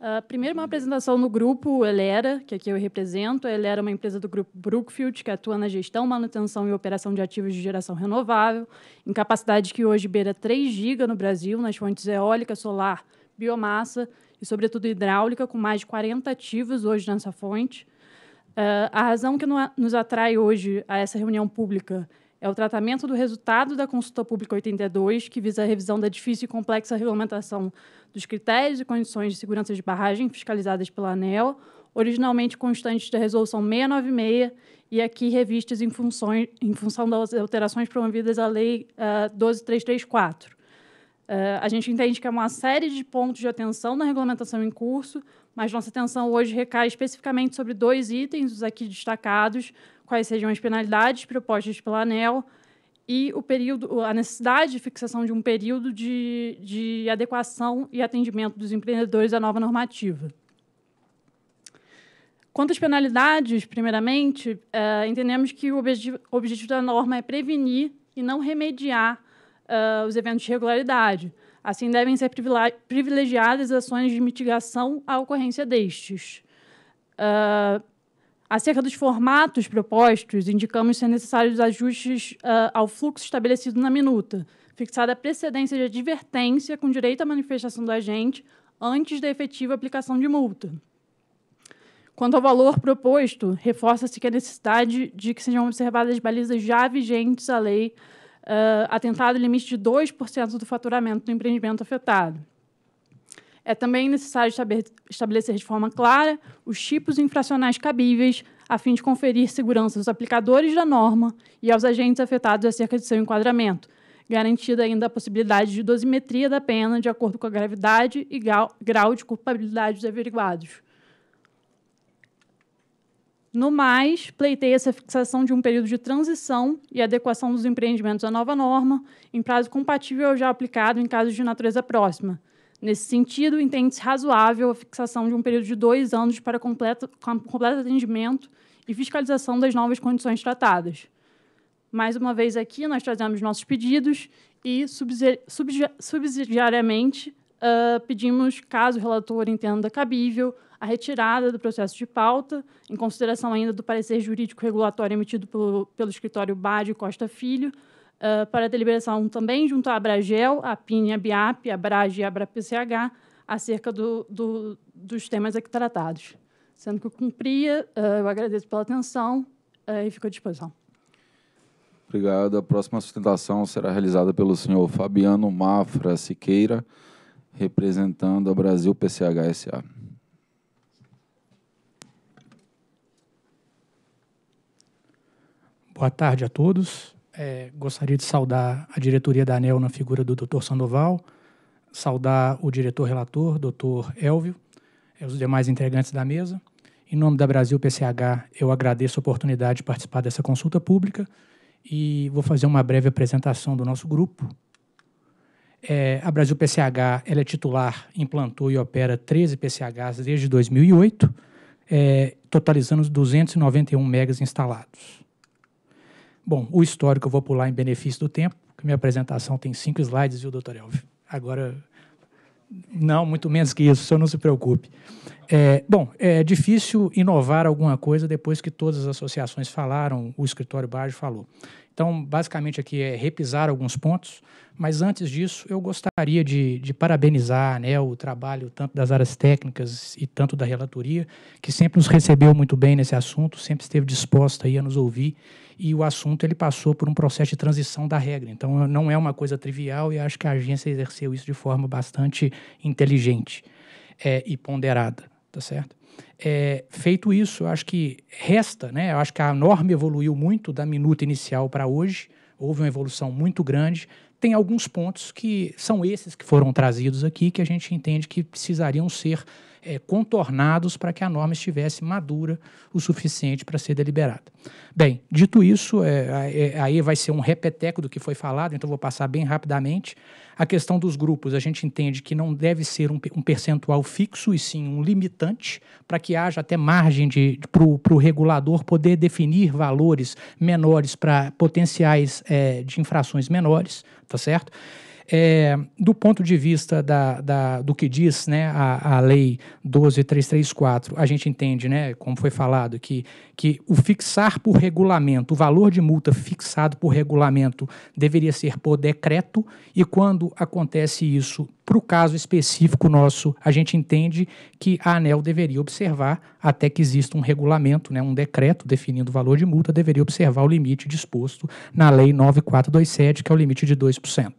Uh, primeiro, uma apresentação no grupo Elera, que aqui eu represento. Elera é uma empresa do grupo Brookfield, que atua na gestão, manutenção e operação de ativos de geração renovável, em capacidade que hoje beira 3 GB no Brasil, nas fontes eólica, solar, biomassa e, sobretudo, hidráulica, com mais de 40 ativos hoje nessa fonte. Uh, a razão que nos atrai hoje a essa reunião pública é o tratamento do resultado da consulta pública 82, que visa a revisão da difícil e complexa regulamentação dos critérios e condições de segurança de barragem fiscalizadas pela ANEL, originalmente constantes da Resolução 696 e aqui revistas em, funções, em função das alterações promovidas à Lei uh, ah, 12334. Uh, a gente entende que é uma série de pontos de atenção na regulamentação em curso, mas nossa atenção hoje recai especificamente sobre dois itens, os aqui destacados, quais sejam as penalidades propostas pela ANEL e o período, a necessidade de fixação de um período de, de adequação e atendimento dos empreendedores à nova normativa. Quanto às penalidades, primeiramente, uh, entendemos que o objetivo, objetivo da norma é prevenir e não remediar uh, os eventos de regularidade. Assim, devem ser privilegiadas ações de mitigação à ocorrência destes. Uh, acerca dos formatos propostos, indicamos ser necessários ajustes uh, ao fluxo estabelecido na minuta, fixada a precedência de advertência com direito à manifestação do agente antes da efetiva aplicação de multa. Quanto ao valor proposto, reforça-se que a necessidade de que sejam observadas balizas já vigentes à lei uh, atentado limite de 2% do faturamento do empreendimento afetado. É também necessário estabelecer de forma clara os tipos infracionais cabíveis, a fim de conferir segurança aos aplicadores da norma e aos agentes afetados acerca de seu enquadramento, garantida ainda a possibilidade de dosimetria da pena de acordo com a gravidade e grau de culpabilidade dos averiguados. No mais, pleiteia-se a fixação de um período de transição e adequação dos empreendimentos à nova norma, em prazo compatível ao já aplicado em casos de natureza próxima. Nesse sentido, entende-se razoável a fixação de um período de dois anos para completo, completo atendimento e fiscalização das novas condições tratadas. Mais uma vez aqui, nós trazemos nossos pedidos e, subsidiariamente, uh, pedimos, caso o relator entenda cabível, a retirada do processo de pauta, em consideração ainda do parecer jurídico regulatório emitido pelo, pelo escritório Bade Costa Filho, uh, para a deliberação também junto à Abragel, à PIN, à BIAP, à Brage e à AbraPCH, acerca do, do, dos temas aqui tratados. Sendo que eu cumpria, uh, eu agradeço pela atenção uh, e fico à disposição. Obrigado. A próxima sustentação será realizada pelo senhor Fabiano Mafra Siqueira, representando a Brasil PCH SA. Boa tarde a todos. É, gostaria de saudar a diretoria da ANEL na figura do Dr. Sandoval, saudar o diretor relator, Dr. Elvio, é, os demais integrantes da mesa. Em nome da Brasil PCH, eu agradeço a oportunidade de participar dessa consulta pública e vou fazer uma breve apresentação do nosso grupo. É, a Brasil PCH ela é titular, implantou e opera 13 PCHs desde 2008, é, totalizando 291 megas instalados. Bom, o histórico eu vou pular em benefício do tempo, porque minha apresentação tem cinco slides, viu, doutor Elvio? Agora, não, muito menos que isso, senhor, não se preocupe. É, bom, é difícil inovar alguma coisa depois que todas as associações falaram, o escritório Bajo falou. Então, basicamente aqui é repisar alguns pontos, mas antes disso eu gostaria de, de parabenizar né, o trabalho tanto das áreas técnicas e tanto da relatoria, que sempre nos recebeu muito bem nesse assunto, sempre esteve disposta a nos ouvir, e o assunto ele passou por um processo de transição da regra. Então, não é uma coisa trivial e acho que a agência exerceu isso de forma bastante inteligente é, e ponderada, tá certo? é, feito isso, eu acho que resta, né? Eu acho que a norma evoluiu muito da minuta inicial para hoje, houve uma evolução muito grande. Tem alguns pontos que são esses que foram trazidos aqui que a gente entende que precisariam ser é, contornados para que a norma estivesse madura o suficiente para ser deliberada. Bem, dito isso, é, é, aí vai ser um repeteco do que foi falado, então vou passar bem rapidamente. A questão dos grupos, a gente entende que não deve ser um, um percentual fixo, e sim um limitante, para que haja até margem para o regulador poder definir valores menores para potenciais é, de infrações menores, tá certo? É, do ponto de vista da, da, do que diz né, a, a lei 12334, a gente entende, né, como foi falado, que, que o fixar por regulamento, o valor de multa fixado por regulamento deveria ser por decreto, e quando acontece isso, para o caso específico nosso, a gente entende que a ANEL deveria observar, até que exista um regulamento, né, um decreto definindo o valor de multa, deveria observar o limite disposto na Lei 9427, que é o limite de 2%.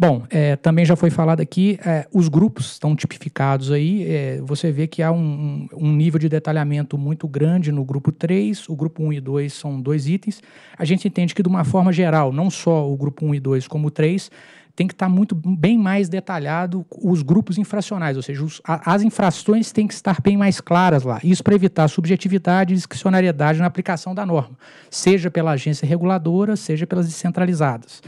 Bom, é, também já foi falado aqui, é, os grupos estão tipificados aí. É, você vê que há um, um, nível de detalhamento muito grande no grupo 3, o grupo 1 e 2 são dois itens. A gente entende que, de uma forma geral, não só o grupo 1 e 2, como o 3, tem que estar muito bem mais detalhado os grupos infracionais, ou seja, os, a, as infrações têm que estar bem mais claras lá. Isso para evitar subjetividade e discricionariedade na aplicação da norma, seja pela agência reguladora, seja pelas descentralizadas.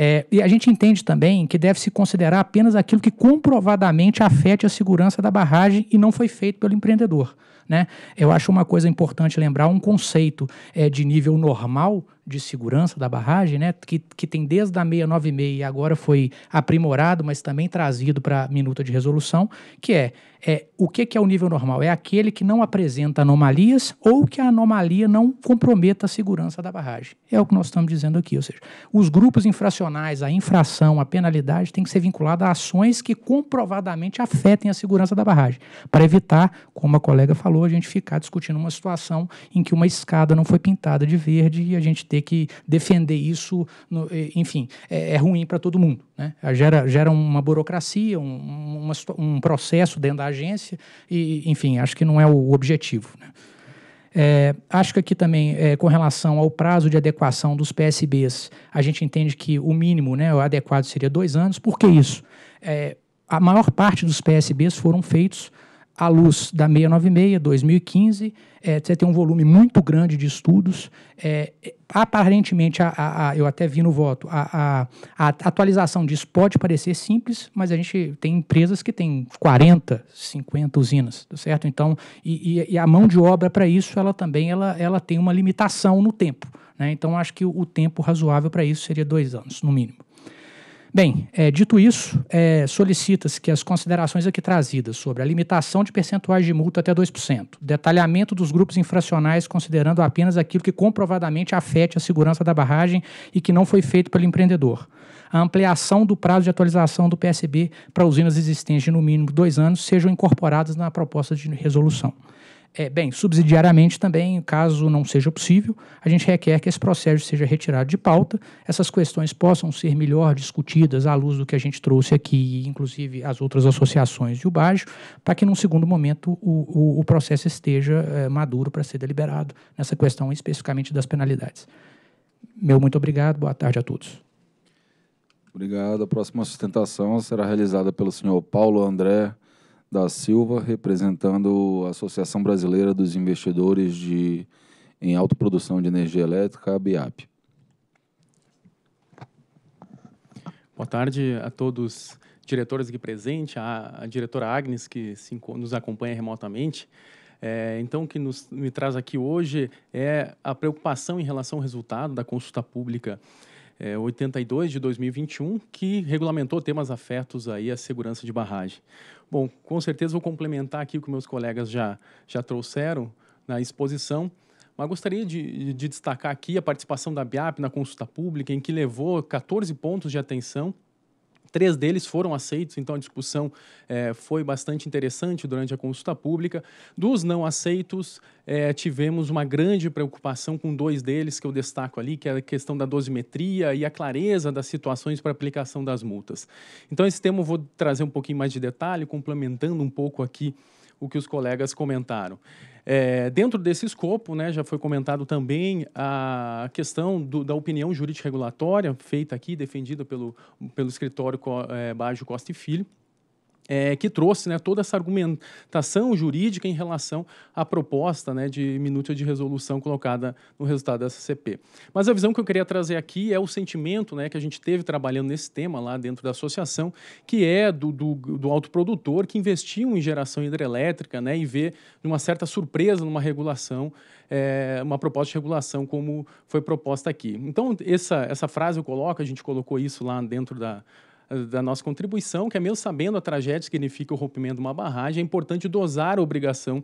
É, e a gente entende também que deve se considerar apenas aquilo que comprovadamente afete a segurança da barragem e não foi feito pelo empreendedor. Né? Eu acho uma coisa importante lembrar um conceito é, de nível normal de segurança da barragem, né? que, que tem desde a 696 e agora foi aprimorado, mas também trazido para a minuta de resolução, que é, é o que, que é o nível normal? É aquele que não apresenta anomalias ou que a anomalia não comprometa a segurança da barragem. É o que nós estamos dizendo aqui, ou seja, os grupos infracionais, a infração, a penalidade tem que ser vinculada a ações que comprovadamente afetem a segurança da barragem, para evitar, como a colega falou, a gente ficar discutindo uma situação em que uma escada não foi pintada de verde e a gente ter que defender isso, no, eh, enfim, é, é ruim para todo mundo. Né? Gera, gera uma burocracia, um, uma, um processo dentro da agência e, enfim, acho que não é o objetivo. Né? É, acho que aqui também, é, com relação ao prazo de adequação dos PSBs, a gente entende que o mínimo, né, o adequado seria dois anos. Por que isso? É, a maior parte dos PSBs foram feitos à luz da 696, 2015, é, você tem um volume muito grande de estudos. É, aparentemente, a, a, a, eu até vi no voto, a, atualização disso pode parecer simples, mas a gente tem empresas que têm 40, 50 usinas, tá certo? Então, e, e, e a mão de obra para isso, ela também ela, ela tem uma limitação no tempo. Né? Então, acho que o, o tempo razoável para isso seria dois anos, no mínimo. Bem, é, dito isso, é, solicita-se que as considerações aqui trazidas sobre a limitação de percentuais de multa até 2%, detalhamento dos grupos infracionais considerando apenas aquilo que comprovadamente afete a segurança da barragem e que não foi feito pelo empreendedor, a ampliação do prazo de atualização do PSB para usinas existentes de no mínimo dois anos sejam incorporadas na proposta de resolução. É, bem, subsidiariamente também, caso não seja possível, a gente requer que esse processo seja retirado de pauta, essas questões possam ser melhor discutidas à luz do que a gente trouxe aqui, inclusive as outras associações de o Bajo, para que num segundo momento o, o, o processo esteja é, maduro para ser deliberado nessa questão especificamente das penalidades. Meu muito obrigado, boa tarde a todos. Obrigado. A próxima sustentação será realizada pelo senhor Paulo André da Silva, representando a Associação Brasileira dos Investidores de, em Autoprodução de Energia Elétrica, a BIAP. Boa tarde a todos diretores aqui presentes, a, a diretora Agnes, que se, nos acompanha remotamente. É, então, o que nos, me traz aqui hoje é a preocupação em relação ao resultado da consulta pública é, 82 de 2021, que regulamentou temas afetos aí à segurança de barragem. Bom, com certeza vou complementar aqui o que meus colegas já, já trouxeram na exposição, mas gostaria de, de destacar aqui a participação da BIAP na consulta pública, em que levou 14 pontos de atenção Três deles foram aceitos, então a discussão é, foi bastante interessante durante a consulta pública. Dos não aceitos, é, tivemos uma grande preocupação com dois deles que eu destaco ali, que é a questão da dosimetria e a clareza das situações para aplicação das multas. Então, esse tema eu vou trazer um pouquinho mais de detalhe, complementando um pouco aqui o que os colegas comentaram. É, dentro desse escopo, né, já foi comentado também a questão do, da opinião jurídica regulatória feita aqui, defendida pelo, pelo escritório Co, é, Costa e Filho, é, que trouxe né, toda essa argumentação jurídica em relação à proposta né, de minuta de resolução colocada no resultado dessa CP. Mas a visão que eu queria trazer aqui é o sentimento né, que a gente teve trabalhando nesse tema lá dentro da associação, que é do, do, do autoprodutor que investiu em geração hidrelétrica né, e vê uma certa surpresa numa regulação, é, uma proposta de regulação como foi proposta aqui. Então, essa, essa frase eu coloco, a gente colocou isso lá dentro da da nossa contribuição, que é mesmo sabendo a tragédia que significa o rompimento de uma barragem, é importante dosar a obrigação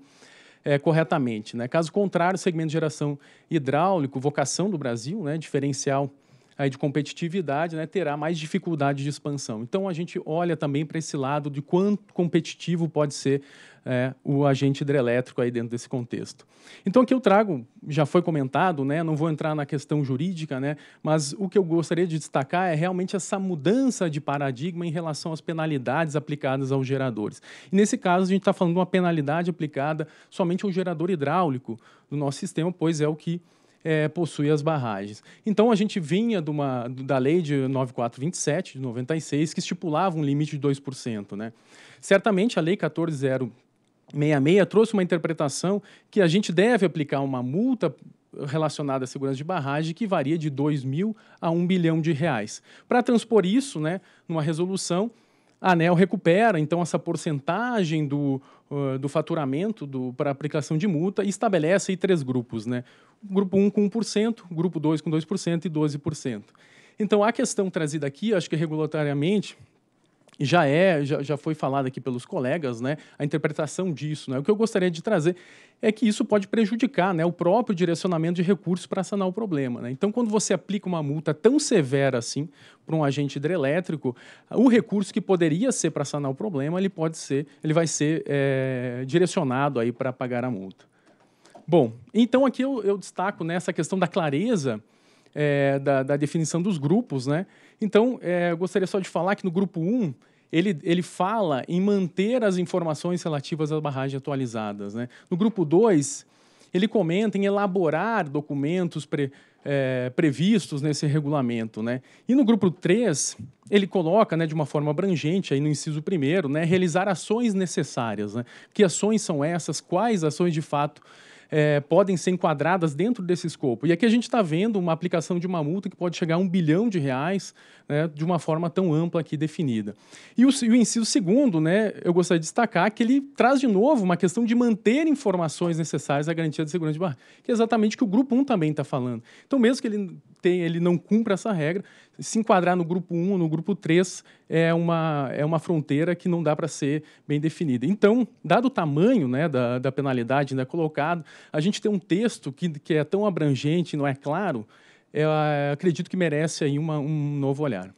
é, corretamente. Né? Caso contrário, o segmento de geração hidráulico, vocação do Brasil, né, diferencial aí de competitividade, né, terá mais dificuldade de expansão. Então, a gente olha também para esse lado de quanto competitivo pode ser é, o agente hidrelétrico aí dentro desse contexto. Então, o que eu trago já foi comentado, né? não vou entrar na questão jurídica, né? mas o que eu gostaria de destacar é realmente essa mudança de paradigma em relação às penalidades aplicadas aos geradores. E nesse caso, a gente está falando de uma penalidade aplicada somente ao gerador hidráulico do nosso sistema, pois é o que é, possui as barragens. Então, a gente vinha de uma, da lei de 9427, de 96, que estipulava um limite de 2%. Né? Certamente, a lei 140 66 trouxe uma interpretação que a gente deve aplicar uma multa relacionada à segurança de barragem que varia de 2 mil a 1 bilhão de reais. Para transpor isso né, numa resolução, a ANEL recupera então essa porcentagem do, uh, do faturamento do, para aplicação de multa e estabelece aí, três grupos. Né? Grupo 1 com 1%, grupo 2 com 2% e 12%. Então, a questão trazida aqui, acho que regulatoriamente, já é, já, já foi falado aqui pelos colegas, né, a interpretação disso. Né? O que eu gostaria de trazer é que isso pode prejudicar né, o próprio direcionamento de recursos para sanar o problema. Né? Então, quando você aplica uma multa tão severa assim para um agente hidrelétrico, o recurso que poderia ser para sanar o problema, ele pode ser, ele vai ser é, direcionado aí para pagar a multa. Bom, então aqui eu, eu destaco nessa né, questão da clareza é, da, da definição dos grupos, né? Então, é, eu gostaria só de falar que no grupo 1, ele, ele fala em manter as informações relativas à barragem atualizadas. Né? No grupo 2, ele comenta em elaborar documentos pre, é, previstos nesse regulamento. Né? E no grupo 3, ele coloca, né, de uma forma abrangente, aí no inciso 1, né, realizar ações necessárias. Né? Que ações são essas? Quais ações de fato é, podem ser enquadradas dentro desse escopo. E aqui a gente está vendo uma aplicação de uma multa que pode chegar a um bilhão de reais né, de uma forma tão ampla aqui definida. E o, e o inciso segundo, né, eu gostaria de destacar que ele traz de novo uma questão de manter informações necessárias à garantia de segurança de barra, que é exatamente o que o grupo 1 também está falando. Então, mesmo que ele tem, ele não cumpre essa regra. Se enquadrar no grupo 1 ou no grupo 3 é uma, é uma fronteira que não dá para ser bem definida. Então, dado o tamanho né, da, da penalidade ainda colocado, a gente tem um texto que, que é tão abrangente, não é claro, é, acredito que merece aí uma, um novo olhar.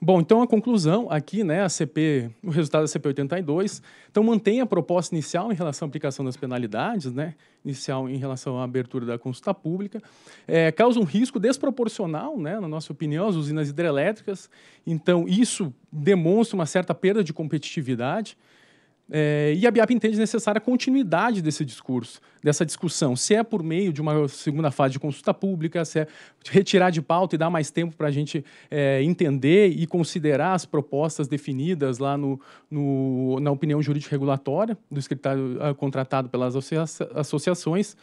Bom, então a conclusão aqui, né, a CP, o resultado da CP 82, então mantém a proposta inicial em relação à aplicação das penalidades, né, inicial em relação à abertura da consulta pública, é, causa um risco desproporcional, né, na nossa opinião, às usinas hidrelétricas, então isso demonstra uma certa perda de competitividade, é, e a BIAP entende necessária a continuidade desse discurso, dessa discussão, se é por meio de uma segunda fase de consulta pública, se é retirar de pauta e dar mais tempo para a gente é, entender e considerar as propostas definidas lá no, no na opinião jurídica regulatória do escritório ah, contratado pelas associações.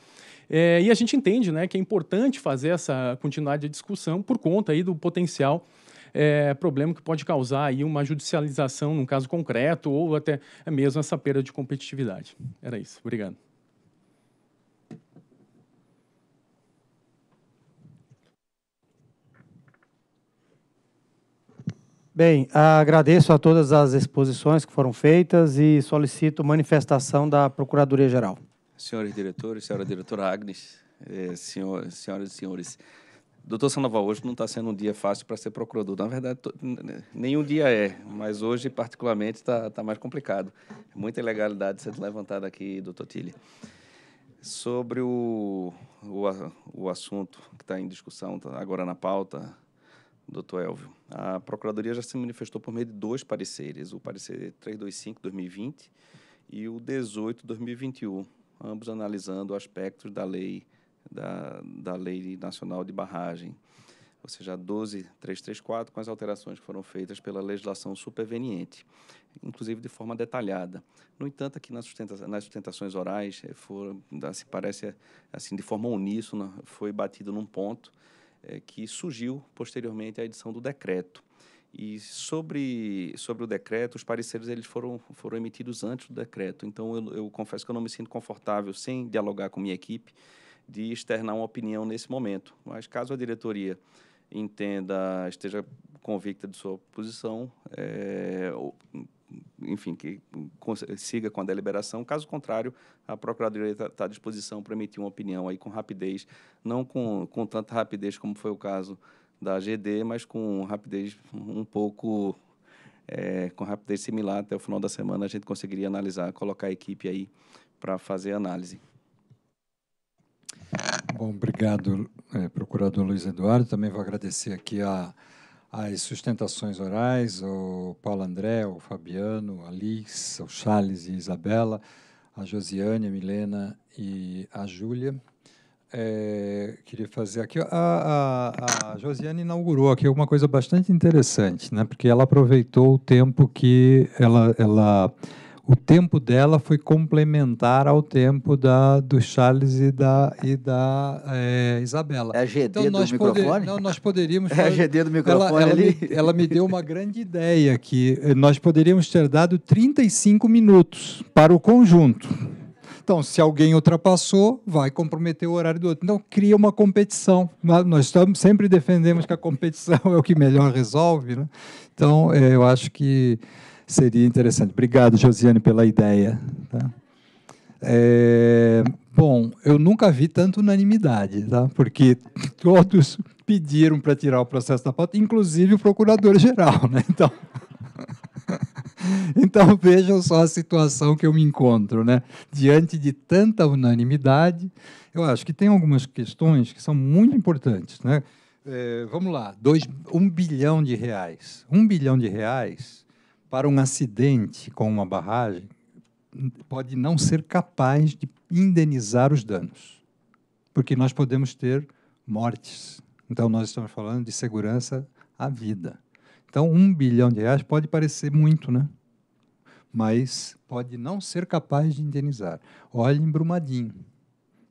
É, e a gente entende né, que é importante fazer essa continuidade de discussão por conta aí do potencial é, problema que pode causar aí uma judicialização num caso concreto ou até mesmo essa perda de competitividade. Era isso. Obrigado. Bem, agradeço a todas as exposições que foram feitas e solicito manifestação da Procuradoria-Geral. Senhores diretores, senhora diretora Agnes, eh, senhor, senhoras e senhores, Doutor Sandoval, hoje não está sendo um dia fácil para ser procurador. Na verdade, nenhum dia é, mas hoje, particularmente, está tá mais complicado. É muita ilegalidade sendo levantada aqui, doutor Tilly. Sobre o, o, o assunto que está em discussão tá agora na pauta, doutor Elvio, a Procuradoria já se manifestou por meio de dois pareceres, o parecer 325-2020 e o 18-2021, ambos analisando aspectos da lei da, da Lei Nacional de Barragem, ou seja, a 12334, com as alterações que foram feitas pela legislação superveniente, inclusive de forma detalhada. No entanto, aqui nas, sustenta nas sustentações orais, eh, se parece eh, assim, de forma uníssona, foi batido num ponto é, que surgiu posteriormente a edição do decreto. E sobre, sobre o decreto, os pareceres eles foram, foram emitidos antes do decreto. Então, eu, eu confesso que eu não me sinto confortável sem dialogar com minha equipe de externar uma opinião nesse momento. Mas caso a diretoria entenda, esteja convicta de sua posição, é, ou, enfim, que siga com a deliberação. Caso contrário, a Procuradoria está tá à disposição para emitir uma opinião aí com rapidez, não com, com tanta rapidez como foi o caso da GD, mas com rapidez um pouco, é, com rapidez similar, até o final da semana a gente conseguiria analisar, colocar a equipe aí para fazer análise. Bom, obrigado, é, procurador Luiz Eduardo. Também vou agradecer aqui a, as sustentações orais, o Paulo André, o Fabiano, a Liz, o Charles e a Isabela, a Josiane, a Milena e a Júlia. É, queria fazer aqui. A, a, a, Josiane inaugurou aqui alguma coisa bastante interessante, né? porque ela aproveitou o tempo que ela, ela o tempo dela foi complementar ao tempo da, do Charles e da, e da é, Isabela. É a GD então, nós do poder, microfone? Não, nós poderíamos... É a GD do microfone ela, ela ali? Me, ela me deu uma grande ideia, que nós poderíamos ter dado 35 minutos para o conjunto. Então, se alguém ultrapassou, vai comprometer o horário do outro. Então, cria uma competição. Nós estamos, sempre defendemos que a competição é o que melhor resolve. Né? Então, é, eu acho que seria interessante. Obrigado, Josiane, pela ideia. Tá? É, bom, eu nunca vi tanta unanimidade, tá? porque todos pediram para tirar o processo da pauta, inclusive o procurador-geral. Né? Então, então, vejam só a situação que eu me encontro. Né? Diante de tanta unanimidade, eu acho que tem algumas questões que são muito importantes. Né? É, vamos lá, dois, um bilhão de reais. Um bilhão de reais para um acidente com uma barragem pode não ser capaz de indenizar os danos, porque nós podemos ter mortes. Então, nós estamos falando de segurança à vida. Então, um bilhão de reais pode parecer muito, né? Mas pode não ser capaz de indenizar. Olhe em Brumadinho,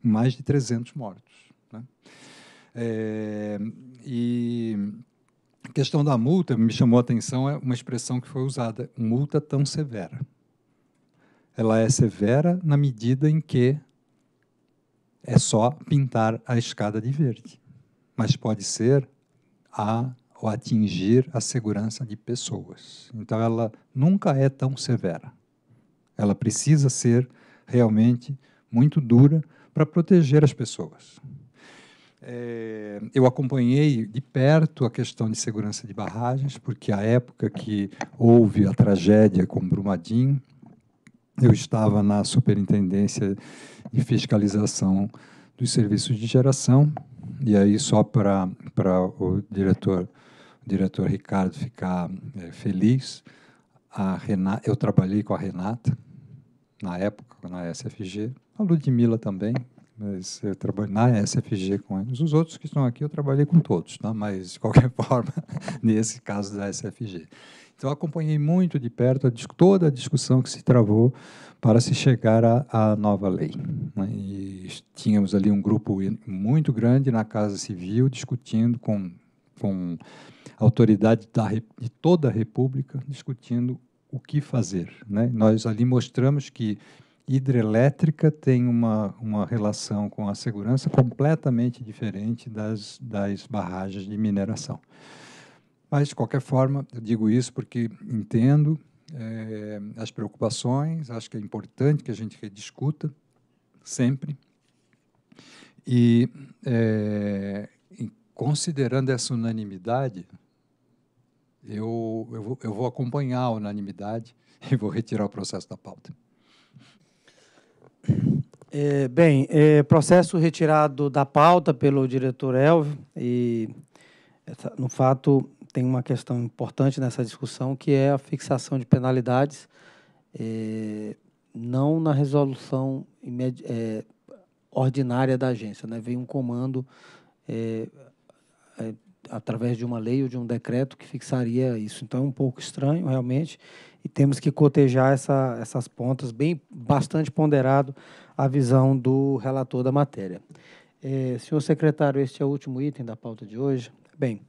mais de 300 mortos. Né? É, e a questão da multa me chamou a atenção é uma expressão que foi usada, multa tão severa. Ela é severa na medida em que é só pintar a escada de verde, mas pode ser a ou atingir a segurança de pessoas. Então ela nunca é tão severa. Ela precisa ser realmente muito dura para proteger as pessoas. É, eu acompanhei de perto a questão de segurança de barragens, porque a época que houve a tragédia com Brumadinho, eu estava na Superintendência de Fiscalização dos Serviços de Geração, e aí só para o diretor, o diretor Ricardo ficar é, feliz, a Renata, eu trabalhei com a Renata na época, na SFG, a Ludmilla também, mas eu trabalho na SFG com eles. Os outros que estão aqui eu trabalhei com todos, tá? mas de qualquer forma, nesse caso da SFG. Então acompanhei muito de perto a toda a discussão que se travou para se chegar à nova lei. Né? E tínhamos ali um grupo muito grande na Casa Civil discutindo com, com autoridade da, de toda a República, discutindo o que fazer. Né? Nós ali mostramos que hidrelétrica tem uma, uma relação com a segurança completamente diferente das, das barragens de mineração. Mas, de qualquer forma, eu digo isso porque entendo é, as preocupações, acho que é importante que a gente rediscuta sempre. E, é, considerando essa unanimidade, eu, eu, vou, eu vou acompanhar a unanimidade e vou retirar o processo da pauta. É, bem, é, processo retirado da pauta pelo diretor Elvio e, no fato, tem uma questão importante nessa discussão que é a fixação de penalidades, é, não na resolução é, ordinária da agência, né? vem um comando é, é, através de uma lei ou de um decreto que fixaria isso. Então é um pouco estranho, realmente, e temos que cotejar essa, essas pontas bem bastante ponderado a visão do relator da matéria. É, senhor secretário, este é o último item da pauta de hoje. Bem,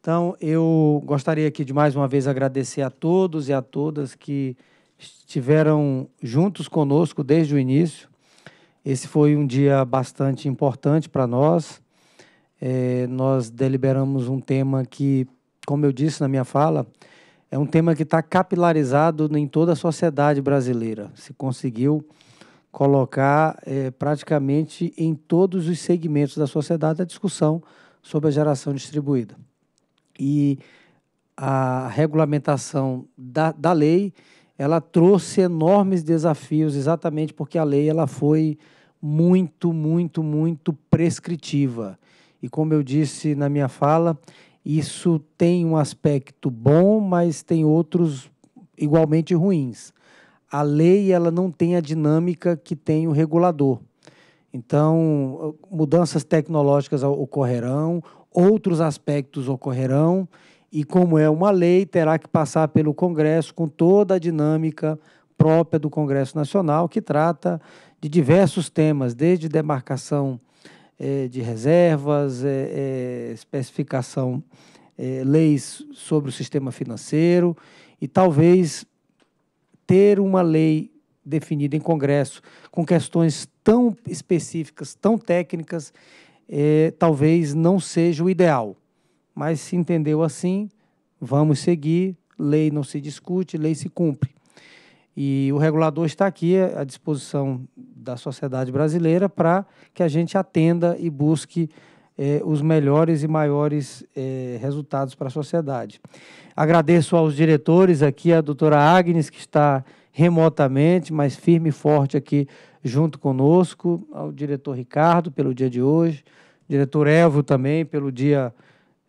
então eu gostaria aqui de mais uma vez agradecer a todos e a todas que estiveram juntos conosco desde o início. Esse foi um dia bastante importante para nós. É, nós deliberamos um tema que, como eu disse na minha fala, é um tema que está capilarizado em toda a sociedade brasileira. Se conseguiu colocar é, praticamente em todos os segmentos da sociedade a discussão sobre a geração distribuída. E a regulamentação da, da lei, ela trouxe enormes desafios, exatamente porque a lei ela foi muito, muito, muito prescritiva. E como eu disse na minha fala, isso tem um aspecto bom, mas tem outros igualmente ruins. A lei ela não tem a dinâmica que tem o regulador. Então, mudanças tecnológicas ocorrerão, outros aspectos ocorrerão, e como é uma lei, terá que passar pelo Congresso com toda a dinâmica própria do Congresso Nacional, que trata de diversos temas, desde demarcação é, de reservas, é, é especificação, é, leis sobre o sistema financeiro e talvez ter uma lei definida em Congresso com questões tão específicas, tão técnicas, é, talvez não seja o ideal. Mas se entendeu assim, vamos seguir. Lei não se discute, lei se cumpre. E o regulador está aqui à disposição da sociedade brasileira para que a gente atenda e busque eh, os melhores e maiores eh, resultados para a sociedade. Agradeço aos diretores aqui, a doutora Agnes, que está remotamente, mas firme e forte aqui junto conosco, ao diretor Ricardo pelo dia de hoje, diretor Evo também pelo dia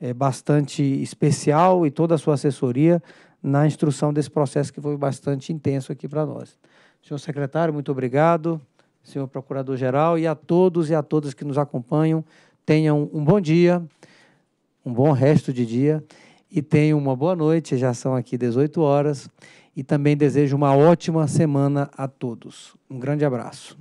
eh, bastante especial e toda a sua assessoria na instrução desse processo que foi bastante intenso aqui para nós. Senhor secretário, muito obrigado. Senhor procurador-geral e a todos e a todas que nos acompanham, tenham um bom dia, um bom resto de dia e tenham uma boa noite. Já são aqui 18 horas e também desejo uma ótima semana a todos. Um grande abraço.